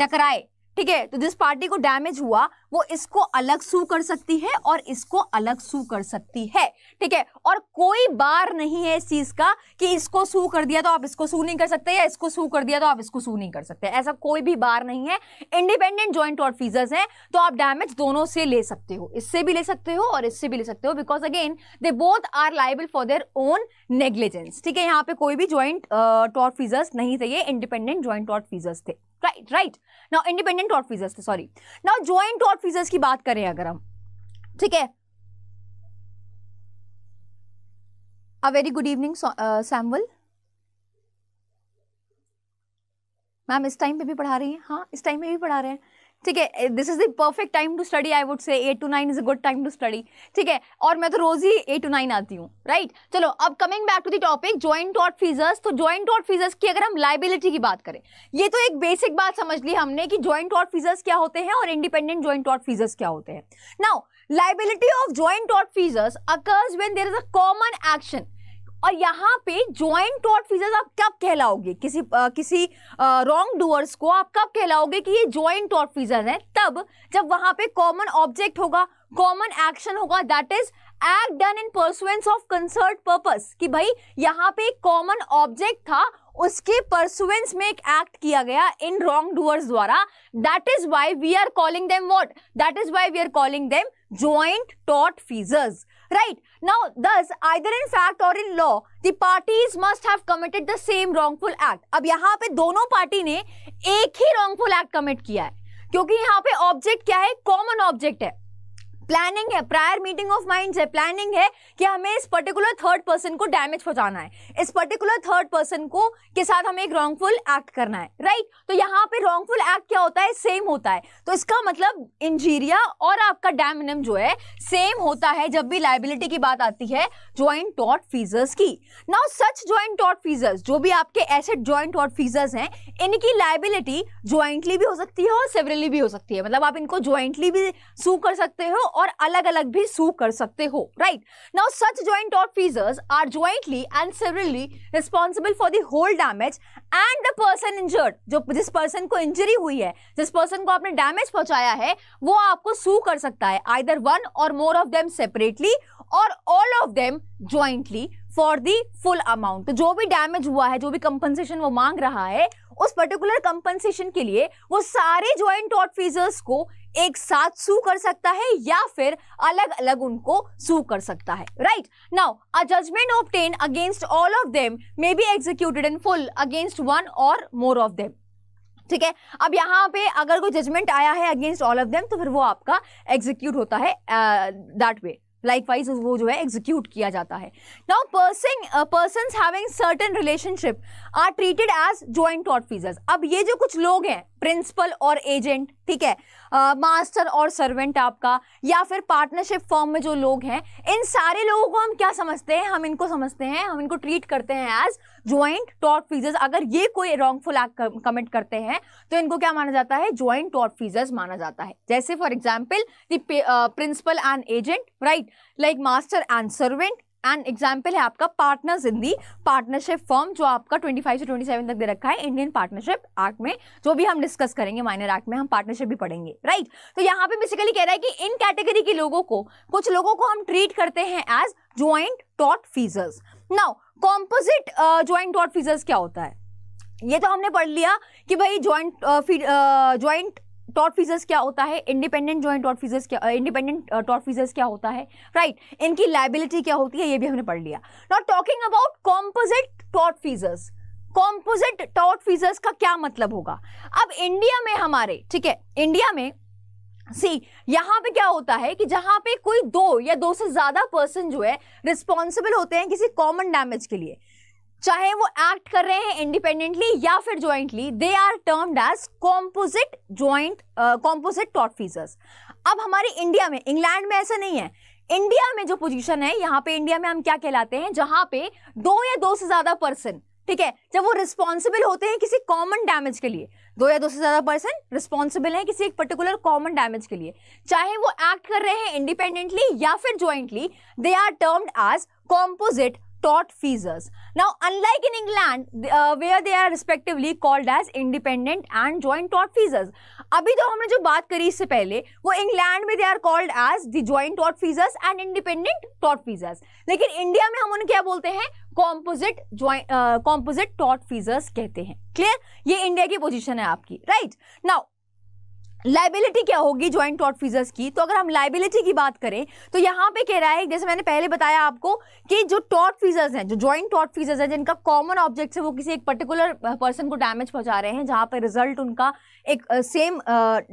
टकराए ठीक है तो जिस पार्टी को डैमेज हुआ वो इसको अलग सू कर सकती है और इसको अलग सू कर सकती है ठीक है और कोई बार नहीं है इस चीज का कि इसको सू कर दिया तो आप इसको सू नहीं कर सकते या इसको सू कर दिया तो आप इसको सू नहीं कर सकते ऐसा कोई भी बार नहीं है इंडिपेंडेंट ज्वाइंट और फीजर्स हैं तो आप डैमेज दोनों से ले सकते हो इससे भी ले सकते हो और इससे भी ले सकते हो because again they both are liable for their own negligence ठीक है यहाँ पे कोई भी ज्वाइंट टॉर्ट फीजर्स नहीं थे ये इंडिपेंडेंट ज्वाइंट टॉट फीजर्स थे राइट राइट ना इंडिपेंडेंट टॉट फीजर्स थे सॉरी ना ज्वाइंट टॉट फीजर्स की बात करें अगर हम ठीक है अ वेरी गुड इवनिंग सैम्बल मैम इस टाइम पे भी पढ़ा रही हैं हाँ इस टाइम पे भी पढ़ा रहे हैं ठीक है this is the perfect time to study I would say eight to nine is a good time to study ठीक है और मैं तो रोज ही एट टू नाइन आती हूँ राइट right? चलो अब coming back to the topic joint डॉट फीजर्स तो ज्वाइंट डॉट फीजर्स की अगर हम लाइबिलिटी की बात करें ये तो एक बेसिक बात समझ ली हमने कि ज्वाइंट डॉट फीजर्स क्या होते हैं और इंडिपेंडेंट ज्वाइंट डॉट फीजर्स क्या होते हैं now liability of joint dot feasors occurs when there is a common action और यहाँ पे ज्वाइंट टॉर्ट फीजर्स आप कब कहलाओगे किसी आ, किसी रॉन्ग डूअर्स को आप कब कहलाओगे कि ये ज्वाइंट टॉर्ट फीजर्स हैं तब जब वहाँ पे कॉमन ऑब्जेक्ट होगा कॉमन एक्शन होगा that is act done in pursuance of concert purpose कि भाई यहाँ पे एक कॉमन ऑब्जेक्ट था उसके परसुएंस में एक एक्ट किया गया इन रॉन्ग डूअर्स द्वारा that is why we are calling them what that is why we are calling them joint taught feasors Right. Now, thus, either in fact or in law, the parties must have committed the same wrongful act. ab yahan pe dono party ne ek hi wrongful act commit kiya hai kyunki yahan pe object kya hai common object hai planning है prior meeting of mind है planning है कि हमें इस particular third person को damage पहुंचाना है इस पर्टिकुलर थर्ड पर्सन को के साथ हमें एक रॉन्गफुल एक्ट करना है राइट right? तो यहाँ पे रॉन्गफुल एक्ट क्या होता है सेम होता है तो इसका मतलब इंजीरिया और आपका डैमिनम जो है सेम होता है जब भी लाइबिलिटी की बात आती है ज्वाइंट टॉट फीजर्स की now such joint taught feasors जो भी आपके ऐसे ज्वाइंट टॉट फीजर्स हैं इनकी लाइबिलिटी ज्वाइंटली भी हो सकती है और सेवरली भी हो सकती है मतलब आप इनको ज्वाइंटली भी सू कर सकते हो और अलग अलग भी सू कर सकते हो राइट नाउ सच ज्वाइंट और feasors are jointly and severally responsible for the whole damage and the person injured जो जिस पर्सन को इंजरी हुई है जिस पर्सन को आपने डैमेज पहुंचाया है वो आपको सू कर सकता है either one or more of them separately or all of them jointly for the full amount जो भी डैमेज हुआ है जो भी कंपनसेशन वो मांग रहा है उस पर्टिकुलर कंपनसेशन के लिए वो सारे ज्वाइंट ऑर्ट फीजर्स को एक साथ सू कर सकता है या फिर अलग अलग उनको सू कर सकता है right now a judgement obtain against all of them may be executed in full against one or more of them ठीक है अब यहाँ पे अगर कोई जजमेंट आया है अगेंस्ट ऑल ऑफ देम तो फिर वो आपका एग्जीक्यूट होता है दैट वे लाइक वाइज वो जो है एग्जीक्यूट किया जाता है now person person having certain relationship are treated as joint taught फीजर्स अब ये जो कुछ लोग हैं प्रिंसिपल और एजेंट ठीक है मास्टर और सर्वेंट आपका या फिर पार्टनरशिप फॉर्म में जो लोग हैं इन सारे लोगों को हम क्या समझते हैं हम इनको समझते हैं हम इनको ट्रीट करते हैं एज ज्वाइंट टॉर्ट फीजर्स अगर ये कोई रॉन्गफुल एक्ट कमिट करते हैं तो इनको क्या माना जाता है ज्वाइंट टॉट फीजर्स माना जाता है जैसे for example principal and agent right like master and servant and example है आपका partners in the partnership form जो आपका 25 से 27 तक दे रखा है इंडियन पार्टनरशिप एक्ट में जो भी हम डिस्कस करेंगे माइनर एक्ट में हम पार्टनरशिप भी पढ़ेंगे राइट right? तो यहाँ पे बेसिकली कह रहा है कि इन कैटेगरी के लोगों को कुछ लोगों को हम ट्रीट करते हैं as joint taught tortfeasors now composite joint taught tortfeasors क्या होता है ये तो हमने पढ़ लिया कि भाई ज्वाइंट ज्वाइंट टॉर्टफीजर्स क्या होता है इंडिपेंडेंट जॉइंट टॉर्टफीजर्स क्या इंडिपेंडेंट uh, टॉर्टफीजर्स uh, क्या होता है राइट right. इनकी लाइबिलिटी क्या होती है ये भी हमने पढ़ लिया not talking about composite tortfeasors composite tortfeasors का क्या मतलब होगा अब इंडिया में हमारे ठीक है इंडिया में सी यहां पे क्या होता है कि जहां पे कोई दो या दो से ज्यादा पर्सन जो है रिस्पॉन्सिबल होते हैं किसी कॉमन डैमेज के लिए चाहे वो एक्ट कर रहे हैं इंडिपेंडेंटली या फिर jointly they are termed as composite joint composite टॉट फीसर्स अब हमारे इंडिया में इंग्लैंड में ऐसा नहीं है इंडिया में जो पोजीशन है यहाँ पे इंडिया में हम क्या कहलाते हैं जहां पे दो या दो से ज्यादा पर्सन ठीक है जब वो रिस्पॉन्सिबल होते हैं किसी कॉमन डैमेज के लिए दो या दो से ज्यादा पर्सन रिस्पॉन्सिबल है किसी एक पर्टिकुलर कॉमन डैमेज के लिए चाहे वो एक्ट कर रहे हैं इंडिपेंडेंटली या फिर jointly they are termed as composite taught feasors. Now, unlike in England, uh, where they are respectively called as independent and joint taught feasors. अभी तो हमने जो बात करी इससे पहले वो इंग्लैंड में they are called as the joint taught tortfeasors and independent taught tortfeasors लेकिन इंडिया में हम उन्हें क्या बोलते हैं composite joint composite tortfeasors कहते हैं क्लियर ये इंडिया की पोजीशन है आपकी राइट नाउ लाइबिलिटी क्या होगी ज्वाइंट टॉट फीजर्स की तो अगर हम लाइबिलिटी की बात करें तो यहाँ पे कह रहा है जैसे मैंने पहले बताया आपको कि जो टॉट फीजर्स हैं जो ज्वाइंट टॉट फीजर्स हैं जिनका कॉमन ऑब्जेक्ट है वो किसी एक पर्टिकुलर पर्सन को डैमेज पहुंचा रहे हैं जहाँ पे रिजल्ट उनका एक सेम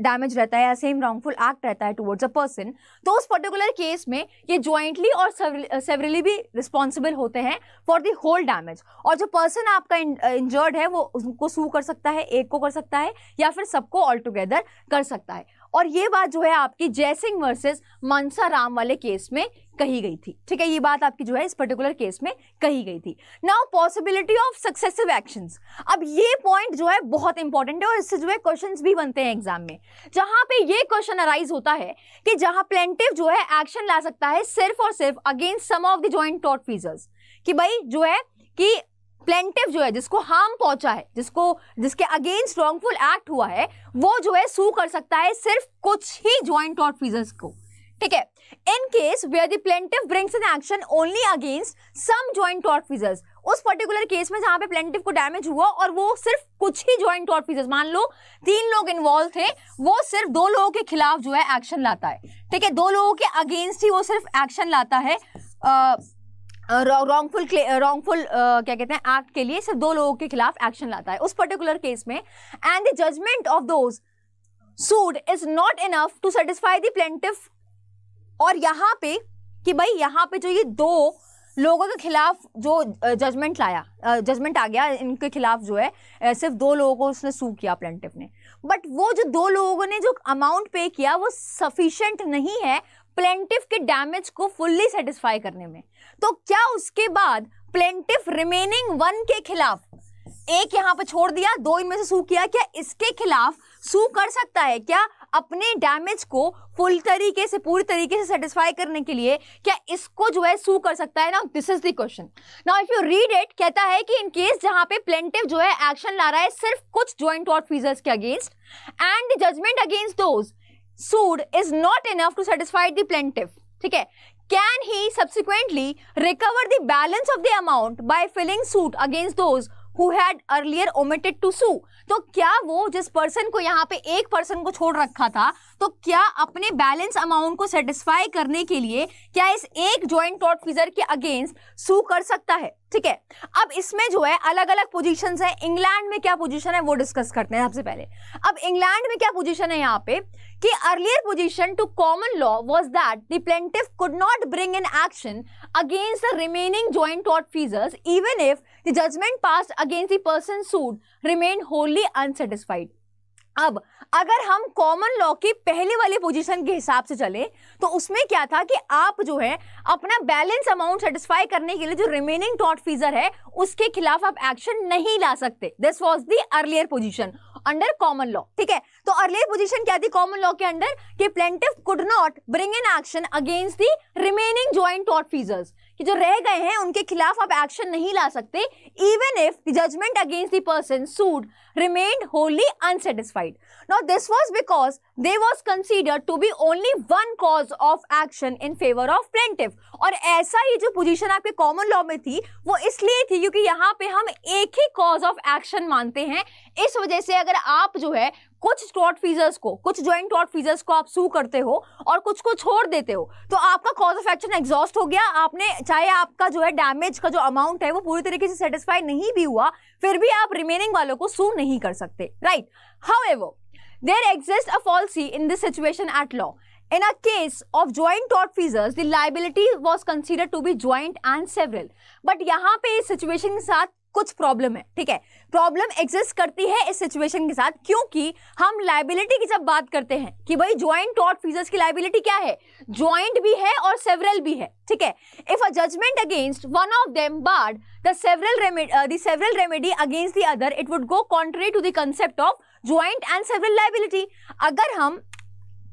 डैमेज रहता है या सेम रॉन्गफुल एक्ट रहता है टुवर्ड्स अ पर्सन तो उस पर्टिकुलर केस में ये ज्वाइंटली और सेवरली भी रिस्पॉन्सिबल होते हैं फॉर दी होल डैमेज और जो पर्सन आपका इंजर्ड है वो उनको सू कर सकता है एक को कर सकता है या फिर सबको ऑल टुगेदर कर कर सकता है और ये बात जो है आपकी जयसिंह वर्सेस मनसा राम वाले केस में कही गई थी ठीक है ये बात आपकी जो है इस पर्टिकुलर केस में कही गई थी now possibility of successive actions अब ये पॉइंट जो है बहुत इंपॉर्टेंट है और इससे जो है क्वेश्चंस भी बनते हैं एग्जाम में जहां पे ये क्वेश्चन अराइज होता है कि जहां प्लेंटिव जो है एक्शन ला सकता है सिर्फ और सिर्फ against some of the joint taught फीजर्स कि भाई जो है कि प्लेंटिव जो है जिसको हार्म पहुंचा है जिसको जिसके अगेंस्ट रॉन्गफुल एक्ट हुआ है वो जो है सू कर सकता है सिर्फ कुछ ही ज्वाइंट और फीजर्स को ठीक है in case where the plaintiff brings an action only against some joint और फीजर्स उस पर्टिकुलर केस में जहां पे प्लेंटिव को डैमेज हुआ और वो सिर्फ कुछ ही ज्वाइंट और फीजर्स मान लो तीन लोग इन्वॉल्व थे वो सिर्फ दो लोगों के खिलाफ जो है एक्शन लाता है ठीक है दो लोगों के अगेंस्ट ही वो सिर्फ एक्शन लाता है आ, रॉन्गफुल रॉन्गफुल क्या कहते हैं एक्ट के लिए सिर्फ दो लोगों के खिलाफ एक्शन लाता है उस पर्टिकुलर केस में and the judgment of those sued is not enough to satisfy the plaintiff और यहाँ पे कि भाई यहाँ पे जो ये दो लोगों के खिलाफ जो जजमेंट लाया जजमेंट आ गया इनके खिलाफ जो है सिर्फ दो लोगों को उसने सू किया प्लेंटिव ने बट वो जो दो लोगों ने जो अमाउंट पे किया वो सफिशेंट नहीं है प्लेंटिव के डैमेज को फुल्ली सेटिस्फाई करने में तो क्या उसके बाद प्लेंटिफ रिमेनिंग वन के खिलाफ एक यहाँ पर छोड़ दिया दो इनमें से सू किया क्या इसके खिलाफ सू कर सकता है क्या अपने डैमेज को फुल तरीके से पूरी तरीके से सेटिस्फाई करने के लिए क्या इसको जो है सू कर सकता है ना this is question question now if you read it कहता है कि इन केस जहां पे प्लेंटिव जो है एक्शन ला रहा है सिर्फ कुछ ज्वाइंट और फीजर्स के against and judgement against those sued is not enough to satisfy the plaintiff ठीक है Can he subsequently recover the balance of the amount by filing suit against those who had earlier omitted to sue? तो क्या वो जिस person को यहाँ पे एक पर्सन को छोड़ रखा था तो क्या अपने बैलेंस अमाउंट को सेटिस्फाई करने के लिए क्या इस एक ज्वाइंट टॉट फिजर के अगेंस्ट सू कर सकता है ठीक है अब इसमें जो है अलग अलग पोजीशन है इंग्लैंड में क्या पोजीशन है वो डिस्कस करते हैं सबसे पहले अब इंग्लैंड में क्या पोजीशन है यहाँ पे कि earlier position to common law was that the plaintiff could not bring in action against the remaining joint feasors even if the judgement pass against the person sued remain wholly unsatisfied अब अगर हम common law की पहले वाले position के हिसाब से चले तो उसमें क्या था कि आप जो है अपना बैलेंस अमाउंट सेटिस्फाई करने के लिए जो रिमेनिंग टॉट फीजर है उसके खिलाफ आप एक्शन नहीं ला सकते this was the earlier position under common law ठीक है तो अर्लियर पोजीशन क्या थी कॉमन लॉ के अंडर कि plaintiff could not bring in action against the remaining joint feasors कि जो रह गए हैं उनके खिलाफ आप एक्शन नहीं ला सकते even if the judgement against दर्सन person sued remained wholly unsatisfied Now, this was because they was considered to be only one cause of action in favor of plaintiff. और ऐसा ही जो position आपके common law में थी वो इसलिए थी क्योंकि यहाँ पे हम एक ही cause of action मानते हैं इस वजह से अगर आप जो है कुछ टॉट फीजर्स को कुछ ज्वाइंट टॉट फीजर्स को आप सू करते हो और कुछ को छोड़ देते हो तो आपका कॉज ऑफ एक्शन एग्जॉस्ट हो गया आपने चाहे आपका जो है डैमेज का जो अमाउंट है वो पूरी तरीके से सेटिस्फाई नहीं भी हुआ फिर भी आप रिमेनिंग वालों को सू नहीं कर सकते right however There exists a falsity in this situation at law. In a case of joint tort feasors the liability was considered to be joint and several. But yahan pe is situation ke sath कुछ problem है ठीक है problem exist करती है इस situation के साथ क्योंकि हम लाइबिलिटी की जब बात करते हैं कि भाई ज्वाइंट टॉट फीजर्स की लाइबिलिटी क्या है ज्वाइंट भी है और सेवरल भी है ठीक है if a judgement against one of them barred the several remedy the several remedy against the other it would go contrary to the concept of joint and several liability अगर हम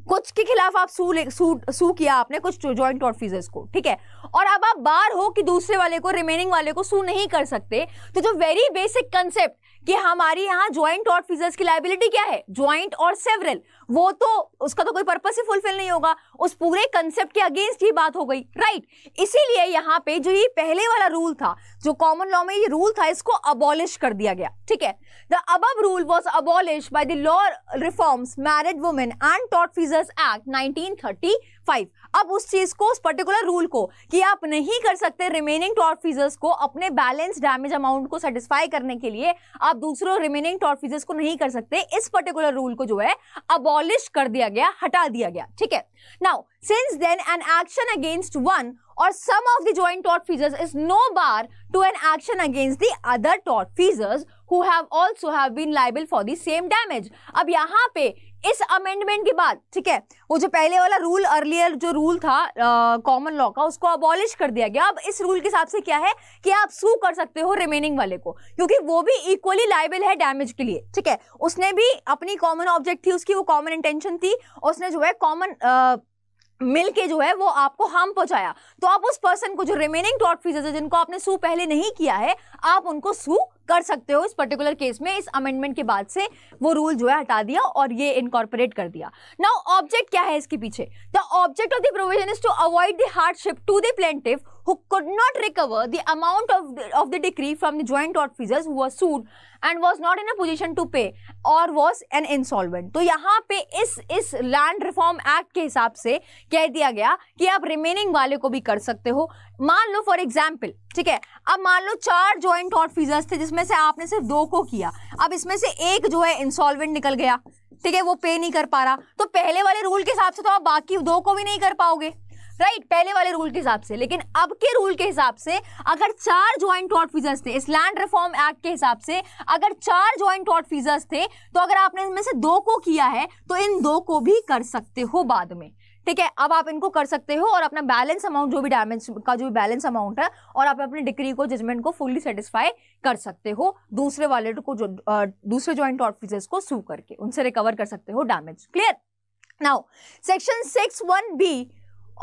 कुछ के खिलाफ आप सू सू सू किया आपने कुछ ज्वाइंट और फीजर्स को ठीक है और अब आप बार हो कि दूसरे वाले को रिमेनिंग वाले को सू नहीं कर सकते तो जो वेरी बेसिक कंसेप्ट कि हमारे यहाँ ज्वाइंट और फीजर्स की लाइबिलिटी क्या है ज्वाइंट और सेवरल वो तो उसका तो कोई पर्पस ही फुलफिल नहीं होगा उस पूरे कंसेप्ट के अगेंस्ट ही बात हो गई राइट इसीलिए यहाँ पे जो ये पहले वाला रूल था जो कॉमन लॉ में ये रूल था इसको अबॉलिश कर दिया गया ठीक है द अब rule was abolish by the law reforms married women and tortfeasors act nineteen thirty five अब उस चीज को उस पर्टिकुलर रूल को कि आप नहीं कर सकते रिमेनिंग टॉर्फीजर्स को अपने बैलेंस डैमेज अमाउंट को सेटिस्फाई करने के लिए आप दूसरों रिमेनिंग टॉर्फीजर्स को नहीं कर सकते इस पर्टिकुलर रूल को जो है अबॉलिश कर दिया गया हटा दिया गया ठीक है now since then an action against one और some of the joint tortfeasors is no bar to an action against the other tortfeasors who have also have been liable for the same damage अब यहाँ पे इस amendment के बाद ठीक है वो जो पहले वाला रूल अर्लियर जो रूल था कॉमन लॉ का उसको अबॉलिश कर दिया गया अब इस रूल के हिसाब से क्या है कि आप सू कर सकते हो रिमेनिंग वाले को क्योंकि वो भी इक्वली लाइबल है डैमेज के लिए ठीक है उसने भी अपनी कॉमन ऑब्जेक्ट थी उसकी वो कॉमन इंटेंशन थी उसने जो है कॉमन मिलके जो है वो आपको हार्म पहुंचाया तो आप उस पर्सन को जो रिमेनिंग टॉट फीसेज है जिनको आपने सू पहले नहीं किया है आप उनको सू कर सकते हो इस पर्टिकुलर केस में इस अमेंडमेंट के बाद से वो रूल जो है हटा दिया और ये इनकॉर्पोरेट कर दिया नाउ ऑब्जेक्ट क्या है इसके पीछे the object of the provision is to avoid the hardship to the plaintiff who could not recover the amount of of the decree from the joint joint officers who was sued and was not in a position to pay or was an तो यहाँ पे इस इस land reform act के हिसाब से कह दिया गया कि आप रिमेनिंग वाले को भी कर सकते हो मान लो फॉर एग्जाम्पल ठीक है अब मान लो चार ज्वाइंट और फीजर्स थे जिसमें से आपने सिर्फ दो को किया अब इसमें से एक जो है इंसॉल्वेंट निकल गया ठीक है वो पे नहीं कर पा रहा तो पहले वाले रूल के हिसाब से तो आप बाकी दो को भी नहीं कर पाओगे राइट right, पहले वाले रूल के हिसाब से लेकिन अब के रूल के हिसाब से अगर चार ज्वाइंट ऑट फीजर्स थे इस लैंड रिफॉर्म एक्ट के हिसाब से अगर चार ज्वाइंट ऑट फीजर्स थे तो अगर आपने इनमें से दो को किया है तो इन दो को भी कर सकते हो बाद में ठीक है अब आप इनको कर सकते हो और अपना बैलेंस अमाउंट जो भी डैमेज का जो भी बैलेंस अमाउंट है और आप अपने डिग्री को जजमेंट को फुल्ली सेटिस्फाई कर सकते हो दूसरे वाले को जो दूसरे ज्वाइंट ऑफिसर्स को सू करके उनसे रिकवर कर सकते हो damage clear now section six one B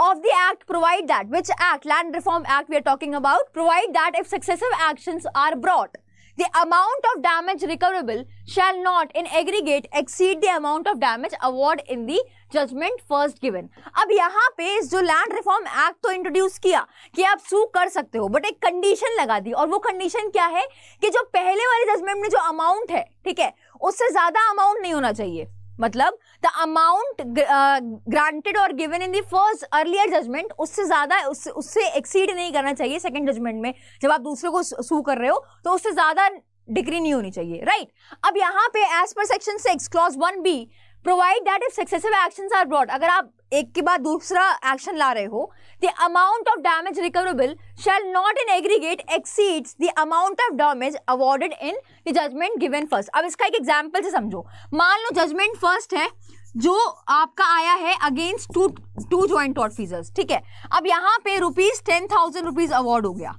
of the act provide that which act land reform act we are talking about provide that if successive actions are brought the amount of damage recoverable shall not in aggregate exceed the amount of damage award in the judgment first given अब यहाँ पे जो land reform act तो introduce किया कि आप सू कर सकते हो बट एक कंडीशन लगा दी और वो कंडीशन क्या है कि जो पहले वाले जजमेंट में जो अमाउंट है ठीक है उससे ज्यादा अमाउंट नहीं होना चाहिए मतलब द अमाउंट ग्रांटेड और given in the first earlier judgment उससे ज्यादा उससे उससे एक्सीड नहीं करना चाहिए सेकंड जजमेंट में जब आप दूसरे को सू कर रहे हो तो उससे ज्यादा डिग्री नहीं होनी चाहिए राइट right? अब यहाँ पे as per section six clause one B provide that if successive action are brought अगर आप एक के बाद दूसरा एक्शन ला रहे हो the amount of damage recoverable shall not in aggregate exceeds the amount of damage awarded in the judgment given first अब इसका एक एग्जाम्पल से समझो मान लो जजमेंट फर्स्ट है जो आपका आया है against two two joint taught फीजर्स ठीक है अब यहाँ पे rupees ten thousand rupees award हो गया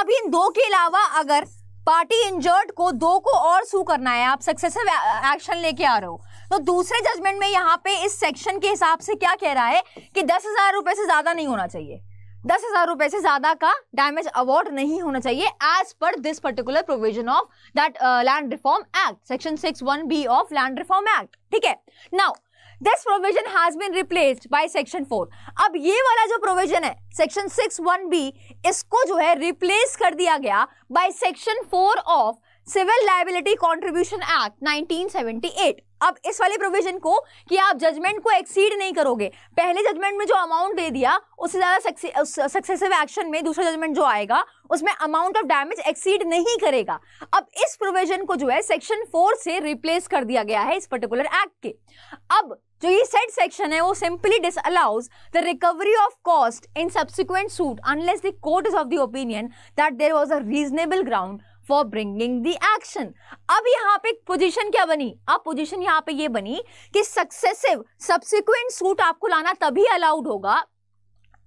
अब इन दो के अलावा अगर पार्टी इंजर्ड को दो को और सू करना है आप सक्सेसिव एक्शन लेके आ रहे हो तो दूसरे जजमेंट में यहाँ पे इस सेक्शन के हिसाब से क्या कह रहा है कि दस हजार रुपए से ज्यादा नहीं होना चाहिए दस हजार रुपए से ज्यादा का डैमेज अवार्ड नहीं होना चाहिए as per this particular provision of that land reform act section six one B of land reform act ठीक है now this provision has been replaced by section four अब ये वाला जो प्रोविजन है सेक्शन सिक्स वन बी इसको जो है रिप्लेस कर दिया गया by section four of civil liability contribution act nineteen seventy eight अब इस वाले प्रोविजन को कि आप जजमेंट को एक्सीड नहीं करोगे पहले जजमेंट में जो अमाउंट दे दिया उससे ज़्यादा सक्सेसिव एक्शन में दूसरा जजमेंट जो आएगा उसमें अमाउंट ऑफ डैमेज एक्सीड नहीं करेगा अब इस प्रोविजन को जो है सेक्शन फोर से रिप्लेस कर दिया गया है इस पर्टिकुलर एक्ट के अब जो ये सेट सेक्शन है वो simply disallows the recovery of cost in subsequent suit unless the court is of the opinion that there was a reasonable ground for bringing the action अब यहाँ पे position क्या बनी अब पोजिशन यहाँ पे ये बनी कि सक्सेसिव सब्सिक्वेंट सूट आपको लाना तभी अलाउड होगा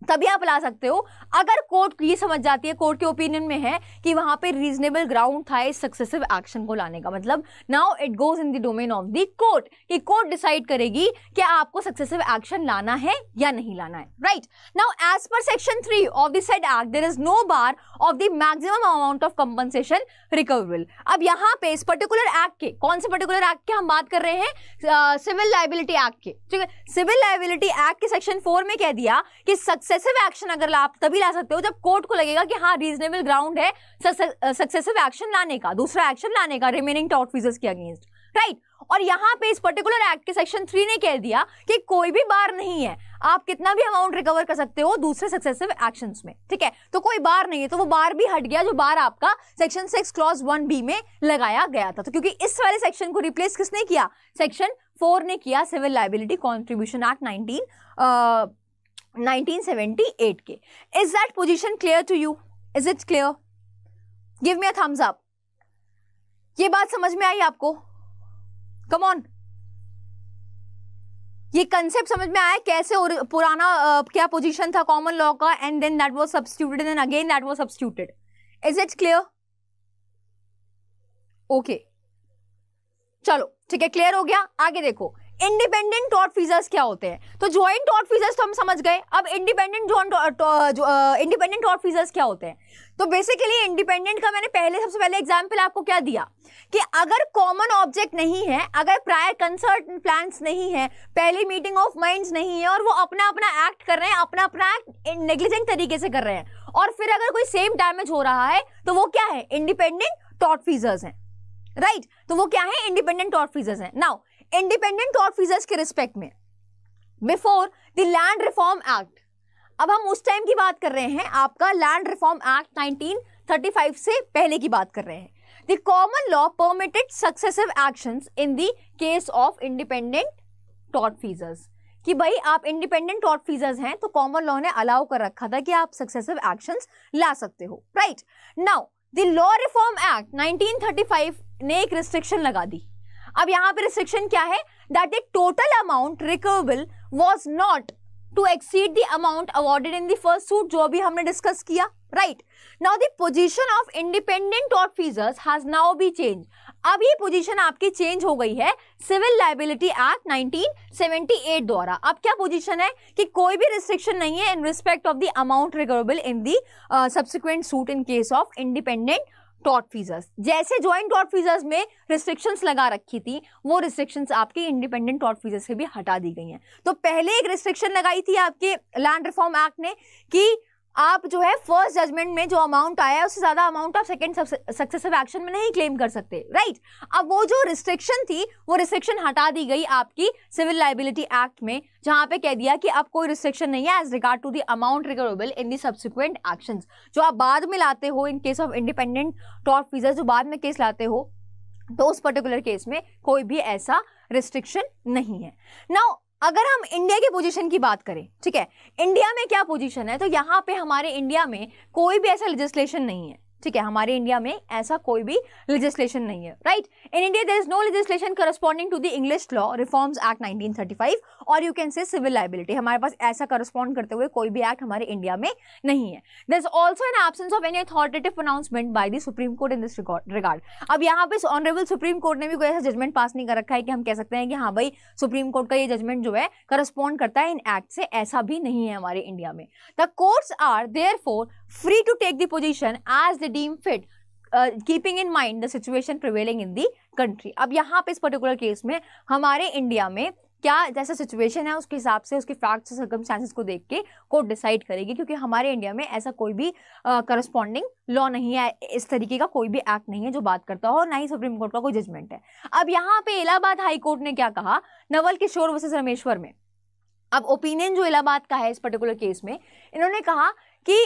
तभी आप ला सकते हो अगर कोर्ट ये समझ जाती है कोर्ट के ओपिनियन में है कि वहाँ पे रीजनेबल ग्राउंड था इस सक्सेसिव एक्शन को लाने का मतलब now it goes in the domain of the court कि कोर्ट डिसाइड करेगी कि आपको सक्सेसिव एक्शन लाना है या नहीं लाना है right now as per section three of the set act there is no bar of the maximum amount of compensation recoverable अब यहाँ पे इस पर्टिकुलर एक्ट के कौन से पर्टिकुलर एक्ट के हम बात कर रहे हैं सिविल लाइबिलिटी एक्ट के ठीक है सिविल लाइबिलिटी एक्ट के सेक्शन फोर में कह दिया कि सक्सेस सक्सेसिव एक्शन अगर आप तभी ला सकते हो जब कोर्ट को लगेगा कि हाँ रीजनेबल ग्राउंड है सक्सेसिव एक्शन लाने का दूसरा एक्शन लाने का रिमेनिंग टॉट फीजर्स के अगेंस्ट राइट और यहाँ पे इस पर्टिकुलर एक्ट के सेक्शन थ्री ने कह दिया कि कोई भी बार नहीं है आप कितना भी अमाउंट रिकवर कर सकते हो दूसरे सक्सेसिव एक्शंस में ठीक है तो कोई बार नहीं है तो वो बार भी हट गया जो बार आपका section six clause one B में लगाया गया था तो क्योंकि इस वाले सेक्शन को रिप्लेस किसने किया सेक्शन फोर ने किया civil liability contribution act nineteen 1978 के is that position clear to you is it clear give me a thumbs up ये बात समझ में आई आपको कम ऑन ये कंसेप्ट समझ में आया कैसे और पुराना uh, क्या पोजीशन था कॉमन लॉ का and then that was substituted and again that was substituted is it clear okay चलो ठीक है क्लियर हो गया आगे देखो इंडिपेंडेंट टॉट फीजर्स क्या होते हैं तो ज्वाइंट टॉट फीजर्स तो हम समझ गए अब independent joint independent taught tortfeasors क्या होते हैं तो बेसिकली इंडिपेंडेंट का मैंने पहले सबसे पहले एग्जाम्पल आपको क्या दिया कि अगर कॉमन ऑब्जेक्ट नहीं है अगर प्रायर कंसर्ट प्लान नहीं है पहली मीटिंग ऑफ माइंड नहीं है और वो अपना अपना एक्ट कर रहे हैं अपना अपना एक्ट नेग्लिजेंट तरीके से कर रहे हैं और फिर अगर कोई सेम डैमेज हो रहा है तो वो क्या है इंडिपेंडेंट टॉट फीजर्स हैं राइट right? तो वो क्या है इंडिपेंडेंट टॉट फीजर्स हैं नाउ इंडिपेंडेंट ऑफिसर्स के रिस्पेक्ट में before the land reform act अब हम उस टाइम की बात कर रहे हैं आपका लैंड रिफॉर्म एक्ट 1935 से पहले की बात कर रहे हैं the common law permitted successive action in the case of independent taught फीजर्स कि भाई आप इंडिपेंडेंट टॉट फीजर्स हैं तो कॉमन लॉ ने अलाउ कर रखा था कि आप सक्सेसिव एक्शन ला सकते हो right now the law reform act 1935 ने एक रिस्ट्रिक्शन लगा दी अब यहाँ पे रिस्ट्रिक्शन क्या है that the total amount recoverable was not to exceed the amount awarded in the first suit जो अभी हमने डिस्कस किया right now the position of independent taught tortfeasors has now be change अब ये पोजीशन आपकी change हो गई है सिविल लाइबिलिटी एक्ट 1978 द्वारा अब क्या पोजीशन है कि कोई भी रिस्ट्रिक्शन नहीं है in respect of the amount recoverable in subsequent suit in case of independent taught tortfeasors जैसे ज्वाइंट टॉट फीजर्स में रिस्ट्रिक्शंस लगा रखी थी वो रिस्ट्रिक्शंस आपके इंडिपेंडेंट टॉट फीजर्स से भी हटा दी गई हैं तो पहले एक रिस्ट्रिक्शन लगाई थी आपके लैंड रिफॉर्म एक्ट ने कि आप जो है फर्स्ट जजमेंट में जो अमाउंट आया है उससे ज़्यादा अमाउंट आप सेकेंड सक्सेसिव एक्शन में नहीं क्लेम कर सकते राइट अब वो जो रिस्ट्रिक्शन थी वो रिस्ट्रिक्शन हटा दी गई आपकी सिविल लाइबिलिटी एक्ट में जहाँ पे कह दिया कि अब कोई रिस्ट्रिक्शन नहीं है as regard to the amount recoverable in the subsequent action जो आप बाद में लाते हो in case of independent tortfeasor जो बाद में केस लाते हो तो उस पर्टिकुलर केस में कोई भी ऐसा रिस्ट्रिक्शन नहीं है नाउ अगर हम इंडिया की पोजीशन की बात करें ठीक है इंडिया में क्या पोजीशन है तो यहाँ पे हमारे इंडिया में कोई भी ऐसा लेजिस्लेशन नहीं है ठीक है हमारे इंडिया में ऐसा कोई भी लेजिस्लेशन नहीं है right in India there is no legislation corresponding to the English law reforms act 1935 और you can say civil liability हमारे पास ऐसा करस्पॉन्ड करते हुए कोई भी एक्ट हमारे इंडिया में नहीं है there is also an absence of any authoritative announcement by the Supreme Court in this regard अब यहाँ पे ऑनरेबल सुप्रीम कोर्ट ने भी कोई ऐसा जजमेंट पास नहीं कर रखा है कि हम कह सकते हैं कि हाँ भाई सुप्रीम कोर्ट का ये जजमेंट जो है करस्पॉन्ड करता है इन एक्ट से ऐसा भी नहीं है हमारे इंडिया में the courts are there free to take the position as they deem fit keeping in mind the situation prevailing in the country अब यहाँ पे इस पर्टिकुलर केस में हमारे इंडिया में क्या जैसा सिचुएशन है उसके हिसाब से उसके फैक्ट्स सर्कमस्टांसिस को देख के कोर्ट डिसाइड करेगी क्योंकि हमारे इंडिया में ऐसा कोई भी करस्पॉन्डिंग uh, लॉ नहीं है इस तरीके का कोई भी एक्ट नहीं है जो बात करता हो और ना ही सुप्रीम कोर्ट का कोई जजमेंट है अब यहाँ पे इलाहाबाद हाई कोर्ट ने क्या कहा नवल किशोर वर्सेज रमेश्वर में अब ओपिनियन जो इलाहाबाद का है इस पर्टिकुलर केस में इन्होंने कहा कि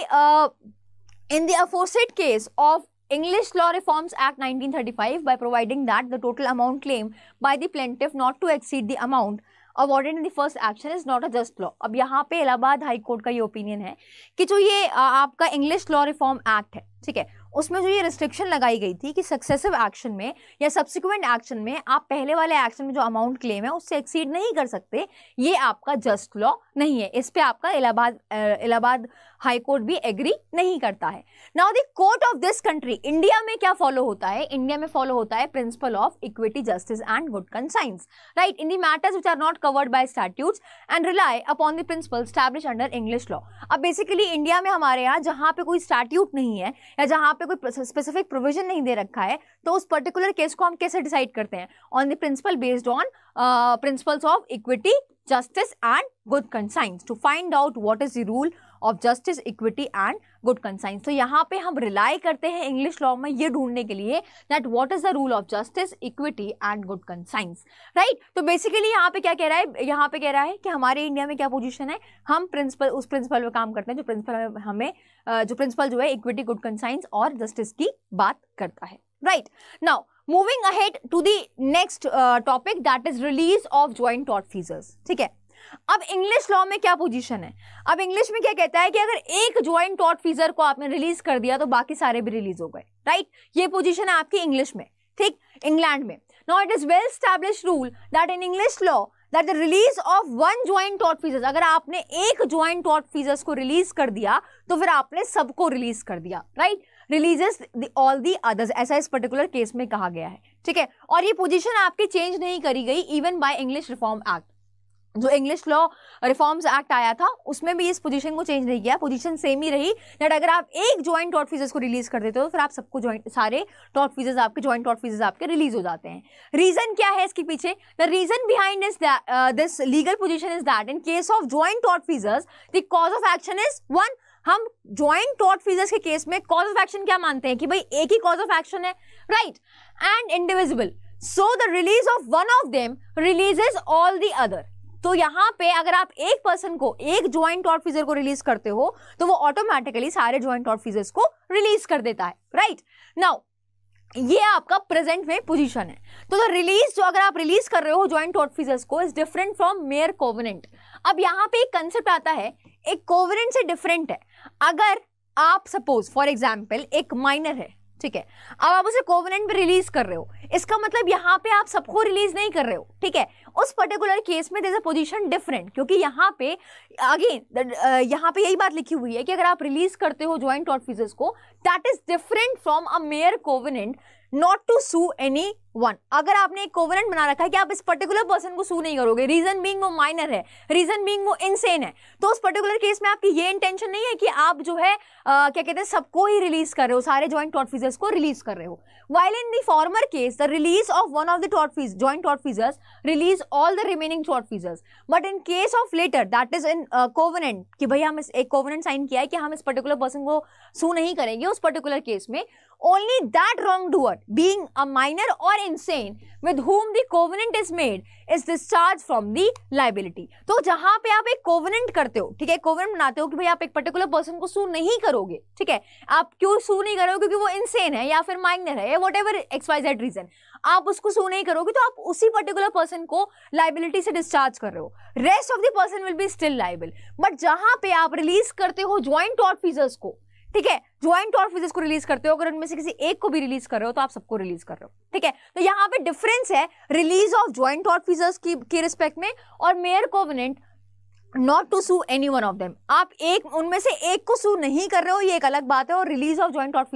in the aforesaid case of English Law Reforms Act 1935 by providing that the total amount claimed by the plaintiff not to exceed the amount awarded in the first action is not a just law. अब यहाँ पे Allahabad high court का ये opinion है कि जो ये आपका इंग्लिश लॉ रिफॉर्म एक्ट है ठीक है उसमें जो ये रिस्ट्रिक्शन लगाई गई थी कि सक्सेसिव एक्शन में या सब्सिक्वेंट एक्शन में आप पहले वाले एक्शन में जो अमाउंट क्लेम है उससे एक्सीड नहीं कर सकते ये आपका जस्ट लॉ नहीं है इस पर आपका इलाहाबाद इलाहाबाद हाई कोर्ट भी एग्री नहीं करता है now the court of this country India में क्या फॉलो होता है इंडिया में फॉलो होता है principle of equity justice and good conscience right in the matters which are not covered by statute and rely upon the principle establish under English law अब basically India में हमारे यहाँ जहाँ पे कोई स्टैट्यूट नहीं है या जहाँ पे कोई स्पेसिफिक प्रोविजन नहीं दे रखा है तो उस पर्टिकुलर केस को हम कैसे डिसाइड करते हैं on the principle based on principles of equity justice and good conscience to find out what is the rule of justice equity and good conscience तो यहाँ पे हम रिलाई करते हैं इंग्लिश लॉ में ये ढूंढने के लिए that what is the rule of justice equity and good conscience right तो बेसिकली यहाँ पे क्या कह रहा है यहाँ पे कह रहा है कि हमारे इंडिया में क्या पोजीशन है हम प्रिंसिपल उस प्रिंसिपल में काम करते हैं जो प्रिंसिपल हमें जो प्रिंसिपल जो है इक्विटी गुड कंसाइंस और जस्टिस की बात करता है right now moving ahead to the next topic that is release of joint joint ठीक है अब इंग्लिश लॉ में क्या पोजीशन है अब इंग्लिश में क्या कहता है कि अगर एक ज्वाइंट टॉट फीजर को आपने रिलीज कर दिया तो बाकी सारे भी रिलीज हो गए राइट ये पोजीशन है आपकी इंग्लिश में ठीक इंग्लैंड में now it is well establish rule that in English law that the release of one joint taught tortfeasors अगर आपने एक ज्वाइंट टॉट फीजर्स को रिलीज कर दिया तो फिर आपने सबको रिलीज कर दिया right releases all the others ऐसा इस पर्टिकुलर केस में कहा गया है ठीक है और ये पोजीशन आपकी चेंज नहीं करी गई even by English reform act जो इंग्लिश लॉ रिफॉर्म्स एक्ट आया था उसमें भी इस पोजीशन को चेंज नहीं किया पोजीशन सेम ही रही दैट अगर आप एक ज्वाइंट टॉट फीजेस को रिलीज कर देते हो तो फिर आप सबको ज्वाइंट सारे टॉट फीजेस आपके ज्वाइंट टॉट फीजेस आपके रिलीज हो जाते हैं रीजन क्या है इसके पीछे the reason behind is this legal position is that in case of joint taught tortfeasors the cause of action is one हम ज्वाइंट टॉट फीजर्स के केस में कॉज ऑफ एक्शन क्या मानते हैं कि भाई एक ही कॉज ऑफ एक्शन है right and indivisible so the release of one of them release all the other तो यहाँ पे अगर आप एक पर्सन को एक ज्वाइंट ऑर्फिजर को रिलीज करते हो तो वो ऑटोमेटिकली सारे ज्वाइंट ऑर्फिजर्स को रिलीज कर देता है राइट नाउ ये आपका प्रेजेंट में पोजीशन है तो द तो रिलीज जो अगर आप रिलीज कर रहे हो ज्वाइंट ऑर्फिजर्स को is different from mere covenant अब यहाँ पे एक कंसेप्ट आता है एक कोवनेंट से डिफरेंट है अगर आप सपोज फॉर एग्जाम्पल एक माइनर है ठीक है अब आप उसे कोवनेंट में रिलीज कर रहे हो इसका मतलब यहाँ पे आप सबको रिलीज नहीं कर रहे हो ठीक है उस पर्टिकुलर केस में अ पोजीशन डिफरेंट क्योंकि यहाँ पे अगेन uh, यहाँ पे यही बात लिखी हुई है कि अगर आप रिलीज करते हो ज्वाइंट ऑर्फिजर्स को that is different from a mere covenant not to sue any one अगर आपने एक कोवरेंट बना रखा है कि आप इस पर्टिकुलर पर्सन को सू नहीं करोगे रीजन बींग वो माइनर है रीजन बींग वो इनसेन है तो उस पर्टिकुलर केस में आपकी ये इंटेंशन नहीं है कि आप जो है आ, क्या कहते हैं सबको ही रिलीज कर रहे हो सारे ज्वाइंट टॉटफीजर्स को रिलीज कर रहे हो while in the former case the release of one of the tortfeasor joint tortfeasors release all the remaining tortfeasors but in case of latter that is in covenant कि भाई हम इस एक कोवनेंट साइन किया है कि हम इस पर्टिकुलर पर्सन को सू नहीं करेंगे उस पर्टिकुलर केस में only that wrong doer being a minor और insane with whom the covenant is made is discharged from the liability. तो जहां पे आप एक covenant करते हो ठीक है covenant बनाते हो कि भाई आप एक particular person को sue नहीं करोगे ठीक है आप क्यों sue नहीं करोगे क्योंकि वो insane है या फिर minor है वट एवर एक्सवाइजेड रीजन आप उसको sue नहीं करोगे तो आप उसी particular person को liability से discharge कर रहे हो rest of the person will be still liable. But जहां पे आप रिलीज करते हो ज्वाइंट टॉर्ट को ठीक है ज्वाइंट और फिजिक्स को रिलीज करते हो अगर उनमें से किसी एक को भी रिलीज कर रहे हो तो आप सबको रिलीज कर रहे हो ठीक है तो यहाँ पे डिफरेंस है release of joint tortfeasors की, की रिस्पेक्ट में और mere covenant not to sue any one of them आप एक उनमें से एक को सू नहीं कर रहे हो ये एक अलग बात है और रिलीज ऑफ जॉइंट टॉट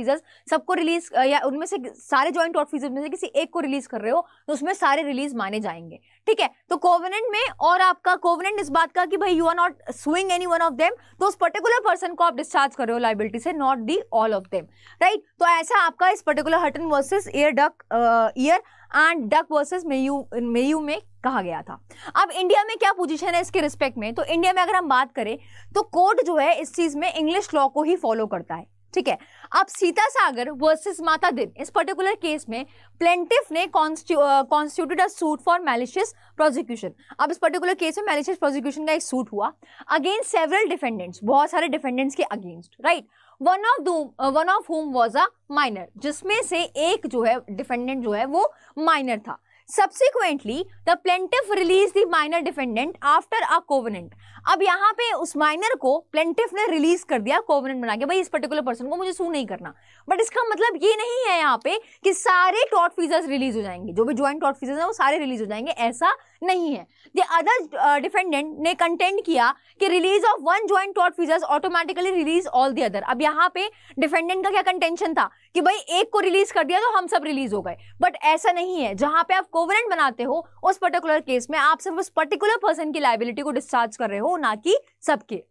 सबको रिलीज या उनमें से सारे जॉइंट टॉट फीजर्स में से किसी एक को रिलीज कर रहे हो तो उसमें सारे रिलीज माने जाएंगे ठीक है तो कोवनेंट में और आपका कोवनेंट इस बात का कि भाई you are not suing any one of them तो उस पर्टिकुलर पर्सन को आप डिस्चार्ज कर रहे हो लाइबिलिटी से not the all of them right तो ऐसा आपका इस particular Hutton versus Eyre Duck Eyre and Duck versus Mayeu Mayeu में कहा गया था अब इंडिया में क्या पोजीशन है इसके रिस्पेक्ट में तो इंडिया में अगर हम बात करें तो कोर्ट जो है इस चीज़ में इंग्लिश लॉ को ही फॉलो करता है ठीक है अब सीता सागर वर्सेस माता दिन इस पर्टिकुलर केस में प्लेंटिफ ने constituted a suit for malicious prosecution अब इस पर्टिकुलर केस में मैलिशियस प्रोसिक्यूशन का एक सूट हुआ अगेंस्ट सेवरल डिफेंडेंट्स बहुत सारे डिफेंडेंट्स के against right right? One of one of whom was a minor जिसमें से एक जो है डिफेंडेंट जो है वो माइनर था subsequently the plaintiff release the minor defendant after a covenant अब यहाँ पे उस माइनर को प्लेंटिफ ने रिलीज कर दिया कोवनेंट बना के भाई इस पर्टिकुलर पर्सन को मुझे सू नहीं करना बट इसका मतलब ये नहीं है यहाँ पे कि सारे टॉट फीजर्स रिलीज हो जाएंगे जो भी ज्वाइंट टॉट फीजर्स हैं वो सारे रिलीज हो जाएंगे ऐसा नहीं है द अदर डिफेंडेंट ने कंटेंट किया कि release of one joint taught feasors automatically release all the other अब यहाँ पे डिफेंडेंट का क्या कंटेंशन था कि भाई एक को रिलीज कर दिया तो हम सब रिलीज हो गए बट ऐसा नहीं है जहां पे आप कोवरेंट बनाते हो उस पर्टिकुलर केस में आप सिर्फ उस पर्टिकुलर पर्सन की लाइबिलिटी को डिस्चार्ज कर रहे हो ना कि सबके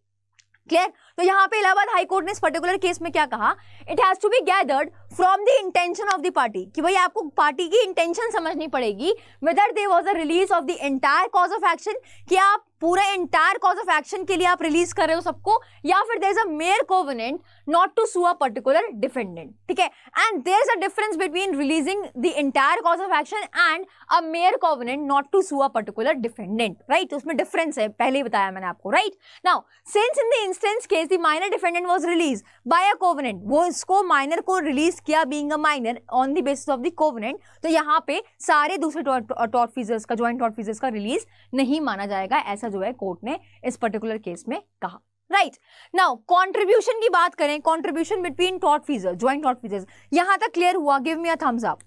क्लियर तो यहाँ पे इलाहाबाद हाईकोर्ट ने इस पर्टिकुलर केस में क्या कहा it has to be gathered from the intention of the party कि भाई आपको पार्टी की इंटेंशन समझनी पड़ेगी whether they was a release of the entire cause of action कि आप पूरे इंटायर कॉज ऑफ एक्शन के लिए आप रिलीज कर रहे हो सबको या फिर there is a mere covenant not to sue a particular defendant ठीक है and there is a difference between releasing the entire cause of action and a mere covenant not to sue a particular defendant right उसमें difference है पहले ही बताया मैंने आपको right now since in the instance case the minor defendant was release by a covenant वो इसको minor को रिलीज किया being a minor on the basis of the covenant तो यहाँ पे सारे दूसरे टॉर्ट फीजर्स का ज्वाइंट टॉर्ट फीजर्स का रिलीज नहीं माना जाएगा ऐसा जो है कोर्ट ने इस पर्टिकुलर केस में कहा राइट नाउ कंट्रीब्यूशन की बात करें contribution between tortfeasor joint tortfeasor यहां तक क्लियर हुआ give me a thumbs up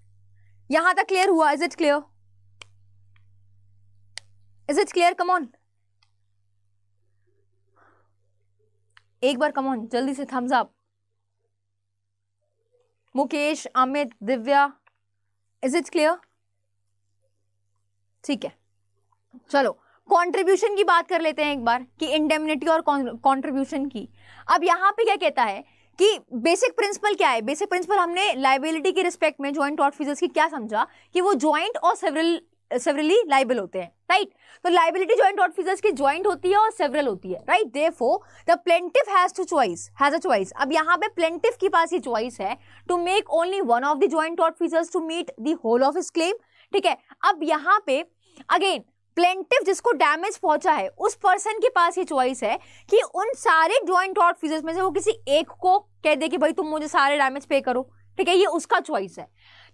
यहां तक क्लियर हुआ is it clear is it clear come on एक बार कमॉन जल्दी से thumbs up Mukesh Amit Divya is it clear ठीक है चलो कंट्रीब्यूशन की बात कर लेते हैं एक बार कि इंडेमनिटी और कंट्रीब्यूशन की अब यहाँ पे क्या कहता है कि बेसिक प्रिंसिपल क्या है बेसिक प्रिंसिपल हमने लाइबिलिटी के रिस्पेक्ट में ज्वाइंट और फीजर्स की क्या समझा कि वो ज्वाइंट और सेवरल सेवरली लाइबल होते हैं राइट तो लाइबिलिटी ज्वाइंट और फीजर्स की ज्वाइंट होती है और सेवरल होती है right therefore the plaintiff has to choice has a choice अब यहाँ पे प्लेंटिव के पास ये चॉइस है to make only one of the joint और feasors to meet the whole of his claim ठीक है अब यहाँ पे अगेन प्लेंटिव जिसको डैमेज पहुंचा है उस पर्सन के पास ये चॉइस है कि उन सारे ज्वाइंट और फ्यूजर्स में से वो किसी एक को कह दे कि भाई तुम मुझे सारे डैमेज पे करो ठीक है ये उसका चॉइस है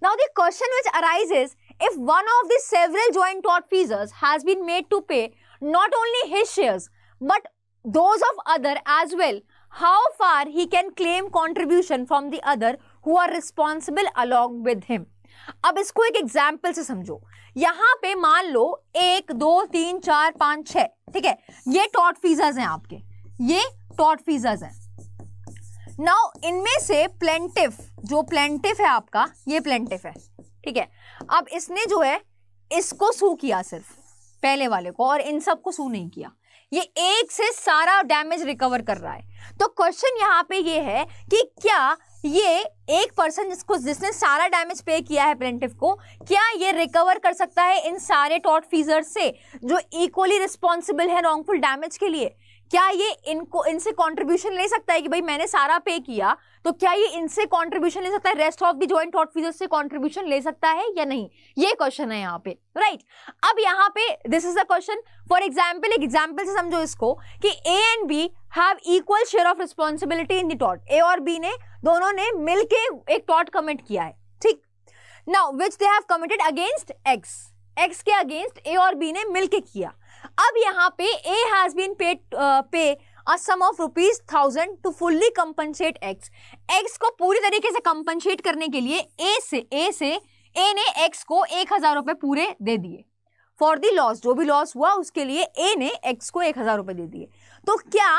now the question which arise if one of the several joint और feasors has been made to pay not only his shares but those of other as well how far he can claim contribution from the other who are responsible along with him अब इसको एक example से समझो यहां पे मान लो एक दो तीन चार पांच छ ठीक है ये टॉट फीजर्स हैं आपके ये टॉट फीजर्स हैं नाउ इनमें से प्लेंटिफ जो प्लेंटिफ है आपका ये प्लेंटिफ है ठीक है अब इसने जो है इसको सू किया सिर्फ पहले वाले को और इन सब को सू नहीं किया ये एक से सारा डैमेज रिकवर कर रहा है तो क्वेश्चन यहाँ पे ये है कि क्या ये एक पर्सन जिसको जिसने सारा डैमेज पे किया है प्लेंटिव को क्या ये रिकवर कर सकता है इन सारे टॉट फीजर से जो इक्वली रिस्पॉन्सिबल है रॉन्गफुल डैमेज के लिए क्या ये इनको इनसे कंट्रीब्यूशन ले सकता है कि भाई मैंने सारा पे किया तो क्या ये इनसे कॉन्ट्रीब्यूशन ले सकता है रेस्ट ऑफ द ज्वाइंट थॉट फीजर्स से कॉन्ट्रीब्यूशन ले सकता है या नहीं ये क्वेश्चन है यहाँ पे राइट right. अब यहाँ पे this is the question for example एक एग्जाम्पल से समझो इसको कि A and B have equal share of responsibility in the टॉट ए और बी ने दोनों ने मिलकर एक टॉट कमिट किया है ठीक now which they have committed against X X के अगेंस्ट ए और बी ने मिलके किया अब यहाँ पे A has been paid pay a sum of rupees thousand to fully compensate X X को पूरी तरीके से कंपनसेट करने के लिए ए से ए से ए ने एक्स को एक हजार रुपए पूरे दे दिए फॉर दी लॉस जो भी लॉस हुआ उसके लिए ए ने एक्स को एक हजार रुपए दे दिए तो क्या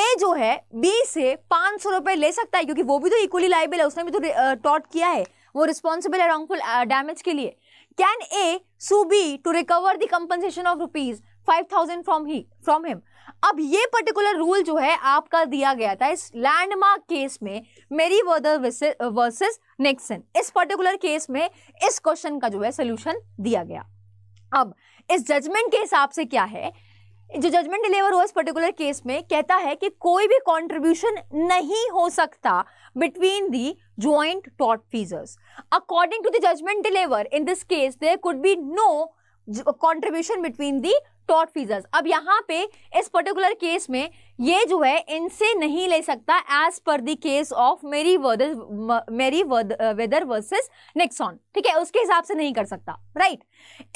ए जो है बी से पांच सौ रुपए ले सकता है क्योंकि वो भी तो इक्वली लाइबल है उसने भी तो टॉट किया है वो रिस्पॉन्सिबल है रॉन्गफुल डैमेज के लिए can A sue B to recover the compensation of rupees five thousand from he from him अब ये पर्टिकुलर रूल जो है आपका दिया गया था इस लैंडमार्क केस में मेरी वर्दर वर्सेस नेक्सन इस पर्टिकुलर केस में इस क्वेश्चन का जो है सोल्यूशन दिया गया अब इस जजमेंट के हिसाब से क्या है जो जजमेंट डिलीवर हुआ इस पर्टिकुलर केस में कहता है कि कोई भी कंट्रीब्यूशन नहीं हो सकता between the joint taught tortfeasors according to the judgement deliver in this case there could be no contribution between the taught फीजर्स अब यहाँ पे इस पर्टिकुलर केस में ये जो है इनसे नहीं ले सकता as per the case of मेरी वर्दर मेरी वेदर वर्सेस नेक्सॉन ठीक है उसके हिसाब से नहीं कर सकता right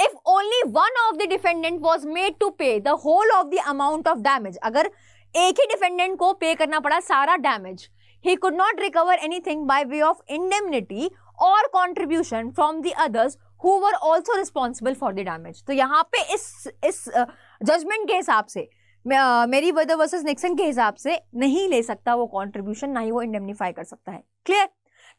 if only one of the defendant was made to pay the whole of the amount of damage अगर एक ही डिफेंडेंट को पे करना पड़ा सारा damage he could not recover anything by way of indemnity और contribution from the others who were also responsible for the damage तो यहाँ पे इस इस जजमेंट uh, के हिसाब से मेरी वेदर वर्सेस निक्सन के हिसाब से नहीं ले सकता वो कॉन्ट्रीब्यूशन ना ही वो इंडेमनीफाई कर सकता है clear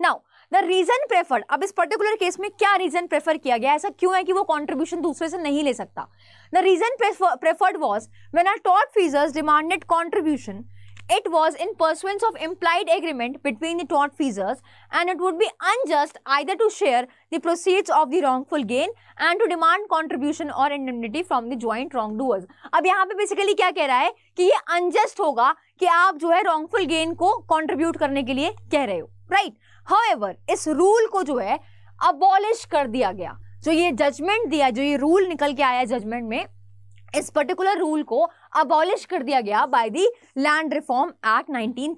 now the reason preferred अब इस पर्टिकुलर केस में क्या रीजन प्रेफर किया गया ऐसा क्यों है कि वो कॉन्ट्रीब्यूशन दूसरे से नहीं ले सकता the reason preferred was when our टॉप feasors demanded contribution It was in pursuance of implied agreement between the tort feasors and it would be unjust either to share the proceeds of the wrongful gain and to demand contribution or indemnity from the joint wrongdoers. ab yahan pe basically kya keh raha hai ki ye unjust hoga ki aap jo hai wrongful gain ko contribute karne ke liye keh rahe ho right? However, is rule ko jo hai abolish kar diya gaya जो ये judgement दिया जो ये rule निकल के आया judgement में इस पर्टिकुलर रूल को अबॉलिश कर दिया गया by the land reform act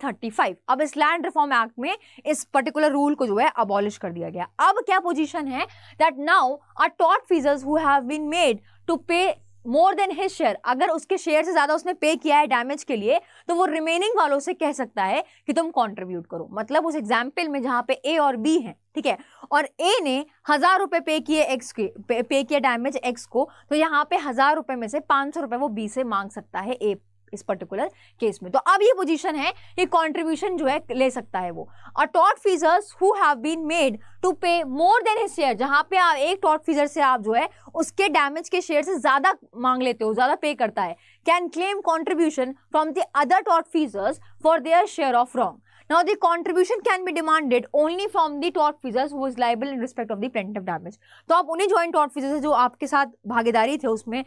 1935 अब इस लैंड रिफॉर्म एक्ट में इस पर्टिकुलर रूल को जो है अबॉलिश कर दिया गया अब क्या पोजीशन है दैट नाउ आर टॉट feasors who have been made to pay more then his share अगर उसके शेयर से ज्यादा उसने पे किया है डैमेज के लिए तो वो रिमेनिंग वालों से कह सकता है कि तुम कॉन्ट्रीब्यूट करो मतलब उस एग्जाम्पल में जहाँ पे ए और बी है ठीक है और ए ने हजार रुपए पे किए एक्स के पे, पे किए डैमेज एक्स को तो यहाँ पे हजार रुपए में से पांच सौ रुपए वो बी से मांग सकता है ए इस पर्टिकुलर केस में तो अब ये पोजीशन है ये कंट्रीब्यूशन जो है ले सकता है वो और टॉट feasors who have been made to pay more then his share जहां पे आप एक टॉट फीजर से आप जो है उसके डैमेज के शेयर से ज्यादा मांग लेते हो ज्यादा पे करता है can claim contribution from the other टॉट feasors for their share of wrong Now the contribution can be demanded only from the tort feasors who is liable in respect of the plaintiff damage. तो आप उन्हीं joint tort feasors जो आपके साथ भागीदारी थे उसमें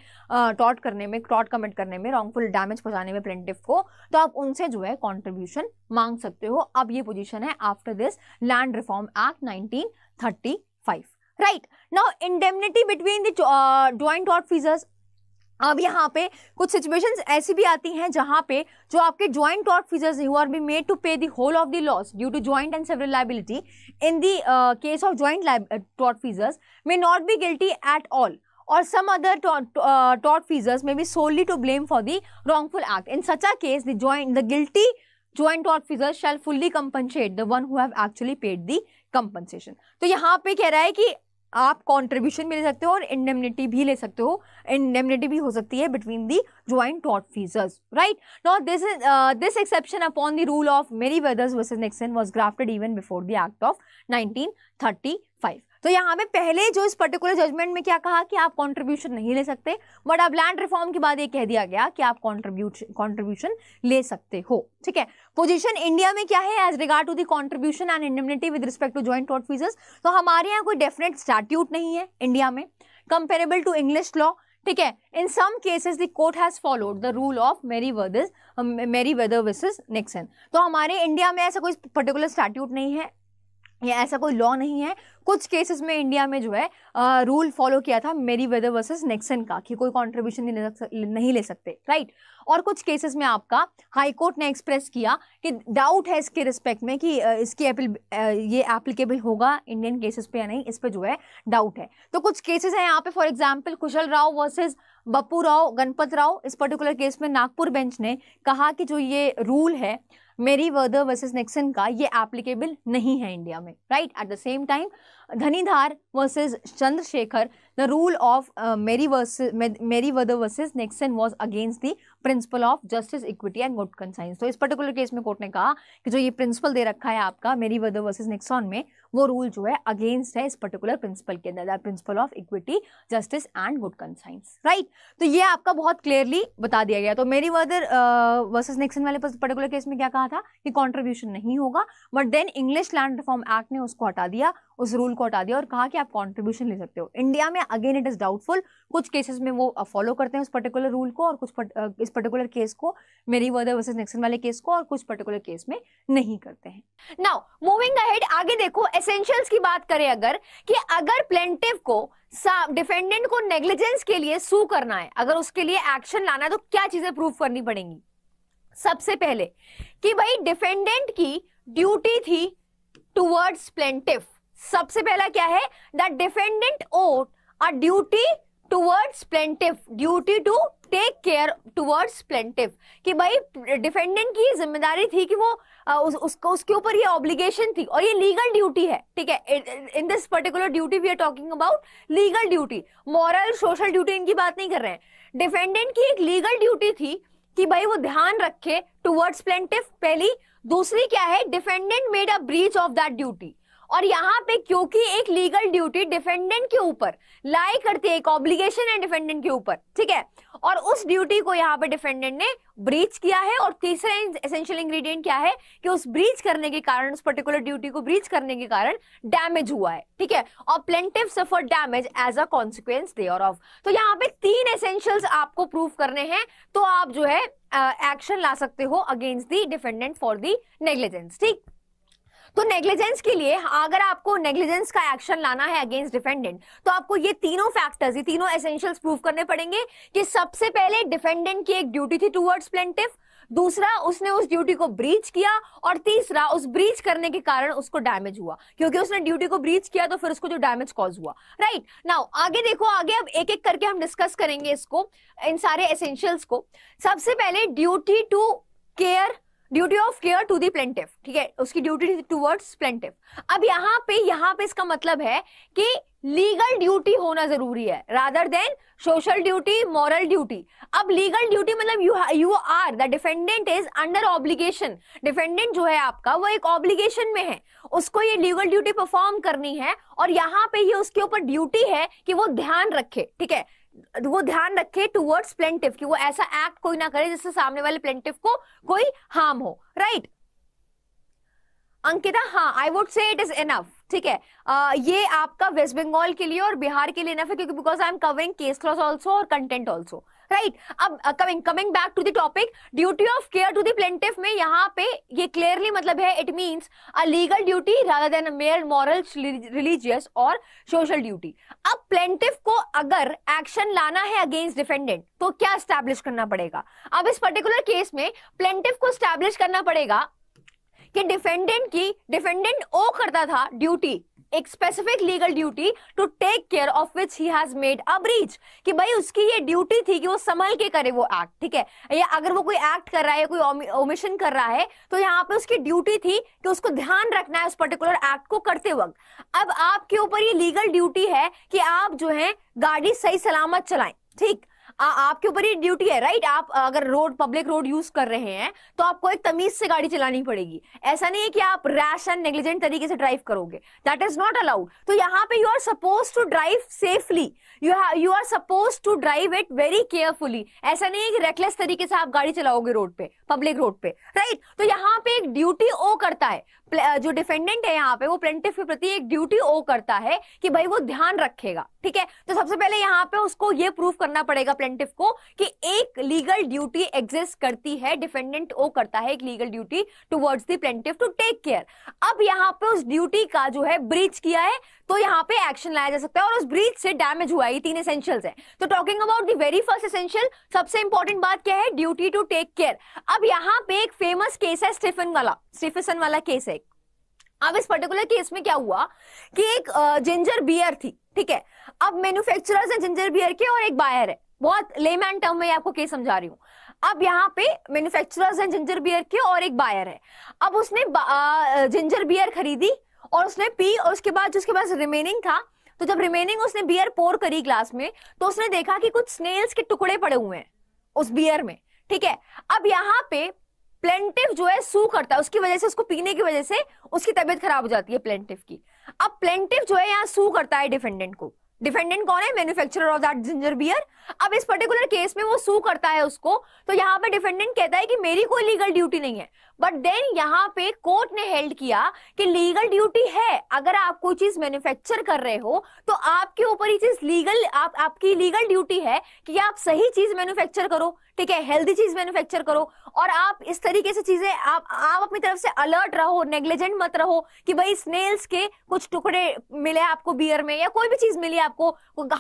tort करने में tort commit करने में wrongful damage पहुंचाने में plaintiff को तो आप उनसे जो है contribution मांग सकते हो अब ये position है after this land reform act 1935 right now indemnity between the uh, joint tort feasors अब यहाँ पे कुछ सिचुएशंस ऐसी भी आती हैं जहाँ पे जो आपके joint tort feasors you are be made to pay the whole of the loss due to joint and several liability in the case of joint tort feasors may not be guilty at all और some other tort feasors may be solely to blame for the wrongful act in such a case the guilty joint tort feasors shall fully compensate the one who have actually paid the compensation तो यहाँ पे कह रहा है कि आप contribution भी ले सकते हो और इंडेमनिटी भी ले सकते हो इंडेमनिटी भी हो सकती है between the joint taught feasors right not this this exception upon the rule of Merryweather versus Nexon was grafted even before the act of nineteen thirty five तो यहाँ पे पहले जो इस पर्टिकुलर जजमेंट में क्या कहा कि आप कॉन्ट्रीब्यूशन नहीं ले सकते बट अब लैंड रिफॉर्म के बाद ये कह दिया गया कि आप कॉन्ट्रीब्यूट कॉन्ट्रीब्यूशन ले सकते हो ठीक है पोजीशन इंडिया में क्या है as regard to the contribution and indemnity with respect to joint टॉट फीजेस तो हमारे यहाँ कोई डेफिनेट स्टैट्यूट नहीं है इंडिया में कंपेरेबल टू इंग्लिश लॉ ठीक है in some cases the court has followed the rule of Merryweather मेरी वेदर विसेस निक्सन तो हमारे इंडिया में ऐसा कोई पर्टिकुलर स्टैट्यूट नहीं है या ऐसा कोई लॉ नहीं है कुछ केसेस में इंडिया में जो है आ, रूल फॉलो किया था मेरी वेदर वर्सेज नेक्सन का कि कोई कंट्रीब्यूशन नहीं, नहीं ले सकते राइट और कुछ केसेस में आपका हाई कोर्ट ने एक्सप्रेस किया कि डाउट है इसके रिस्पेक्ट में कि इसकी एपिल ये एप्लीकेबल होगा इंडियन केसेस पे या नहीं इस पर जो है डाउट है तो कुछ केसेस हैं यहाँ पे for example Kushal Rao versus Bappu Rao Ganpat Rao इस पर्टिकुलर केस में नागपुर बेंच ने कहा कि जो ये रूल है मेरी वर्दर वर्सेस नेक्सन का ये एप्लीकेबल नहीं है इंडिया में right at the same time Dhanidhar versus Chandrashekhar the rule of Merry Mary Merryweather versus Nexon was against the principle of justice equity and good conscience तो इस particular case में court ने कहा कि जो ये प्रिंसिपल दे रखा है आपका मेरीवेदर वर्सेज निक्सॉन में वो रूल जो है अगेंस्ट है इस पर्टिकुलर प्रिंसिपल के अंदर principle of equity justice and good conscience right तो ये आपका बहुत क्लियरली बता दिया गया तो मेरी वर्दर वर्सेज नेक्सन वाले पर्टिकुलर केस में क्या कहा था कि कॉन्ट्रीब्यूशन नहीं होगा but then English land reform act ने उसको हटा दिया उस रूल को हटा दिया और कहा कि आप कॉन्ट्रीब्यूशन ले सकते हो इंडिया में अगेन इट इज़ डाउटफुल कुछ केसेस में वो फॉलो uh, करते हैं उस पर्टिकुलर रूल को और कुछ पर, uh, इस पर्टिकुलर केस को मेरी वर्दर वर्सेज नेक्सन वाले केस को और कुछ पर्टिकुलर केस में नहीं करते हैं नाउ मूविंग अहेड आगे देखो एसेंशियल्स की बात करें अगर कि अगर प्लेंटिव को डिफेंडेंट को नेग्लिजेंस के लिए सू करना है अगर उसके लिए एक्शन लाना है तो क्या चीजें प्रूव करनी पड़ेंगी सबसे पहले कि भाई डिफेंडेंट की ड्यूटी थी टूवर्ड्स प्लेंटिव सबसे पहला क्या है the defendant owed a duty towards plaintiff duty to take care towards plaintiff कि भाई डिफेंडेंट की जिम्मेदारी थी कि वो उस, उसको उसके ऊपर ये ऑब्लिगेशन थी और ये लीगल ड्यूटी है ठीक है in this particular duty we are talking about legal duty moral social duty इनकी बात नहीं कर रहे हैं डिफेंडेंट की एक लीगल ड्यूटी थी कि भाई वो ध्यान रखे टूवर्ड्स प्लेंटिव पहली दूसरी क्या है defendant made a breach of that duty और यहाँ पे क्योंकि एक लीगल ड्यूटी डिफेंडेंट के ऊपर लाई करती है एक ऑब्लिगेशन है डिफेंडेंट के ऊपर ठीक है और उस ड्यूटी को यहाँ पे डिफेंडेंट ने ब्रीच किया है और तीसरा एसेंशियल इंग्रेडिएंट क्या है कि उस ब्रीच करने के कारण उस पर्टिकुलर ड्यूटी को ब्रीच करने के कारण डैमेज हुआ है ठीक है और plaintiff suffer damage as a consequence thereof तो यहाँ पे तीन एसेंशियल्स आपको प्रूव करने हैं तो आप जो है एक्शन ला सकते हो against the defendant for the negligence ठीक तो नेग्लिजेंस के लिए अगर आपको नेग्लिजेंस का एक्शन लाना है अगेंस्ट डिफेंडेंट तो आपको ये तीनों फैक्टर्स ये तीनों एसेंशियल्स प्रूव करने पड़ेंगे कि सबसे पहले डिफेंडेंट की एक ड्यूटी थी टूवर्ड्स प्लेंटिफ दूसरा उसने उस ड्यूटी को ब्रीच किया और तीसरा उस ब्रीच करने के कारण उसको डैमेज हुआ क्योंकि उसने ड्यूटी को ब्रीच किया तो फिर उसको जो डैमेज कॉज हुआ राइट right? नाउ आगे देखो आगे अब एक एक करके हम डिस्कस करेंगे इसको इन सारे एसेंशियल्स को सबसे पहले duty to care duty of care to the plaintiff ठीक है उसकी ड्यूटी टूवर्ड्स प्लेंटिव अब यहाँ पे यहाँ पे इसका मतलब है कि लीगल ड्यूटी होना जरूरी है rather than social duty moral duty अब लीगल ड्यूटी मतलब you you are the defendant is under obligation defendant जो है आपका वो एक ऑब्लिगेशन में है उसको ये लीगल ड्यूटी परफॉर्म करनी है और यहाँ पे ये उसके ऊपर ड्यूटी है कि वो ध्यान रखे ठीक है वो ध्यान रखे टूवर्ड्स प्लेंटिव कि वो ऐसा एक्ट कोई ना करे जिससे सामने वाले प्लेंटिव को कोई हार्म हो राइट अंकिता हाँ I would say it is enough ठीक है आ, ये आपका वेस्ट बंगाल के लिए और बिहार के लिए इनफ है क्योंकि because I am covering case clause also और कंटेंट ऑल्सो राइट अब coming coming back to the topic duty of care to the plaintiff में यहाँ पे ये क्लियरली मतलब है it means a legal duty rather than mere moral religious और social duty अब प्लेंटिफ को अगर एक्शन लाना है अगेंस्ट डिफेंडेंट तो क्या स्टैब्लिश करना पड़ेगा अब इस पर्टिकुलर केस में प्लेंटिफ को स्टैब्लिश करना पड़ेगा कि डिफेंडेंट की डिफेंडेंट ओ करता था ड्यूटी एक specific legal duty to take care of which he has made a breach कि भाई उसकी ये ड्यूटी थी कि वो संभल के करे वो एक्ट ठीक है या अगर वो कोई एक्ट कर रहा है कोई ओमिशन कर रहा है तो यहाँ पे उसकी ड्यूटी थी कि उसको ध्यान रखना है उस पर्टिकुलर एक्ट को करते वक्त अब आपके ऊपर ये लीगल ड्यूटी है कि आप जो है गाड़ी सही सलामत चलाएं ठीक आ, आपके ऊपर ही ड्यूटी है राइट आप अगर रोड पब्लिक रोड यूज कर रहे हैं तो आपको एक तमीज से गाड़ी चलानी पड़ेगी ऐसा नहीं है कि आप रैश एंड नेग्लिजेंट तरीके से ड्राइव करोगे दैट इज नॉट अलाउड तो यहाँ पे you are suppose to drive safely you you are suppose to drive it very carefully ऐसा नहीं है कि रेकलेस तरीके से आप गाड़ी चलाओगे रोड पे पब्लिक रोड पे राइट तो यहाँ पे एक ड्यूटी ओ करता है जो डिफेंडेंट है यहाँ पे वो प्लेंटिफ के प्रति एक ड्यूटी ओ करता है कि भाई वो ध्यान रखेगा ठीक है तो सबसे पहले यहाँ पे उसको ये प्रूफ करना पड़ेगा प्लेंटिफ को कि एक लीगल ड्यूटी एग्जिस्ट करती है डिफेंडेंट ओ करता है एक legal duty towards the plaintiff to take care अब यहाँ पे उस ड्यूटी का जो है ब्रीच किया है तो यहाँ पे एक्शन लाया जा सकता है और उस ब्रीच से डैमेज हुआ है तीन एसेंशियल्स है तो talking about the very first essential सबसे इंपॉर्टेंट बात क्या है ड्यूटी टू टेक केयर अब यहाँ पे एक फेमस केस है स्टीफन वाला स्टीफेसन वाला केस है अब इस पर्टिकुलर केस में क्या हुआ कि एक जिंजर बियर थी ठीक है अब मैन्युफैक्चरर्स है जिंजर बियर के और एक बायर है बहुत लेमैन टर्म में आपको केस समझा रही हूँ अब यहाँ पे मैन्युफैक्चरर्स हैं जिंजर बियर के और एक बायर है अब उसने जिंजर बियर खरीदी और उसने पी और उसके बाद जो उसके पास रिमेनिंग था तो जब रिमेनिंग उसने बियर पोर करी ग्लास में तो उसने देखा कि कुछ स्नेल्स के टुकड़े पड़े हुए हैं उस बियर में ठीक है अब यहाँ पे प्लेंटिव जो है सू करता है उसकी वजह से उसको पीने की वजह से उसकी तबियत खराब हो जाती है प्लेंटिव की अब प्लेंटिव जो है यहाँ सू करता है डिफेंडेंट को डिफेंडेंट कौन है manufacturer of that ginger beer अब इस पर्टिकुलर केस में वो सू करता है उसको तो यहाँ पे डिफेंडेंट कहता है कि मेरी कोई लीगल ड्यूटी नहीं है बट देन यहाँ पे कोर्ट ने हेल्ड किया कि लीगल ड्यूटी है अगर आप कोई चीज मैन्युफैक्चर कर रहे हो तो आपके ऊपर ये चीज लीगल आप आपकी लीगल ड्यूटी है कि आप सही चीज मैन्युफैक्चर करो ठीक है हेल्दी चीज मैन्युफैक्चर करो और आप इस तरीके से चीजें आप आप अपनी तरफ से अलर्ट रहो नेग्लिजेंट मत रहो कि भाई स्नेल्स के कुछ टुकड़े मिले आपको बियर में या कोई भी चीज मिली आपको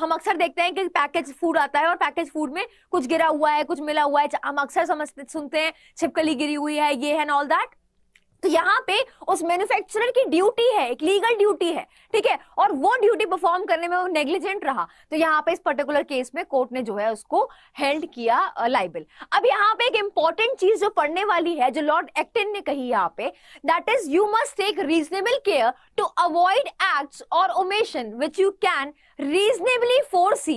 हम अक्सर देखते हैं कि पैकेज फूड आता है और पैकेज फूड में कुछ गिरा हुआ है कुछ मिला हुआ है हम अक्सर समझते सुनते हैं छिपकली गिरी हुई है ये है एंड ऑल दैट तो यहाँ पे उस मैन्युफैक्चरर की ड्यूटी है एक लीगल ड्यूटी है ठीक है और वो ड्यूटी परफॉर्म करने में वो नेग्लिजेंट रहा तो यहाँ पे इस पर्टिकुलर केस में कोर्ट ने जो है उसको हेल्ड किया लाइबल अब यहाँ पे एक इंपॉर्टेंट चीज जो पढ़ने वाली है जो लॉर्ड एक्टिन ने कही यहाँ पे that is you must take reasonable care to avoid act और omission which you can reasonably foresee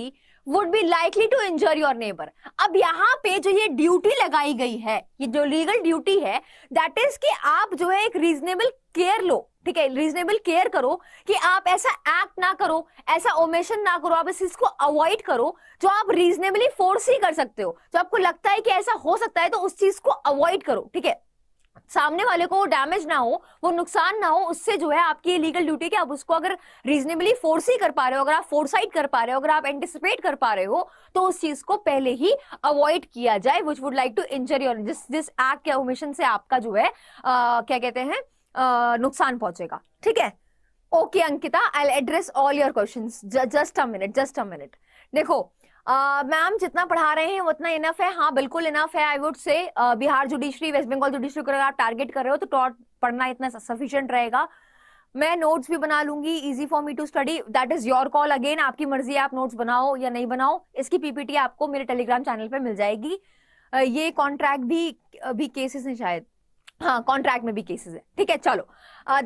would be likely to injure your neighbour अब यहाँ पे जो ये ड्यूटी लगाई गई है ये जो लीगल ड्यूटी है दैट इज कि आप जो है एक रीजनेबल केयर लो ठीक है रीजनेबल केयर करो कि आप ऐसा एक्ट ना करो ऐसा ओमेशन ना करो आप इस चीज को अवॉइड करो जो आप रीजनेबली फोर्स ही कर सकते हो जो आपको लगता है कि ऐसा हो सकता है तो उस चीज को अवॉइड करो ठीक है सामने वाले को डैमेज ना हो वो नुकसान ना हो उससे जो है आपकी लीगल ड्यूटी के आप उसको अगर रीजनेबली फोर्स ही कर पा रहे हो अगर आप फोरसाइट कर पा रहे हो अगर आप एंटिसिपेट कर पा रहे हो तो उस चीज को पहले ही अवॉइड किया जाए which would like to injure your जिस जिस एक्ट के ओमिशन से आपका जो है आ, क्या कहते हैं नुकसान पहुंचेगा ठीक है okay Ankita I address all your question just a minute just a minute देखो मैम जितना पढ़ा रहे हैं उतना इनफ है हाँ बिल्कुल इनफ है I would say Bihar judiciary West Bengal judiciary को अगर आप टारगेट कर रहे हो तो टॉट पढ़ना इतना सफिशियंट रहेगा मैं नोट्स भी बना लूंगी easy for me to study that is your call again आपकी मर्जी है आप नोट्स बनाओ या नहीं बनाओ इसकी पीपीटी आपको मेरे टेलीग्राम चैनल पर मिल जाएगी ये कॉन्ट्रैक्ट भी अभी केसेस हैं शायद हाँ कॉन्ट्रैक्ट में भी केसेस है ठीक है चलो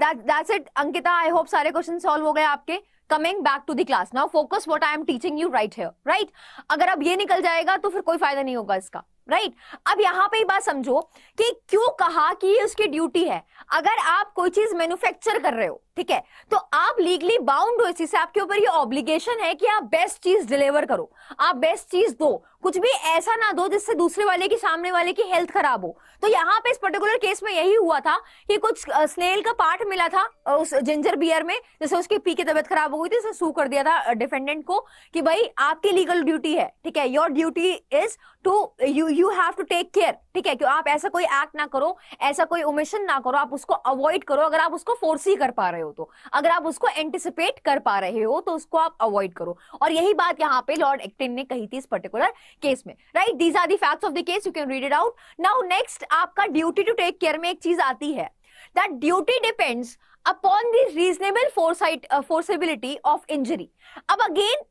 that's it Ankita I hope सारे क्वेश्चन सॉल्व हो गए आपके coming back to the class now focus what I am teaching you right here right अगर अब ये निकल जाएगा तो फिर कोई फायदा नहीं होगा इसका राइट right? अब यहाँ पे बात समझो कि क्यों कहा कि ये उसकी ड्यूटी है अगर आप कोई चीज मैन्युफैक्चर कर रहे हो ठीक है तो आप लीगली बाउंड हो इसी से आपके ऊपर ये ऑब्लिगेशन है कि आप बेस्ट चीज डिलीवर करो आप बेस्ट चीज दो कुछ भी ऐसा ना दो जिससे दूसरे वाले की सामने वाले की हेल्थ खराब हो तो यहाँ पे इस पर्टिकुलर केस में यही हुआ था कि कुछ स्नेल का पार्ट मिला था उस जिंजर बियर में जैसे उसकी पी की तबियत खराब हो गई थी उसने सू कर दिया था डिफेंडेंट को कि भाई आपकी लीगल ड्यूटी है ठीक है your duty is to you you have to take care ठीक है क्यों आप ऐसा कोई एक्ट ना करो ऐसा कोई ओमिशन ना करो आप उसको अवॉइड करो अगर आप उसको फोर्स ही कर पा रहे हो रहे हो तो अगर आप उसको एंटिसिपेट कर पा रहे हो तो उसको आप अवॉइड करो और यही बात यहाँ पे लॉर्ड एक्टिन ने कही थी इस पर्टिकुलर केस में right these are the of the case you can read it out now next आपका ड्यूटी टू टेक केयर में एक चीज आती है that duty depends upon the reasonable foresight uh, forcibility of injury अब again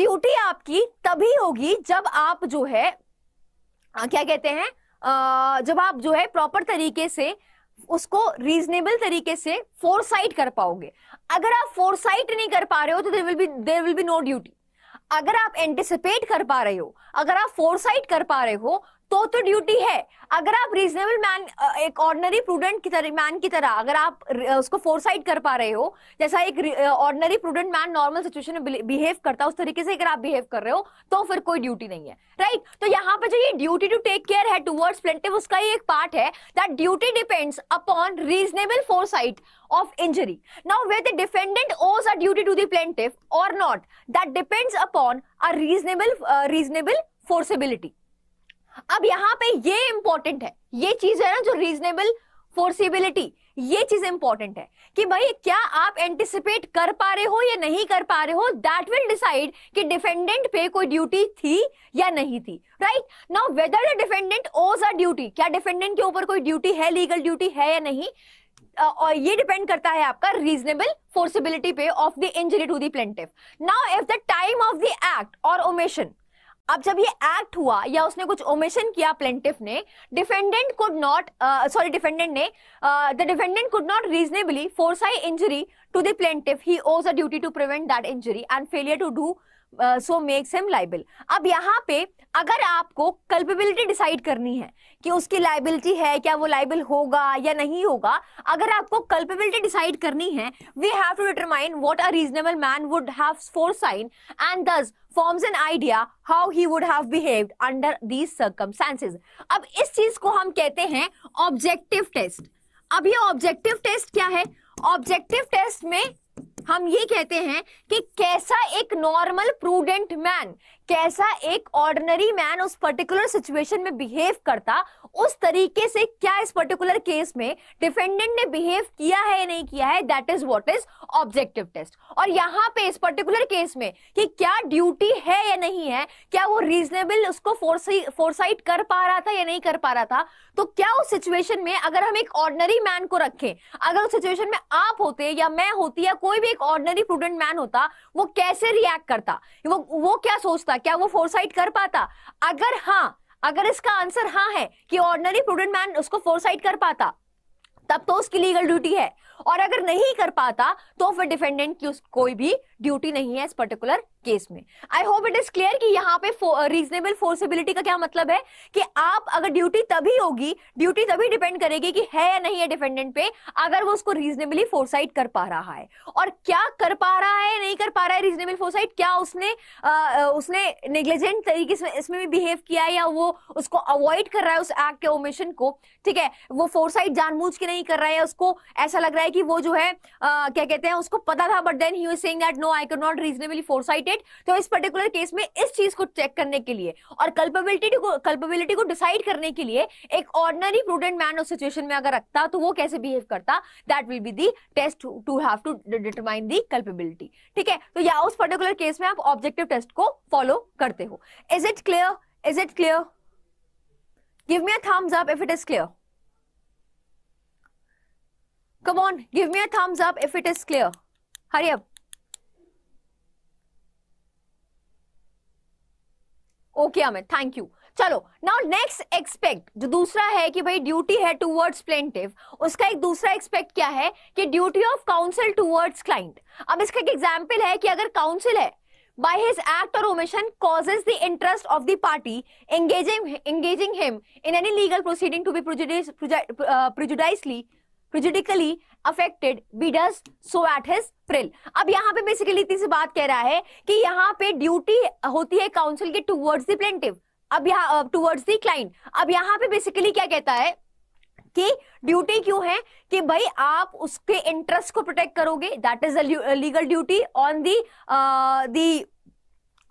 duty आपकी तभी होगी जब आप जो है क्या कहते हैं जब आप जो है प्रॉपर तरीके से उसको रीजनेबल तरीके से फोरसाइट कर पाओगे अगर आप फोरसाइट नहीं कर पा रहे हो तो there will be there will be no duty अगर आप एंटिसिपेट कर पा रहे हो अगर आप फोरसाइट कर पा रहे हो तो तो ड्यूटी है अगर आप रीजनेबल मैन एक ऑर्डनरी प्रूडेंट की तरह मैन की तरह अगर आप उसको फोरसाइट कर पा रहे हो जैसा एक ordinary prudent man normal situation में बिहेव करता है उस तरीके से अगर आप बिहेव कर रहे हो तो फिर कोई ड्यूटी नहीं है राइट right? तो यहाँ पे जो ये ड्यूटी टू टेक केयर है टूवर्ड्स प्लेंटिव उसका ही एक पार्ट है that duty depends upon reasonable foresight of injury now वे the defendant owes a duty to the or not that depends upon a reasonable reasonable foreseeability अब यहाँ पे ये इंपॉर्टेंट है ये चीज है ना जो रीजनेबल फोर्सिबिलिटी ये चीज इंपॉर्टेंट है कि भाई क्या आप एंटिसिपेट कर पा रहे हो या नहीं कर पा रहे हो दैट विल डिसाइड कि डिफेंडेंट पे कोई ड्यूटी थी या नहीं थी right now whether the defendant owes a duty क्या डिफेंडेंट के ऊपर कोई ड्यूटी है लीगल ड्यूटी है या नहीं और ये डिपेंड करता है आपका रीजनेबल फोर्सिबिलिटी पे of the injury to the plaintiff now if the time of the act और ओमेशन अब जब ये एक्ट हुआ या उसने कुछ ओमिशन किया प्लेंटिफ ने defendant could not sorry defendant ने the defendant could not reasonably foresee I injury to the plaintiff he owes a duty to prevent that injury and failure to do so makes him liable अब यहाँ पे अगर आपको culpability decide करनी है कि उसकी लाइबिलिटी है क्या वो लाइबल होगा या नहीं होगा अगर आपको कल्पेबिलिटी डिसाइड करनी है we have to determine what a reasonable man would have foreseen and thus forms an idea how he would have behaved under these circumstances. अब इस चीज को हम कहते हैं ऑब्जेक्टिव टेस्ट अब ये ऑब्जेक्टिव टेस्ट क्या है ऑब्जेक्टिव टेस्ट में हम ये कहते हैं कि कैसा एक नॉर्मल प्रूडेंट मैन कैसा एक ऑर्डिनरी मैन उस पर्टिकुलर सिचुएशन में बिहेव करता उस तरीके से क्या इस पर्टिकुलर केस में डिफेंडेंट ने बिहेव किया है या नहीं किया है that is what is objective test और यहाँ पे इस पर्टिकुलर केस में कि क्या ड्यूटी है या नहीं है क्या वो रीजनेबल उसको फोरसाइट कर पा रहा था या नहीं कर पा रहा था तो क्या उस सिचुएशन में अगर हम एक ऑर्डनरी मैन को रखें अगर उस सिचुएशन में आप होते या मैं होती या कोई भी एक ऑर्डनरी स्टूडेंट मैन होता वो कैसे रिएक्ट करता वो वो क्या सोचता होता क्या वो फोरसाइट कर पाता अगर हाँ अगर इसका आंसर हाँ है कि ऑर्डनरी प्रूडेंट मैन उसको फोरसाइट कर पाता तब तो उसकी लीगल ड्यूटी है और अगर नहीं कर पाता तो फिर डिफेंडेंट की उस कोई भी ड्यूटी नहीं है इस पर्टिकुलर केस में I hope it is clear कि यहाँ पे रीजनेबल फोर्सेबिलिटी का क्या मतलब है कि आप अगर ड्यूटी तभी होगी ड्यूटी तभी डिपेंड करेगी कि है या नहीं है डिपेंडेंट पे अगर वो उसको रीजनेबली फोरसाइट कर पा रहा है और क्या कर पा रहा है नहीं कर पा रहा है रीजनेबल फोरसाइट क्या उसने आ, उसने नेग्लिजेंट तरीके से इसमें भी बिहेव किया है या वो उसको अवॉइड कर रहा है उस एक्ट के ओमिशन को ठीक है वो फोरसाइट जानबूझ के नहीं कर रहा है उसको ऐसा लग रहा है कि वो जो है आ, क्या कहते हैं उसको पता था but then he saying that no I can not reasonably foresighted right right? तो इस पर्टिकुलर केस में इस चीज को चेक करने के लिए और कल्पेबिलिटी को कल्पेबिलिटी को डिसाइड करने के लिए एक ऑर्डनरी प्रूडेंट मैन उस सिचुएशन में अगर रखता तो वो कैसे बिहेव करता that will be the test to have to determine the culpability ठीक है तो या उस पर्टिकुलर केस में आप ऑब्जेक्टिव टेस्ट को फॉलो करते हो is it clear is it clear give me a thumbs up if it is clear come on give me a thumbs up if it is clear hurry okay Amit thank you चलो now next aspect जो दूसरा है कि भाई duty है towards plaintiff उसका एक दूसरा एक्सपेक्ट क्या है कि duty of counsel towards client अब इसका एक एग्जाम्पल है कि अगर काउंसिल है by his act or omission causes the interest of the party engaging engaging him in any legal proceeding to be prejudiced, prejudiced uh, prejudicially prejudicially affected बीडस so at his peril अब यहाँ पे basically इतनी सी बात कह रहा है कि यहाँ पे ड्यूटी होती है काउंसिल के टूवर्ड्स दी प्लेंटिव अब यहाँ टूवर्ड्स दी क्लाइंट अब यहाँ पे बेसिकली क्या कहता है कि ड्यूटी क्यों है कि भाई आप उसके इंटरेस्ट को प्रोटेक्ट करोगे that is legal duty on the the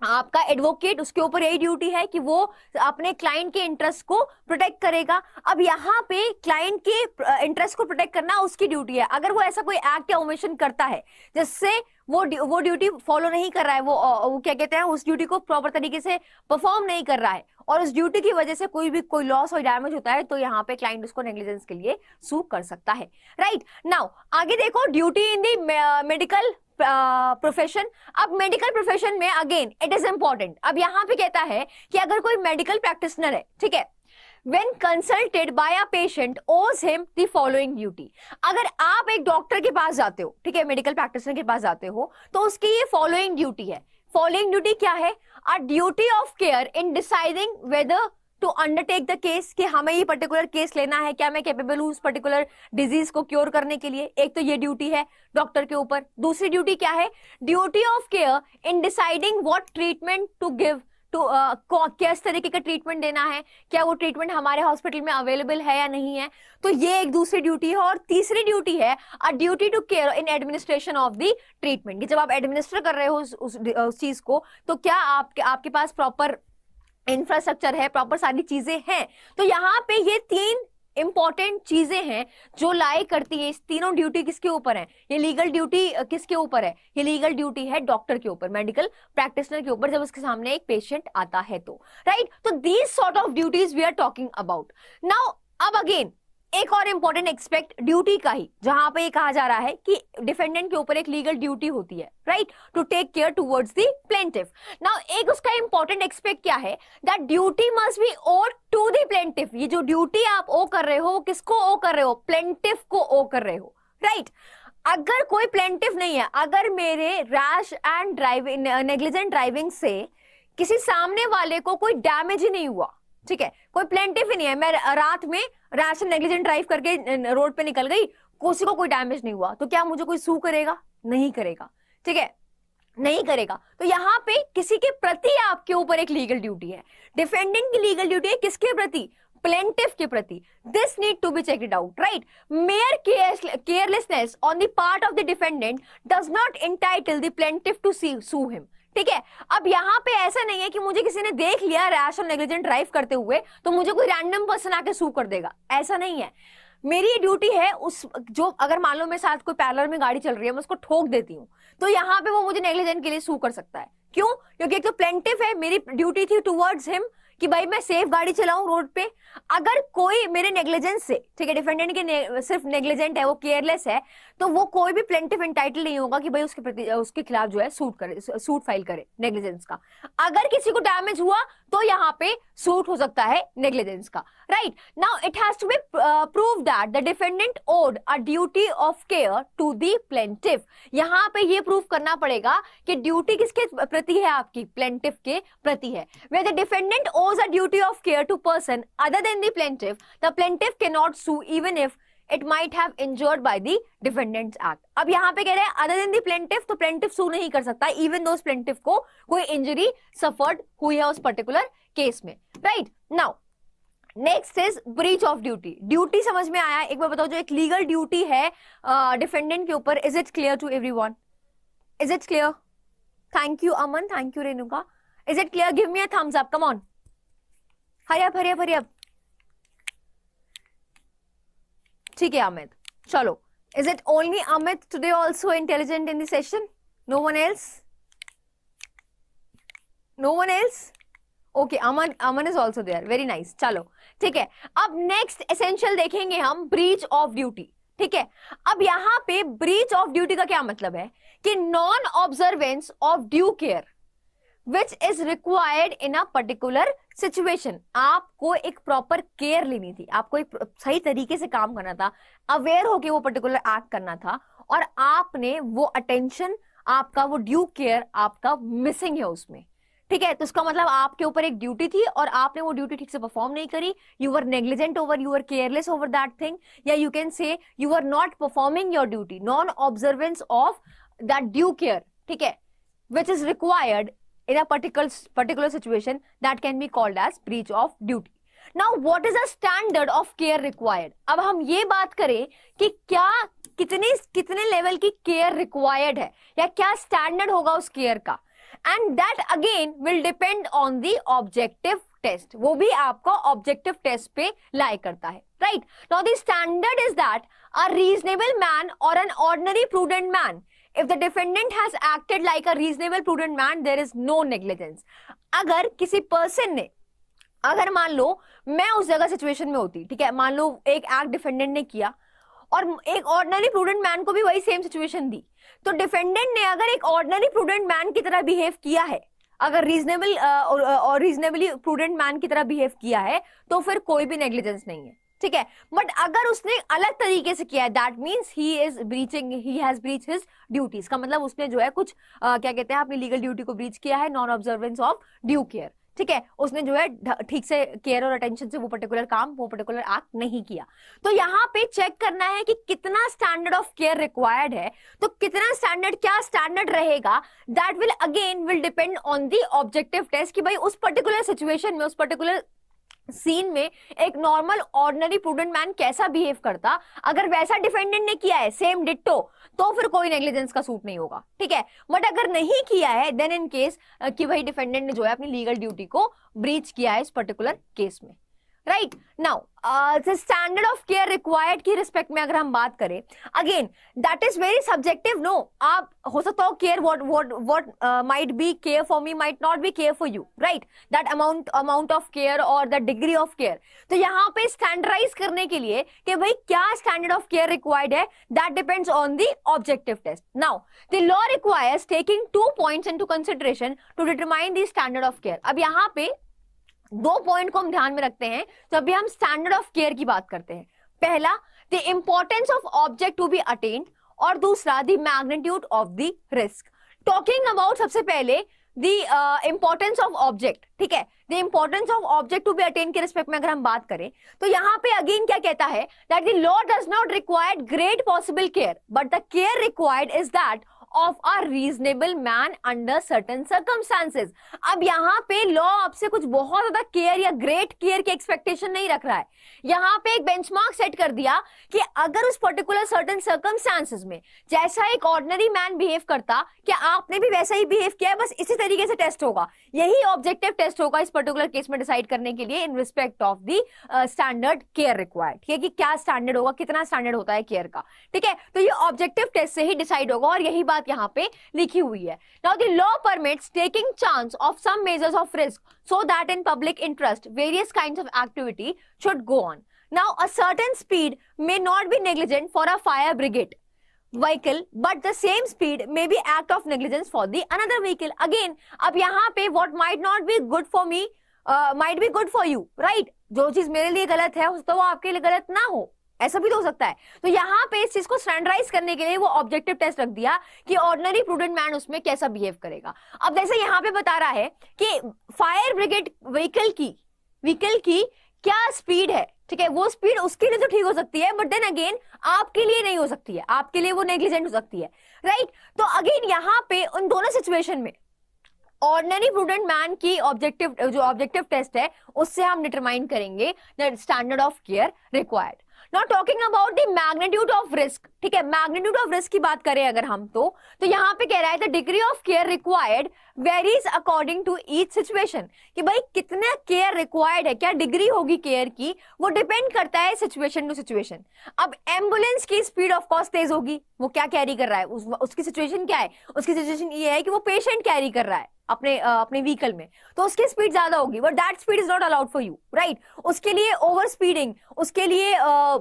आपका एडवोकेट उसके ऊपर यही ड्यूटी है कि वो अपने क्लाइंट के इंटरेस्ट को प्रोटेक्ट करेगा अब यहाँ पे क्लाइंट के इंटरेस्ट को प्रोटेक्ट करना उसकी ड्यूटी है अगर वो ऐसा कोई एक्ट या ओमिशन करता है जिससे वो वो ड्यूटी फॉलो नहीं कर रहा है वो वो क्या कहते हैं उस ड्यूटी को प्रॉपर तरीके से परफॉर्म नहीं कर रहा है और उस ड्यूटी की वजह से कोई भी कोई लॉस और डैमेज होता है तो यहाँ पे क्लाइंट उसको नेग्लिजेंस के लिए सू कर सकता है राइट right, नाउ आगे देखो duty in the medical profession अब मेडिकल प्रोफेशन में अगेन इट इज इंपॉर्टेंट अब यहाँ पे कहता है कि अगर कोई मेडिकल प्रैक्टिसनर है ठीक है when consulted by a patient owes him the following duty अगर आप एक डॉक्टर के पास जाते हो ठीक है मेडिकल प्रैक्टिशनर के पास जाते हो तो उसकी ये फॉलोइंग ड्यूटी है फॉलोइंग ड्यूटी क्या है a duty of care in deciding whether to undertake the case कि हमें ये पर्टिकुलर केस लेना है क्या मैं कैपेबल हूँ उस पर्टिकुलर डिजीज को क्योर करने के लिए एक तो ये ड्यूटी है डॉक्टर के ऊपर दूसरी ड्यूटी क्या है duty of care in deciding what treatment to give तो आ, किस तरीके का ट्रीटमेंट देना है क्या वो ट्रीटमेंट हमारे हॉस्पिटल में अवेलेबल है या नहीं है तो ये एक दूसरी ड्यूटी है और तीसरी ड्यूटी है a duty to care in administration of the treatment जब आप एडमिनिस्टर कर रहे हो उस, उस, उस चीज को तो क्या आपके आपके पास प्रॉपर इंफ्रास्ट्रक्चर है प्रॉपर सारी चीजें हैं तो यहाँ पे ये तीन इंपॉर्टेंट चीजें हैं जो लाई करती है इस तीनों ड्यूटी किसके ऊपर है ये लीगल ड्यूटी किसके ऊपर है ये लीगल ड्यूटी है डॉक्टर के ऊपर मेडिकल प्रैक्टिसनर के ऊपर जब उसके सामने एक पेशेंट आता है तो राइट तो these sort of duties we are talking about now अब अगेन एक और इम्पोर्टेंट एक्सपेक्ट ड्यूटी का ही जहां पे ये कहा जा रहा है कि डिफेंडेंट के ऊपर एक लीगल ड्यूटी होती है right to take care towards the plaintiff now एक उसका इंपॉर्टेंट एक्सपेक्ट क्या है that duty must be owed to the plaintiff ये जो ड्यूटी आप ओ कर रहे हो किसको ओ कर रहे हो प्लेंटिव को ओ कर रहे हो राइट right? अगर कोई प्लेंटिव नहीं है अगर मेरे rash and driving negligent driving से किसी सामने वाले को कोई डैमेज ही नहीं हुआ ठीक है कोई प्लेंटिव ही नहीं है मैं रात में राशन नेग्लिजेंट ड्राइव करके रोड पे निकल गई कोसी को कोई डैमेज नहीं हुआ तो क्या मुझे कोई सू करेगा नहीं करेगा ठीक है नहीं करेगा तो यहाँ पे किसी के प्रति आपके ऊपर एक लीगल ड्यूटी है डिफेंडेंट की लीगल ड्यूटी है किसके प्रति प्लेंटिव के प्रति this need to be check it out right mere carelessness on the part of the defendant does not entitle the plaintiff to see sue him ठीक है अब यहाँ पे ऐसा नहीं है कि मुझे किसी ने देख लिया रैश और नेग्लिजेंट ड्राइव करते हुए तो मुझे कोई रैंडम पर्सन आके सू कर देगा ऐसा नहीं है मेरी ये ड्यूटी है उस जो अगर मान लो मेरे साथ कोई पैरलर में गाड़ी चल रही है मैं उसको ठोक देती हूँ तो यहाँ पे वो मुझे नेग्लिजेंट के लिए सू कर सकता है क्यों क्योंकि एक तो प्लेंटिव है मेरी ड्यूटी थी टूवर्ड्स हिम कि भाई मैं सेफ गाड़ी चलाऊं रोड पे अगर कोई मेरे नेग्लिजेंस से ठीक है डिफेंडेंट के ने, सिर्फ नेग्लिजेंट है वो केयरलेस है तो वो कोई भी प्लेंटिव इंटाइटल नहीं होगा कि भाई उसके प्रति उसके खिलाफ जो है सूट करे सूट फाइल करे नेग्लिजेंस का अगर किसी को डैमेज हुआ तो यहाँ पे सूट हो सकता है नेग्लिजेंस का right now it has to be prove that the defendant owed a duty of care to the plaintiff यहाँ पे ये प्रूव करना पड़ेगा कि ड्यूटी किसके प्रति है आपकी प्लेंटिव के प्रति है वे the defendant owes a duty of care to person other than plaintiff the plaintiff can not sue even if it might have injured by the defendant's act अब यहाँ पे कह रहे हैं अदर देन दी प्लेंटिफ तो plaintiff sue नहीं कर सकता इवन दो प्लेंटिफ को कोई इंजरी सफर्ड हुई है उस पर्टिकुलर केस में right now next is breach of duty duty समझ में आया एक बार बताओ जो एक लीगल ड्यूटी है डिफेंडेंट uh, के ऊपर is it clear to everyone is it clear thank you Aman thank you Renuka is it clear give me a thumbs up come on hurry up hurry up hurry up ठीक है अमित चलो is it only Amit today also intelligent in session no one else no one else okay Aman Aman is also there very nice चलो ठीक है अब next essential देखेंगे हम breach of duty ठीक है अब यहां पे ब्रीच ऑफ ड्यूटी का क्या मतलब है कि non observance of due care which is required in a particular situation आपको एक प्रॉपर केयर लेनी थी आपको एक सही तरीके से काम करना था अवेयर होके वो पर्टिकुलर एक्ट करना था और आपने वो अटेंशन आपका वो ड्यू केयर आपका मिसिंग है उसमें ठीक है तो इसका मतलब आपके ऊपर एक ड्यूटी थी और आपने वो ड्यूटी ठीक से परफॉर्म नहीं करी you are negligent over you are careless over that thing या you can say you are not performing your duty non observance of that due care ठीक है which is required in a particular particular situation that can be called as breach of duty now what is a standard of care required अब हम ये बात करें कि क्या कितने कितने लेवल की केयर रिक्वायर्ड है या क्या स्टैंडर्ड होगा उस केयर का and that again will depend on the objective test वो भी आपको ऑब्जेक्टिव टेस्ट पे लाई करता है right now the standard is that a reasonable man or an ordinary prudent man if the defendant has acted like a reasonable prudent man there is no negligence अगर किसी person ने अगर मान लो मैं उस जगह सिचुएशन में होती ठीक है मान लो एक एक्ट डिफेंडेंट ने किया और एक ऑर्डनरी प्रूडेंट मैन को भी वही सेम सिचुएशन दी तो डिफेंडेंट ने अगर एक ऑर्डनरी प्रूडेंट मैन की तरह बिहेव किया है अगर रीजनेबल और रीजनेबली प्रूडेंट मैन की तरह बिहेव किया है तो फिर कोई भी नेग्लिजेंस नहीं है ठीक है बट अगर उसने अलग तरीके से किया है that means he is breaching he has breach his duties का मतलब उसने जो है कुछ आ, क्या कहते हैं अपनी लीगल ड्यूटी को ब्रीच किया है non observance of due care ठीक है उसने जो है ठीक से केयर और अटेंशन से वो पर्टिकुलर काम वो पर्टिकुलर एक्ट नहीं किया तो यहाँ पे चेक करना है कि कितना स्टैंडर्ड ऑफ केयर रिक्वायर्ड है तो कितना स्टैंडर्ड क्या स्टैंडर्ड रहेगा that will again will depend on the objective test कि भाई उस पर्टिकुलर सिचुएशन में उस पर्टिकुलर सीन में एक नॉर्मल ऑर्डनरी प्रूडेंट मैन कैसा बिहेव करता अगर वैसा डिफेंडेंट ने किया है सेम डिट्टो तो फिर कोई नेग्लिजेंस का सूट नहीं होगा ठीक है बट अगर नहीं किया है देन इन केस कि भाई डिफेंडेंट ने जो है अपनी लीगल ड्यूटी को ब्रीच किया है इस पर्टिकुलर केस में right now standard of care required की रिस्पेक्ट में अगर हम बात करें again that is very subjective no आप हो सकता हो care what what what might be care for me might not be care for you right that amount amount of care और द डिग्री ऑफ केयर तो यहाँ पे standardise करने के लिए कि भाई क्या स्टैंडर्ड ऑफ केयर रिक्वायर्ड है that depends on the objective test now the law requires taking two points into consideration to determine the standard of care अब यहाँ पे दो पॉइंट को हम ध्यान में रखते हैं तो अभी हम स्टैंडर्ड ऑफ केयर की बात करते हैं पहला the importance of object to be attain और दूसरा the magnitude of the risk talking about सबसे पहले द इंपॉर्टेंस ऑफ ऑब्जेक्ट ठीक है the importance of object to be attain के रिस्पेक्ट में अगर हम बात करें तो यहाँ पे अगेन क्या कहता है that the law does not required great possible care but the care required is that of a reasonable man under certain circumstances अब यहाँ पे लॉ आपसे कुछ बहुत ज्यादा केयर या ग्रेट केयर की एक्सपेक्टेशन नहीं रख रहा है यहाँ पे एक बेंचमार्क सेट कर दिया कि अगर उस पर्टिकुलर सर्टन सर्कमस्टांसेस में जैसा एक ऑर्डनरी मैन बिहेव करता क्या आपने भी वैसा ही बिहेव किया है बस इसी तरीके से टेस्ट होगा यही ऑब्जेक्टिव टेस्ट होगा इस पर्टिकुलर केस में डिसाइड करने के लिए in respect of the standard care required ठीक है कि क्या स्टैंडर्ड होगा कितना स्टैंडर्ड होता है केयर का ठीक है तो ये ऑब्जेक्टिव टेस्ट से ही डिसाइड होगा और यही बात बात मतलब यहाँ पे लिखी हुई है now the law permits taking chance of some measures of risk so that in public interest various kind of activity should go on now a certain speed may not B negligent for a fire brigade vehicle but the same speed may be act of negligence for the another vehicle again अब यहाँ पे what might not be good for me might be good for you right जो चीज मेरे लिए गलत है तो वो आपके लिए गलत ना हो ऐसा भी तो हो सकता है तो यहाँ पे इस चीज को स्टैंडराइज करने के लिए वो ऑब्जेक्टिव टेस्ट रख दिया कि ऑर्डनरी प्रूडेंट मैन उसमें कैसा बिहेव करेगा अब जैसे यहाँ पे बता रहा है कि फायर ब्रिगेड व्हीकल की व्हीकल की क्या स्पीड है ठीक है वो स्पीड उसके लिए तो ठीक हो सकती है बट देन अगेन आपके लिए नहीं हो सकती है आपके लिए वो नेग्लिजेंट हो सकती है राइट तो अगेन यहाँ पे उन दोनों सिचुएशन में ऑर्डनरी प्रूडेंट मैन की ऑब्जेक्टिव जो ऑब्जेक्टिव टेस्ट है उससे हम डिटरमाइन करेंगे standard of care required not talking about the magnitude of risk ठीक है मैग्नीट्यूड ऑफ रिस्क की बात करें अगर हम तो तो यहाँ पे कह रहा है the degree of care required varies according to each situation कि भाई कितना केयर रिक्वायर्ड है क्या डिग्री होगी केयर की वो डिपेंड करता है सिचुएशन टू सिचुएशन अब एम्बुलेंस की स्पीड ऑफ कोर्स तेज होगी वो क्या कैरी कर रहा है उस, उसकी सिचुएशन क्या है उसकी सिचुएशन ये है कि वो पेशेंट कैरी कर रहा है अपने आ, अपने व्हीकल में तो उसकी स्पीड ज्यादा होगी but that speed is not allowed for you right उसके लिए ओवर स्पीडिंग उसके लिए आ,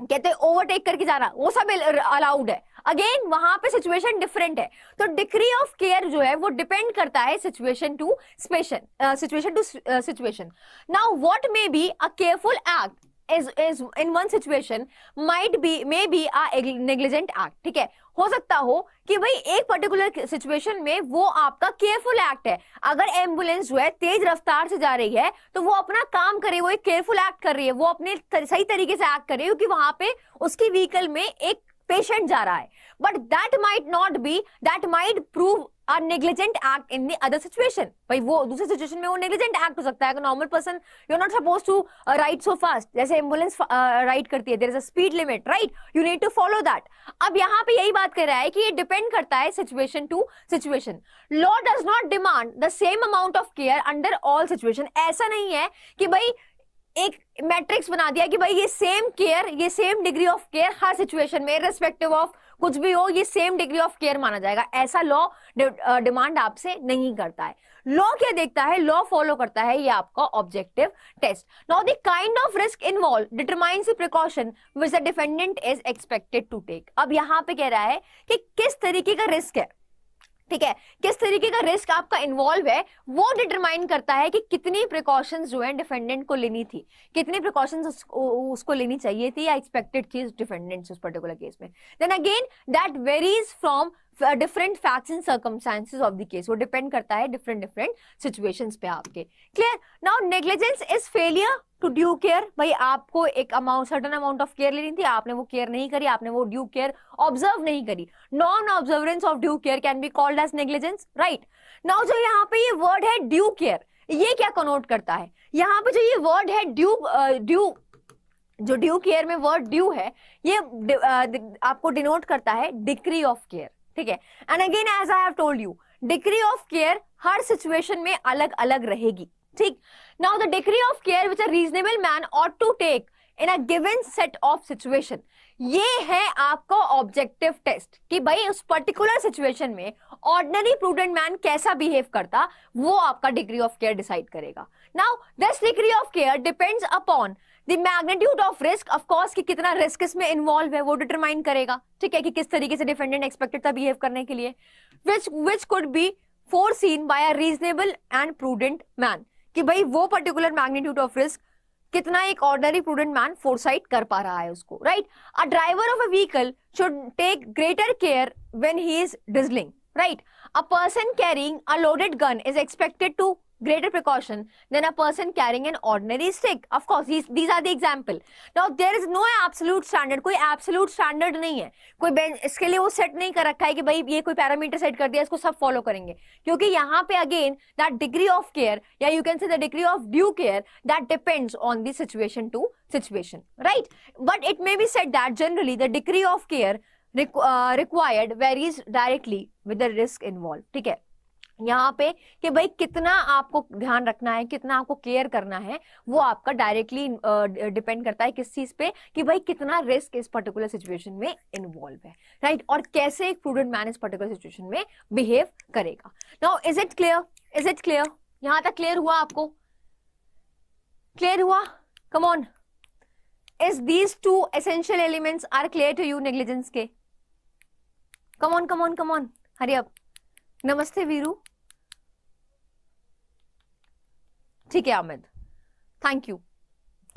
कहते हैं ओवरटेक करके जाना वो सब अलाउड है अगेन वहां पे सिचुएशन डिफरेंट है तो डिग्री ऑफ केयर जो है वो डिपेंड करता है situation to situation situation to situation now what may be a careful act is is in one situation might be may be a negligent act ठीक है हो सकता हो कि भाई एक पर्टिकुलर सिचुएशन में वो आपका केयरफुल एक्ट है अगर एम्बुलेंस जो है तेज रफ्तार से जा रही है तो वो अपना काम करे वो एक केयरफुल एक्ट कर रही है वो अपने तर, सही तरीके से एक्ट कर रही है क्योंकि वहां पे उसकी व्हीकल में एक पेशेंट जा रहा है but that might not be that might prove or negligent act in the other situation भाई वो दूसरे सिचुएशन में वो नेग्लिजेंट एक्ट हो सकता है अगर normal person you not suppose to ride so fast जैसे एम्बुलेंस राइड uh, करती है there is a speed limit right you need to follow that अब यहां पे यही बात कर रहा है कि ये डिपेंड करता है situation to situation law does not demand the same amount of care under all situation ऐसा नहीं है कि भाई एक मैट्रिक्स बना दिया कि भाई ये सेम केयर ये सेम डिग्री ऑफ केयर हर सिचुएशन में रेस्पेक्टिव ऑफ कुछ भी हो ये सेम डिग्री ऑफ केयर माना जाएगा ऐसा लॉ डिमांड आपसे नहीं करता है लॉ क्या देखता है लॉ फॉलो करता है ये आपका objective test now the kind of risk involve determines the precaution which the defendant is expected to take अब यहां पे कह रहा है कि किस तरीके का रिस्क है ठीक है किस तरीके का रिस्क आपका इन्वॉल्व है वो डिटरमाइन करता है कि कितनी प्रिकॉशंस जो है डिफेंडेंट को लेनी थी कितनी प्रिकॉशंस उसको, लेनी चाहिए थी या एक्सपेक्टेड थी डिफेंडेंट उस पर्टिकुलर केस में then again that varies from different facts and circumstances of the case वो डिपेंड करता है डिफरेंट डिफरेंट सिचुएशन पे आपके clear now negligence is failure to due care भाई आपको एक amount certain amount of care लेनी थी आपने वो केयर नहीं करी आपने वो ड्यू केयर ऑब्जर्व नहीं करी non observance of due care can be called as negligence right now जो यहाँ पे ये वर्ड है ड्यू केयर ये क्या कनोट करता है यहाँ पे जो ये वर्ड है ड्यू ड्यू जो ड्यू केयर में वर्ड ड्यू है ये आपको डिनोट करता है डिक्री ऑफ केयर ठीक है and again as I have told you degree of care हर सिचुएशन में अलग अलग रहेगी ठीक now the degree of care which a reasonable man ought to take in a given set of situation ये है आपका ऑब्जेक्टिव टेस्ट कि भाई उस पर्टिकुलर सिचुएशन में ऑर्डनरी प्रूडेंट मैन कैसा बिहेव करता वो आपका डिग्री ऑफ केयर डिसाइड करेगा now this degree of care depends upon the magnitude of risk of course course कि कितना रिस्क इसमें इन्वॉल्व है वो डिटरमाइन करेगा ठीक है कि किस तरीके से डिफेंडेंट एक्सपेक्टेड था बिहेव करने के लिए which which could be foreseen by a reasonable and prudent man कि भाई वो पर्टिकुलर मैग्नेट्यूड ऑफ रिस्क कितना एक ऑर्डनरी प्रूडेंट मैन फोरसाइट कर पा रहा है उसको right a driver of a vehicle should take greater care when he is dazzling right a person carrying a loaded gun is expected to greater precaution than a person carrying an ordinary stick. Of course, these are the example. Now, there is no absolute standard. कोई absolute standard नहीं है कोई इसके लिए वो set नहीं कर रखा है कि भाई ये कोई पैरामीटर सेट कर दिया इसको सब फॉलो करेंगे क्योंकि यहाँ पे again that degree of care या you can say the degree of due care that depends on the situation to situation right but it may be said that generally the degree of care required varies directly with the risk involve ठीक है यहाँ पे कि भाई कितना आपको ध्यान रखना है कितना आपको केयर करना है वो आपका डायरेक्टली डिपेंड करता है किस चीज पे कि भाई कितना रिस्क इस पर्टिकुलर सिचुएशन में इन्वॉल्व है राइट right? और कैसे एक प्रूडेंट मैन इस पर्टिकुलर सिचुएशन में बिहेव करेगा now is it clear is it clear यहां तक क्लियर हुआ आपको क्लियर हुआ come on is these two essential elements are clear to you negligence के कमोन कमोन कमोन हरी अब नमस्ते वीरू ठीक है Amit thank you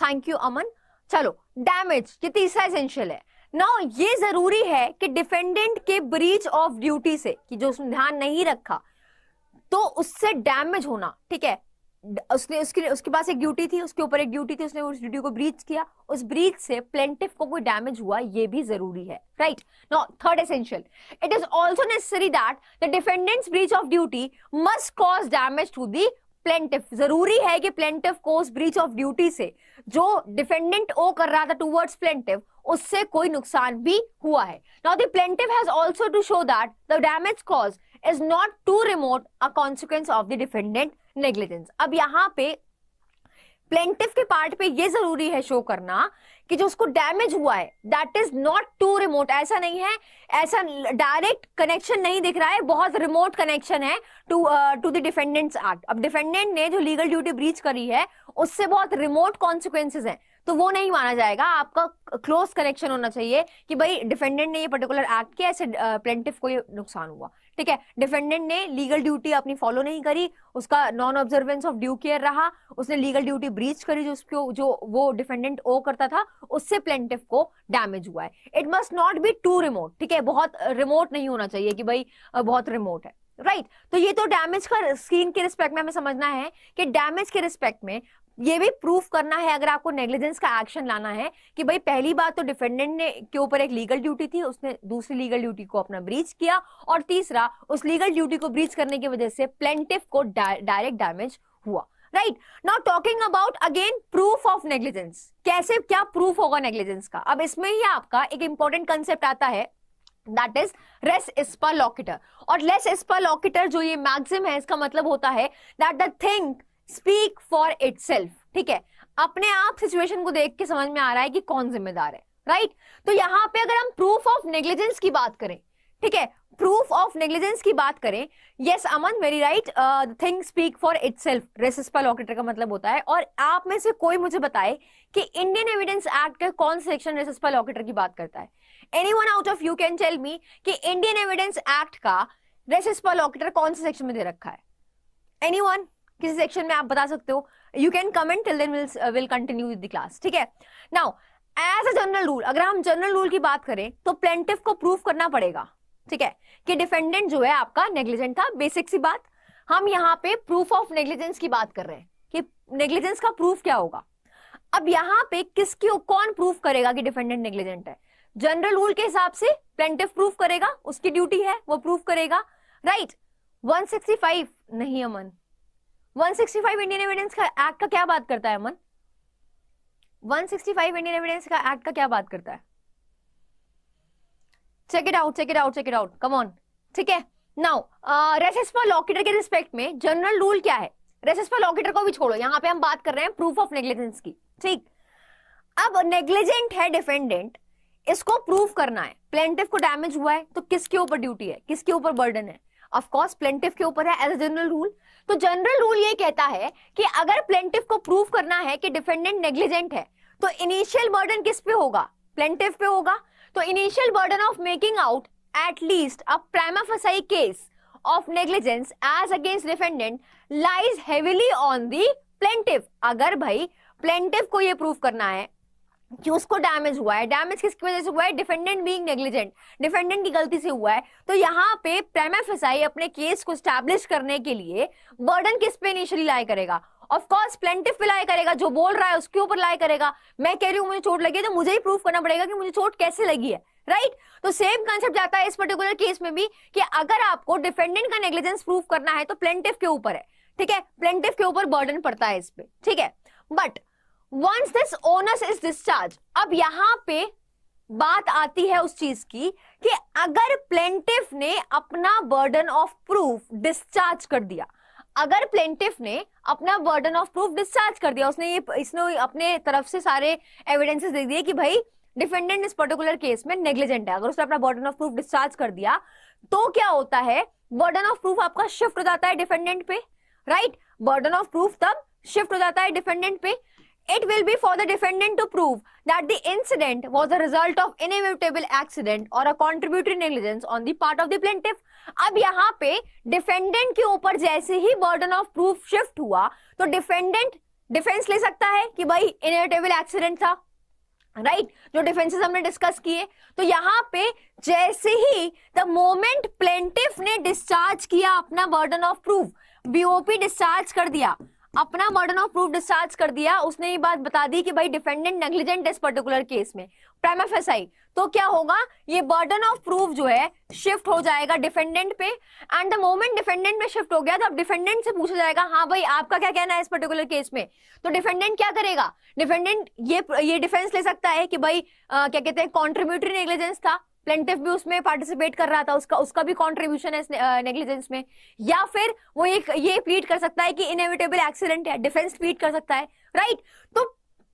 thank you Aman चलो डैमेज ये तीसरा एसेंशियल है नाउ ये जरूरी है कि डिफेंडेंट के ब्रीच ऑफ ड्यूटी से कि जो उसने ध्यान नहीं रखा तो उससे डैमेज होना ठीक है उसने उसके उसके पास एक ड्यूटी थी उसके ऊपर एक ड्यूटी थी उसने उस ड्यूटी को ब्रीच किया उस ब्रीच से प्लेंटिफ को कोई डैमेज हुआ ये भी जरूरी है right no third essential it is also necessary that the defendant's breach of duty must cause damage to the plaintiff जरूरी है कि प्लेंटिफ को ब्रीच ऑफ ड्यूटी से जो डिफेंडेंट ओ कर रहा था टूवर्ड्स प्लेंटिफ उससे कोई नुकसान भी हुआ है now the plaintiff has also to show that the damage cause is not too remote a consequence of the defendant negligence अब यहां पे प्लेंटिव के पार्ट पे ये जरूरी है शो करना कि जो उसको डैमेज हुआ है that is not too remote ऐसा नहीं है ऐसा डायरेक्ट कनेक्शन नहीं दिख रहा है बहुत रिमोट कनेक्शन है to to the defendant's act अब डिफेंडेंट ने जो लीगल ड्यूटी ब्रीच करी है उससे बहुत रिमोट कॉन्सिक्वेंसेज हैं तो वो नहीं माना जाएगा आपका क्लोज कनेक्शन होना चाहिए कि भाई डिफेंडेंट ने ये पर्टिकुलर एक्ट किया ऐसे प्लेंटिव uh, को ये नुकसान हुआ ठीक है डिफेंडेंट ने लीगल ड्यूटी अपनी फॉलो नहीं करी उसका non observance of due care रहा उसने लीगल ड्यूटी ब्रीच करी जो उसको जो वो डिफेंडेंट ओ करता था उससे प्लेंटिव को डैमेज हुआ है it must not be too remote ठीक है बहुत रिमोट नहीं होना चाहिए कि भाई बहुत रिमोट है राइट right. तो ये तो डैमेज का स्क्रीन के रिस्पेक्ट में हमें समझना है कि डैमेज के रिस्पेक्ट में ये भी प्रूफ करना है अगर आपको नेग्लिजेंस का एक्शन लाना है कि भाई पहली बात तो डिफेंडेंट ने के ऊपर एक लीगल ड्यूटी थी उसने दूसरी लीगल ड्यूटी को अपना ब्रीच किया और तीसरा उस लीगल ड्यूटी को ब्रीच करने की वजह से प्लेंटिफ को डायरेक्ट डैमेज हुआ right now talking about again proof of negligence कैसे क्या प्रूफ होगा नेग्लिजेंस का अब इसमें ही आपका एक इंपॉर्टेंट कंसेप्ट आता है दैट इज रेस इस्पा लॉकेटर और लेस इस्पा लॉकिटर जो ये मैक्सिम है इसका मतलब होता है that the thing speak for it ठीक है अपने आप सिचुएशन को देख के समझ में आ रहा है कि कौन जिम्मेदार है राइट right? तो यहाँ पे अगर हम प्रूफ ऑफ नेग्लिजेंस की बात करें ठीक है प्रूफ ऑफ नेग्लिजेंस की बात करें yes Aman very right thing speak for itself res ipsa loquitur का मतलब होता है और आप में से कोई मुझे बताए कि इंडियन एविडेंस एक्ट का कौन सेक्शन रेसिस्पल ऑकेटर की बात करता है anyone out of you can tell me कि इंडियन एविडेंस एक्ट का रेसिस्पल ऑकेटर कौन से सेक्शन में दे रखा है एनी वन किसी सेक्शन में आप बता सकते हो you can comment till then will will continue with the class ठीक है now as a general rule अगर हम जनरल रूल की बात करें तो प्लेंटिव को प्रूफ करना पड़ेगा ठीक है कि डिफेंडेंट जो है आपका नेग्लिजेंट था बेसिक सी बात हम यहाँ पे प्रूफ ऑफ नेग्लिजेंस की बात कर रहे हैं कि नेग्लिजेंस का प्रूफ क्या होगा अब यहाँ पे किसकी कौन प्रूफ करेगा कि डिफेंडेंट नेग्लिजेंट है जनरल रूल के हिसाब से प्लेंटिव प्रूफ करेगा उसकी ड्यूटी है वो प्रूफ करेगा राइट right. 165 नहीं अमन 165 इंडियन एविडेंस का एक्ट का क्या बात करता है अमन 165 इंडियन एविडेंस का एक्ट का क्या बात करता है check it out check it out check it out come on ठीक है नाउ रेसेस्पा लॉकेटर के रिस्पेक्ट में जनरल रूल क्या है रेसेस्पा लॉकेटर को भी छोड़ो यहां पे हम बात कर रहे हैं प्रूफ ऑफ नेग्लिजेंस की ठीक अब नेग्लिजेंट है डिफेंडेंट इसको प्रूफ करना है प्लेंटिव को डैमेज हुआ है तो किसके ऊपर ड्यूटी है किसके ऊपर बर्डन है ऑफकोर्स प्लेंटिव के ऊपर है एज ए जनरल रूल तो जनरल रूल ये कहता है कि अगर प्लेंटिव को प्रूफ करना है कि डिफेंडेंट नेग्लिजेंट है तो इनिशियल बर्डन किस पे होगा प्लेंटिव पे होगा तो initial burden of making out at least a prima facie case of negligence as against defendant lies heavily on the plaintiff अगर भाई प्लेंटिव को ये प्रूव करना है कि उसको डैमेज हुआ है डैमेज किसकी वजह से हुआ है डिफेंडेंट बीइंग नेग्लिजेंट डिफेंडेंट की गलती से हुआ है तो यहाँ पे प्रेमा अपने केस को स्टैब्लिश करने के लिए बर्डन किस पे इनिशियली लाई करेगा ऑफ कोर्स प्लेंटिफ पे लाई करेगा जो बोल रहा है उसके ऊपर लाई करेगा मैं कह रही हूँ मुझे चोट लगी है तो मुझे ही प्रूफ करना पड़ेगा कि मुझे चोट कैसे लगी है राइट right? तो सेम कॉन्सेप्ट जाता है इस पर्टिकुलर केस में भी कि अगर आपको डिफेंडेंट का नेग्लिजेंस प्रूफ करना है तो प्लेंटिफ के ऊपर है ठीक है प्लेंटिफ के ऊपर बर्डन पड़ता है इस पे ठीक है but once this onus is discharge अब यहां पे बात आती है उस चीज की कि अगर प्लेंटिफ ने अपना बर्डन ऑफ प्रूफ डिस्चार्ज कर दिया अगर प्लेंटिफ ने अपना बर्डन ऑफ प्रूफ डिस्चार्ज कर दिया उसने ये इसने अपने तरफ से सारे एविडेंसेस दे दिए कि भाई डिफेंडेंट इस पर्टिकुलर केस में नेग्लिजेंट है अगर उसने अपना बर्डन ऑफ प्रूफ डिस्चार्ज कर दिया तो क्या होता है बर्डन ऑफ प्रूफ आपका शिफ्ट हो जाता है डिफेंडेंट पे राइट बर्डन ऑफ प्रूफ तब शिफ्ट हो जाता है डिफेंडेंट पे It will be for the defendant to prove that the incident was a result of inevitable accident or a contributory negligence on the part of the plaintiff. अब यहाँ पे defendant के ऊपर जैसे ही burden of proof shift हुआ तो defendant defence ले सकता है कि भाई इनएविटेबल एक्सीडेंट था राइट right? जो डिफेंसेस हमने डिस्कस किए तो यहाँ पे जैसे ही द मोमेंट प्लेंटिफ ने डिस्चार्ज किया अपना burden of proof BOP discharge कर दिया अपना बर्डन ऑफ प्रूफ डिस्चार्ज कर दिया उसने ये बात बता दी कि भाई डिफेंडेंट नेग्लिजेंट इस पर्टिकुलर केस में प्राइमा तो क्या होगा ये बर्डन ऑफ प्रूफ जो है शिफ्ट हो जाएगा डिफेंडेंट पे एंड द मोमेंट डिफेंडेंट में शिफ्ट हो गया तो अब डिफेंडेंट से पूछा जाएगा हाँ भाई आपका क्या कहना है इस पर्टिकुलर केस में तो डिफेंडेंट क्या करेगा डिफेंडेंट ये ये डिफेंस ले सकता है कि भाई आ, क्या कहते हैं कॉन्ट्रीब्यूटरी नेग्लिजेंस था प्लेंटिफ भी उसमें पार्टिसिपेट कर रहा था उसका उसका भी कॉन्ट्रीब्यूशन है नेग्लिजेंस में या फिर वो एक ये प्लीट कर सकता है कि इनएविटेबल एक्सीडेंट है डिफेंस प्लीट कर सकता है राइट तो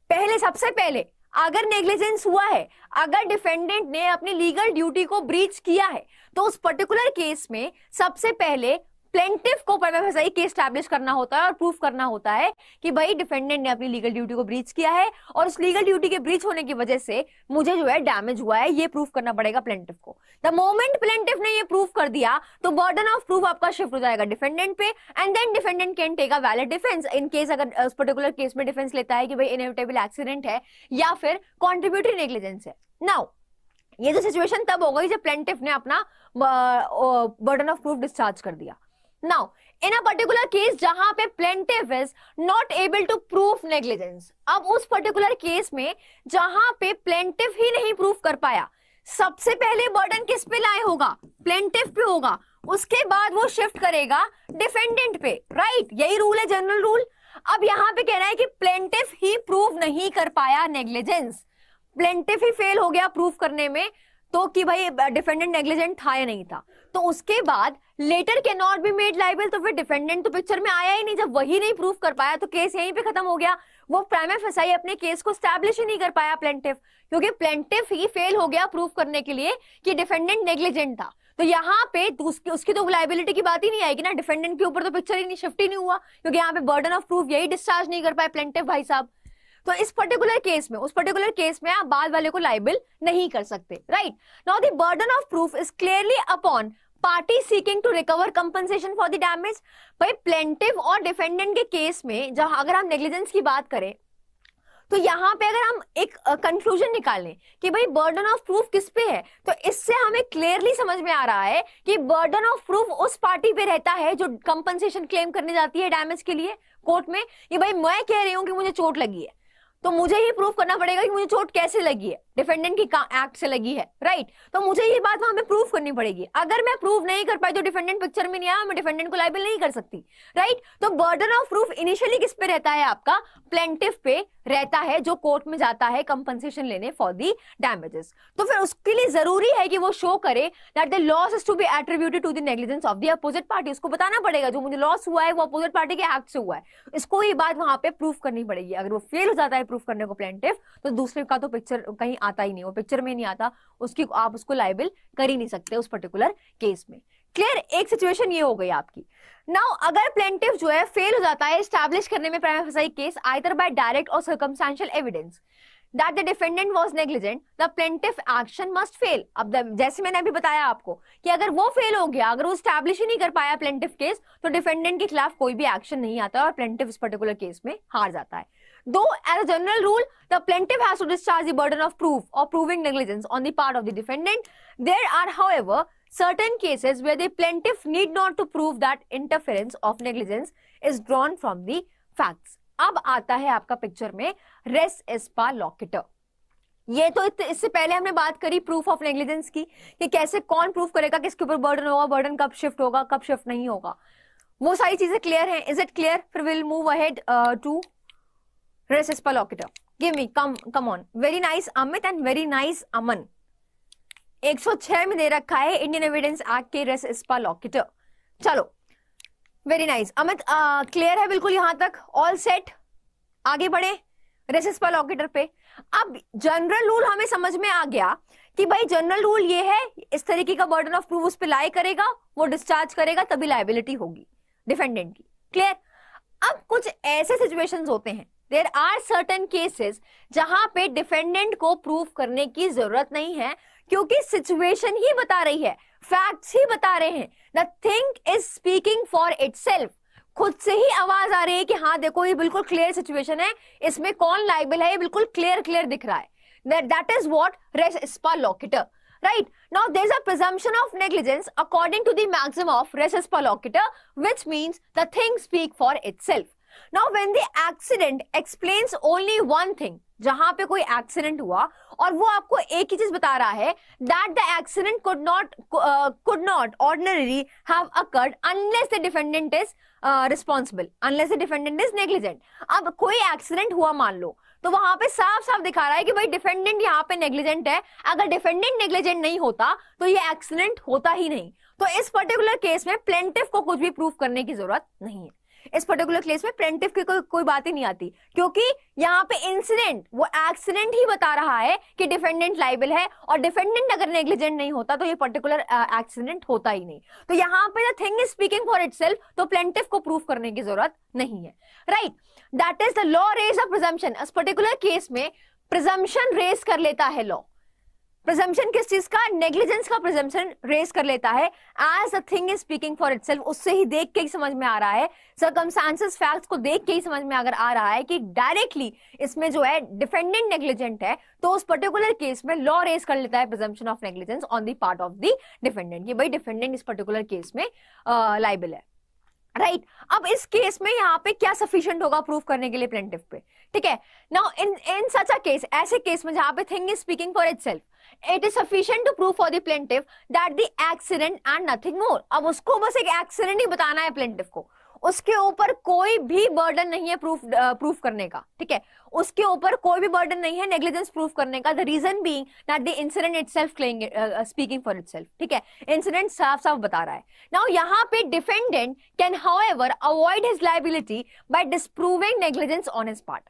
पहले सबसे पहले अगर नेग्लिजेंस हुआ है अगर डिफेंडेंट ने अपनी लीगल ड्यूटी को ब्रीच किया है तो उस पर्टिकुलर केस में सबसे पहले प्लेंटिव को परमेफसाई केस स्टैब्लिश करना होता है और प्रूफ करना होता है कि भाई डिफेंडेंट ने अपनी लीगल ड्यूटी को ब्रीच किया है और उस लीगल ड्यूटी के ब्रीच होने की वजह से मुझे जो है डैमेज हुआ है ये प्रूफ करना पड़ेगा प्लेंटिव को द मोमेंट प्लेंटिव ने ये प्रूफ कर दिया तो बर्डन ऑफ प्रूफ आपका शिफ्ट हो जाएगा डिफेंडेंट पे and then defendant can take a valid defence in case अगर उस पर्टिकुलर केस में डिफेंस लेता है कि भाई इनएविटेबल एक्सीडेंट है या फिर कॉन्ट्रीब्यूटरी नेग्लिजेंस है नाउ ये जो सिचुएशन तब हो गई जब प्लेंटिव ने अपना बर्डन ऑफ प्रूफ डिस्चार्ज कर दिया now in a particular case जहां पे plaintiff is not able to proof negligence अब उस पर्टिकुलर केस में जहां पे plaintiff ही नहीं प्रूफ कर पाया सबसे पहले बर्डन किस पे लाए होगा प्लेंटिफ पे होगा उसके बाद वो शिफ्ट करेगा डिफेंडेंट पे राइट right? यही रूल है जनरल रूल अब यहां पे कह रहा है कि प्लेंटिफ ही प्रूफ नहीं कर पाया नेग्लिजेंस प्लेंटिफ ही फेल हो गया प्रूफ करने में तो कि भाई डिफेंडेंट नेग्लिजेंट था या नहीं था तो उसके बाद लेटर के नॉट बी मेड लाइबल तो फिर डिफेंडेंट तो पिक्चर में आया ही नहीं जब वही नहीं प्रूफ कर पाया तो केस यहीं पे खत्म हो गया वो प्राइम फसाई अपने केस को स्टैब्लिश ही नहीं कर पाया प्लेंटिव क्योंकि प्लेंटिव ही फेल हो गया प्रूफ करने के लिए कि डिफेंडेंट नेग्लिजेंट था तो यहाँ पे तो उसकी, तो लाइबिलिटी की बात ही नहीं आएगी ना डिफेंडेंट के ऊपर तो पिक्चर ही नहीं शिफ्ट ही नहीं हुआ क्योंकि यहाँ पे बर्डन ऑफ प्रूफ यही डिस्चार्ज नहीं कर पाए प्लेंटिव भाई साहब तो इस पर्टिकुलर केस में उस पर्टिकुलर केस में आप बाद वाले को लाइबल नहीं कर सकते right now burden of proof is clearly upon party seeking to recover compensation for the damage भाई प्लेंटिव और डिफेंडेंट के केस में जब अगर हम नेग्लिजेंस की बात करें तो यहाँ पे अगर हम एक कंक्लूजन निकालें कि भाई बर्डन ऑफ प्रूफ किस पे है तो इससे हमें क्लियरली समझ में आ रहा है कि बर्डन ऑफ प्रूफ उस पार्टी पे रहता है जो कंपनसेशन क्लेम करने जाती है डैमेज के लिए कोर्ट में कि भाई मैं कह रही हूँ कि मुझे चोट लगी है तो मुझे ये प्रूफ करना पड़ेगा कि मुझे चोट कैसे लगी है डिफेंडेंट की एक्ट से लगी है राइट right? तो मुझे ये बात वहां पे प्रूफ करनी पड़ेगी अगर मैं प्रूफ नहीं कर पाई तो डिफेंडेंट पिक्चर में नहीं आया मैं डिफेंडेंट को लाइबल नहीं कर सकती राइट right? तो बर्डन ऑफ प्रूफ इनिशियली किस पे रहता है आपका प्लेंटिव पे रहता है जो कोर्ट में जाता है कंपनसेशन लेने फॉर दी डैमेजेस तो फिर उसके लिए जरूरी है कि वो शो करे that the loss is to be attributed to the negligence of the opposite party उसको बताना पड़ेगा जो मुझे लॉस हुआ है वो अपोजिट पार्टी के एक्ट से हुआ है इसको ये बात वहां पे प्रूफ करनी पड़ेगी अगर वो फेल हो जाता है प्रूफ करने को प्लेंटिव तो दूसरे का तो पिक्चर कहीं आता ही नहीं वो पिक्चर में नहीं आता उसकी आप उसको लाइबल कर ही नहीं सकते उस पर्टिकुलर केस में क्लियर एक सिचुएशन ये हो गई आपकी नाउ अगर प्लेंटिव जो है फेल हो जाता है स्टैब्लिश करने में prime case either by direct or circumstantial evidence That the defendant was negligent, the plaintiff action must fail. अब जैसे मैंने अभी बताया आपको कि अगर वो फेल हो गया अगर वो स्टैब्लिश ही नहीं कर पाया प्लेंटिव केस तो डिफेंडेंट के खिलाफ कोई भी एक्शन नहीं आता और प्लेंटिव इस पर्टिकुलर केस में हार जाता है though as a general rule the plaintiff has discharge discharge the burden of proof or proving negligence on the part of the defendant there are however certain cases where the plaintiff need not to prove that interference of negligence is drawn from the facts. अब आता है आपका picture में race एसपा लॉकेटर ये तो इससे पहले हमने बात करी प्रूफ ऑफ नेग्लिजेंस की कि कैसे कौन प्रूफ करेगा किसके ऊपर बर्डन होगा बर्डन कब शिफ्ट होगा कब शिफ्ट नहीं होगा वो सारी चीजें क्लियर हैं इज इट क्लियर फिर will move ahead to res एस्पा loquitur give me come come on very nice Amit and very nice Aman 106 में दे रखा है इंडियन एविडेंस एक्ट के रेस इस्पा लॉकेट चलो वेरी नाइस अमित क्लियर है बिल्कुल यहां तक ऑल सेट आगे बढ़े रेसिस पर लॉकेटर पे अब जनरल रूल हमें समझ में आ गया कि भाई जनरल रूल ये है इस तरीके का बर्डन ऑफ प्रूफ उस पर लाई करेगा वो डिस्चार्ज करेगा तभी लाइबिलिटी होगी डिफेंडेंट की क्लियर अब कुछ ऐसे सिचुएशंस होते हैं देर आर सर्टन केसेस जहां पे डिफेंडेंट को प्रूफ करने की जरूरत नहीं है क्योंकि सिचुएशन ही बता रही है फैक्ट्स ही बता रहे हैं the thing is speaking for it खुद से ही आवाज आ रही है कि हाँ देखो ये बिल्कुल क्लियर सिचुएशन है इसमें कौन लाइबल है ये बिल्कुल क्लियर क्लियर दिख रहा है दैट इज वॉट रेस इस्पा loquitur right now there's a presumption of negligence according to the maxim of res loquitur which means the thing speak for itself now when the accident explains only one thing जहां पे कोई accident हुआ और वो आपको एक ही चीज बता रहा है that the accident could not could not ordinary have occurred unless the defendant is responsible unless the defendant is negligent अब कोई एक्सीडेंट हुआ मान लो तो वहां पे साफ साफ दिखा रहा है कि भाई डिफेंडेंट यहाँ पे नेग्लिजेंट है अगर डिफेंडेंट नेग्लिजेंट नहीं होता तो ये एक्सीडेंट होता ही नहीं तो इस पर्टिकुलर केस में प्लेंटिव को कुछ भी प्रूफ करने की जरूरत नहीं है इस पर्टिकुलर केस में प्रेंटिव की को, कोई बात ही नहीं आती क्योंकि यहाँ पे इंसिडेंट वो एक्सीडेंट ही बता रहा है कि डिफेंडेंट लाइबल है और डिफेंडेंट अगर नेग्लिजेंट नहीं होता तो ये पर्टिकुलर एक्सीडेंट होता ही नहीं तो यहाँ पे the thing is speaking for it तो प्लेंटिव को प्रूफ करने की जरूरत नहीं है right that is the law raise of presumption इस पर्टिकुलर केस में प्रिजम्पन रेज कर लेता है लॉ प्रेजम्पशन किस चीज का नेग्लिजेंस का प्रेजम्पशन रेस कर लेता है as a thing is speaking for self उससे ही देख के ही समझ में आ रहा है सर्कमस्टांसेस फैक्ट्स को देख के ही समझ में अगर आ रहा है कि डायरेक्टली इसमें जो है डिफेंडेंट नेग्लिजेंट है तो उस पर्टिकुलर केस में लॉ रेस कर लेता है presumption of negligence on the part of the defendant ये भाई डिफेंडेंट इस पर्टिकुलर केस में लाइबल uh, है राइट right. अब इस केस में यहाँ पे क्या सफिशियंट होगा प्रूफ करने के लिए प्लेंटिव पे ठीक है now in in such a case ऐसे केस में जहां पे thing is speaking for self it is sufficient to proof for the plaintiff that the accident and nothing more अब उसको बस एक एक्सीडेंट ही बताना है प्लेंटिव को उसके ऊपर कोई भी बर्डन नहीं है प्रूफ प्रूफ करने का ठीक है उसके ऊपर कोई भी बर्डन नहीं है नेग्लिजेंस प्रूफ करने का the reason being that the incident itself speaking for it ठीक है इंसिडेंट साफ साफ बता रहा है नाउ यहाँ पे defendant can however avoid his liability by disproving negligence on his part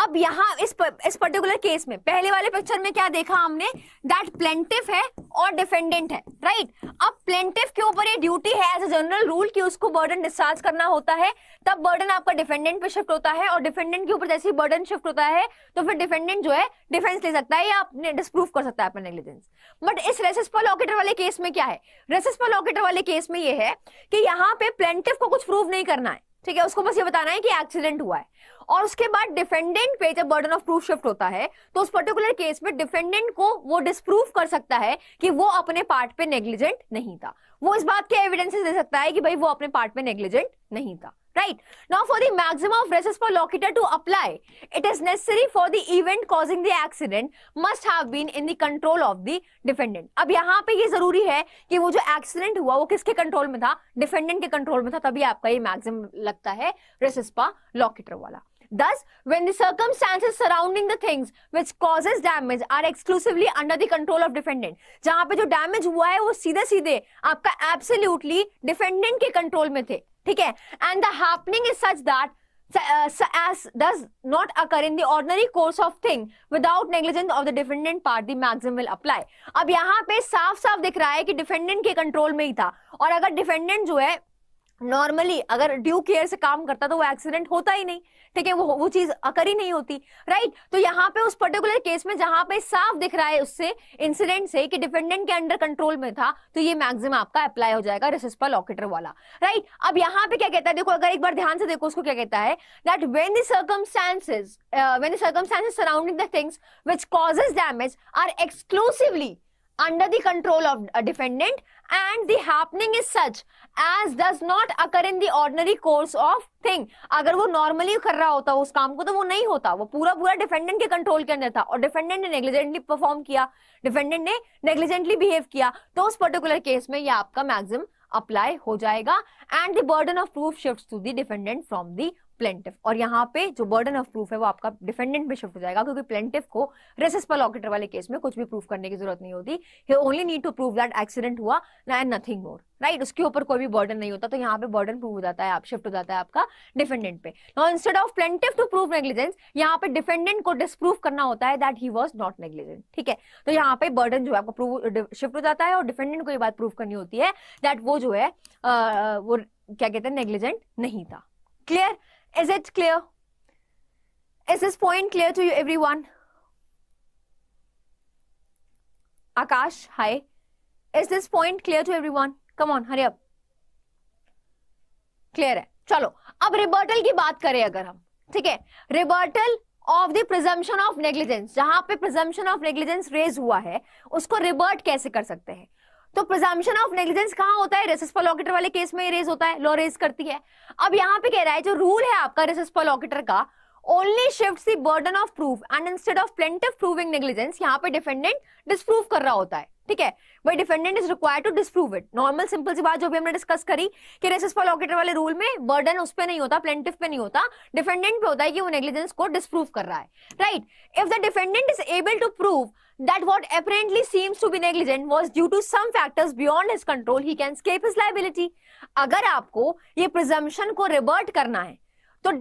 अब यहाँ इस पर, इस पर्टिकुलर केस में पहले वाले पिक्चर में क्या देखा हमने दैट प्लेंटिव है और डिफेंडेंट है राइट अब प्लेंटिव के ऊपर ये ड्यूटी है एज अ जनरल रूल कि उसको बर्डन डिस्चार्ज करना होता है तब बर्डन आपका डिफेंडेंट पे शिफ्ट होता है और डिफेंडेंट के ऊपर जैसे ही बर्डन शिफ्ट होता है तो फिर डिफेंडेंट जो है डिफेंस ले सकता है या अपने डिस्प्रूव कर सकता है अपना नेग्लिजेंस बट इस रेसिस्पल ऑकेटर वाले केस में क्या है रेसिस्पल ऑकेटर वाले केस में यह है कि यहाँ पे प्लेंटिव को कुछ प्रूव नहीं करना है ठीक है उसको बस ये बताना है कि एक्सीडेंट हुआ है और उसके बाद डिफेंडेंट पे जब बर्डन ऑफ प्रूफ शिफ्ट होता है तो उस पर्टिकुलर केस में डिफेंडेंट को वो डिस्प्रूव कर सकता है कि वो अपने पार्ट पे नेग्लिजेंट नहीं था वो इस बात के एविडेंसेस दे सकता है कि भाई वो अपने पार्ट पे नेग्लिजेंट नहीं था Right. Now for the maximum of resist for locator to apply, it is necessary for the event causing the accident must have been in the control of the defendant. ab yahan pe ye zaruri hai ki wo jo accident hua wo kiske control mein tha defendant ke control mein tha tabhi aapka ye maximum lagta hai resist pa locator wala Thus, when the circumstances surrounding the things which causes damage are exclusively under the control of defendant, jahan pe jo damage hua hai wo seedhe seedhe aapka absolutely defendant ke control mein the ठीक है and the happening is such that as in the ordinary course of thing without negligence of the defendant part the will apply अब यहाँ पे साफ साफ दिख रहा है कि डिफेंडेंट के कंट्रोल में ही था और अगर डिफेंडेंट जो है नॉर्मली अगर ड्यू केयर से काम करता तो वो एक्सीडेंट होता ही नहीं ठीक है वो वो चीज अकर ही नहीं होती राइट तो यहाँ पे उस पर्टिकुलर केस में जहां पे साफ दिख रहा है उससे इंसिडेंट से कि डिफेंडेंट के अंडर कंट्रोल में था तो ये मैक्सिमम आपका अप्लाई हो जाएगा रेसिस्पा लॉकेटर वाला राइट अब यहाँ पे क्या कहता है देखो अगर एक बार ध्यान से देखो उसको क्या कहता है that when the when the surrounding the things which causes damage are exclusively under the control of a uh, defendant and the happening is such as does not occur in the ordinary course of thing अगर वो normally कर रहा होता उस काम को तो वो नहीं होता वो पूरा पूरा डिफेंडेंट के कंट्रोल के अंदर था और डिफेंडेंट ने नेग्लिजेंटली परफॉर्म किया डिफेंडेंट ने नेग्लिजेंटली बिहेव किया तो उस पर्टिकुलर केस में यह आपका मैक्सिम अप्लाई हो जाएगा and the burden of proof shift to the defendant from the plaintiff और यहाँ पे जो बर्डन ऑफ प्रूफ है वो आपका डिफेंडेंट पे शिफ्ट हो जाएगा क्योंकि प्लेंटिफ को रेसिस पर लॉकेटर वाले केस में कुछ भी प्रूफ करने की जरूरत नहीं होती he only need to prove that accident हुआ ना एंड नथिंग मोर राइट उसके ऊपर कोई भी बर्डन नहीं होता तो यहाँ पे बर्डन प्रूव हो जाता है आप शिफ्ट हो जाता है आपका डिफेंडेंट पे now instead of plaintiff to prove negligence यहाँ पे डिफेंडेंट को डिस्प्रूव करना होता है that he was not negligent ठीक है तो यहाँ पे बर्डन जो है आपको प्रूव शिफ्ट हो जाता है और डिफेंडेंट को ये बात प्रूव करनी होती है दैट वो जो है आ, वो क्या कहते हैं नेग्लिजेंट नहीं था clear Is it clear? Is this point clear to you, everyone? Akash, hi. Is this point clear to everyone? Come on, hurry up. Clear है चलो अब रिबर्टल की बात करें अगर हम ठीक है rebuttal of the presumption of negligence जहां पे प्रिजम्पशन ऑफ नेग्लिजेंस रेज हुआ है उसको रिबर्ट कैसे कर सकते हैं तो प्रिजम्पशन ऑफ नेग्लिजेंस कहाँ होता है रेसस पॉलॉकेटर वाले केस में रेज होता है लॉ रेज करती है अब यहाँ पे कह रहा है जो रूल है आपका रेसस पॉलॉकेटर का only shift the burden of proof and instead of plaintiff proving negligence यहाँ पे डिफेंडेंट डिस्प्रूव कर रहा होता है ठीक है भाई defendant is require to disprove it normal simple सी बात जो भी हमने डिस्कस करी कि रेसिस फॉर लॉकेटर वाले रूल में बर्डन उस पर नहीं होता प्लेंटिव पे नहीं होता डिफेंडेंट पे होता है कि वो नेग्लिजेंस को डिस्प्रूव कर रहा है right if the defendant is able to prove that what apparently seems to be negligent was due to some factors beyond his control he can escape his liability अगर आपको ये presumption को revert करना है तो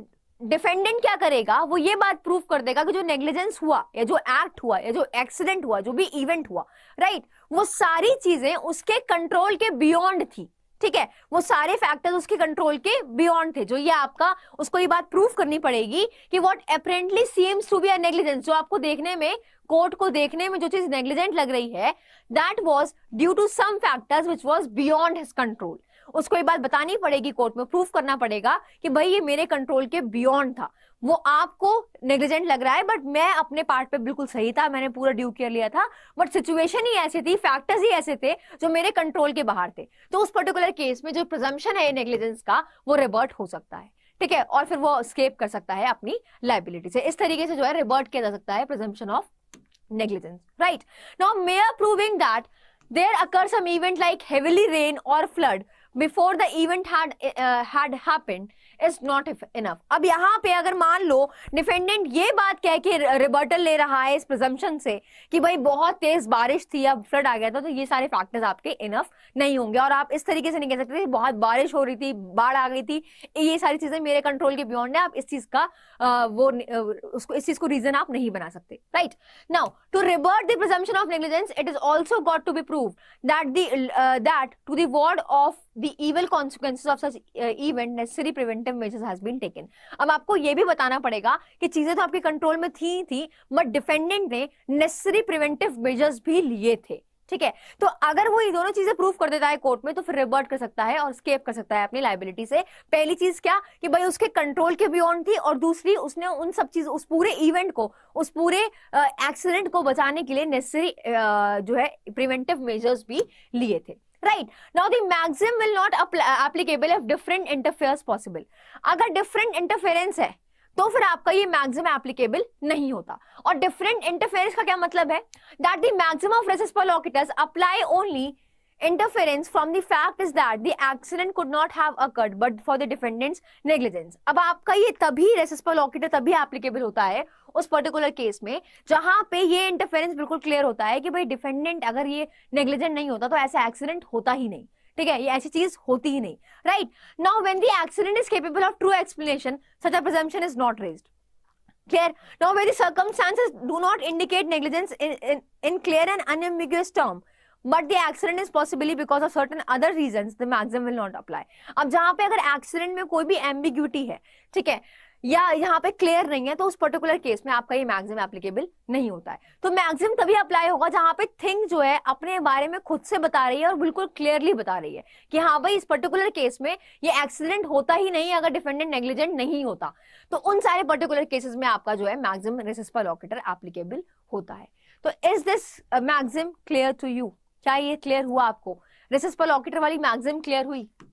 डिफेंडेंट क्या करेगा वो ये बात प्रूव कर देगा कि जो नेग्लिजेंस हुआ या जो एक्ट हुआ या जो एक्सीडेंट हुआ जो भी इवेंट हुआ राइट वो सारी चीजें उसके कंट्रोल के बियॉन्ड थी ठीक है वो सारे फैक्टर्स उसके कंट्रोल के बियॉन्ड थे जो ये आपका उसको ये बात प्रूव करनी पड़ेगी कि what apparently seems to be negligence जो आपको देखने में कोर्ट को देखने में जो चीज नेग्लिजेंट लग रही है that was due to some factors which was beyond his control उसको ये बात बतानी पड़ेगी कोर्ट में प्रूफ करना पड़ेगा कि भाई ये मेरे कंट्रोल के बियॉन्ड था वो आपको नेग्लिजेंट लग रहा है बट मैं अपने पार्ट पे बिल्कुल सही था मैंने पूरा ड्यू केयर लिया था बट सिचुएशन ही ऐसी थी फैक्टर्स ही ऐसे थे जो मेरे कंट्रोल के बाहर थे तो उस पर्टिकुलर केस में जो प्रजम्पन है नेग्लिजेंस का वो रिवर्ट हो सकता है ठीक है और फिर वो स्केप कर सकता है अपनी लाइबिलिटी से इस तरीके से जो है रिवर्ट किया जा सकता है presumption of negligence right now mere proving that there occurs some event like heavily rain or flood before the event had happened is not enough अब यहाँ पे अगर मान लो डिफेंडेंट ये बात कह के रिबर्टल ले रहा है इस प्रजम्पन से कि भाई बहुत तेज बारिश थी या फ्लड आ गया था तो ये सारे फैक्टर्स आपके इनफ नहीं होंगे और आप इस तरीके से नहीं कह सकते बहुत बारिश हो रही थी बाढ़ आ गई थी ये सारी चीजें मेरे कंट्रोल के बियॉन्ड है आप इस चीज का वो उसको इस चीज को रीजन आप नहीं बना सकते right now to rebut the presumption of negligence it is also got to be prove that that to ward off the evil consequences of such uh, event necessary preventive measures has been taken अब आपको ये भी बताना पड़ेगा कि चीजें तो आपके कंट्रोल में थी थी बट डिफेंडेंट ने नेसेसरी प्रिवेंटिव मेजर्स भी लिए थे ठीक है तो अगर वो ये दोनों चीजें प्रूव कर देता है कोर्ट में तो फिर रिवर्ट कर सकता है और स्केप कर सकता है अपनी लाइबिलिटी से पहली चीज क्या कि भाई उसके कंट्रोल के बियॉन्ड थी और दूसरी उसने उन सब चीज उस पूरे इवेंट को उस पूरे एक्सीडेंट uh, को बचाने के लिए नेसेसरी uh, जो है प्रिवेंटिव मेजर्स भी लिए थे right now the maxim will not apply uh, applicable if different interferes possible agar different interference तो फिर आपका ये मैक्सिमम एप्लीकेबल नहीं होता और डिफरेंट इंटरफेरेंस का क्या मतलब है that the maxim of res ipsa loquitur apply only interference from the fact is that the accident could not have occurred but for the defendant's negligence अब आपका ये तभी रेसिस पर लॉकेटर तभी एप्लीकेबल होता है उस पर्टिकुलर केस में जहां पे ये इंटरफेरेंस बिल्कुल क्लियर होता है कि भाई डिफेंडेंट अगर ये नेग्लिजेंट नहीं होता तो ऐसा एक्सीडेंट होता ही नहीं ठीक है ये ऐसी चीज होती ही नहीं right now when the accident is capable of true explanation such a presumption is not raised clear now where the circumstances do not indicate negligence in, in, in clear and unambiguous term but the accident is possibly because of certain other reason the maxim will not apply अब जहां पे अगर accident में कोई भी ambiguity है ठीक है या यहाँ पे क्लियर नहीं है तो उस पर्टिकुलर केस में आपका ये मैग्जिम एप्लीकेबल नहीं होता है तो मैक्सिम तभी अप्लाई होगा जहां पे थिंग जो है अपने बारे में खुद से बता रही है और बिल्कुल क्लियरली बता रही है कि हाँ भाई इस पर्टिकुलर केस में ये एक्सीडेंट होता ही नहीं अगर डिफेंडेंट नेग्लिजेंट नहीं होता तो उन सारे पर्टिकुलर केसेस में आपका जो है मैक्सिम रिसिस्पल लॉकेटर एप्लीकेबल होता है तो is this maxim clear to you क्या ये क्लियर हुआ आपको रिसिस्पल लॉकेटर वाली मैग्जिम क्लियर हुई